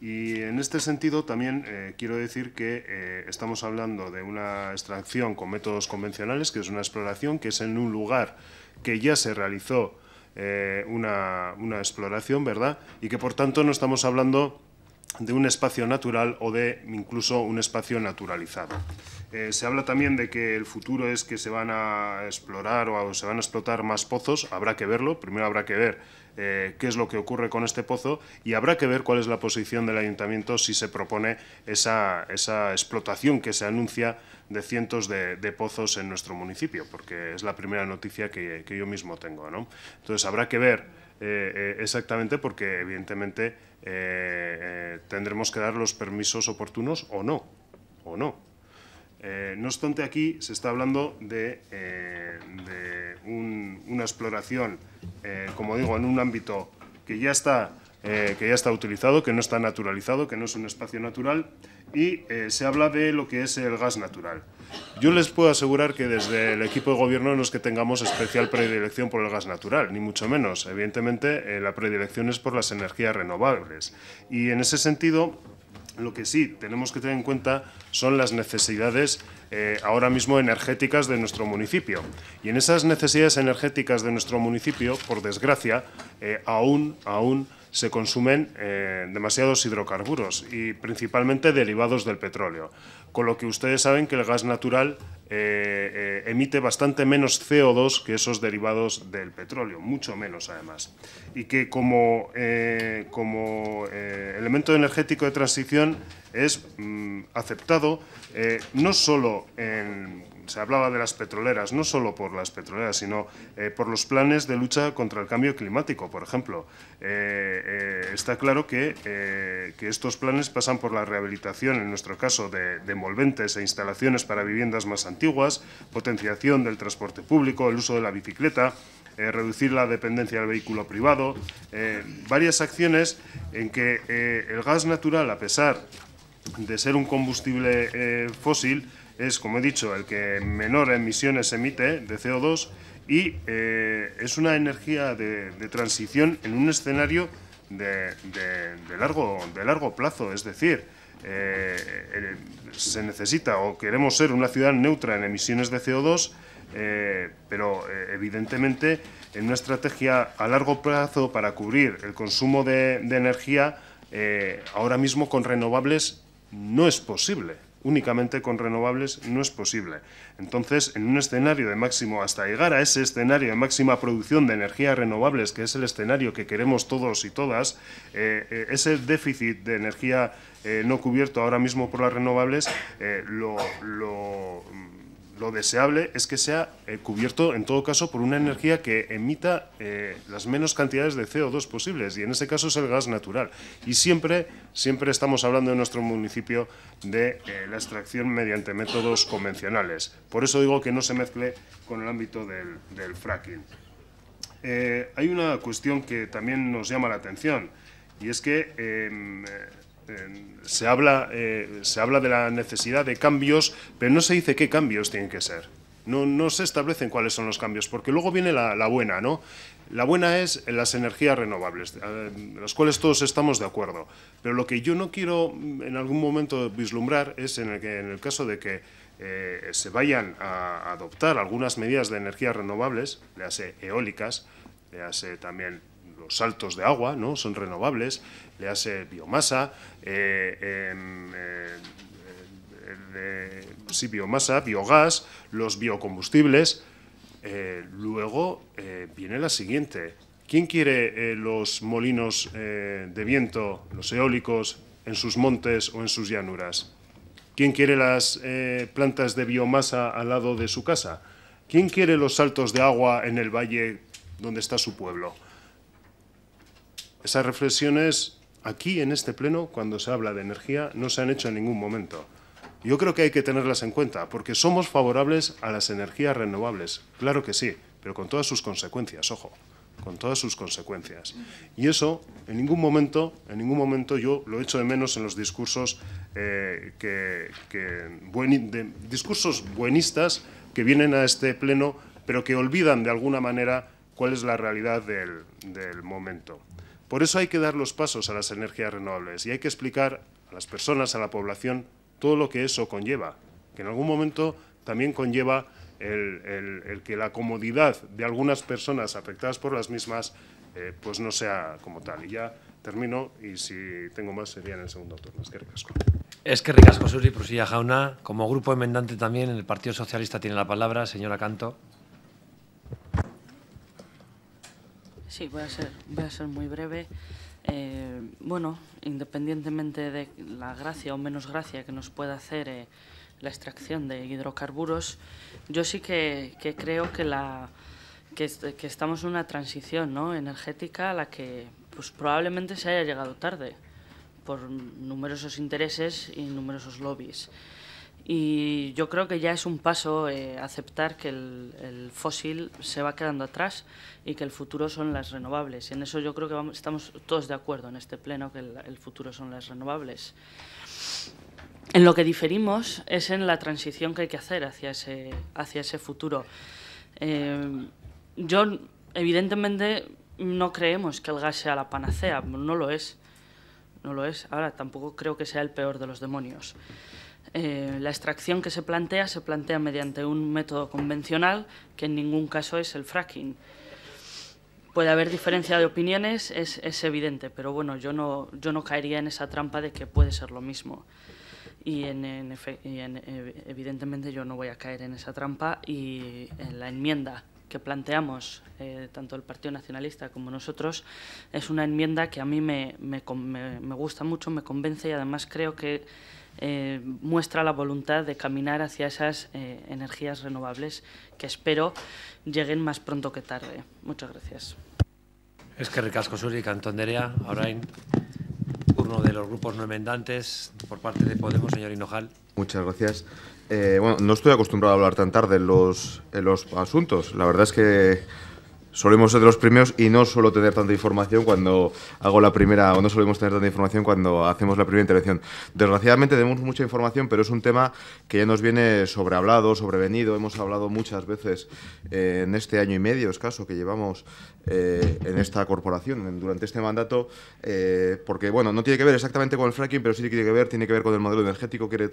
S8: Y en este sentido también eh, quiero decir que eh, estamos hablando de una extracción con métodos convencionales, que es una exploración, que es en un lugar que ya se realizó eh, una, exploración, ¿verdad? Y que por tanto no estamos hablando de un espacio natural o de incluso un espacio naturalizado. se habla también de que el futuro es que se van a explorar o se van a explotar más pozos, habrá que verlo, primero habrá que ver eh, qué es lo que ocurre con este pozo y habrá que ver cuál es la posición del ayuntamiento si se propone esa, esa explotación que se anuncia de cientos de, pozos en nuestro municipio, porque es la primera noticia que, yo mismo tengo. Entonces habrá que ver eh, eh, exactamente porque evidentemente tendremos que dar los permisos oportunos o no, o no. Eh, no obstante, aquí se está hablando de, eh, una exploración, eh, como digo, en un ámbito que ya está que ya está utilizado, que no está naturalizado, que no es un espacio natural, y se habla de lo que es el gas natural. Yo les puedo asegurar que desde el equipo de gobierno no es que tengamos especial predilección por el gas natural, ni mucho menos. Evidentemente, la predilección es por las energías renovables. Y en ese sentido, lo que sí tenemos que tener en cuenta son las necesidades eh, ahora mismo energéticas de nuestro municipio. Y en esas necesidades energéticas de nuestro municipio, por desgracia, eh, aún, aún se consumen eh, demasiados hidrocarburos y principalmente derivados del petróleo con lo que ustedes saben que el gas natural eh, eh, emite bastante menos CO2 que esos derivados del petróleo, mucho menos además. Y que como, eh, como elemento energético de transición es mm, aceptado no solo en, se hablaba de las petroleras, no solo por las petroleras, sino eh, por los planes de lucha contra el cambio climático, por ejemplo. Eh, eh, está claro que, estos planes pasan por la rehabilitación, en nuestro caso, de, de envolventes e instalaciones para viviendas más antiguas, potenciación del transporte público, el uso de la bicicleta, reducir la dependencia del vehículo privado, varias acciones en que el gas natural, a pesar de ser un combustible fósil, es, como he dicho, el que menor emisiones emite de CO2 y eh, es una energía de, transición en un escenario de, largo, de largo plazo, es decir, eh, eh, se necesita o queremos ser una ciudad neutra en emisiones de CO2, pero evidentemente en una estrategia a largo plazo para cubrir el consumo de energía, ahora mismo con renovables no es posible únicamente con renovables no es posible. Entonces, en un escenario de máximo, hasta llegar a ese escenario de máxima producción de energías renovables, que es el escenario que queremos todos y todas, eh, eh, ese déficit de energía eh, no cubierto ahora mismo por las renovables, lo lo deseable es que sea eh, cubierto en todo caso por una energía que emita eh, las menos cantidades de CO2 posibles y en ese caso es el gas natural. Y siempre, siempre estamos hablando en nuestro municipio de eh, la extracción mediante métodos convencionales. Por eso digo que no se mezcle con el ámbito del, del fracking. hay una cuestión que también nos llama la atención y es que em, eh, se habla, eh, se habla de la necesidad de cambios, pero no se dice qué cambios tienen que ser. No, no se establecen cuáles son los cambios, porque luego viene la, buena, ¿no? La buena es las energías renovables, en eh, las cuales todos estamos de acuerdo. Pero lo que yo no quiero mm, en algún momento vislumbrar es en el, que, en el caso de que se vayan a adoptar algunas medidas de energías renovables, le hace eólicas, le hace también saltos de agua, ¿no? Son renovables, le hace biomasa, eh, em, eh, eh, sí, biomasa, biogás, los biocombustibles. luego viene la siguiente. ¿Quién quiere los molinos de viento, los eólicos, en sus montes o en sus llanuras? ¿Quién quiere las plantas de biomasa al lado de su casa? ¿Quién quiere los saltos de agua en el valle donde está su pueblo? Esas reflexiones aquí en este pleno, cuando se habla de energía, no se han hecho en ningún momento. Yo creo que hay que tenerlas en cuenta, porque somos favorables a las energías renovables, claro que sí, pero con todas sus consecuencias, ojo, con todas sus consecuencias. Y eso, en ningún momento, en ningún momento yo lo echo de menos en los discursos eh, que, discursos buenistas que vienen a este pleno, pero que olvidan de alguna manera cuál es la realidad del momento. Por eso hay que dar los pasos a las energías renovables y hay que explicar a las personas, a la población, todo lo que eso conlleva, que en algún momento también conlleva el, que la comodidad de algunas personas afectadas por las mismas eh, pues no sea como tal. Y ya termino y si tengo más sería en el segundo turno. Es que ricasco.
S1: Es que Suri Prusilla Jauna. Como grupo emendante también, el Partido Socialista tiene la palabra. Señora Canto.
S13: Sí, voy a ser, muy breve. Eh, bueno, independientemente de la gracia o menos gracia que nos pueda hacer eh, la extracción de hidrocarburos, yo sí que, creo que, estamos en una transición energética a la que pues, probablemente se haya llegado tarde por numerosos intereses y numerosos lobbies. Y yo creo que ya es un paso eh, aceptar que el, fósil se va quedando atrás y que el futuro son las renovables. Y en eso yo creo que estamos todos de acuerdo en este pleno, que el, futuro son las renovables. En lo que diferimos es en la transición que hay que hacer hacia ese, hacia ese futuro. Eh, yo, evidentemente, no creemos que el gas sea la panacea, no lo es. No lo es. Ahora, tampoco creo que sea el peor de los demonios. Eh, la extracción que se plantea se plantea mediante un método convencional, que en ningún caso es el fracking. Puede haber diferencia de opiniones, es, evidente, pero bueno, yo no, caería en esa trampa de que puede ser lo mismo. Y, en, eh, evidentemente yo no voy a caer en esa trampa y la enmienda que planteamos eh, tanto el Partido Nacionalista como nosotros es una enmienda que a mí me gusta mucho, me convence y además creo que eh, muestra la voluntad de caminar hacia esas eh, energías renovables que espero lleguen más pronto que tarde. Muchas gracias.
S7: Es
S1: que ricasco Suri, ahora en turno de los grupos no enmendantes por parte de Podemos, señor Hinojal.
S7: Muchas gracias. Eh, bueno, no estoy acostumbrado a hablar tan tarde los, en los asuntos. La verdad es que solemos ser de los primeros y no suelo tener tanta información cuando hago la primera, o no solemos tener tanta información cuando hacemos la primera intervención. Desgraciadamente tenemos mucha información, pero es un tema que ya nos viene sobrehablado, sobrevenido. Hemos hablado muchas veces eh, en este año y medio, escaso, que llevamos eh, en esta corporación, durante este mandato, eh, porque, bueno, no tiene que ver exactamente con el fracking, pero sí tiene que ver, tiene que ver con el modelo energético, quiere,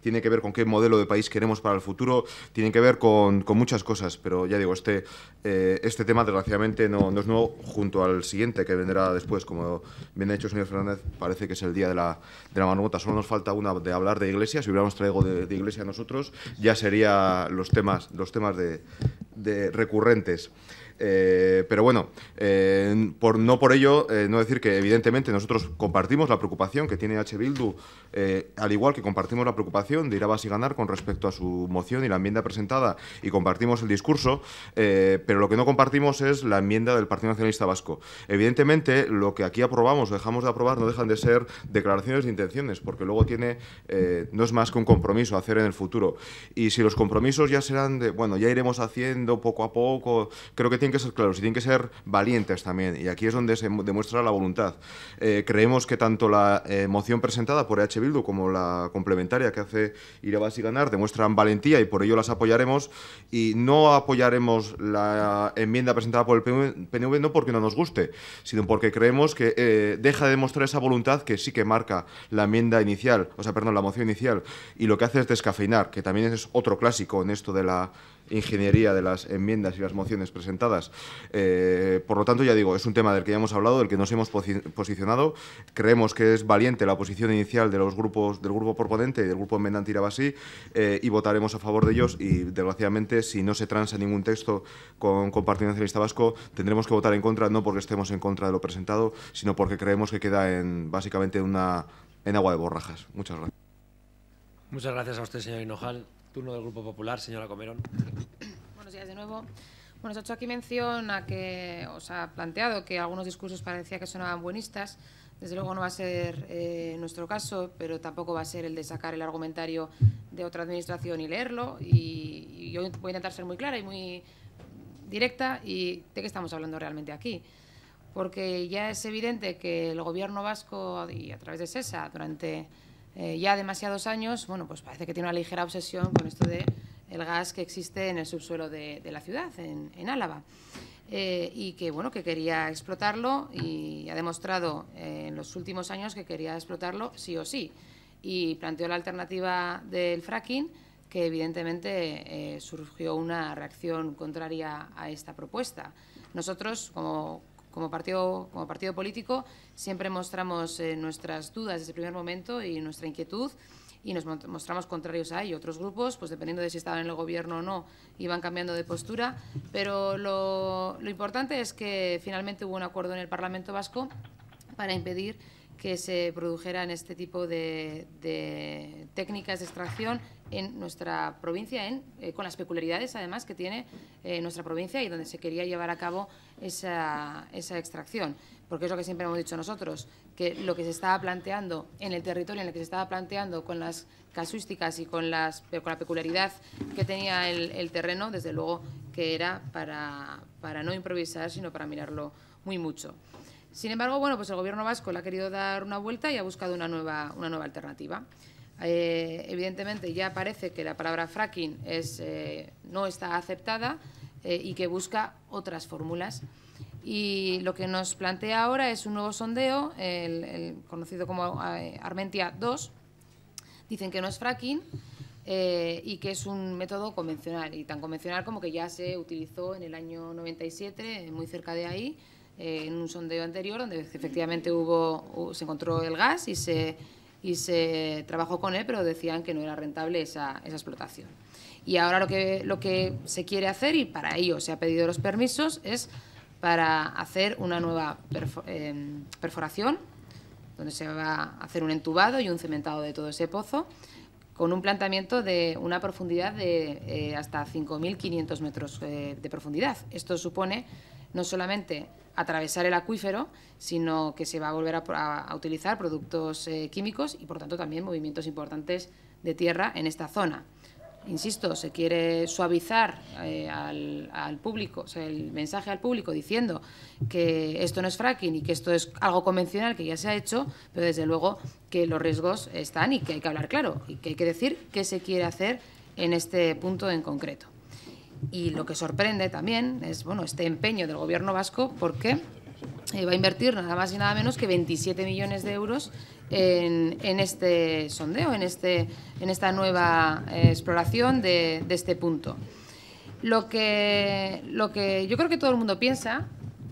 S7: tiene que ver con qué modelo de país queremos para el futuro, tiene que ver con, con muchas cosas, pero ya digo, este, este tema desgraciadamente, no, no, es nuevo, junto al siguiente que vendrá después, como bien ha dicho el señor Fernández, parece que es el día de la, de la Solo nos falta una de hablar de iglesia, si hubiéramos traído de, de iglesia nosotros, ya serían los temas, los temas de recurrentes. Eh, pero bueno, eh, por, no por ello, eh, no decir que evidentemente nosotros compartimos la preocupación que tiene H. Bildu, al igual que compartimos la preocupación de Irabas y Ganar con respecto a su moción y la enmienda presentada y compartimos el discurso, pero lo que no compartimos es la enmienda del Partido Nacionalista Vasco. Evidentemente, lo que aquí aprobamos o dejamos de aprobar no dejan de ser declaraciones de intenciones, porque luego tiene, no es más que un compromiso a hacer en el futuro. Y si los compromisos ya serán de, bueno, ya iremos haciendo poco a poco, creo que tienen que ser claros y tienen que ser valientes también. Y aquí es donde se demuestra la voluntad. Eh, creemos que tanto la eh, moción presentada por EH Bildu como la complementaria que hace Irabas y Ganar demuestran valentía y por ello las apoyaremos. Y no apoyaremos la enmienda presentada por el PNV, no porque no nos guste, sino porque creemos que eh, deja de demostrar esa voluntad que sí que marca la enmienda inicial, o sea, perdón, la moción inicial. Y lo que hace es descafeinar, que también es otro clásico en esto de la ingeniería de las enmiendas y las mociones presentadas. Eh, por lo tanto, ya digo, es un tema del que ya hemos hablado, del que nos hemos posicionado. Creemos que es valiente la posición inicial de los grupos, del grupo proponente y del grupo enmendante Irabasí eh, y votaremos a favor de ellos y, desgraciadamente, si no se transa ningún texto con, con Partido Nacionalista Vasco, tendremos que votar en contra, no porque estemos en contra de lo presentado, sino porque creemos que queda en, básicamente en agua de borrajas. Muchas gracias.
S1: Muchas gracias a usted, señor Hinojal. Turno del Grupo Popular, señora Comerón.
S14: Buenos días de nuevo. Bueno, se ha hecho aquí mención a que os ha planteado que algunos discursos parecía que sonaban buenistas. Desde luego no va a ser eh, nuestro caso, pero tampoco va a ser el de sacar el argumentario de otra administración y leerlo. Y, yo voy a intentar ser muy clara y muy directa y de qué estamos hablando realmente aquí. Porque ya es evidente que el Gobierno vasco y a través de SESA durante eh, ya demasiados años, bueno, pues parece que tiene una ligera obsesión con esto de gas que existe en el subsuelo de, la ciudad, en, Álava. Eh, y que bueno que quería explotarlo y ha demostrado eh, en los últimos años que quería explotarlo sí o sí y planteó la alternativa del fracking que evidentemente surgió una reacción contraria a esta propuesta. Nosotros como como partido, como partido político siempre mostramos eh, nuestras dudas desde el primer momento y nuestra inquietud y nos mostramos contrarios a ello. Otros grupos, pues dependiendo de si estaban en el gobierno o no, iban cambiando de postura, pero lo, lo importante es que finalmente hubo un acuerdo en el Parlamento Vasco para impedir que se produjeran este tipo de, técnicas de extracción en nuestra provincia, eh, con las peculiaridades además que tiene eh, nuestra provincia y donde se quería llevar a cabo esa, extracción. Porque es lo que siempre hemos dicho nosotros, que lo que se estaba planteando en el territorio en el que se estaba planteando con las casuísticas y con, la peculiaridad que tenía el, terreno, desde luego que era para no improvisar, sino para mirarlo muy mucho. Sin embargo, bueno, pues el gobierno vasco le ha querido dar una vuelta y ha buscado una nueva, una nueva alternativa. Eh, evidentemente ya parece que la palabra fracking es, eh, no está aceptada eh, y que busca otras fórmulas. Y lo que nos plantea ahora es un nuevo sondeo, el, conocido como Armentia 2. Dicen que no es fracking y que es un método convencional, y tan convencional como que ya se utilizó en el año 97, muy cerca de ahí, eh, en un sondeo anterior donde efectivamente hubo, se encontró el gas y se, y se trabajó con él, pero decían que no era rentable esa, explotación. Y ahora lo que, lo que se quiere hacer, y para ello se ha pedido los permisos, es para hacer una nueva em, perforación, donde se va a hacer un entubado y un cementado de todo ese pozo, con un planteamiento de una profundidad de eh, hasta 5.500 metros eh, de profundidad. Esto supone no solamente atravesar el acuífero, sino que se va a volver a, utilizar productos eh, químicos y, por tanto, también movimientos importantes de tierra en esta zona. Insisto, se quiere suavizar eh, al, público, el mensaje al público diciendo que esto no es fracking y que esto es algo convencional que ya se ha hecho, pero desde luego que los riesgos están y que hay que hablar claro y que hay que decir qué se quiere hacer en este punto en concreto. Y lo que sorprende también es bueno, este empeño del Gobierno vasco porque eh, va a invertir nada más y nada menos que 27 millones de euros en, este sondeo, en, este, en esta nueva eh, exploración de, este punto. Lo que, lo que yo creo que todo el mundo piensa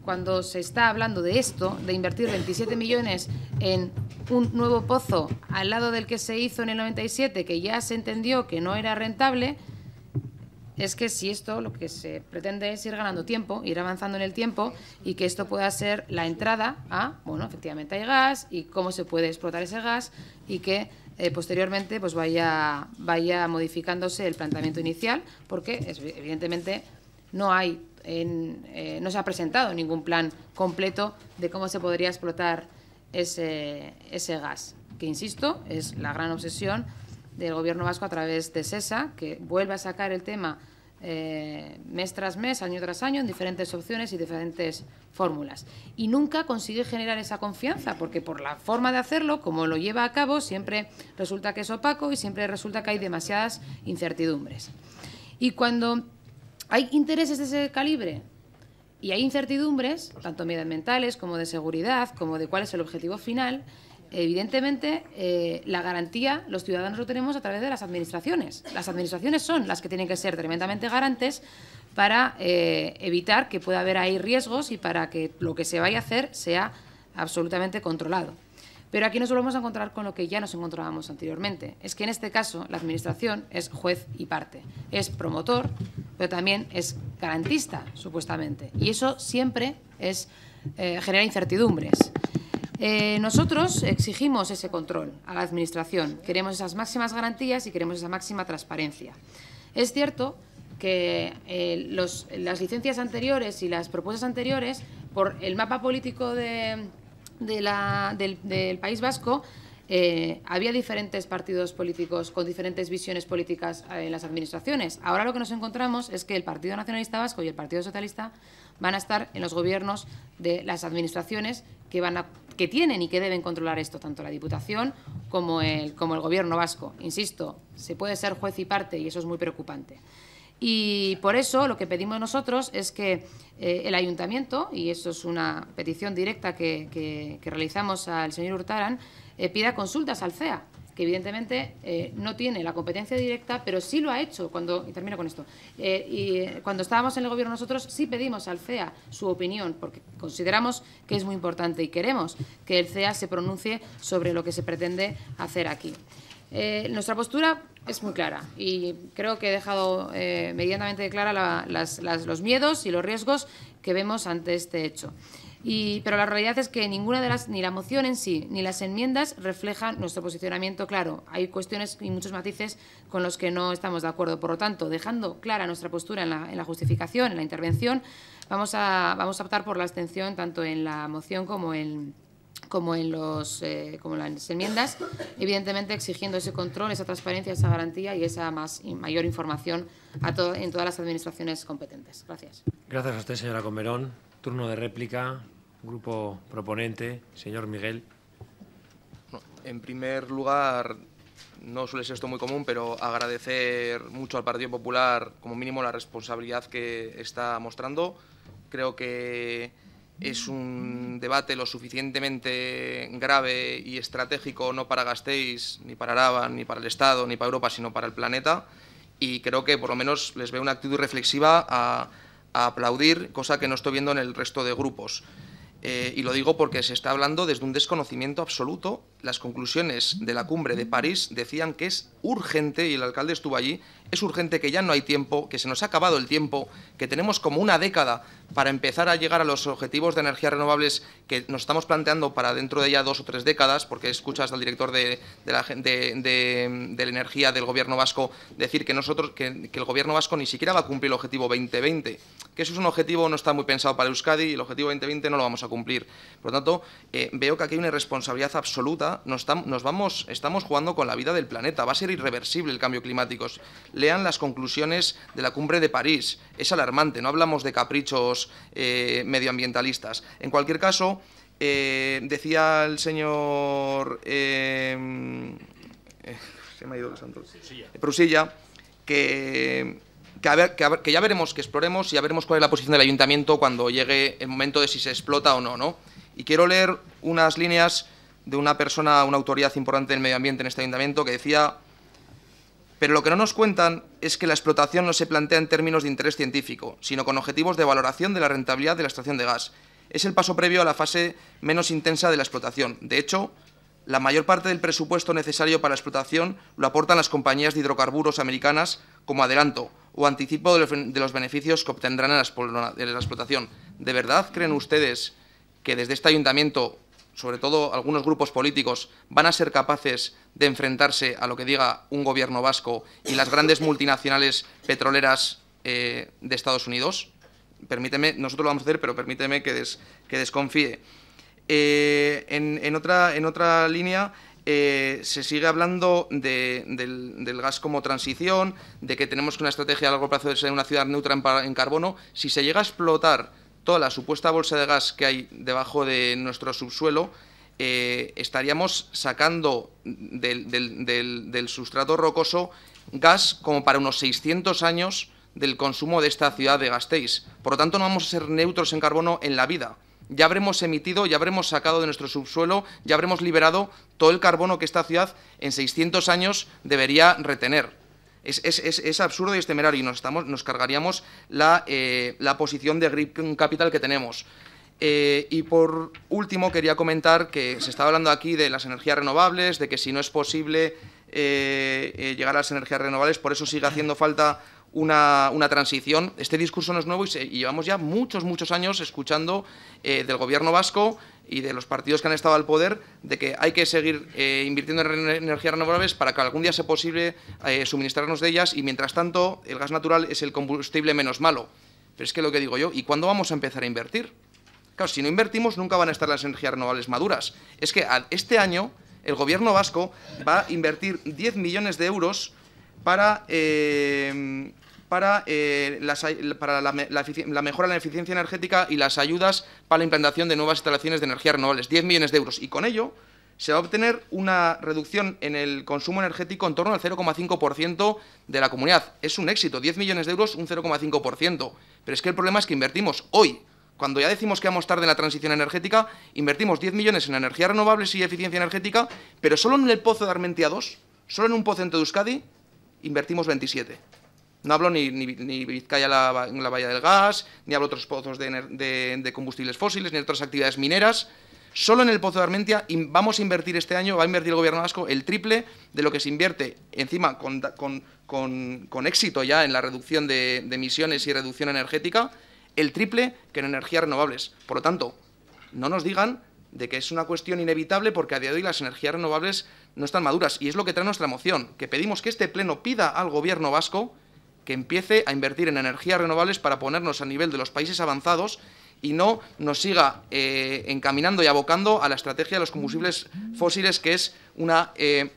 S14: cuando se está hablando de esto, de invertir 27 millones en un nuevo pozo al lado del que se hizo en el 97, que ya se entendió que no era rentable, es que si esto lo que se pretende es ir ganando tiempo, ir avanzando en el tiempo y que esto pueda ser la entrada a, bueno, efectivamente hay gas y cómo se puede explotar ese gas y que eh, posteriormente pues vaya, vaya modificándose el planteamiento inicial porque evidentemente no hay eh, no se ha presentado ningún plan completo de cómo se podría explotar ese, ese gas, que insisto, es la gran obsesión del Gobierno vasco a través de SESA, que vuelva a sacar el tema eh, mes tras mes, año tras año, en diferentes opciones y diferentes fórmulas. Y nunca consigue generar esa confianza, porque por la forma de hacerlo, como lo lleva a cabo, siempre resulta que es opaco y siempre resulta que hay demasiadas incertidumbres. Y cuando hay intereses de ese calibre y hay incertidumbres, tanto medioambientales como de seguridad, como de cuál es el objetivo final, evidentemente, eh, la garantía los ciudadanos lo tenemos a través de las administraciones. Las administraciones son las que tienen que ser tremendamente garantes para eh, evitar que pueda haber ahí riesgos y para que lo que se vaya a hacer sea absolutamente controlado. Pero aquí nos volvemos a encontrar con lo que ya nos encontrábamos anteriormente. Es que en este caso la Administración es juez y parte. Es promotor, pero también es garantista, supuestamente. Y eso siempre es, eh, genera incertidumbres. Eh, nosotros exigimos ese control a la Administración. Queremos esas máximas garantías y queremos esa máxima transparencia. Es cierto que eh, las licencias anteriores y las propuestas anteriores, por el mapa político del, País Vasco, eh, había diferentes partidos políticos con diferentes visiones políticas en las administraciones. Ahora lo que nos encontramos es que el Partido Nacionalista Vasco y el Partido Socialista van a estar en los gobiernos de las administraciones que van a que tienen y que deben controlar esto tanto la Diputación como el, como el Gobierno vasco. Insisto, se puede ser juez y parte y eso es muy preocupante. Y por eso lo que pedimos nosotros es que eh, el ayuntamiento, y eso es una petición directa que, realizamos al señor Hurtaran, eh, pida consultas al CEA que evidentemente eh, no tiene la competencia directa, pero sí lo ha hecho cuando, y termino con esto, eh, y eh, cuando estábamos en el gobierno nosotros sí pedimos al CEA su opinión, porque consideramos que es muy importante y queremos que el CEA se pronuncie sobre lo que se pretende hacer aquí. nuestra postura es muy clara y creo que he dejado medianamente clara los miedos y los riesgos que vemos ante este hecho pero la realidad es que ninguna de las, ni la moción en sí, ni las enmiendas reflejan nuestro posicionamiento claro. Hay cuestiones y muchos matices con los que no estamos de acuerdo. Por lo tanto, dejando clara nuestra postura en la, justificación, en la intervención, vamos a, optar por la abstención tanto en la moción como en, como en los eh, las enmiendas, evidentemente exigiendo ese control, esa transparencia, esa garantía y esa más mayor información a en todas las administraciones competentes. Gracias.
S1: Gracias a usted, señora Comerón. Turno de réplica, Grupo proponente, señor Miguel.
S18: En primer lugar, no suele ser esto muy común, pero agradecer mucho al Partido Popular, como mínimo, la responsabilidad que está mostrando. Creo que es un debate lo suficientemente grave y estratégico, no para Gasteiz, ni para Araba, ni para el Estado, ni para Europa, sino para el planeta. Y creo que por lo menos les veo una actitud reflexiva a, a aplaudir, cosa que no estoy viendo en el resto de grupos. Eh, y lo digo porque se está hablando desde un desconocimiento absoluto las conclusiones de la cumbre de París decían que es urgente, y el alcalde estuvo allí, es urgente que ya no hay tiempo, que se nos ha acabado el tiempo, que tenemos como una década para empezar a llegar a los objetivos de energías renovables que nos estamos planteando para dentro de ya dos o tres décadas, porque escuchas al director de, la, de, de la, energía del gobierno vasco decir que, nosotros, que, el gobierno vasco ni siquiera va a cumplir el objetivo 2020, que eso es un objetivo no está muy pensado para Euskadi y el objetivo 2020 no lo vamos a cumplir. Por lo tanto, eh, veo que aquí hay una irresponsabilidad absoluta nos, vamos, estamos jugando con la vida del planeta. Va a ser irreversible el cambio climático. Lean las conclusiones de la cumbre de París. Es alarmante, no hablamos de caprichos eh, medioambientalistas. En cualquier caso, eh, decía el señor... Eh, se me ha ido Prusilla, que... ya veremos, que exploremos y ya veremos cuál es la posición del ayuntamiento cuando llegue el momento de si se explota o no, ¿no? Y quiero leer unas líneas de una persona, una autoridad importante del medio ambiente en este ayuntamiento, que decía, pero lo que no nos cuentan es que la explotación no se plantea en términos de interés científico, sino con objetivos de valoración de la rentabilidad de la estación de gas. Es el paso previo a la fase menos intensa de la explotación. De hecho, la mayor parte del presupuesto necesario para la explotación lo aportan las compañías de hidrocarburos americanas como adelanto o anticipo de los beneficios que obtendrán en la explotación. ¿De verdad creen ustedes que desde este ayuntamiento sobre todo algunos grupos políticos, van a ser capaces de enfrentarse a lo que diga un gobierno vasco y las grandes multinacionales petroleras eh, de Estados Unidos? Permíteme, nosotros lo vamos a hacer, pero permíteme que, des, que desconfíe. Eh, en, otra, en otra línea, eh, se sigue hablando del, gas como transición, de que tenemos una estrategia a largo plazo de ser una ciudad neutra en carbono. Si se llega a explotar toda la supuesta bolsa de gas que hay debajo de nuestro subsuelo, eh, estaríamos sacando del, sustrato rocoso gas como para unos 600 años del consumo de esta ciudad de Gasteiz. Por lo tanto, no vamos a ser neutros en carbono en la vida. Ya habremos emitido, ya habremos sacado de nuestro subsuelo, ya habremos liberado todo el carbono que esta ciudad en 600 años debería retener. Es, absurdo y es temerario y nos, estamos, nos cargaríamos la, eh, posición de grip capital que tenemos. Eh, y por último, quería comentar que se está hablando aquí de las energías renovables, de que si no es posible eh, llegar a las energías renovables, por eso sigue haciendo falta una, transición. Este discurso no es nuevo y, y, llevamos ya muchos, muchos años escuchando del gobierno vasco y de los partidos que han estado al poder de que hay que seguir eh, invirtiendo en energías renovables para que algún día sea posible eh, suministrarnos de ellas y mientras tanto el gas natural es el combustible menos malo. Pero es que lo que digo yo, ¿y cuándo vamos a empezar a invertir? Claro, si no invertimos nunca van a estar las energías renovables maduras. Es que este año el gobierno vasco va a invertir 10 millones de euros para eh, eh, para, la, mejora de la eficiencia energética y las ayudas para la implantación de nuevas instalaciones de energías renovables, 10 millones de euros. Y con ello se va a obtener una reducción en el consumo energético en torno al 0,5% de la comunidad. Es un éxito, 10 millones de euros, un 0,5%. Pero es que el problema es que invertimos hoy cuando ya decimos que vamos tarde en la transición energética, invertimos 10 millones en energías renovables y eficiencia energética, pero solo en el pozo de Armentia 2, solo en un pozo en Euskadi, invertimos 27. No hablo ni, ni, ni Vizcaya la, la, Bahía del Gas, ni hablo otros pozos de, combustibles fósiles, ni de otras actividades mineras. Solo en el pozo de Armentia vamos a invertir este año, va a invertir el gobierno vasco el triple de lo que se invierte, encima con, éxito ya en la reducción de, de emisiones y reducción energética, el triple que en energías renovables. Por lo tanto, no nos digan de que es una cuestión inevitable porque a día de hoy las energías renovables no están maduras. Y es lo que trae nuestra moción, que pedimos que este Pleno pida al Gobierno vasco que empiece a invertir en energías renovables para ponernos a nivel de los países avanzados y no nos siga eh, encaminando y abocando a la estrategia de los combustibles fósiles, que es una, eh,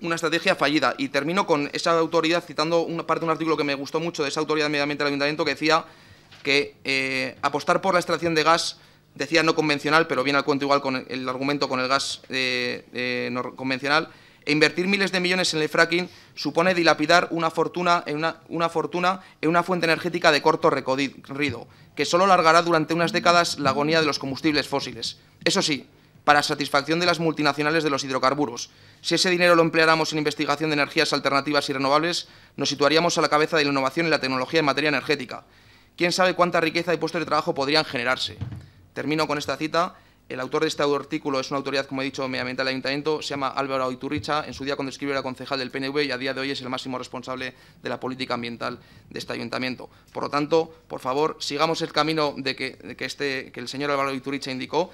S18: una estrategia fallida. Y termino con esa autoridad citando una parte de un artículo que me gustó mucho de esa autoridad Ambiente del ayuntamiento que decía que eh, apostar por la extracción de gas, decía no convencional, pero viene al cuento igual con el, argumento con el gas no convencional, e invertir miles de millones en el fracking supone dilapidar una fortuna en una, fuente energética de corto recorrido, que solo largará durante unas décadas la agonía de los combustibles fósiles. Eso sí, para satisfacción de las multinacionales de los hidrocarburos. Si ese dinero lo empleáramos en investigación de energías alternativas y renovables, nos situaríamos a la cabeza de la innovación y la tecnología en materia energética. ¿Quién sabe cuánta riqueza y puestos de trabajo podrían generarse? Termino con esta cita. El autor de este artículo es una autoridad, como he dicho, medioambiental del Ayuntamiento, se llama Álvaro Iturricha, en su día cuando escribió era concejal del PNV y a día de hoy es el máximo responsable de la política ambiental de este Ayuntamiento. Por lo tanto, por favor, sigamos el camino de que, este, que el señor Álvaro Iturricha indicó,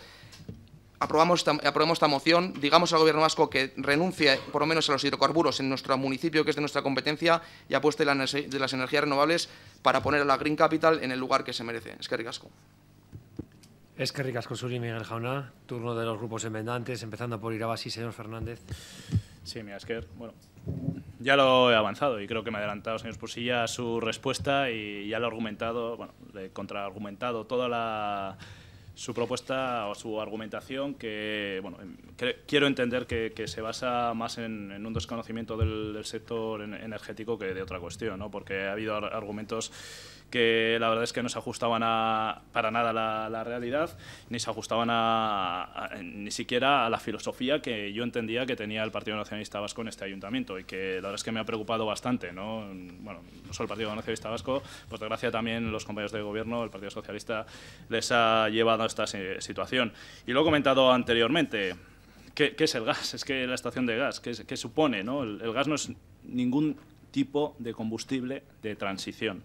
S18: aprobamos esta, aprobemos esta moción, digamos al Gobierno vasco que renuncie por lo menos a los hidrocarburos en nuestro municipio, que es de nuestra competencia, y apueste de las energías renovables para poner a la Green Capital en el lugar que se merece. Es que ricasco.
S1: Es que y Miguel Jauna, turno de los grupos emendantes, empezando por Irabasi, señor Fernández.
S10: Sí, mira, es bueno, ya lo he avanzado y creo que me ha adelantado, señor Posilla, su respuesta y ya lo he argumentado, bueno, le he contraargumentado toda la su propuesta o su argumentación que, bueno, em, quiero entender que, se basa más en, un desconocimiento del, sector energético que de otra cuestión, ¿no? Porque ha habido argumentos que la verdad es que no se ajustaban a, para nada la, la realidad, ni se ajustaban a, ni siquiera a la filosofía que yo entendía que tenía el Partido Nacionalista Vasco en este ayuntamiento y que la verdad es que me ha preocupado bastante. ¿no? Bueno, no solo el Partido Nacionalista Vasco, por desgracia también los compañeros de gobierno, el Partido Socialista, les ha llevado esta situación. Y lo he comentado anteriormente, ¿qué, es el gas? Es que la estación de gas, ¿qué, supone? ¿no? El, gas no es ningún tipo de combustible de transición.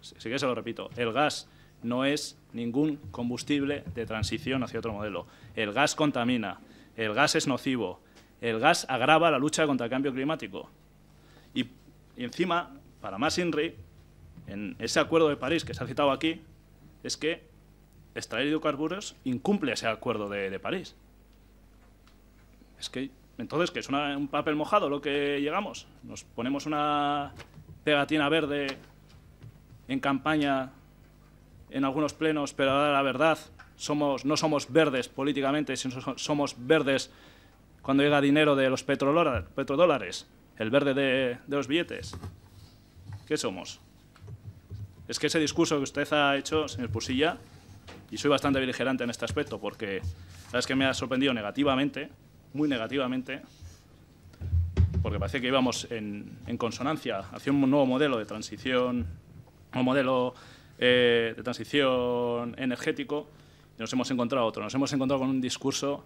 S10: Así que se lo repito, el gas no es ningún combustible de transición hacia otro modelo. El gas contamina, el gas es nocivo, el gas agrava la lucha contra el cambio climático. Y, y encima, para más INRI, en ese acuerdo de París que se ha citado aquí, es que extraer hidrocarburos incumple ese acuerdo de, París. Es que, entonces, que es un papel mojado lo que llegamos. Nos ponemos una pegatina verde en campaña en algunos plenos, pero ahora la verdad somos, no somos verdes políticamente, sino somos verdes cuando llega dinero de los petrodólares, el verde de, de los billetes. ¿Qué somos? Es que ese discurso que usted ha hecho, señor Pusilla, y soy bastante beligerante en este aspecto porque, la verdad es que Me ha sorprendido negativamente, muy negativamente, porque parece que íbamos en, consonancia hacia un nuevo modelo de transición, un modelo eh, de transición energético, y nos hemos encontrado otro. Nos hemos encontrado con un discurso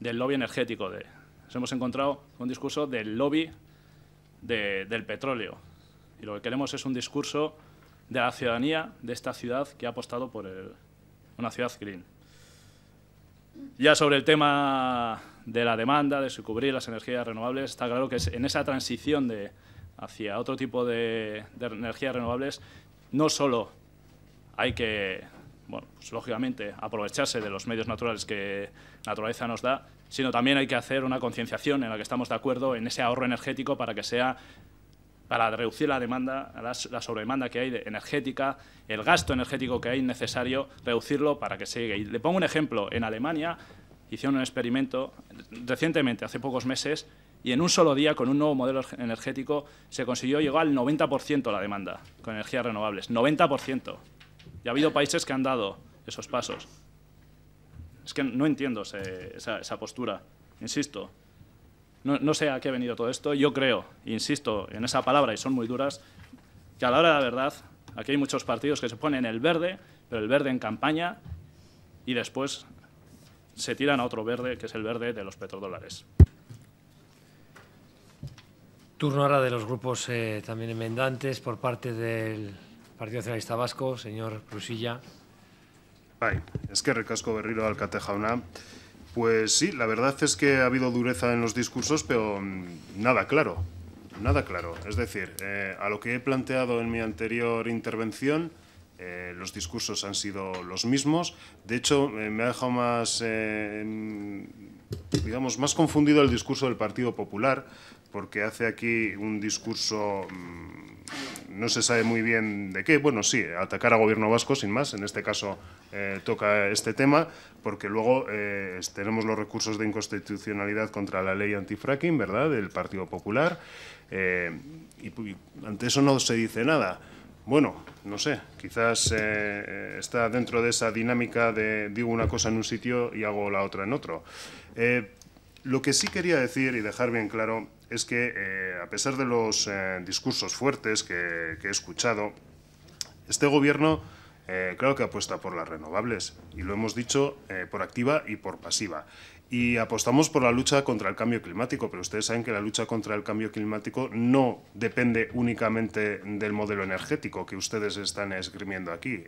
S10: del lobby energético, de, nos hemos encontrado con un discurso del lobby del petróleo. Y lo que queremos es un discurso de la ciudadanía de esta ciudad que ha apostado por el, una ciudad green. Ya sobre el tema de la demanda, de cubrir las energías renovables, está claro que en esa transición de, hacia otro tipo de, energías renovables, no solo hay que, bueno, pues lógicamente, aprovecharse de los medios naturales que la naturaleza nos da, sino también hay que hacer una concienciación en la que estamos de acuerdo en ese ahorro energético para que sea para reducir la demanda, la, la sobredemanda que hay energética, el gasto energético que hay necesario, reducirlo para que se Y le pongo un ejemplo, en Alemania hicieron un experimento recientemente, hace pocos meses, y en un solo día, con un nuevo modelo energético, se consiguió llegar al 90% la demanda con energías renovables. 90%. Y ha habido países que han dado esos pasos. Es que no entiendo esa, esa postura, insisto. No, sé a qué ha venido todo esto. Yo creo, insisto en esa palabra y son muy duras, que a la hora de la verdad aquí hay muchos partidos que se ponen el verde, pero el verde en campaña y después se tiran a otro verde, que es el verde de los petrodólares.
S1: Turno ahora de los grupos eh, también enmendantes por parte del Partido Nacionalista Vasco, señor Prusilla.
S8: Es que asko berriro alkate jauna. Pues sí, la verdad es que ha habido dureza en los discursos, pero mm, nada claro. Nada claro. Es decir, eh, a lo que he planteado en mi anterior intervención, eh, los discursos han sido los mismos. De hecho, eh, me ha dejado más, digamos, más confundido el discurso del Partido Popular, porque hace aquí un discurso mm, no se sabe muy bien de qué. Bueno, sí, atacar al gobierno vasco, sin más. En este caso eh, toca este tema, porque luego eh, tenemos los recursos de inconstitucionalidad contra la ley antifracking, ¿verdad?, del Partido Popular. Eh, y, ante eso no se dice nada. Bueno, no sé, quizás está dentro de esa dinámica de digo una cosa en un sitio y hago la otra en otro. lo que sí quería decir y dejar bien claro es que, eh, a pesar de los eh, discursos fuertes que, he escuchado, este gobierno eh, creo que apuesta por las renovables, y lo hemos dicho por activa y por pasiva. Y apostamos por la lucha contra el cambio climático, pero ustedes saben que la lucha contra el cambio climático no depende únicamente del modelo energético que ustedes están esgrimiendo aquí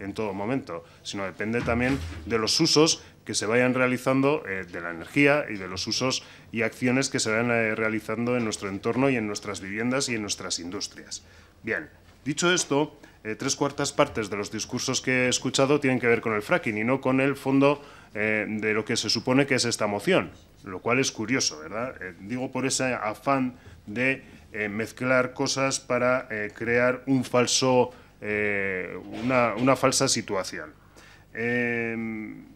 S8: en todo momento, sino depende también de los usos que se vayan realizando eh, de la energía y de los usos y acciones que se vayan eh, realizando en nuestro entorno y en nuestras viviendas y en nuestras industrias. Bien, dicho esto, eh, tres cuartas partes de los discursos que he escuchado tienen que ver con el fracking y no con el fondo de lo que se supone que es esta moción, lo cual es curioso, ¿verdad? digo por ese afán de mezclar cosas para crear un falso, una, falsa situación. Em,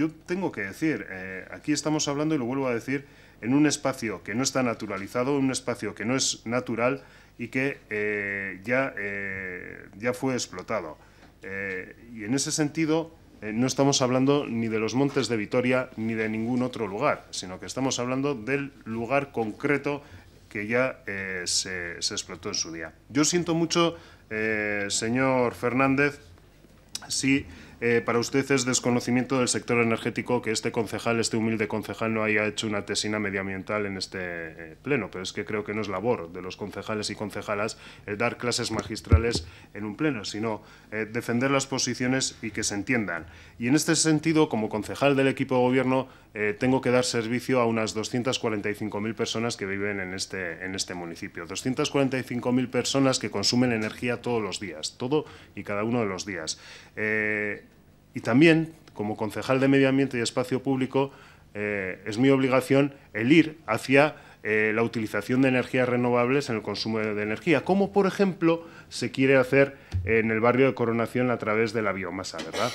S8: yo tengo que decir, eh, aquí estamos hablando, y lo vuelvo a decir, en un espacio que no está naturalizado, un espacio que no es natural y que eh, ya, eh, ya fue explotado. y en ese sentido, no estamos hablando ni de los montes de Vitoria ni de ningún otro lugar, sino que estamos hablando del lugar concreto que ya se, se, explotó en su día. Yo siento mucho, señor Fernández, si eh, para usted es desconocimiento del sector energético que este concejal, este humilde concejal, no haya hecho una tesina medioambiental en este eh, pleno, pero es que creo que no es labor de los concejales y concejalas eh, dar clases magistrales en un pleno, sino defender las posiciones y que se entiendan. Y en este sentido, como concejal del equipo de gobierno, eh, tengo que dar servicio a unas 245.000 personas que viven en este, en este municipio. 245.000 personas que consumen energía todos los días, todo y cada uno de los días. Eh, y también, como concejal de Medio Ambiente y Espacio Público, eh, es mi obligación el ir hacia eh, la utilización de energías renovables en el consumo de, energía, como por ejemplo se quiere hacer en el barrio de Coronación a través de la biomasa, ¿verdad?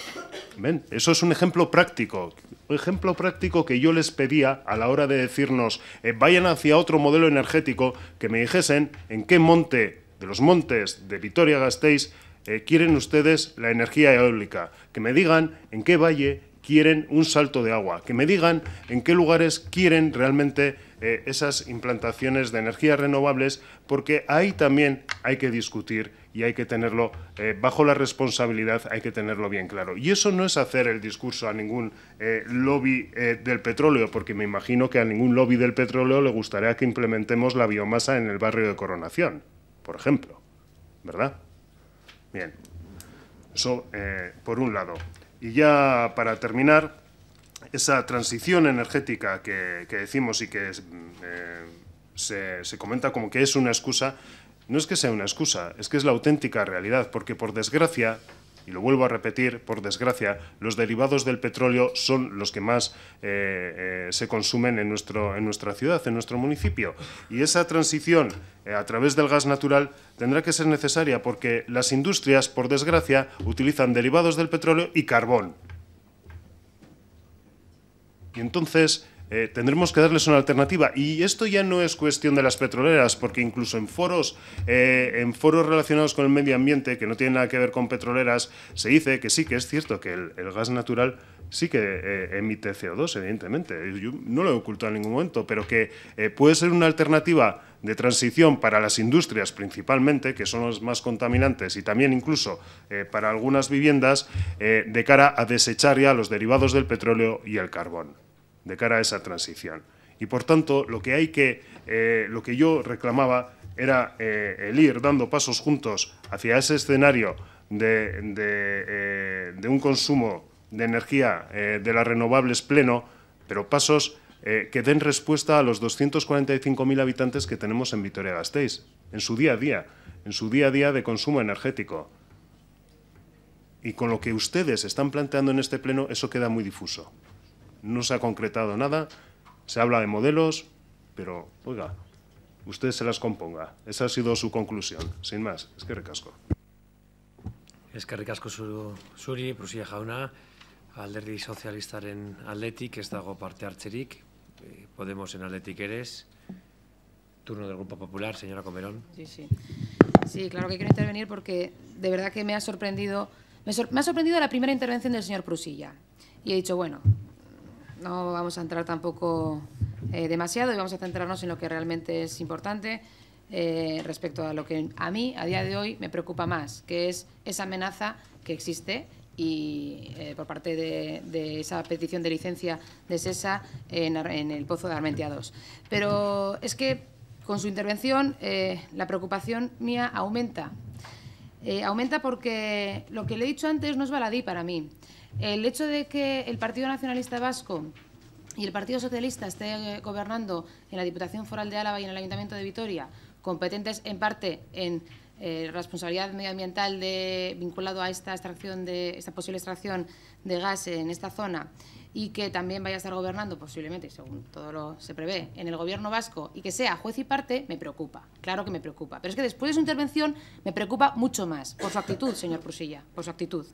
S8: Eso es un ejemplo práctico, un ejemplo práctico que yo les pedía a la hora de decirnos eh, vayan hacia otro modelo energético, que me dijesen en qué monte de los montes de Vitoria-Gasteiz eh, quieren ustedes la energía eólica, que me digan en qué valle quieren un salto de agua, que me digan en qué lugares quieren realmente eh, esas implantaciones de energías renovables, porque ahí también hay que discutir y hay que tenerlo eh, bajo la responsabilidad, hay que tenerlo bien claro. Y eso no es hacer el discurso a ningún eh, lobby del petróleo, porque me imagino que a ningún lobby del petróleo le gustaría que implementemos la biomasa en el barrio de Coronación, por ejemplo. ¿Verdad? Bien. Eso por un lado. Y ya para terminar, esa transición energética que, decimos y que eh, se, se comenta como que es una excusa, no es que sea una excusa, es que es la auténtica realidad, porque por desgracia y lo vuelvo a repetir, por desgracia, los derivados del petróleo son los que más eh, eh, se consumen en, nuestro, en nuestra ciudad, en nuestro municipio. Y esa transición eh, a través del gas natural tendrá que ser necesaria porque las industrias, por desgracia, utilizan derivados del petróleo y carbón. Y entonces eh, tendremos que darles una alternativa. Y esto ya no es cuestión de las petroleras, porque incluso en foros, eh, en foros relacionados con el medio ambiente, que no tienen nada que ver con petroleras, se dice que sí, que es cierto que el, gas natural sí que eh, emite CO2, evidentemente. Yo no lo he ocultado en ningún momento, pero que puede ser una alternativa de transición para las industrias principalmente, que son las más contaminantes, y también incluso para algunas viviendas, de cara a desechar ya los derivados del petróleo y el carbón de cara a esa transición. Y por tanto, lo que hay que, eh, lo que yo reclamaba era eh, el ir dando pasos juntos hacia ese escenario de, de eh, un consumo de energía de las renovables pleno, pero pasos que den respuesta a los 245.000 habitantes que tenemos en Vitoria-Gasteiz, en su día a día, en su día a día de consumo energético. Y con lo que ustedes están planteando en este pleno, eso queda muy difuso no se ha concretado nada, se habla de modelos, pero oiga, usted se las componga. Esa ha sido su conclusión, sin más. Es que recasco.
S1: Es que recasco suri, Prusia jauna, alderdi socialistaren que ez dago parte hartzerik, eh, Podemos en athletic eres. Turno del Grupo Popular, señora Comerón. Sí, sí.
S14: Sí, claro que quiero intervenir porque de verdad que me ha sorprendido, me ha sorprendido la primera intervención del señor Prusilla. Y he dicho, bueno, no vamos a entrar tampoco eh, demasiado y vamos a centrarnos en lo que realmente es importante eh, respecto a lo que a mí a día de hoy me preocupa más, que es esa amenaza que existe y eh, por parte de, esa petición de licencia de SESA en, el pozo de Armentia 2. Pero es que con su intervención la preocupación mía aumenta. aumenta porque lo que le he dicho antes no es baladí para mí. El hecho de que el Partido Nacionalista Vasco y el Partido Socialista esté eh, gobernando en la Diputación Foral de Álava y en el Ayuntamiento de Vitoria, competentes en parte en eh, responsabilidad medioambiental de, vinculado a esta extracción de esta posible extracción de gas en esta zona y que también vaya a estar gobernando posiblemente, según todo lo se prevé, en el gobierno vasco y que sea juez y parte, me preocupa. Claro que me preocupa. Pero es que después de su intervención me preocupa mucho más por su actitud, señor Prusilla, por su actitud.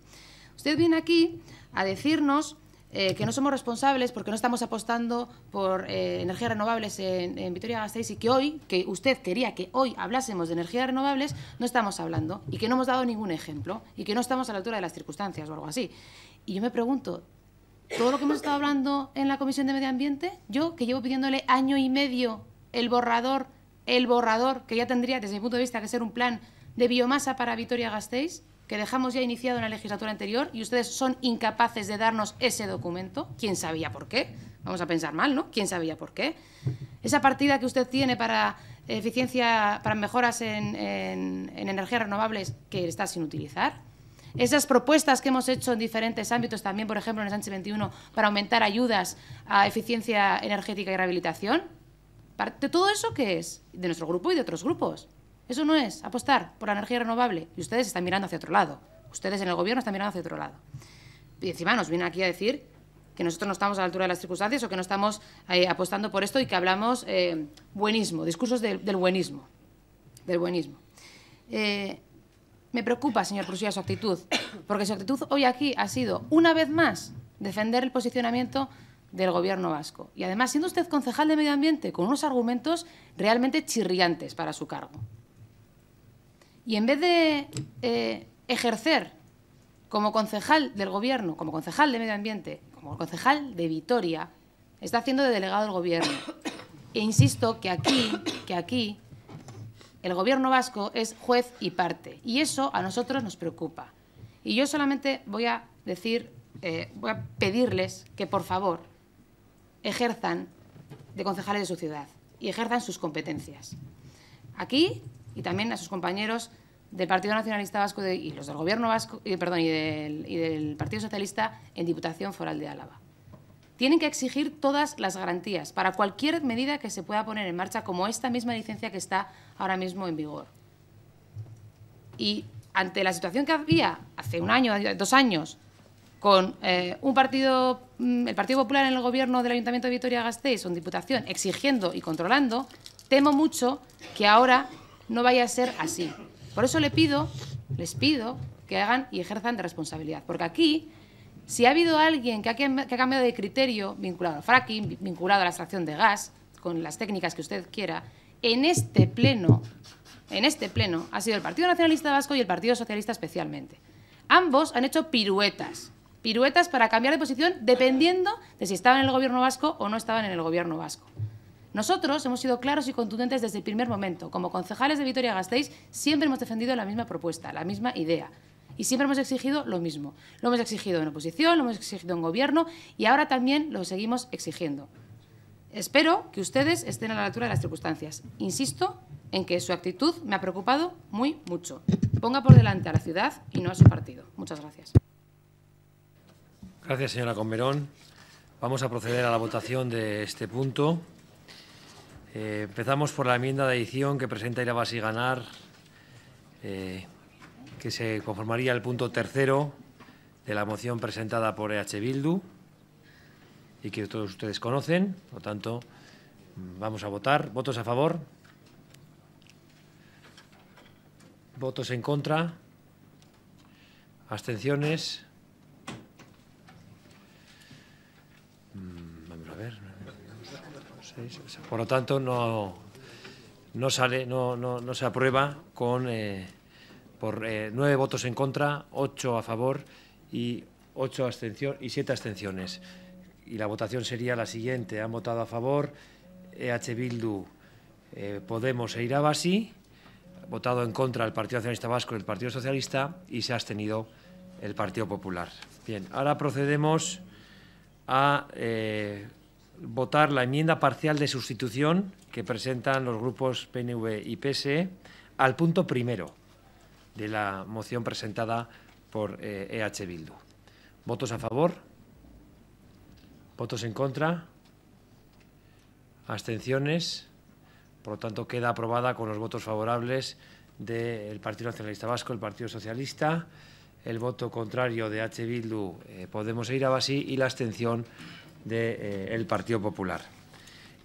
S14: Usted viene aquí a decirnos eh, que no somos responsables porque no estamos apostando por eh, energías renovables en, en Vitoria-Gasteiz y que hoy, que usted quería que hoy hablásemos de energías renovables, no estamos hablando y que no hemos dado ningún ejemplo y que no estamos a la altura de las circunstancias o algo así. Y yo me pregunto, todo lo que hemos estado hablando en la Comisión de Medio Ambiente, yo que llevo pidiéndole año y medio el borrador, el borrador, que ya tendría desde mi punto de vista que ser un plan de biomasa para Vitoria-Gasteiz, que dejamos ya iniciado en la legislatura anterior y ustedes son incapaces de darnos ese documento. ¿Quién sabía por qué? Vamos a pensar mal, ¿no? ¿Quién sabía por qué? Esa partida que usted tiene para eficiencia, para mejoras en, en energías renovables que está sin utilizar. Esas propuestas que hemos hecho en diferentes ámbitos, también, por ejemplo, en el Sánchez 21, para aumentar ayudas a eficiencia energética y rehabilitación. ¿De todo eso qué es? De nuestro grupo y de otros grupos. Eso no es apostar por la energía renovable. Y ustedes están mirando hacia otro lado. Ustedes en el gobierno están mirando hacia otro lado. Y encima nos vienen aquí a decir que nosotros no estamos a la altura de las circunstancias o que no estamos eh, apostando por esto y que hablamos eh, buenismo, discursos del buenismo. Del buenismo. Eh, me preocupa, señor Prusía, su actitud, porque su actitud hoy aquí ha sido, una vez más, defender el posicionamiento del gobierno vasco. Y además, siendo usted concejal de Medio Ambiente, con unos argumentos realmente chirriantes para su cargo. Y en vez de eh, ejercer como concejal del Gobierno, como concejal de Medio Ambiente, como concejal de Vitoria, está haciendo de delegado del Gobierno. E insisto que aquí, que aquí el Gobierno vasco es juez y parte. Y eso a nosotros nos preocupa. Y yo solamente voy a decir, eh, voy a pedirles que por favor ejerzan de concejales de su ciudad y ejerzan sus competencias. Aquí y también a sus compañeros del Partido Nacionalista Vasco y los del Gobierno Vasco, eh, y, perdón, y del, Partido Socialista en Diputación Foral de Álava. Tienen que exigir todas las garantías para cualquier medida que se pueda poner en marcha, como esta misma licencia que está ahora mismo en vigor. Y ante la situación que había hace un año, dos años, con eh, un partido, mm, el Partido Popular en el gobierno del Ayuntamiento de Vitoria-Gasteiz, en Diputación, exigiendo y controlando, temo mucho que ahora no vaya a ser así. Por eso le pido, les pido que hagan y ejerzan de responsabilidad. Porque aquí, si ha habido alguien que ha, cambiado de criterio vinculado al fracking, vinculado a la extracción de gas, con las técnicas que usted quiera, en este pleno, en este pleno ha sido el Partido Nacionalista Vasco y el Partido Socialista especialmente. Ambos han hecho piruetas, piruetas para cambiar de posición dependiendo de si estaban en el gobierno vasco o no estaban en el gobierno vasco. Nosotros hemos sido claros y contundentes desde el primer momento. Como concejales de Vitoria-Gasteiz siempre hemos defendido la misma propuesta, la misma idea. Y siempre hemos exigido lo mismo. Lo hemos exigido en oposición, lo hemos exigido en gobierno y ahora también lo seguimos exigiendo. Espero que ustedes estén a la altura de las circunstancias. Insisto en que su actitud me ha preocupado muy mucho. Ponga por delante a la ciudad y no a su partido. Muchas gracias.
S1: Gracias, señora Converón. Vamos a proceder a la votación de este punto. Eh, empezamos por la enmienda de adición que presenta Irabas y Ganar, eh, que se conformaría el punto tercero de la moción presentada por EH Bildu y que todos ustedes conocen. Por lo tanto, vamos a votar. ¿Votos a favor? ¿Votos en contra? ¿Abstenciones? Por lo tanto, no, no sale, no, se aprueba con eh, por eh, nueve votos en contra, ocho a favor y ocho y siete abstenciones. Y la votación sería la siguiente: han votado a favor e EH Bildu, Podemos e Irabasi, votado en contra el Partido Nacionalista Vasco y el Partido Socialista y se ha abstenido el Partido Popular. Bien, ahora procedemos a eh, votar la enmienda parcial de sustitución que presentan los grupos PNV y PSE al punto primero de la moción presentada por eh, e Bildu. ¿Votos a favor? ¿Votos en contra? ¿Abstenciones? Por lo tanto, queda aprobada con los votos favorables del Partido Nacionalista Vasco, el Partido Socialista, el voto contrario de EH Bildu, podemos Podemos a Irabasi y la abstención del eh, Partido Popular.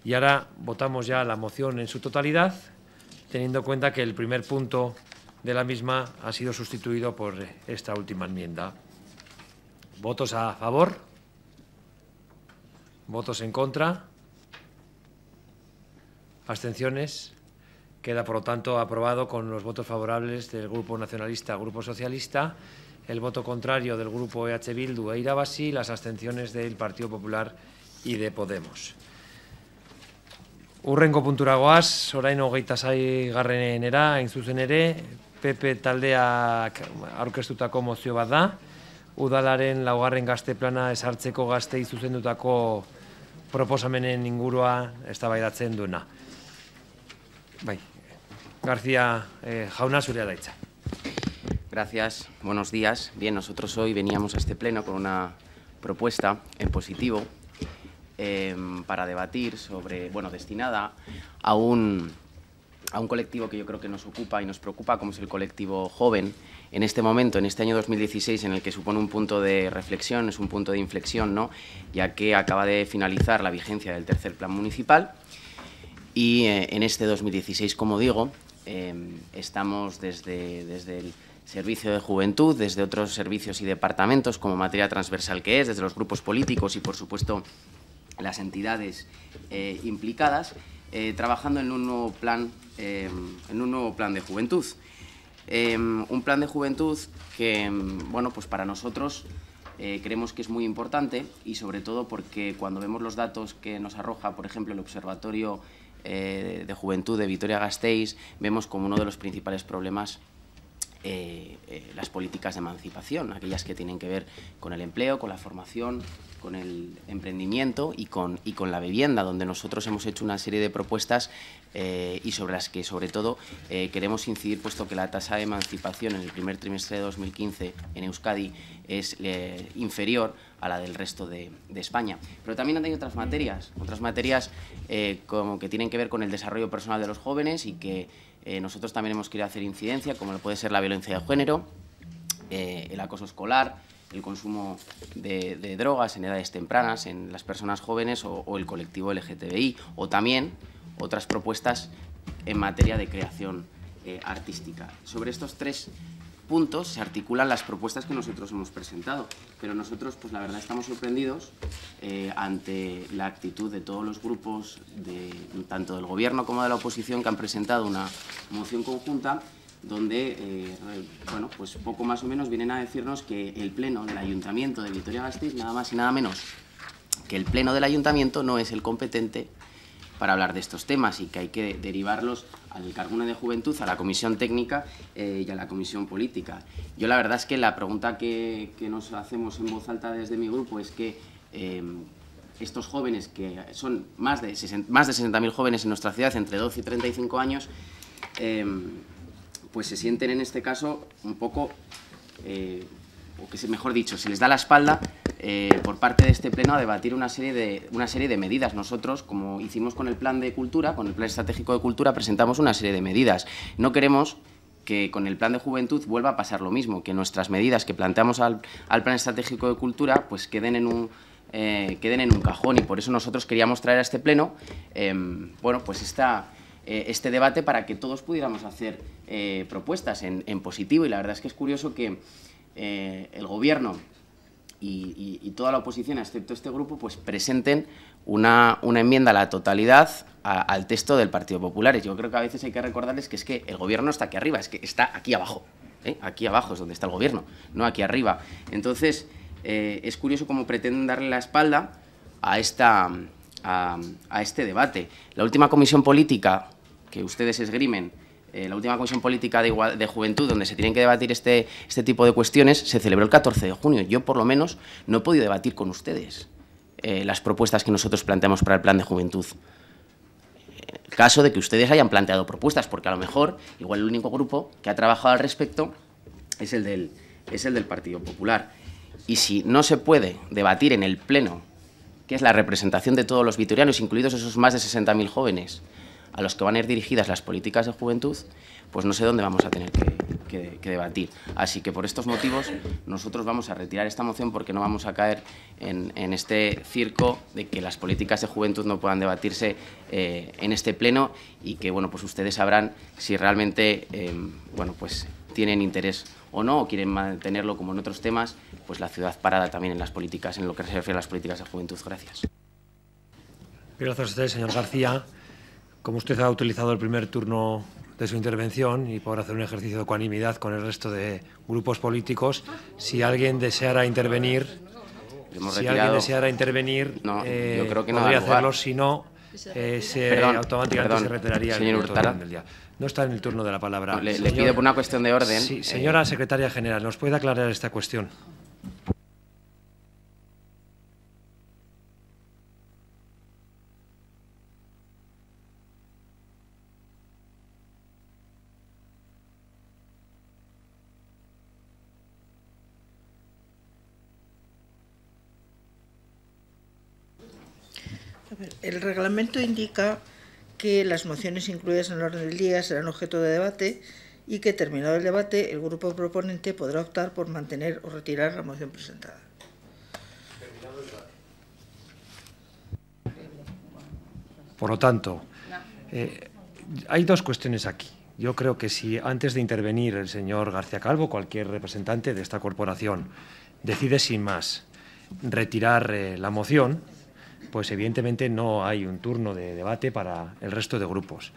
S1: Y ahora votamos ya la moción en su totalidad, teniendo en cuenta que el primer punto de la misma ha sido sustituido por eh, esta última enmienda. ¿Votos a favor? ¿Votos en contra? ¿Abstenciones? Queda, por lo tanto, aprobado con los votos favorables del Grupo Nacionalista, Grupo Socialista el voto contrario del grupo EH Bildu e Irabasi las abstenciones del Partido Popular y de Podemos. Urrengo punturagoaz, orain hogeita zai zuzen ere, Pepe taldeak aurkeztutako mozio bat da, udalaren laugarren gazte plana esartzeko gazte izuzendutako proposamenen ingurua eztabaidatzen duena. Bai, Garzia eh, jauna zurea daitza.
S20: Gracias, buenos días. Bien, nosotros hoy veníamos a este pleno con una propuesta en positivo em, para debatir sobre, bueno, destinada a un, a un colectivo que yo creo que nos ocupa y nos preocupa, como es el colectivo joven. En este momento, en este año 2016, en el que supone un punto de reflexión, es un punto de inflexión, ¿no? ya que acaba de finalizar la vigencia del tercer plan municipal. Y eh, en este 2016, como digo, em, estamos desde, desde el servicio de juventud, desde otros servicios y departamentos como materia transversal que es, desde los grupos políticos y, por supuesto, las entidades eh, implicadas, eh, trabajando en un nuevo plan, eh, en un nuevo plan de juventud. un plan de juventud que, bueno, pues para nosotros creemos que es muy importante y sobre todo porque cuando vemos los datos que nos arroja, por ejemplo, el Observatorio de Juventud de Vitoria-Gasteiz, vemos como uno de los principales problemas eh, eh, las políticas de emancipación, aquellas que tienen que ver con el empleo, con la formación, con el emprendimiento y con, y con la vivienda, donde nosotros hemos hecho una serie de propuestas eh, y sobre las que sobre todo queremos incidir, puesto que la tasa de emancipación en el primer trimestre de 2015 en Euskadi es inferior a la del resto de, España. Pero también hay otras materias, otras materias como que tienen que ver con el desarrollo personal de los jóvenes y que eh, nosotros también hemos querido hacer incidencia, como puede ser la violencia de género, eh, el acoso escolar, el consumo de, drogas en edades tempranas, en las personas jóvenes o, el colectivo LGTBI, o también otras propuestas en materia de creación eh, artística. Sobre estos tres puntos se articulan las propuestas que nosotros hemos presentado. Pero nosotros, pues la verdad, estamos sorprendidos eh, ante la actitud de todos los grupos, de, tanto del Gobierno como de la oposición, que han presentado una moción conjunta donde, eh, bueno, pues poco más o menos vienen a decirnos que el Pleno del Ayuntamiento de Vitoria-Gasteiz, nada más y nada menos que el Pleno del Ayuntamiento no es el competente para hablar de estos temas y que hay que derivarlos al cargo de Juventud, a la Comisión Técnica eh, y a la Comisión Política. Yo la verdad es que la pregunta que, nos hacemos en voz alta desde mi grupo es que eh, estos jóvenes, que son más de, más de 60.000 jóvenes en nuestra ciudad entre 12 y 35 años, eh, pues se sienten en este caso un poco, o que mejor dicho, se les da la espalda eh, por parte de este Pleno a debatir una serie, de, una serie de medidas. Nosotros, como hicimos con el Plan de Cultura, con el Plan Estratégico de Cultura, presentamos una serie de medidas. No queremos que con el plan de juventud vuelva a pasar lo mismo, que nuestras medidas que planteamos al, plan estratégico de cultura pues queden en un, eh, queden en un cajón y por eso nosotros queríamos traer a este pleno em, bueno, pues eh, este debate para que todos pudiéramos hacer propuestas en, en, positivo y la verdad es que es curioso que el gobierno y, toda la oposición, excepto este grupo, pues presenten una, enmienda a la totalidad al texto del Partido Popular. Yo creo que a veces hay que recordarles que es que el gobierno está aquí arriba, es que está aquí abajo. ¿eh? Aquí abajo es donde está el gobierno, no aquí arriba. Entonces, eh, es curioso cómo pretenden darle la espalda a, esta, a, a este debate. La última comisión política que ustedes esgrimen eh, la última comisión política de, juventud, donde se tienen que debatir este, este tipo de cuestiones, se celebró el 14 de junio. Yo, por lo menos, no he podido debatir con ustedes eh, las propuestas que nosotros planteamos para el plan de juventud. El eh, caso de que ustedes hayan planteado propuestas, porque a lo mejor, igual el único grupo que ha trabajado al respecto es el del, es el del Partido Popular. Y si no se puede debatir en el Pleno, que es la representación de todos los vitorianos, incluidos esos más de 60.000 jóvenes, a los que van a ir dirigidas las políticas de juventud, pues no sé dónde vamos a tener que, debatir. Así que por estos motivos nosotros vamos a retirar esta moción porque no vamos a caer en, este circo de que las políticas de juventud no puedan debatirse eh, en este pleno y que bueno pues ustedes sabrán si realmente em, bueno pues tienen interés o no, o quieren mantenerlo como en otros temas, pues la ciudad parada también en las políticas, en lo que se refiere a las políticas de juventud. Gracias.
S1: Gracias a señor García. Como usted ha utilizado el primer turno de su intervención y por hacer un ejercicio de coanimidad con el resto de grupos políticos, si alguien deseara intervenir, si alguien deseara intervenir, eh, podría hacerlo, si no, eh, se, automáticamente se retiraría el del día. No está en el turno de la palabra. le, pido por una cuestión de orden. Eh. señora secretaria general, ¿nos puede aclarar esta cuestión?
S21: El
S16: reglamento indica que las mociones incluidas en el orden del día serán objeto de debate y que terminado el debate el grupo proponente podrá optar por mantener o retirar la moción presentada.
S1: Por lo tanto, eh, hay dos cuestiones aquí. Yo creo que si antes de intervenir el señor García Calvo, cualquier representante de esta corporación, decide sin más retirar eh, la moción, pues evidentemente no hay un turno de debate para el resto de grupos.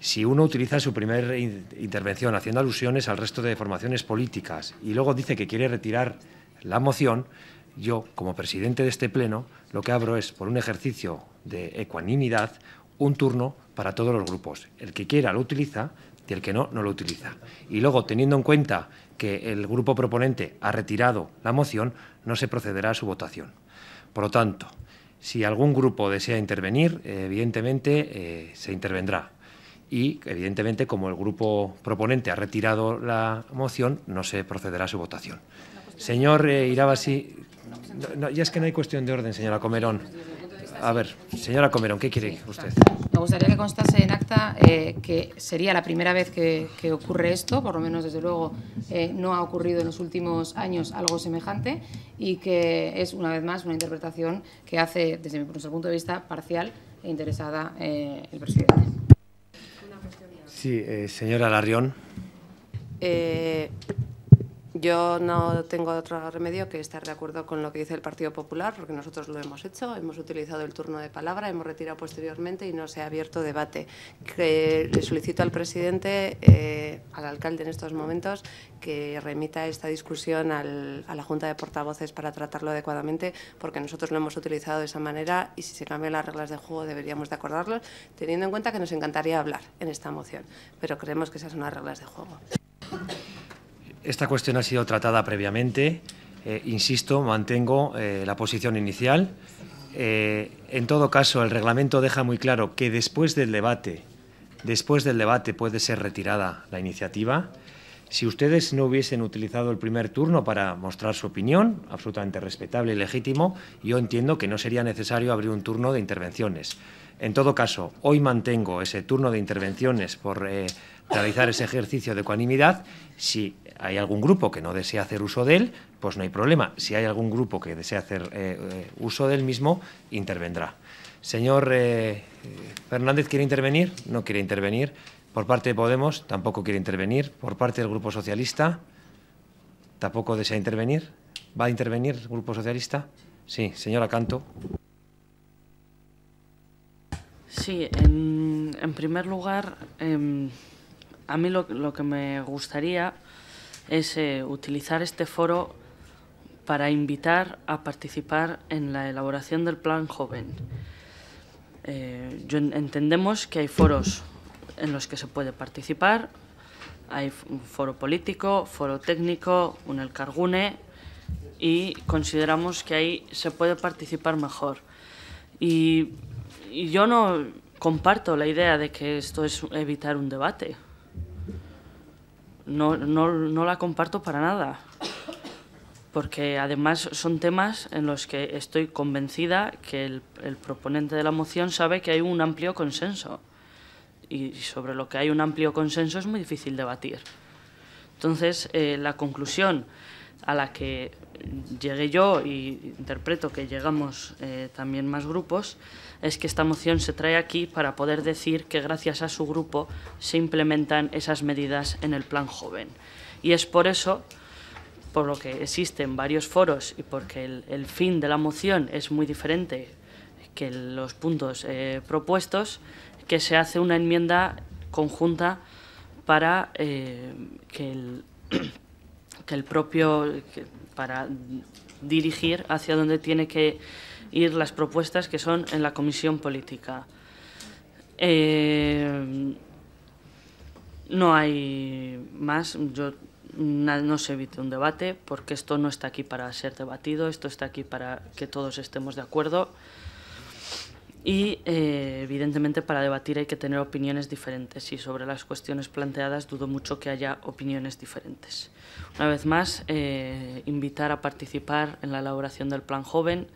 S1: Si uno utiliza su primera intervención haciendo alusiones al resto de formaciones políticas y luego dice que quiere retirar la moción, yo, como presidente de este Pleno, lo que abro es, por un ejercicio de ecuanimidad, un turno para todos los grupos. El que quiera lo utiliza y el que no, no lo utiliza. Y luego, teniendo en cuenta que el grupo proponente ha retirado la moción, no se procederá a su votación. Por lo tanto, si algún grupo desea intervenir, evidentemente eh, se intervendrá. Y, evidentemente, como el grupo proponente ha retirado la moción, no se procederá a su votación. Señor eh, Irabasi, ya es que no hay cuestión de orden, señora Comerón. A ver, señora Comerón, ¿qué quiere usted?
S14: Me gustaría que constase en acta eh, que sería la primera vez que, ocurre esto, por lo menos desde luego eh, no ha ocurrido en los últimos años algo semejante y que es una vez más una interpretación que hace desde nuestro punto de vista parcial e interesada eh, el presidente.
S1: Sí, señora Larrión.
S9: Yo no tengo otro remedio que estar de acuerdo con lo que dice el Partido Popular, porque nosotros lo hemos hecho, hemos utilizado el turno de palabra, hemos retirado posteriormente y no se ha abierto debate. le solicito al presidente, eh, al alcalde en estos momentos, que remita esta discusión a la Junta de Portavoces para tratarlo adecuadamente, porque nosotros lo hemos utilizado de esa manera y si se cambian las reglas de juego deberíamos de acordarlo teniendo en cuenta que nos encantaría hablar en esta moción, pero creemos que esas son las reglas de juego
S1: esta cuestión ha sido tratada previamente. Eh, insisto, mantengo eh, la posición inicial. Eh, en todo caso, el reglamento deja muy claro que después del debate, después del debate puede ser retirada la iniciativa. Si ustedes no hubiesen utilizado el primer turno para mostrar su opinión, absolutamente respetable y legítimo, yo entiendo que no sería necesario abrir un turno de intervenciones. En todo caso, hoy mantengo ese turno de intervenciones por realizar ese ejercicio de ecuanimidad hay algún grupo que no desea hacer uso de él, pues no hay problema. Si hay algún grupo que desea hacer uso eh, eh, uso del mismo, intervendrá. Señor eh, Fernández, ¿quiere intervenir? No quiere intervenir. Por parte de Podemos, tampoco quiere intervenir. Por parte del Grupo Socialista, tampoco desea intervenir. ¿Va a intervenir el Grupo Socialista? Sí, señora Canto.
S13: Sí, en, primer lugar, em, a mí lo que me gustaría es eh, utilizar este foro para invitar a participar en la elaboración del plan joven. Eh, entendemos que hay foros en los que se puede participar, hay un foro político, foro técnico, un el cargune y consideramos que ahí se puede participar mejor. y yo no comparto la idea de que esto es evitar un debate no, no, la comparto para nada, porque además son temas en los que estoy convencida que el, el proponente de la moción sabe que hay un amplio consenso y sobre lo que hay un amplio consenso es muy difícil debatir. Entonces, eh, la conclusión a la que llegué yo y interpreto que llegamos eh, también más grupos es que esta moción se trae aquí para poder decir que gracias a su grupo se implementan esas medidas en el Plan Joven. Y es por eso por lo que existen varios foros y porque el, fin de la moción es muy diferente que los puntos eh, propuestos, que se hace una enmienda conjunta para eh, que, el, que el propio, para dirigir hacia donde tiene que ir las propuestas que son en la comisión política. Eh, no hay más. Yo no se evite un debate porque esto no está aquí para ser debatido, esto está aquí para que todos estemos de acuerdo. Y eh, evidentemente para debatir hay que tener opiniones diferentes y sobre las cuestiones planteadas dudo mucho que haya opiniones diferentes. Una vez más, eh, invitar a participar en la elaboración del Plan Joven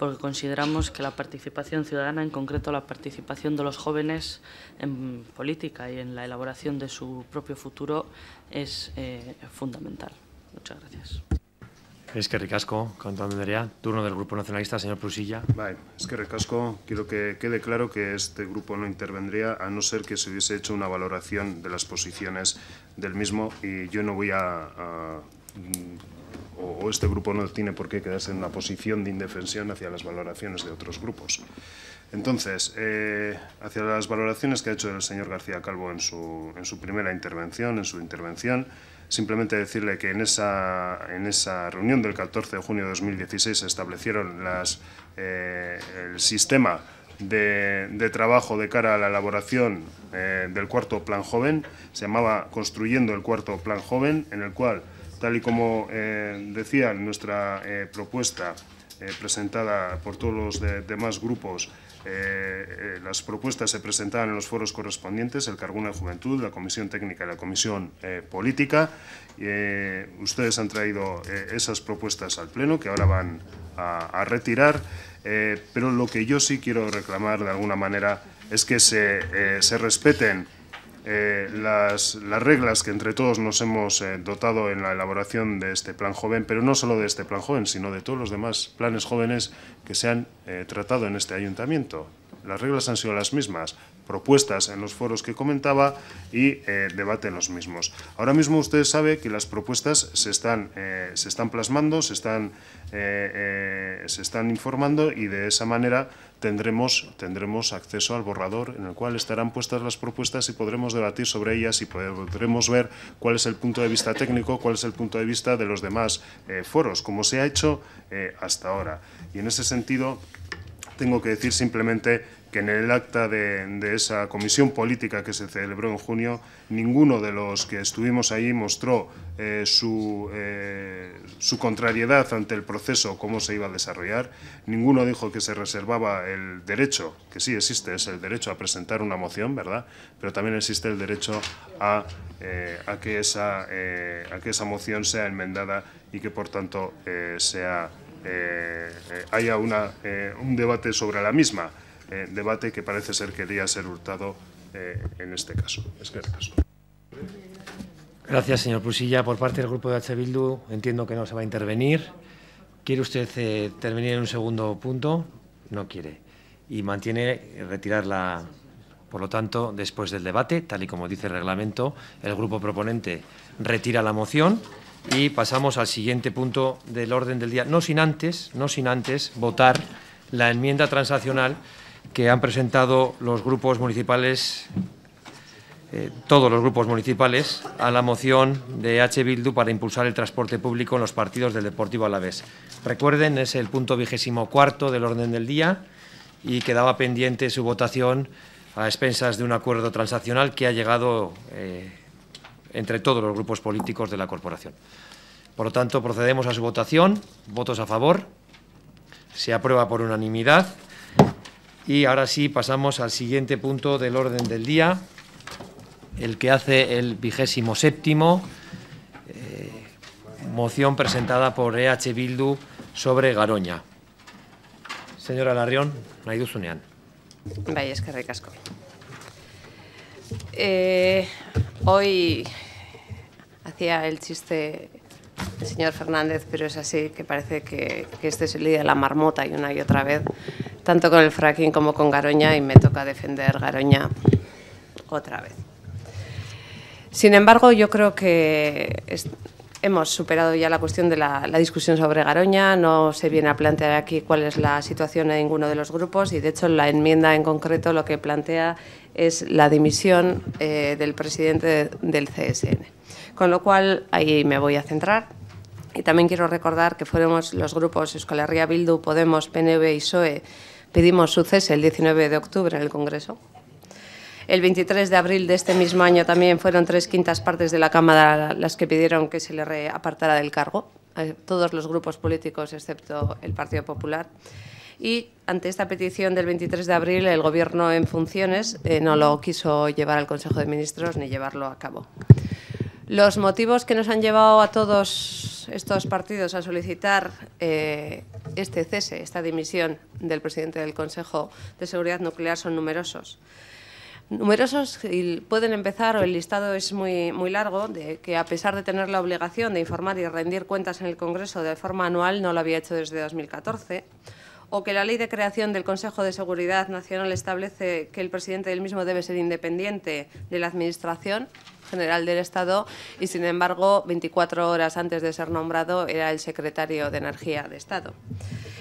S13: porque consideramos que la participación ciudadana, en concreto la participación de los jóvenes en política y en la elaboración de su propio futuro, es eh, fundamental. Muchas gracias.
S8: Es que ricasco, Cantonería. Turno del Grupo Nacionalista, señor Prusilla. Vale, es que ricasco. Quiero que quede claro que este grupo no intervendría a no ser que se hubiese hecho una valoración de las posiciones del mismo y yo no voy a o, este grupo no tiene por qué quedarse en una posición de indefensión hacia las valoraciones de otros grupos. Entonces, eh, hacia las valoraciones que ha hecho el señor García Calvo en su, en su primera intervención, en su intervención, simplemente decirle que en esa, en esa reunión del 14 de junio de 2016 se establecieron las, eh, el sistema de, trabajo de cara a la elaboración eh, del cuarto plan joven, se llamaba Construyendo el cuarto plan joven, en el cual Tal y como eh, decía nuestra eh, propuesta eh, presentada por todos los demás grupos, las propuestas se presentaban en los foros correspondientes, el Carguna de Juventud, la Comisión Técnica y la Comisión Política. ustedes han traído esas propuestas al Pleno, que ahora van a, retirar. pero lo que yo sí quiero reclamar de alguna manera es que se, se respeten eh, las, reglas que entre todos nos hemos eh, dotado en la elaboración de este plan joven, pero no solo de este plan joven, sino de todos los demás planes jóvenes que se han eh, tratado en este ayuntamiento. Las reglas han sido las mismas, propuestas en los foros que comentaba y debate en los mismos. Ahora mismo usted sabe que las propuestas se están, se están plasmando, se están, se están informando y de esa manera tendremos, tendremos acceso al borrador en el cual estarán puestas las propuestas y podremos debatir sobre ellas y podremos ver cuál es el punto de vista técnico, cuál es el punto de vista de los demás eh, foros, como se ha hecho eh, hasta ahora. Y en ese sentido, tengo que decir simplemente que en el acta de, esa comisión política que se celebró en junio, ninguno de los que estuvimos ahí mostró eh, eh, su, contrariedad ante el proceso, cómo se iba a desarrollar, ninguno dijo que se reservaba el derecho, que sí existe, es el derecho a presentar una moción, ¿verdad? Pero también existe el derecho a, eh, que, esa, a que esa moción sea enmendada y que, por tanto, sea, haya un debate sobre la misma. Eh, debate que parece ser quería ser hurtado eh, en este caso.
S1: Gracias, señor Prusilla. Por parte del Grupo de H. Bildu, entiendo que no se va a intervenir. ¿Quiere usted eh, terminar en un segundo punto? No quiere. Y mantiene retirarla. Por lo tanto, después del debate, tal y como dice el reglamento, el grupo proponente retira la moción y pasamos al siguiente punto del orden del día. No sin antes, no sin antes votar la enmienda transaccional que han presentado los grupos municipales, eh, todos los grupos municipales, a la moción de H. Bildu para impulsar el transporte público en los partidos del Deportivo Alavés. Recuerden, es el punto vigésimo cuarto del orden del día y quedaba pendiente su votación a expensas de un acuerdo transaccional que ha llegado eh, entre todos los grupos políticos de la corporación. Por lo tanto, procedemos a su votación. Votos a favor. Se aprueba por unanimidad. Y ahora sí pasamos al siguiente punto del orden del día, el que hace el vigésimo séptimo, eh, moción presentada por EH Bildu sobre Garoña. Señora Larrión, Naidu Vaya,
S9: Vaya, es que Eh, hoy hacía el chiste el señor Fernández, pero es así que parece que, este es el día de la marmota y una y otra vez, tanto con el fracking como con Garoña, y me toca defender Garoña otra vez. Sin embargo, yo creo que hemos superado ya la cuestión de la, discusión sobre Garoña, no se viene a plantear aquí cuál es la situación de ninguno de los grupos y, de hecho, la enmienda en concreto lo que plantea es la dimisión eh, del presidente del CSN. Con lo cual, ahí me voy a centrar. Y también quiero recordar que fuéramos los grupos escolarría Bildu, Podemos, PNV y PSOE pedimos su cese el 19 de octubre en el Congreso. El 23 de abril de este mismo año también fueron tres quintas partes de la Cámara las que pidieron que se le apartara del cargo, eh, todos los grupos políticos excepto el Partido Popular. Y ante esta petición del 23 de abril, el Gobierno en funciones eh, no lo quiso llevar al Consejo de Ministros ni llevarlo a cabo. Los motivos que nos han llevado a todos estos partidos a solicitar eh, este cese, esta dimisión del presidente del Consejo de Seguridad Nuclear son numerosos. Numerosos y pueden empezar, o el listado es muy, muy largo, de que a pesar de tener la obligación de informar y rendir cuentas en el Congreso de forma anual, no lo había hecho desde 2014 o que la ley de creación del Consejo de Seguridad Nacional establece que el presidente del mismo debe ser independiente de la Administración, general del Estado y, sin embargo, 24 horas antes de ser nombrado era el secretario de Energía de Estado.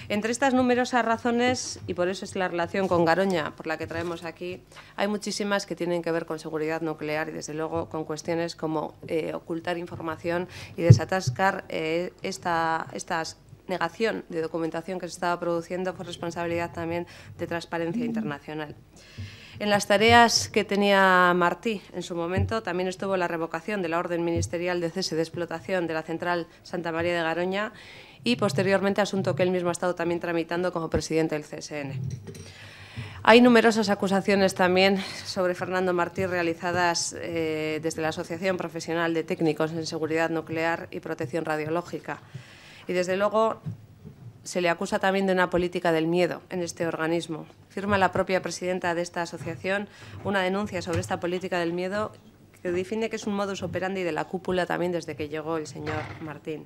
S9: Entre estas numerosas razones, y por eso es la relación con Garoña por la que traemos aquí, hay muchísimas que tienen que ver con seguridad nuclear y, desde luego, con cuestiones como eh, ocultar información y desatascar eh, esta, negación de documentación que se estaba produciendo por responsabilidad también de Transparencia Internacional. En las tareas que tenía Martí en su momento también estuvo la revocación de la orden ministerial de cese de explotación de la central Santa María de Garoña y posteriormente asunto que él mismo ha estado también tramitando como presidente del CSN. Hay numerosas acusaciones también sobre Fernando Martí realizadas eh, desde la Asociación Profesional de Técnicos en Seguridad Nuclear y Protección Radiológica. Y desde luego se le acusa también de una política del miedo en este organismo. Firma la propia presidenta de esta asociación una denuncia sobre esta política del miedo que define que es un modus operandi de la cúpula también desde que llegó el señor Martín.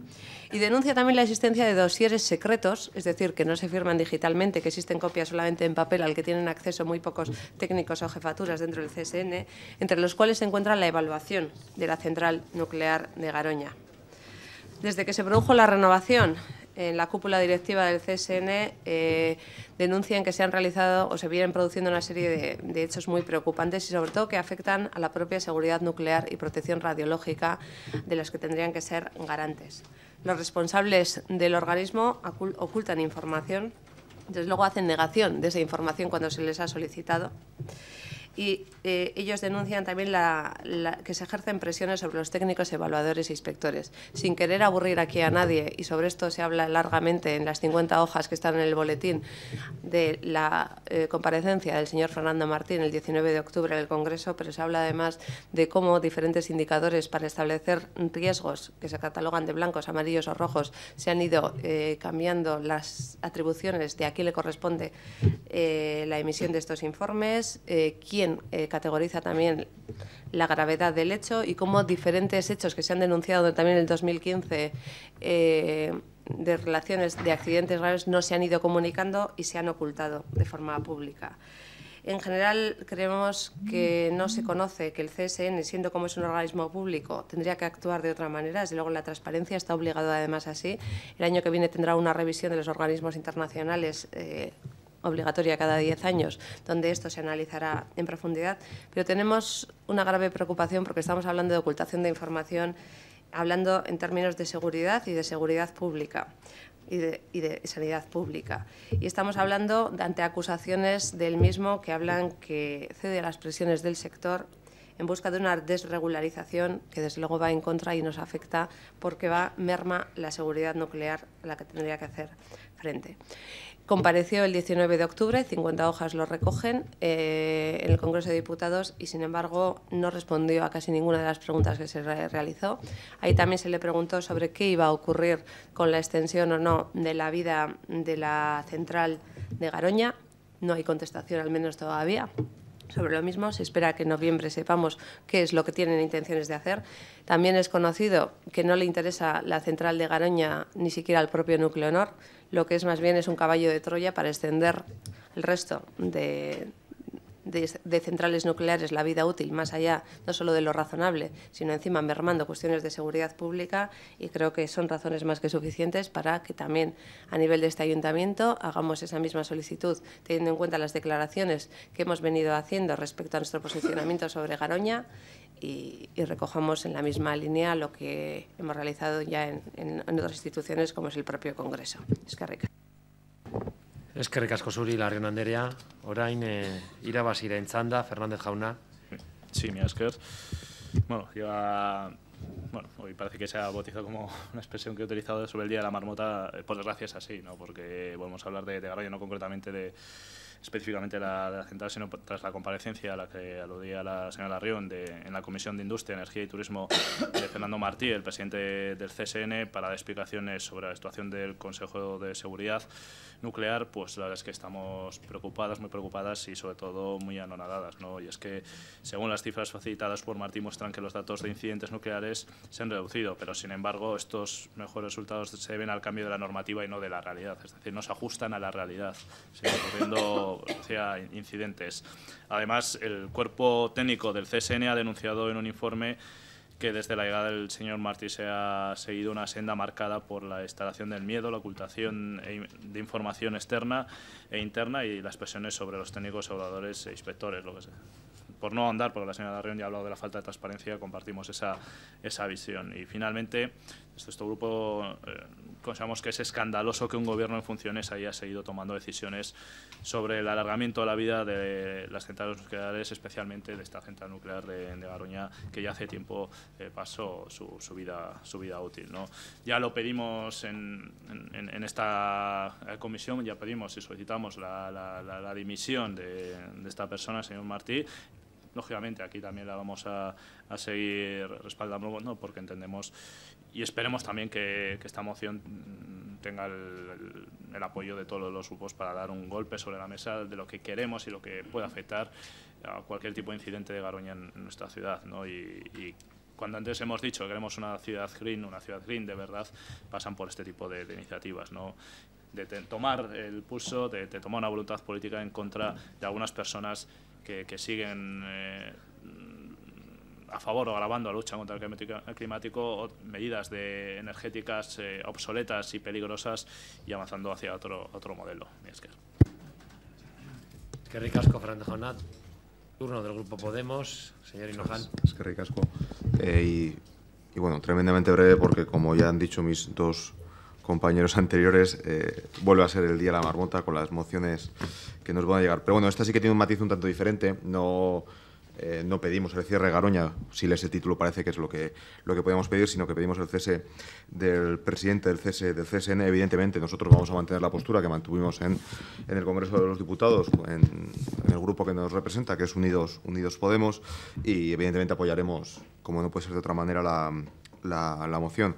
S9: Y denuncia también la existencia de dosieres secretos, es decir, que no se firman digitalmente, que existen copias solamente en papel al que tienen acceso muy pocos técnicos o jefaturas dentro del CSN, entre los cuales se encuentra la evaluación de la central nuclear de Garoña. Desde que se produjo la renovación en la cúpula directiva del CSN eh, denuncian que se han realizado o se vienen produciendo una serie de, hechos muy preocupantes y sobre todo que afectan a la propia seguridad nuclear y protección radiológica de los que tendrían que ser garantes. Los responsables del organismo ocultan información, desde luego hacen negación de esa información cuando se les ha solicitado y eh, ellos denuncian también la, que se ejercen presiones sobre los técnicos evaluadores e inspectores. Sin querer aburrir aquí a nadie, y sobre esto se habla largamente en las 50 hojas que están en el boletín de la eh, comparecencia del señor Fernando Martín el 19 de octubre en el Congreso, pero se habla además de cómo diferentes indicadores para establecer riesgos que se catalogan de blancos, amarillos o rojos se han ido eh, cambiando las atribuciones de a quién le corresponde la emisión de estos informes, quién eh, categoriza también la gravedad del hecho y cómo diferentes hechos que se han denunciado también en el 2015 eh, de relaciones de accidentes graves no se han ido comunicando y se han ocultado de forma pública. En general, creemos que no se conoce que el CSN, siendo como es un organismo público, tendría que actuar de otra manera. Desde luego, la transparencia está obligada además así. El año que viene tendrá una revisión de los organismos internacionales eh, obligatoria cada 10 años, donde esto se analizará en profundidad, pero tenemos una grave preocupación porque estamos hablando de ocultación de información, hablando en términos de seguridad y de seguridad pública. Y de, sanidad pública. Y estamos hablando ante acusaciones del mismo que hablan que cede a las presiones del sector en busca de una desregularización que desde luego va en contra y nos afecta porque va merma la seguridad nuclear a la que tendría que hacer frente. Compareció el 19 de octubre, 50 hojas lo recogen eh, en el Congreso de Diputados y, sin embargo, no respondió a casi ninguna de las preguntas que se realizó. Ahí también se le preguntó sobre qué iba a ocurrir con la extensión o no de la vida de la central de Garoña. No hay contestación, al menos todavía sobre lo mismo. Se espera que en noviembre sepamos qué es lo que tienen intenciones de hacer. También es conocido que no le interesa la central de Garoña ni siquiera al propio núcleo nor, lo que es más bien es un caballo de Troya para extender el resto de, de, centrales nucleares la vida útil más allá no solo de lo razonable, sino encima mermando cuestiones de seguridad pública y creo que son razones más que suficientes para que también a nivel de este ayuntamiento hagamos esa misma solicitud, teniendo en cuenta las declaraciones que hemos venido haciendo respecto a nuestro posicionamiento sobre Garoña y, recojamos en la misma línea lo que hemos realizado ya en, otras instituciones como es el propio Congreso.
S1: Eskerrik asko zuri, Larrion Anderea. Orain, e eh, entzanda, Fernández Jauna.
S10: Sí, mi asker. Bueno, Bueno, hoy parece que se ha bautizado como una expresión que he utilizado sobre el Día de la Marmota. Eh, por desgracia es así, ¿no? Porque volvemos a hablar de, de no concretamente de específicamente la, de la central, sino tras la comparecencia a la que aludía la señora Larrión de, en la Comisión de Industria, Energía y Turismo de Fernando Martí, el presidente del CSN, para explicaciones sobre la situación del Consejo de Seguridad nuclear, pues la verdad es que estamos preocupadas, muy preocupadas y sobre todo muy anonadadas. ¿no? Y es que, según las cifras facilitadas por Martín, muestran que los datos de incidentes nucleares se han reducido, pero sin embargo estos mejores resultados se deben al cambio de la normativa y no de la realidad. Es decir, no se ajustan a la realidad, siguen ocurriendo incidentes. Además, el cuerpo técnico del CSN ha denunciado en un informe que desde la llegada del señor Martí se ha seguido una senda marcada por la instalación del miedo, la ocultación e de información externa e interna y las presiones sobre los técnicos, evaluadores e inspectores, lo que Por no andar, porque la señora Darrión ya ha hablado de la falta de transparencia, compartimos esa, esa visión. Y finalmente, nuestro grupo eh, consideramos que es escandaloso que un gobierno en funciones haya seguido tomando decisiones sobre el alargamiento de la vida de las centrales nucleares, especialmente de esta central nuclear de, de que ya hace tiempo eh, pasó su, vida, su vida útil. Ya lo pedimos en, esta eh, comisión, ya pedimos y solicitamos la, dimisión de, esta persona, señor Martí, lógicamente aquí también la vamos a, seguir respaldando, porque entendemos y esperemos también que, esta moción tenga el, apoyo de todos los grupos para dar un golpe sobre la mesa de lo que queremos y lo que puede afectar a cualquier tipo de incidente de Garoña en nuestra ciudad. ¿no? Y, cuando antes hemos dicho que queremos una ciudad green, una ciudad green de verdad, pasan por este tipo de, iniciativas. ¿no? De, tomar el pulso, de, tomar una voluntad política en contra de algunas personas que, siguen... Eh, a favor o grabando la lucha contra el cambio climático, medidas de energéticas eh, obsoletas y peligrosas y avanzando hacia otro, otro modelo. Es que... ricasco, Fernando Jonat. Turno del Grupo Podemos.
S7: Señor Inoján. Es que ricasco. Eh, y, bueno, tremendamente breve porque, como ya han dicho mis dos compañeros anteriores, eh, vuelve a ser el día de la marmota con las mociones que nos van a llegar. Pero bueno, esta sí que tiene un matiz un tanto diferente. No eh, no pedimos el cierre de Garoña, si ese título parece que es lo que, lo que podíamos pedir, sino que pedimos el cese del presidente del, cese, del CSN. Evidentemente, nosotros vamos a mantener la postura que mantuvimos en, el Congreso de los Diputados, en, el grupo que nos representa, que es Unidos, Unidos Podemos, y evidentemente apoyaremos, como no puede ser de otra manera, la moción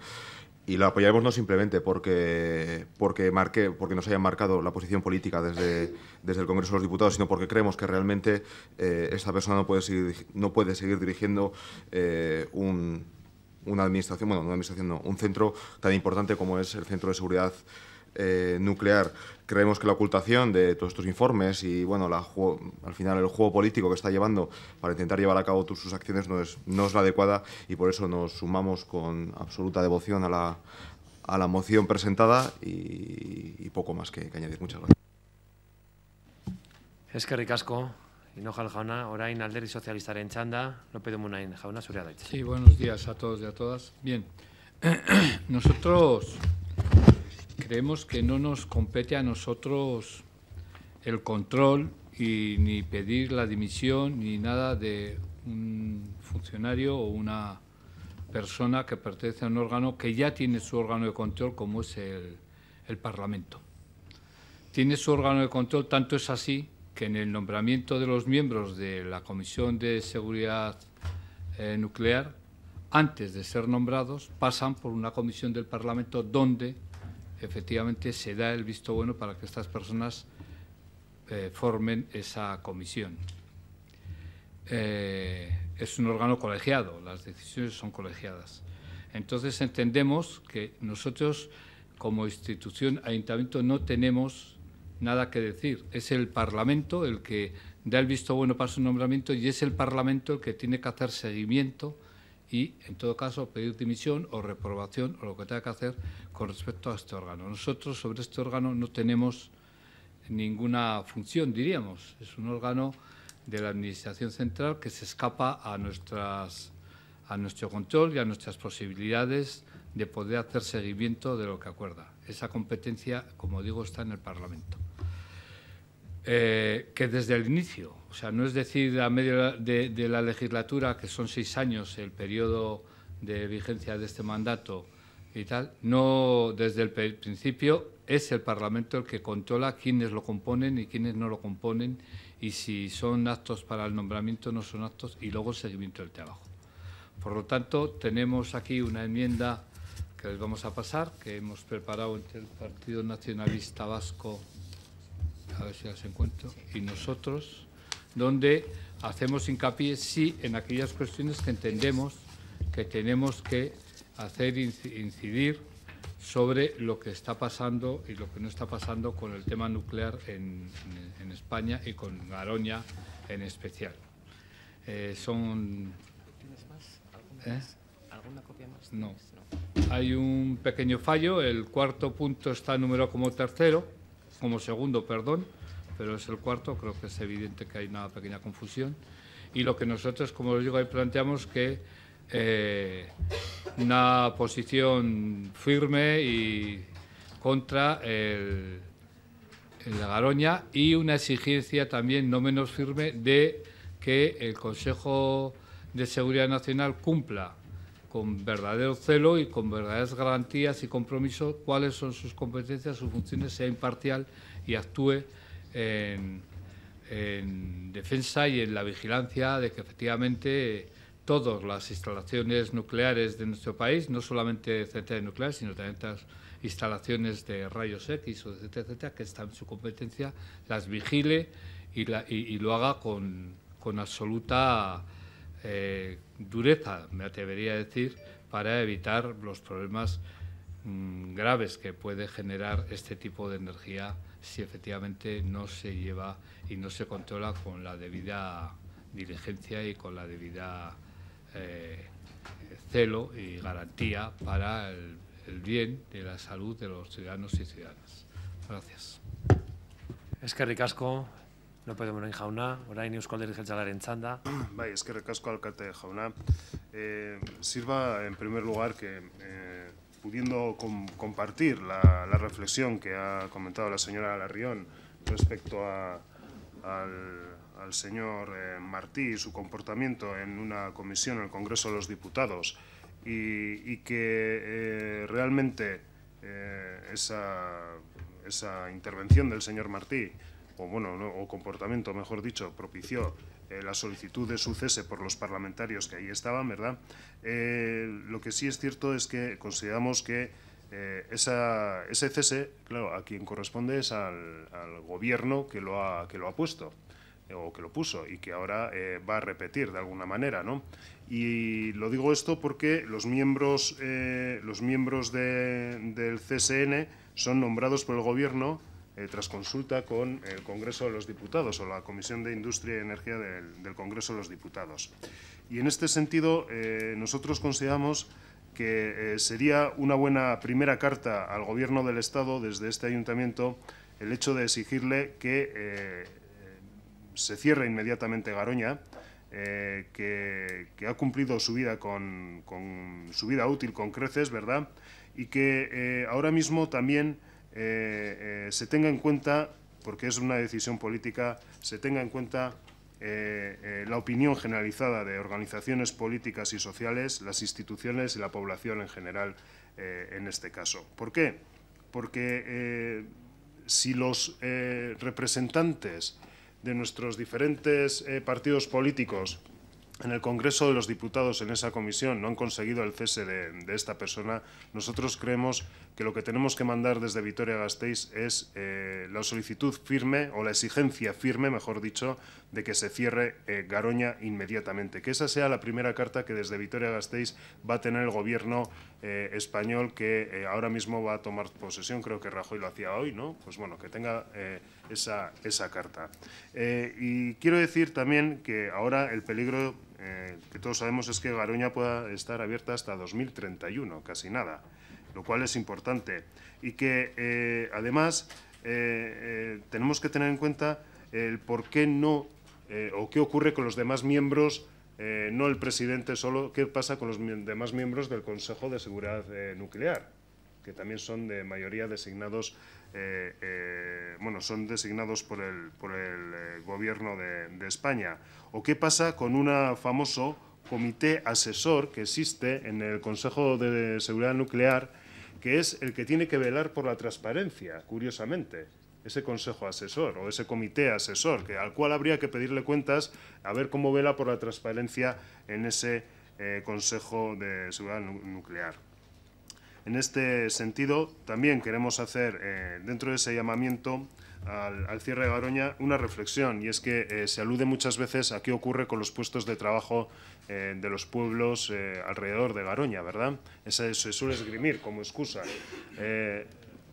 S7: y lo apoyaremos no simplemente porque, porque, marque, porque nos haya marcado la posición política desde, desde el Congreso de los Diputados, sino porque creemos que realmente eh, esta persona no puede seguir, no puede seguir dirigiendo eh, un, una administración, bueno, una administración no, un centro tan importante como es el Centro de Seguridad eh, nuclear. Creemos que la ocultación de todos estos informes y bueno, la al final el juego político que está llevando para intentar llevar a cabo sus acciones no es, no es la adecuada y por eso nos sumamos con absoluta devoción a la, a la moción presentada y, poco más que, añadir. Muchas gracias.
S1: Es que ricasco. Hinojal jauna, orain socialista en chanda
S19: López de Munain jauna, Sí, buenos días a todos y a todas. Bien, nosotros creemos que no nos compete a nosotros el control y ni pedir la dimisión ni nada de un funcionario o una persona que pertenece a un órgano que ya tiene su órgano de control como es el, Parlamento. Tiene su órgano de control, tanto es así que en el nombramiento de los miembros de la Comisión de Seguridad eh, Nuclear, antes de ser nombrados, pasan por una comisión del Parlamento donde efectivamente se da el visto bueno para que estas personas eh, formen esa comisión. Eh, es un órgano colegiado, las decisiones son colegiadas. Entonces entendemos que nosotros como institución, ayuntamiento, no tenemos nada que decir. Es el Parlamento el que da el visto bueno para su nombramiento y es el Parlamento el que tiene que hacer seguimiento y, en todo caso, pedir dimisión o reprobación o lo que tenga que hacer con respecto a este órgano. Nosotros sobre este órgano no tenemos ninguna función, diríamos. Es un órgano de la Administración Central que se escapa a, nuestro control y a nuestras posibilidades de poder hacer seguimiento de lo que acuerda. Esa competencia, como digo, está en el Parlamento. Eh, que desde el inicio, o sea, no es decir a medio de, de la legislatura, que son seis años el periodo de vigencia de este mandato, no desde el principio es el Parlamento el que controla quiénes lo componen y quiénes no lo componen y si son actos para el nombramiento no son actos y luego el seguimiento del trabajo. Por lo tanto, tenemos aquí una enmienda que les vamos a pasar, que hemos preparado entre el Partido Nacionalista Vasco, a ver si las encuentro, y nosotros, donde hacemos hincapié sí en aquellas cuestiones que entendemos que tenemos que hacer incidir sobre lo que está pasando y lo que no está pasando con el tema nuclear en, España y con Garoña en especial. Eh, son...
S21: ¿Tienes más? ¿Alguna, ¿Eh? copia más? No.
S19: Hay un pequeño fallo, el cuarto punto está numerado como tercero, como segundo, perdón, pero es el cuarto, creo que es evidente que hay una pequeña confusión. Y lo que nosotros, como os digo, ahí planteamos que eh, una posición firme y contra el, la Garoña y una exigencia también no menos firme de que el Consejo de Seguridad Nacional cumpla con verdadero celo y con verdaderas garantías y compromisos cuáles son sus competencias, sus funciones, sea imparcial y actúe en, en defensa y en la vigilancia de que efectivamente todas las instalaciones nucleares de nuestro país, no solamente centrales nucleares, sino también las instalaciones de rayos X o etcétera, etcétera, que están en su competencia, las vigile y, lo haga con, absoluta eh, dureza, me atrevería a decir, para evitar los problemas mm, graves que puede generar este tipo de energía si efectivamente no se lleva y no se controla con la debida diligencia y con la debida eh, celo y garantía para el, bien de la salud de los ciudadanos y ciudadanas. Gracias.
S1: Eskerrik asko, López de Morain jauna,
S8: orain Eusko Alderdi Jeltzalaren Bai, eskerrik asko alcalde jauna. Eh, sirva en primer lugar que eh, pudiendo compartir la, reflexión que ha comentado la señora Larrión respecto a, al al señor eh, Martí y su comportamiento en una comisión en el Congreso de los Diputados y, que eh, realmente eh, esa, intervención del señor Martí, o bueno, o comportamiento, mejor dicho, propició la solicitud de su cese por los parlamentarios que ahí estaban, ¿verdad? lo que sí es cierto es que consideramos que esa, ese cese, claro, a quien corresponde es al, al, gobierno que lo ha, que lo ha puesto o que lo puso y que ahora eh, va a repetir de alguna manera, ¿no? Y lo digo esto porque los miembros, eh, los miembros del CSN son nombrados por el Gobierno eh, tras consulta con el Congreso de los Diputados o la Comisión de Industria y Energía del Congreso de los Diputados. Y en este sentido, nosotros consideramos que sería una buena primera carta al Gobierno del Estado desde este ayuntamiento el hecho de exigirle que se cierra inmediatamente Garoña, eh, que, ha cumplido su vida, con, su vida útil con creces, ¿verdad? Y que eh, ahora mismo también eh, se tenga en cuenta, porque es una decisión política, se tenga en cuenta la opinión generalizada de organizaciones políticas y sociales, las instituciones y la población en general en este caso. ¿Por qué? Porque si los representantes de nuestros diferentes eh, partidos políticos en el Congreso de los Diputados, en esa comisión, no han conseguido el cese de esta persona, nosotros creemos que lo que tenemos que mandar desde Vitoria-Gasteiz es eh, la solicitud firme o la exigencia firme, mejor dicho, de que se cierre eh, Garoña inmediatamente. Que esa sea la primera carta que desde Vitoria-Gasteiz va a tener el gobierno eh, español que ahora mismo va a tomar posesión, creo que Rajoy lo hacía hoy, ¿no? Pues bueno, que tenga esa, esa, carta. y quiero decir también que ahora el peligro que todos sabemos es que Garoña pueda estar abierta hasta 2031, casi nada lo cual es importante. Y que eh, además eh, eh, tenemos que tener en cuenta el por qué no o qué ocurre con los demás miembros no el presidente solo, ¿qué pasa con los demás miembros del Consejo de Seguridad Nuclear? Que también son de mayoría designados, bueno, son designados por el, por el gobierno de, España. ¿O qué pasa con un famoso comité asesor que existe en el Consejo de Seguridad Nuclear? que es el que tiene que velar por la transparencia, curiosamente ese consejo asesor o ese comité asesor, que, al cual habría que pedirle cuentas a ver cómo vela por la transparencia en ese eh, Consejo de Seguridad Nuclear. En este sentido, también queremos hacer, eh, dentro de ese llamamiento, al, cierre de Garoña una reflexión, y es que eh, se alude muchas veces a qué ocurre con los puestos de trabajo eh, de los pueblos eh, alrededor de Garoña, ¿verdad? eso se suele esgrimir como excusa.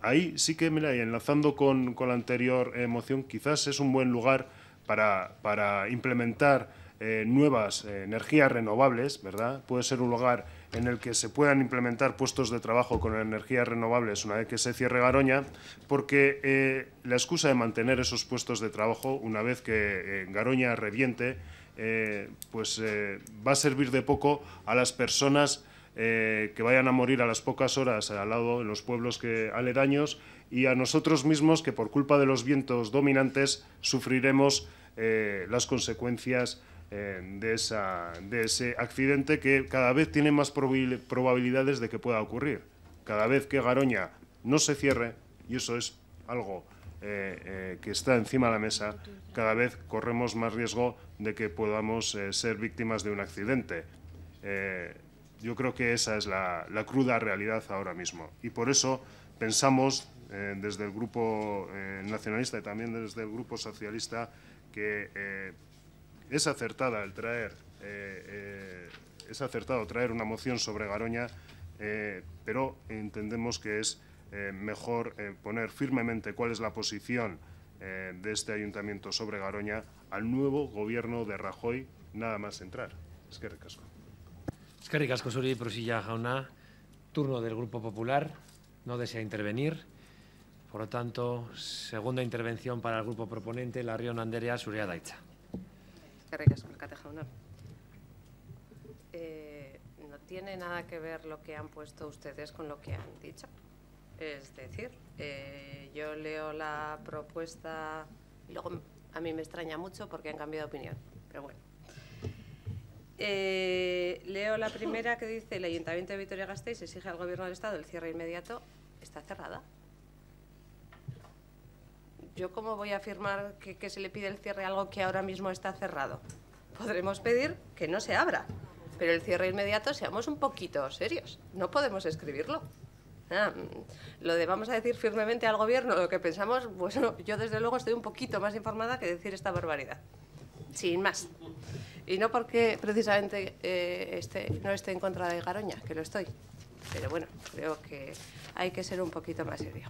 S8: ahí sí que, mira, y enlazando con, la anterior moción, quizás es un buen lugar para, para implementar nuevas energías renovables, ¿verdad? Puede ser un lugar en el que se puedan implementar puestos de trabajo con energías renovables una vez que se cierre Garoña, porque eh, la excusa de mantener esos puestos de trabajo una vez que eh, Garoña reviente, eh, pues va a servir de poco a las personas que vayan a morir a las pocas horas al lado en los pueblos que, aledaños y a nosotros mismos que por culpa de los vientos dominantes sufriremos las consecuencias eh, de, esa, de ese accidente que cada vez tiene más probabilidades de que pueda ocurrir. Cada vez que Garoña no se cierre, y eso es algo eh, eh, que está encima de la mesa, cada vez corremos más riesgo de que podamos ser víctimas de un accidente. yo creo que esa es la, cruda realidad ahora mismo. Y por eso pensamos desde el Grupo Nacionalista y también desde el Grupo Socialista que es acertada traer, eh, eh, es acertado traer una moción sobre Garoña, eh, pero entendemos que es mejor poner firmemente cuál es la posición de este ayuntamiento sobre Garoña al nuevo gobierno de Rajoy, nada más entrar. Es que ricasco.
S1: Es que ricasco, Suri Prusilla Jauna. Turno del Grupo Popular. No desea intervenir. Por lo tanto, segunda intervención para el grupo proponente, la Nanderea, Anderea Suriadaitza.
S9: Eh, no tiene nada que ver lo que han puesto ustedes con lo que han dicho. Es decir, eh, yo leo la propuesta y luego a mí me extraña mucho porque han cambiado de opinión, pero bueno. Eh, leo la primera que dice el Ayuntamiento de Vitoria-Gasteiz exige al Gobierno del Estado el cierre inmediato. Está cerrada yo cómo voy a afirmar que, se le pide el cierre a algo que ahora mismo está cerrado. Podremos pedir que no se abra, pero el cierre inmediato seamos un poquito serios. No podemos escribirlo. Ah, mm, lo de vamos a decir firmemente al gobierno lo que pensamos, bueno, yo desde luego estoy un poquito más informada que decir esta barbaridad. Sin más. Y no porque precisamente eh, no esté en contra de Garoña, que lo estoy. Pero bueno, creo que hay que ser un poquito más serio.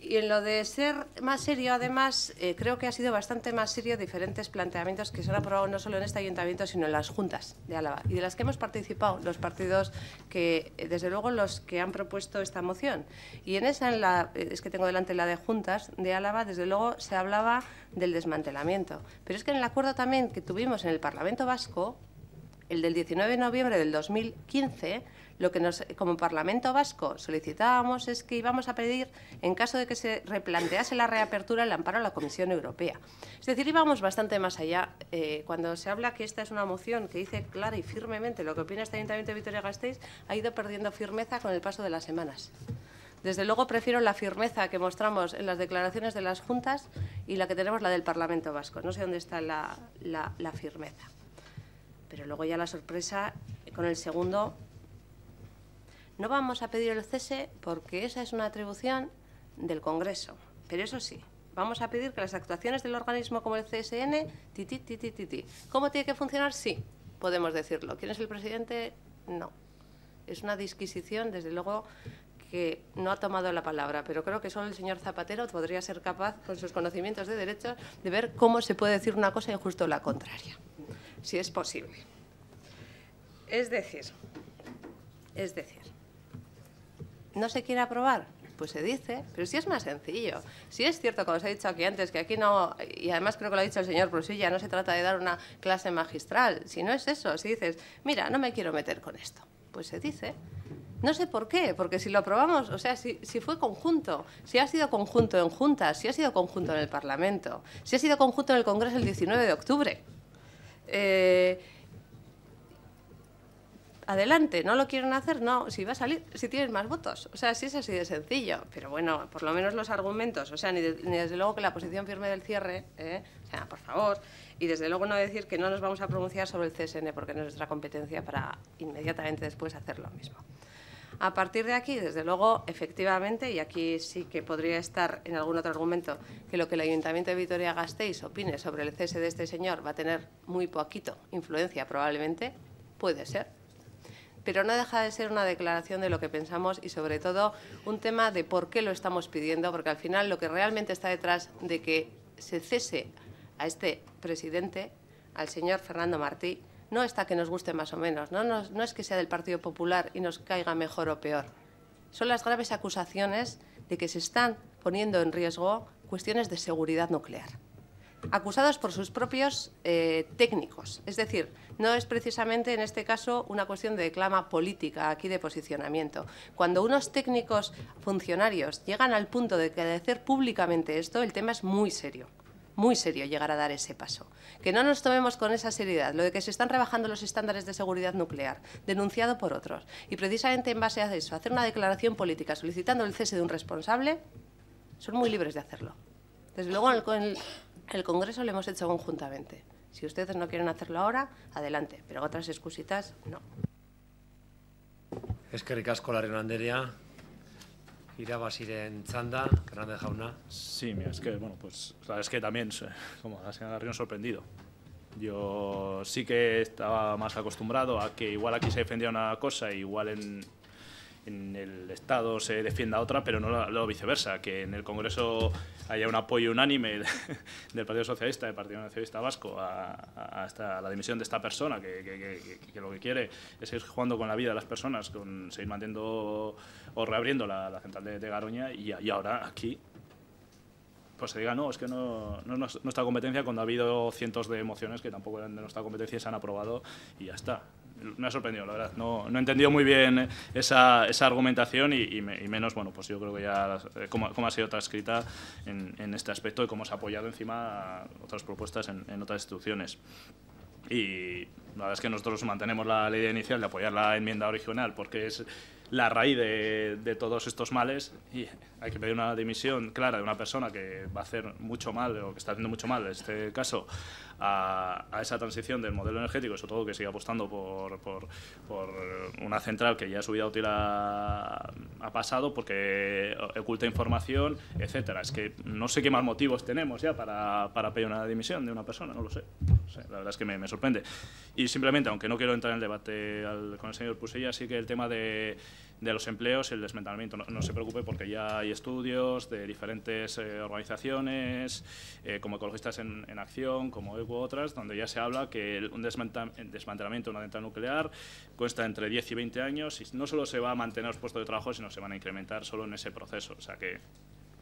S9: Y en lo de ser más serio, además, eh, creo que ha sido bastante más serio diferentes planteamientos que se han aprobado no solo en este ayuntamiento, sino en las juntas de Álava y de las que hemos participado los partidos que, eh, desde luego, los que han propuesto esta moción. Y en esa, eh, es que tengo delante la de juntas de Álava, desde luego se hablaba del desmantelamiento. Pero es que en el acuerdo también que tuvimos en el Parlamento Vasco, el del 19 de noviembre del 2015, lo que como Parlamento Vasco solicitábamos es que íbamos a pedir, en caso de que se replantease la reapertura, el amparo a la Comisión Europea. Es decir, íbamos bastante más allá. Eh, cuando se habla que esta es una moción que dice clara y firmemente lo que opina este Ayuntamiento de Vitoria-Gasteiz, ha ido perdiendo firmeza con el paso de las semanas. Desde luego prefiero la firmeza que mostramos en las declaraciones de las juntas y la que tenemos la del Parlamento Vasco. No sé dónde está la firmeza. Pero luego ya la sorpresa con el segundo no vamos a pedir el cese porque esa es una atribución del Congreso. Pero eso sí, vamos a pedir que las actuaciones del organismo como el CSN, ti, ¿Cómo tiene que funcionar? Sí, podemos decirlo. ¿Quién es el presidente? No. Es una disquisición, desde luego, que no ha tomado la palabra, pero creo que solo el señor Zapatero podría ser capaz, con sus conocimientos de derechos, de ver cómo se puede decir una cosa y justo la contraria, si es posible. Es decir, es decir, no se quiere aprobar, pues se dice, pero si sí es más sencillo. Si es cierto, como os he dicho aquí antes, que aquí no, y además creo que lo ha dicho el señor Brusilla, no se trata de dar una clase magistral, si no es eso, si dices, mira, no me quiero meter con esto, pues se dice. No sé por qué, porque si lo aprobamos, o sea, si, fue conjunto, si ha sido conjunto en juntas, si ha sido conjunto en el Parlamento, si ha sido conjunto en el Congreso el 19 de octubre. Eh, adelante, no lo quieren hacer, no, si va a salir, si tienes más votos. O sea, si es así de sencillo. Pero bueno, por lo menos los argumentos, o sea, ni, desde luego que la posición firme del cierre, ¿eh? o sea, por favor, y desde luego no decir que no nos vamos a pronunciar sobre el CSN porque no es nuestra competencia para inmediatamente después hacer lo mismo. A partir de aquí, desde luego, efectivamente, y aquí sí que podría estar en algún otro argumento, que lo que el Ayuntamiento de Vitoria-Gasteiz opine sobre el cese de este señor va a tener muy poquito influencia probablemente, puede ser, pero no deja de ser una declaración de lo que pensamos y sobre todo un tema de por qué lo estamos pidiendo, porque al final lo que realmente está detrás de que se cese a este presidente, al señor Fernando Martí, no está que nos guste más o menos, no, es que sea del Partido Popular y nos caiga mejor o peor. Son las graves acusaciones de que se están poniendo en riesgo cuestiones de seguridad nuclear acusados por sus propios eh, técnicos. Es decir, no es precisamente en este caso una cuestión de clama política, aquí de posicionamiento. Cuando unos técnicos funcionarios llegan al punto de decir públicamente esto, el tema es muy serio muy serio llegar a dar ese paso. Que no nos tomemos con esa seriedad lo de que se están rebajando los estándares de seguridad nuclear, denunciado por otros, y precisamente en base a eso, hacer una declaración política solicitando el cese de un responsable, son muy libres de hacerlo. Desde luego, el, el Congreso lo hemos hecho conjuntamente. Si ustedes no quieren hacerlo ahora, adelante, pero otras excusitas no.
S1: Es que ricasco la renanderea. en a Fernández
S10: Jauna. Sí, mira, es que, bueno, pues sabes es que también, eh, como la señora sorprendido. Yo sí que estaba más acostumbrado a que igual aquí se defendía una cosa, igual en, en el Estado se defienda otra, pero no lo, viceversa, que en el Congreso haya un apoyo unánime del Partido Socialista, del Partido Nacionalista Vasco, a, la dimisión de esta persona, que, lo que quiere es ir jugando con la vida de las personas, con seguir manteniendo o reabriendo la, central de, Garoña, y, ahora aquí pues se diga, no, es que no es nuestra competencia, cuando ha habido cientos de mociones que tampoco eran de nuestra competencia y se han aprobado y ya está me ha sorprendido, la verdad. No, no he entendido muy bien esa, argumentación y, menos, bueno, pues yo creo que ya eh, cómo, ha sido transcrita en, este aspecto y cómo se ha apoyado encima otras propuestas en, otras instituciones. Y la verdad es que nosotros mantenemos la ley inicial de apoyar la enmienda original porque es la raíz de, de, todos estos males y hay que pedir una dimisión clara de una persona que va a hacer mucho mal o que está haciendo mucho mal en este caso a, esa transición del modelo energético, sobre todo que siga apostando por, por, una central que ya su vida útil ha, pasado porque oculta información, etcétera. Es que no sé qué más motivos tenemos ya para, pedir una dimisión de una persona, no lo sé. la verdad es que me, sorprende. Y simplemente, aunque no quiero entrar en el debate con el señor Pusilla, sí que el tema de de los empleos y el desmantelamiento. No, se preocupe porque ya hay estudios de diferentes eh, organizaciones, eh, como Ecologistas en, en Acción, como u otras, donde ya se habla que un desmantelamiento de una central nuclear cuesta entre 10 y 20 años y no solo se va a mantener los puestos de trabajo, sino se van a incrementar solo en ese proceso. O sea que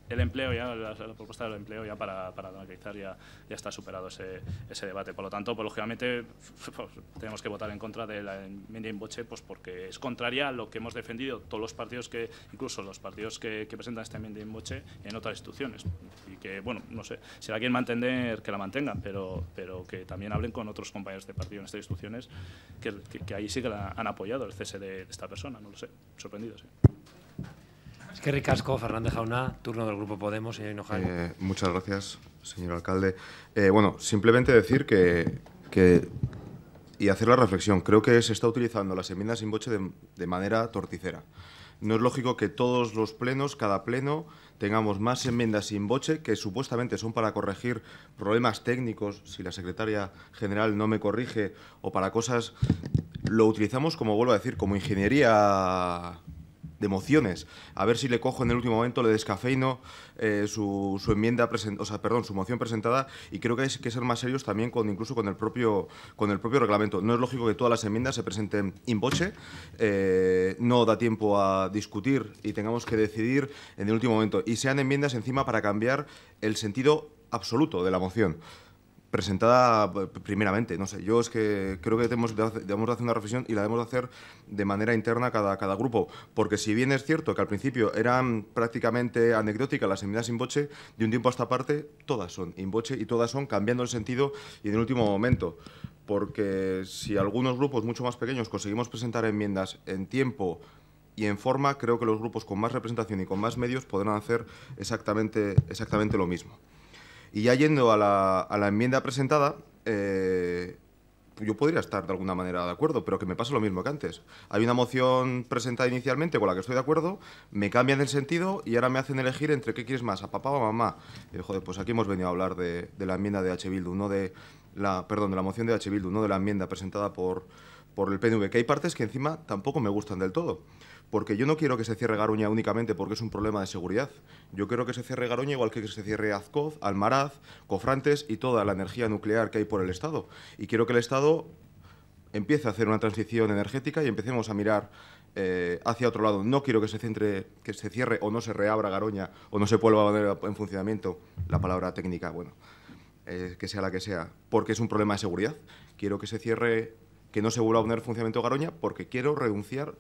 S10: el empleo, ya, la, propuesta del empleo ya para, para ya, ya está superado ese, ese debate. Por lo tanto, pues, lógicamente pues, tenemos que votar en contra de la enmienda en pues, porque es contraria a lo que hemos defendido todos los partidos que, incluso los partidos que, presentan esta enmienda en en otras instituciones. Y que, bueno, no sé, si la quieren mantener, que la mantengan, pero, pero que también hablen con otros compañeros de partido en estas instituciones que, ahí sí que la han apoyado el cese de, de esta persona, no lo sé, sorprendido, sí. Es que ricasco, Fernández
S1: Jauna, turno del Grupo Podemos, señor Hinojal. Eh,
S7: muchas gracias, señor alcalde. Eh, bueno, simplemente decir que, y hacer la reflexión, creo que se está utilizando las enmiendas sin boche de manera torticera. No es lógico que todos los plenos, cada pleno, tengamos más enmiendas sin boche que supuestamente son para corregir problemas técnicos, si la secretaria general no me corrige, o para cosas, lo utilizamos como vuelvo a decir, como ingeniería de emociones. A ver si le cojo en el último momento, le descafeino eh, su, su, enmienda, present, o sea, perdón, su moción presentada y creo que hay que ser más serios también con incluso con el propio con el propio reglamento. No es lógico que todas las enmiendas se presenten in boche, eh, no da tiempo a discutir y tengamos que decidir en el último momento y sean enmiendas encima para cambiar el sentido absoluto de la moción presentada eh, primeramente. No sé, yo es que creo que debemos hacer, una reflexión y la debemos hacer de manera interna cada, cada grupo, porque si bien es cierto que al principio eran prácticamente anecdóticas las enmiendas sin boche, de un tiempo a esta parte todas son in boche y todas son cambiando el sentido y en último momento. Porque si algunos grupos mucho más pequeños conseguimos presentar enmiendas en tiempo y en forma, creo que los grupos con más representación y con más medios podrán hacer exactamente, exactamente lo mismo. Y ya yendo a la, a la enmienda presentada, eh, yo podría estar de alguna manera de acuerdo, pero que me pasa lo mismo que antes. Hay una moción presentada inicialmente con la que estoy de acuerdo, me cambian el sentido y ahora me hacen elegir entre qué quieres más, a papá o a mamá. Eh, joder, pues aquí hemos venido a hablar de, la enmienda de de la, perdón, de la moción de H. Bildu, no de la enmienda presentada por, por el PNV, que hay partes que encima tampoco me gustan del todo porque yo no quiero que se cierre Garoña únicamente porque es un problema de seguridad. Yo quiero que se cierre Garoña igual que, se cierre Azcoz, Almaraz, Cofrantes y toda la energía nuclear que hay por el Estado. Y quiero que el Estado empiece a hacer una transición energética y empecemos a mirar eh, hacia otro lado. No quiero que se, centre, que se cierre o no se reabra Garoña o no se vuelva a poner en funcionamiento la palabra técnica, bueno, eh, que sea la que sea, porque es un problema de seguridad. Quiero que se cierre, que no se vuelva a poner en funcionamiento Garoña porque quiero renunciar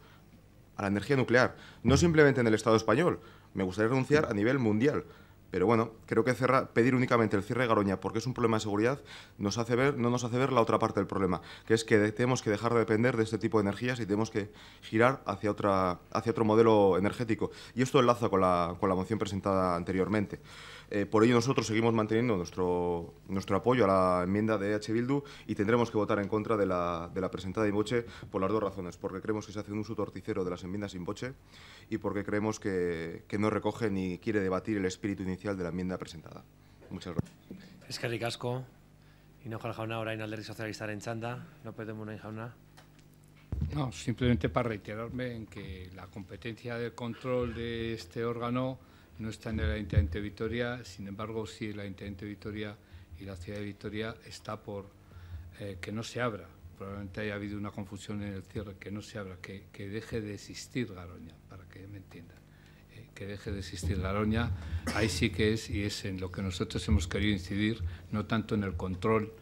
S7: a la energía nuclear, no simplemente en el Estado español. Me gustaría renunciar a nivel mundial. Pero bueno, creo que pedir únicamente el cierre de Garoña porque es un problema de seguridad nos hace ver, no nos hace ver la otra parte del problema, que es que tenemos que dejar de depender de este tipo de energías y tenemos que girar hacia, otra, hacia otro modelo energético. Y esto enlaza con la, con la moción presentada anteriormente. Eh, por ello nosotros seguimos manteniendo nuestro, nuestro apoyo a la enmienda de H. Bildu y tendremos que votar en contra de la, de la presentada de Inboche por las dos razones, porque creemos que se hace un uso torticero de las enmiendas Inboche y porque creemos que, que no recoge ni quiere debatir el espíritu inicial de la enmienda presentada. Muchas gracias. Es
S1: que ricasco. Hinojal jauna, orain Socialista en txanda, López de en jauna.
S19: No, simplemente para reiterarme en que la competencia de control de este órgano no está en el Ayuntamiento de Vitoria, sin embargo, sí el Ayuntamiento de Vitoria y la ciudad de Vitoria está por eh, que no se abra. Probablemente haya habido una confusión en el cierre, que no se abra, que, que deje de existir Garoña, para que me entiendan. Eh, que deje de existir Garoña, ahí sí que es, y es en lo que nosotros hemos querido incidir, no tanto en el control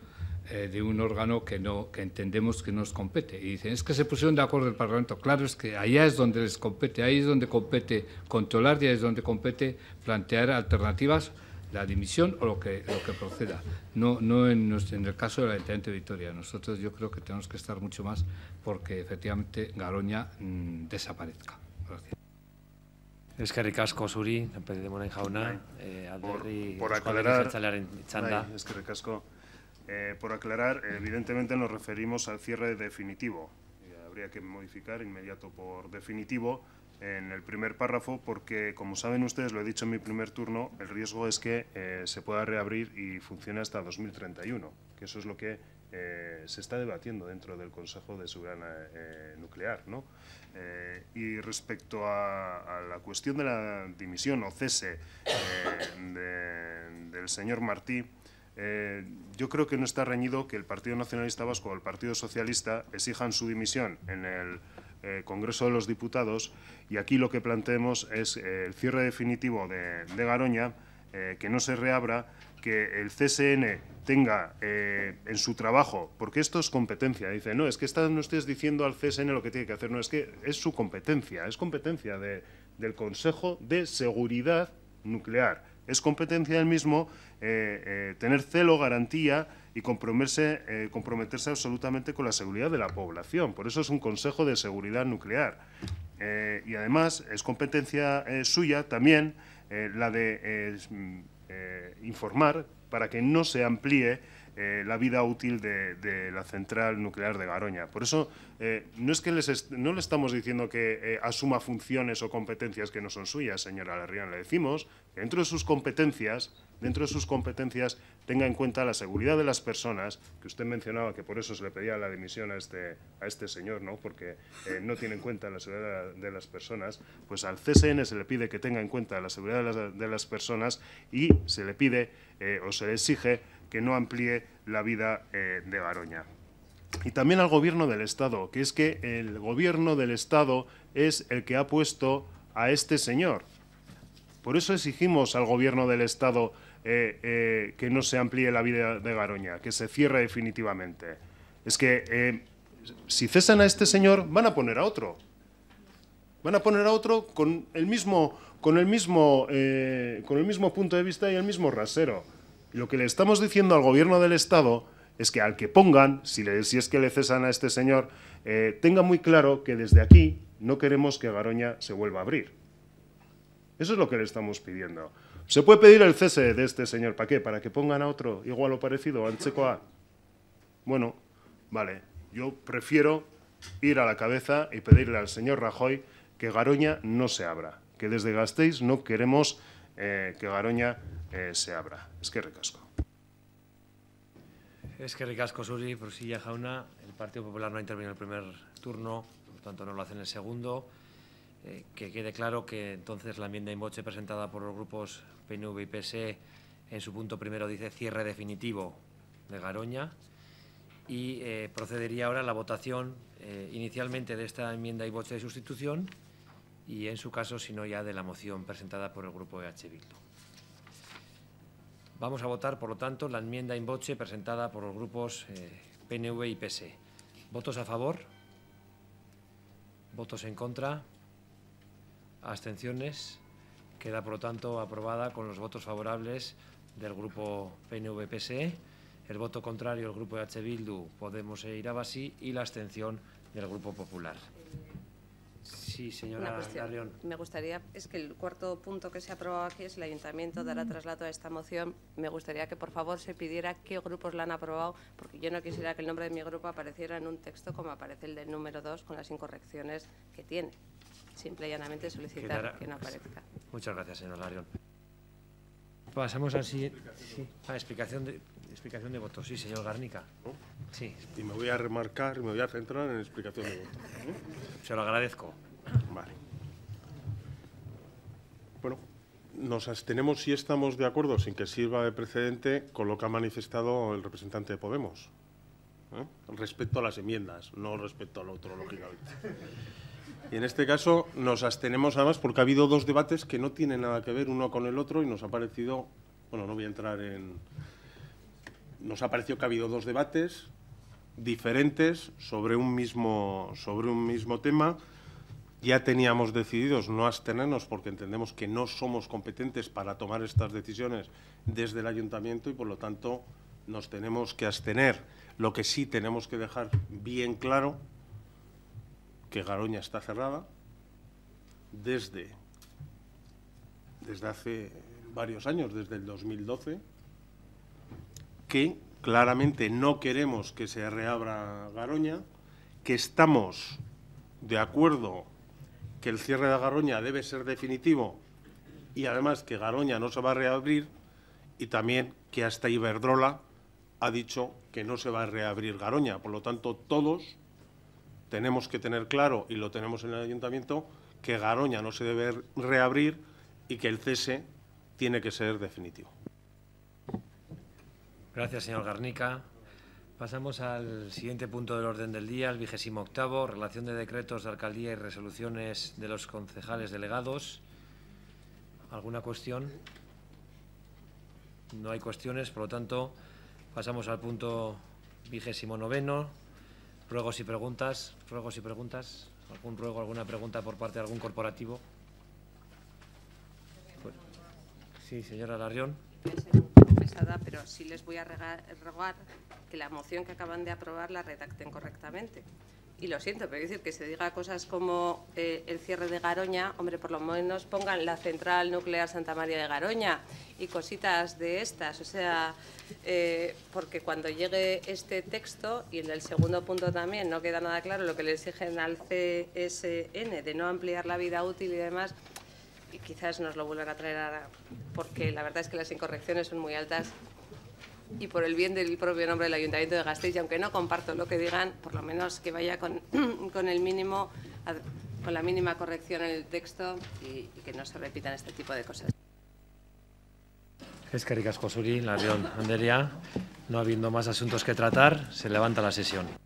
S19: eh, de un órgano que, no, que entendemos que nos compete. Y dicen, es que se pusieron de acuerdo el Parlamento. Claro, es que allá es donde les compete, ahí es donde compete controlar y ahí es donde compete plantear alternativas, la dimisión o lo que, lo que proceda. No, no en, en el caso de la de Vitoria. Nosotros yo creo que tenemos que estar mucho más porque efectivamente Garoña mm, desaparezca. Gracias.
S1: que zuri, de jauna,
S19: eh, por, por Chanda.
S8: Es que ricasco. Eh, por aclarar, evidentemente nos referimos al cierre definitivo. Eh, habría que modificar inmediato por definitivo en el primer párrafo porque, como saben ustedes, lo he dicho en mi primer turno, el riesgo es que eh, se pueda reabrir y funcione hasta 2031, que eso es lo que se está debatiendo dentro del Consejo de Seguridad Nuclear. y respecto a, la cuestión de la dimisión o cese del señor Martí, eh, yo creo que no está reñido que el Partido Nacionalista Vasco o el Partido Socialista exijan su dimisión en el eh, Congreso de los Diputados y aquí lo que planteemos es eh, el cierre definitivo de, Garoña, que no se reabra, que el CSN tenga en su trabajo, porque esto es competencia, dice, no, es que no estés diciendo al CSN lo que tiene que hacer, no, es que es su competencia, es competencia del Consejo de Seguridad Nuclear es competencia del mismo eh, eh, tener celo, garantía y comprometerse, eh, comprometerse absolutamente con la seguridad de la población. Por eso es un Consejo de Seguridad Nuclear. y además es competencia suya también la de mm, informar para que no se amplíe eh, la vida útil de, la central nuclear de Garoña. Por eso, eh, no es que les no le estamos diciendo que eh, asuma funciones o competencias que no son suyas, señora Larrión. Le decimos que dentro de sus competencias, dentro de sus competencias, tenga en cuenta la seguridad de las personas, que usted mencionaba que por eso se le pedía la dimisión a este, a este señor, ¿no? porque no tiene en cuenta la seguridad de las personas, pues al CSN se le pide que tenga en cuenta la seguridad de las, de las personas y se le pide o se le exige que no amplíe la vida eh, de Garoña. Y también al gobierno del Estado, que es que el gobierno del Estado es el que ha puesto a este señor. Por eso exigimos al gobierno del Estado eh, eh, que no se amplíe la vida de Garoña, que se cierre definitivamente. Es que si cesan a este señor, van a poner a otro. Van a poner a otro con el mismo, con el mismo, con el mismo punto de vista y el mismo rasero. Lo que le estamos diciendo al gobierno del Estado es que al que pongan, si, es que le cesan a este señor, eh, tenga muy claro que desde aquí no queremos que Garoña se vuelva a abrir. Eso es lo que le estamos pidiendo. ¿Se puede pedir el cese de este señor? ¿Para qué? ¿Para que pongan a otro igual o parecido, Anchecoa? Bueno, vale. Yo prefiero ir a la cabeza y pedirle al señor Rajoy que Garoña no se abra, que desde Gasteiz no queremos eh, que Garoña eh, se abra. Es que recasco.
S1: Es que ricasco, Suri, ya Jauna. El Partido Popular no ha intervenido en el primer turno, por lo tanto no lo hace en el segundo. Eh, que quede claro que entonces la enmienda boche presentada por los grupos PNV y PS e, en su punto primero dice cierre definitivo de Garoña y eh, procedería ahora la votación inicialmente de esta enmienda y boche de sustitución y en su caso, si no ya, de la moción presentada por el Grupo EH Bildu. Vamos a votar, por lo tanto, la enmienda en boche presentada por los grupos eh, PNV y PSE. ¿Votos a favor? ¿Votos en contra? ¿Abstenciones? Queda, por lo tanto, aprobada con los votos favorables del grupo PNV-PSE, el voto contrario del grupo de H. Bildu, Podemos e Irabasi y la abstención del Grupo Popular. Sí, señora Larrión.
S9: Me gustaría, es que el cuarto punto que se ha aprobado aquí es el ayuntamiento dará mm. traslado a esta moción. Me gustaría que por favor se pidiera qué grupos la han aprobado, porque yo no quisiera que el nombre de mi grupo apareciera en un texto como aparece el del número 2 con las incorrecciones que tiene. Simple y llanamente solicitar que no aparezca.
S5: Muchas gracias, señora Larión.
S1: Pasamos a, sí, a ah, explicación de explicación de voto. Sí, señor Garnica. Sí. Y me
S5: voy a remarcar, me voy a centrar en la explicación de voto.
S1: Se lo agradezco.
S5: Vale. Bueno, nos abstenemos si estamos de acuerdo, sin que sirva de precedente, con lo que ha manifestado el representante de Podemos. ¿eh? Respecto a las enmiendas, no respecto al otro, lógicamente. Y en este caso nos abstenemos además porque ha habido dos debates que no tienen nada que ver uno con el otro y nos ha parecido, bueno, no voy a entrar en... Nos ha parecido que ha habido dos debates diferentes sobre un mismo, sobre un mismo tema ya teníamos decididos no abstenernos porque entendemos que no somos competentes para tomar estas decisiones desde el ayuntamiento y, por lo tanto, nos tenemos que abstener. Lo que sí tenemos que dejar bien claro que Garoña está cerrada desde, desde hace varios años, desde el 2012, que claramente no queremos que se reabra Garoña, que estamos de acuerdo que el cierre de Garoña debe ser definitivo y además que Garoña no se va a reabrir y también que hasta Iberdrola ha dicho que no se va a reabrir Garoña. Por lo tanto, todos tenemos que tener claro, y lo tenemos en el ayuntamiento, que Garoña no se debe reabrir y que el cese tiene que ser definitivo.
S1: Gracias, señor Garnica. Pasamos al siguiente punto del orden del día, el vigésimo octavo, relación de decretos de alcaldía y resoluciones de los concejales delegados. ¿Alguna cuestión? No hay cuestiones, por lo tanto, pasamos al punto vigésimo noveno, ruegos y preguntas. Ruegos y preguntas. ¿Algún ruego, alguna pregunta por parte de algún corporativo? sí, señora Larrión.
S9: pesada, pero sí les voy a rogar la moción que acaban de aprobar la redacten correctamente. Y lo siento, pero decir que se diga cosas como eh, el cierre de Garoña, hombre, por lo menos pongan la central nuclear Santa María de Garoña y cositas de estas. O sea, eh, porque cuando llegue este texto, y en el segundo punto también no queda nada claro lo que le exigen al CSN de no ampliar la vida útil y demás, y quizás nos lo vuelvan a traer ahora, porque la verdad es que las incorrecciones son muy altas y por el bien del propio nombre del Ayuntamiento de Gasteiz, aunque no comparto lo que digan, por lo menos que vaya con, el mínimo, con la mínima corrección en el texto y, que no se repitan este tipo de cosas.
S1: Es la No habiendo más asuntos que tratar, se levanta la sesión.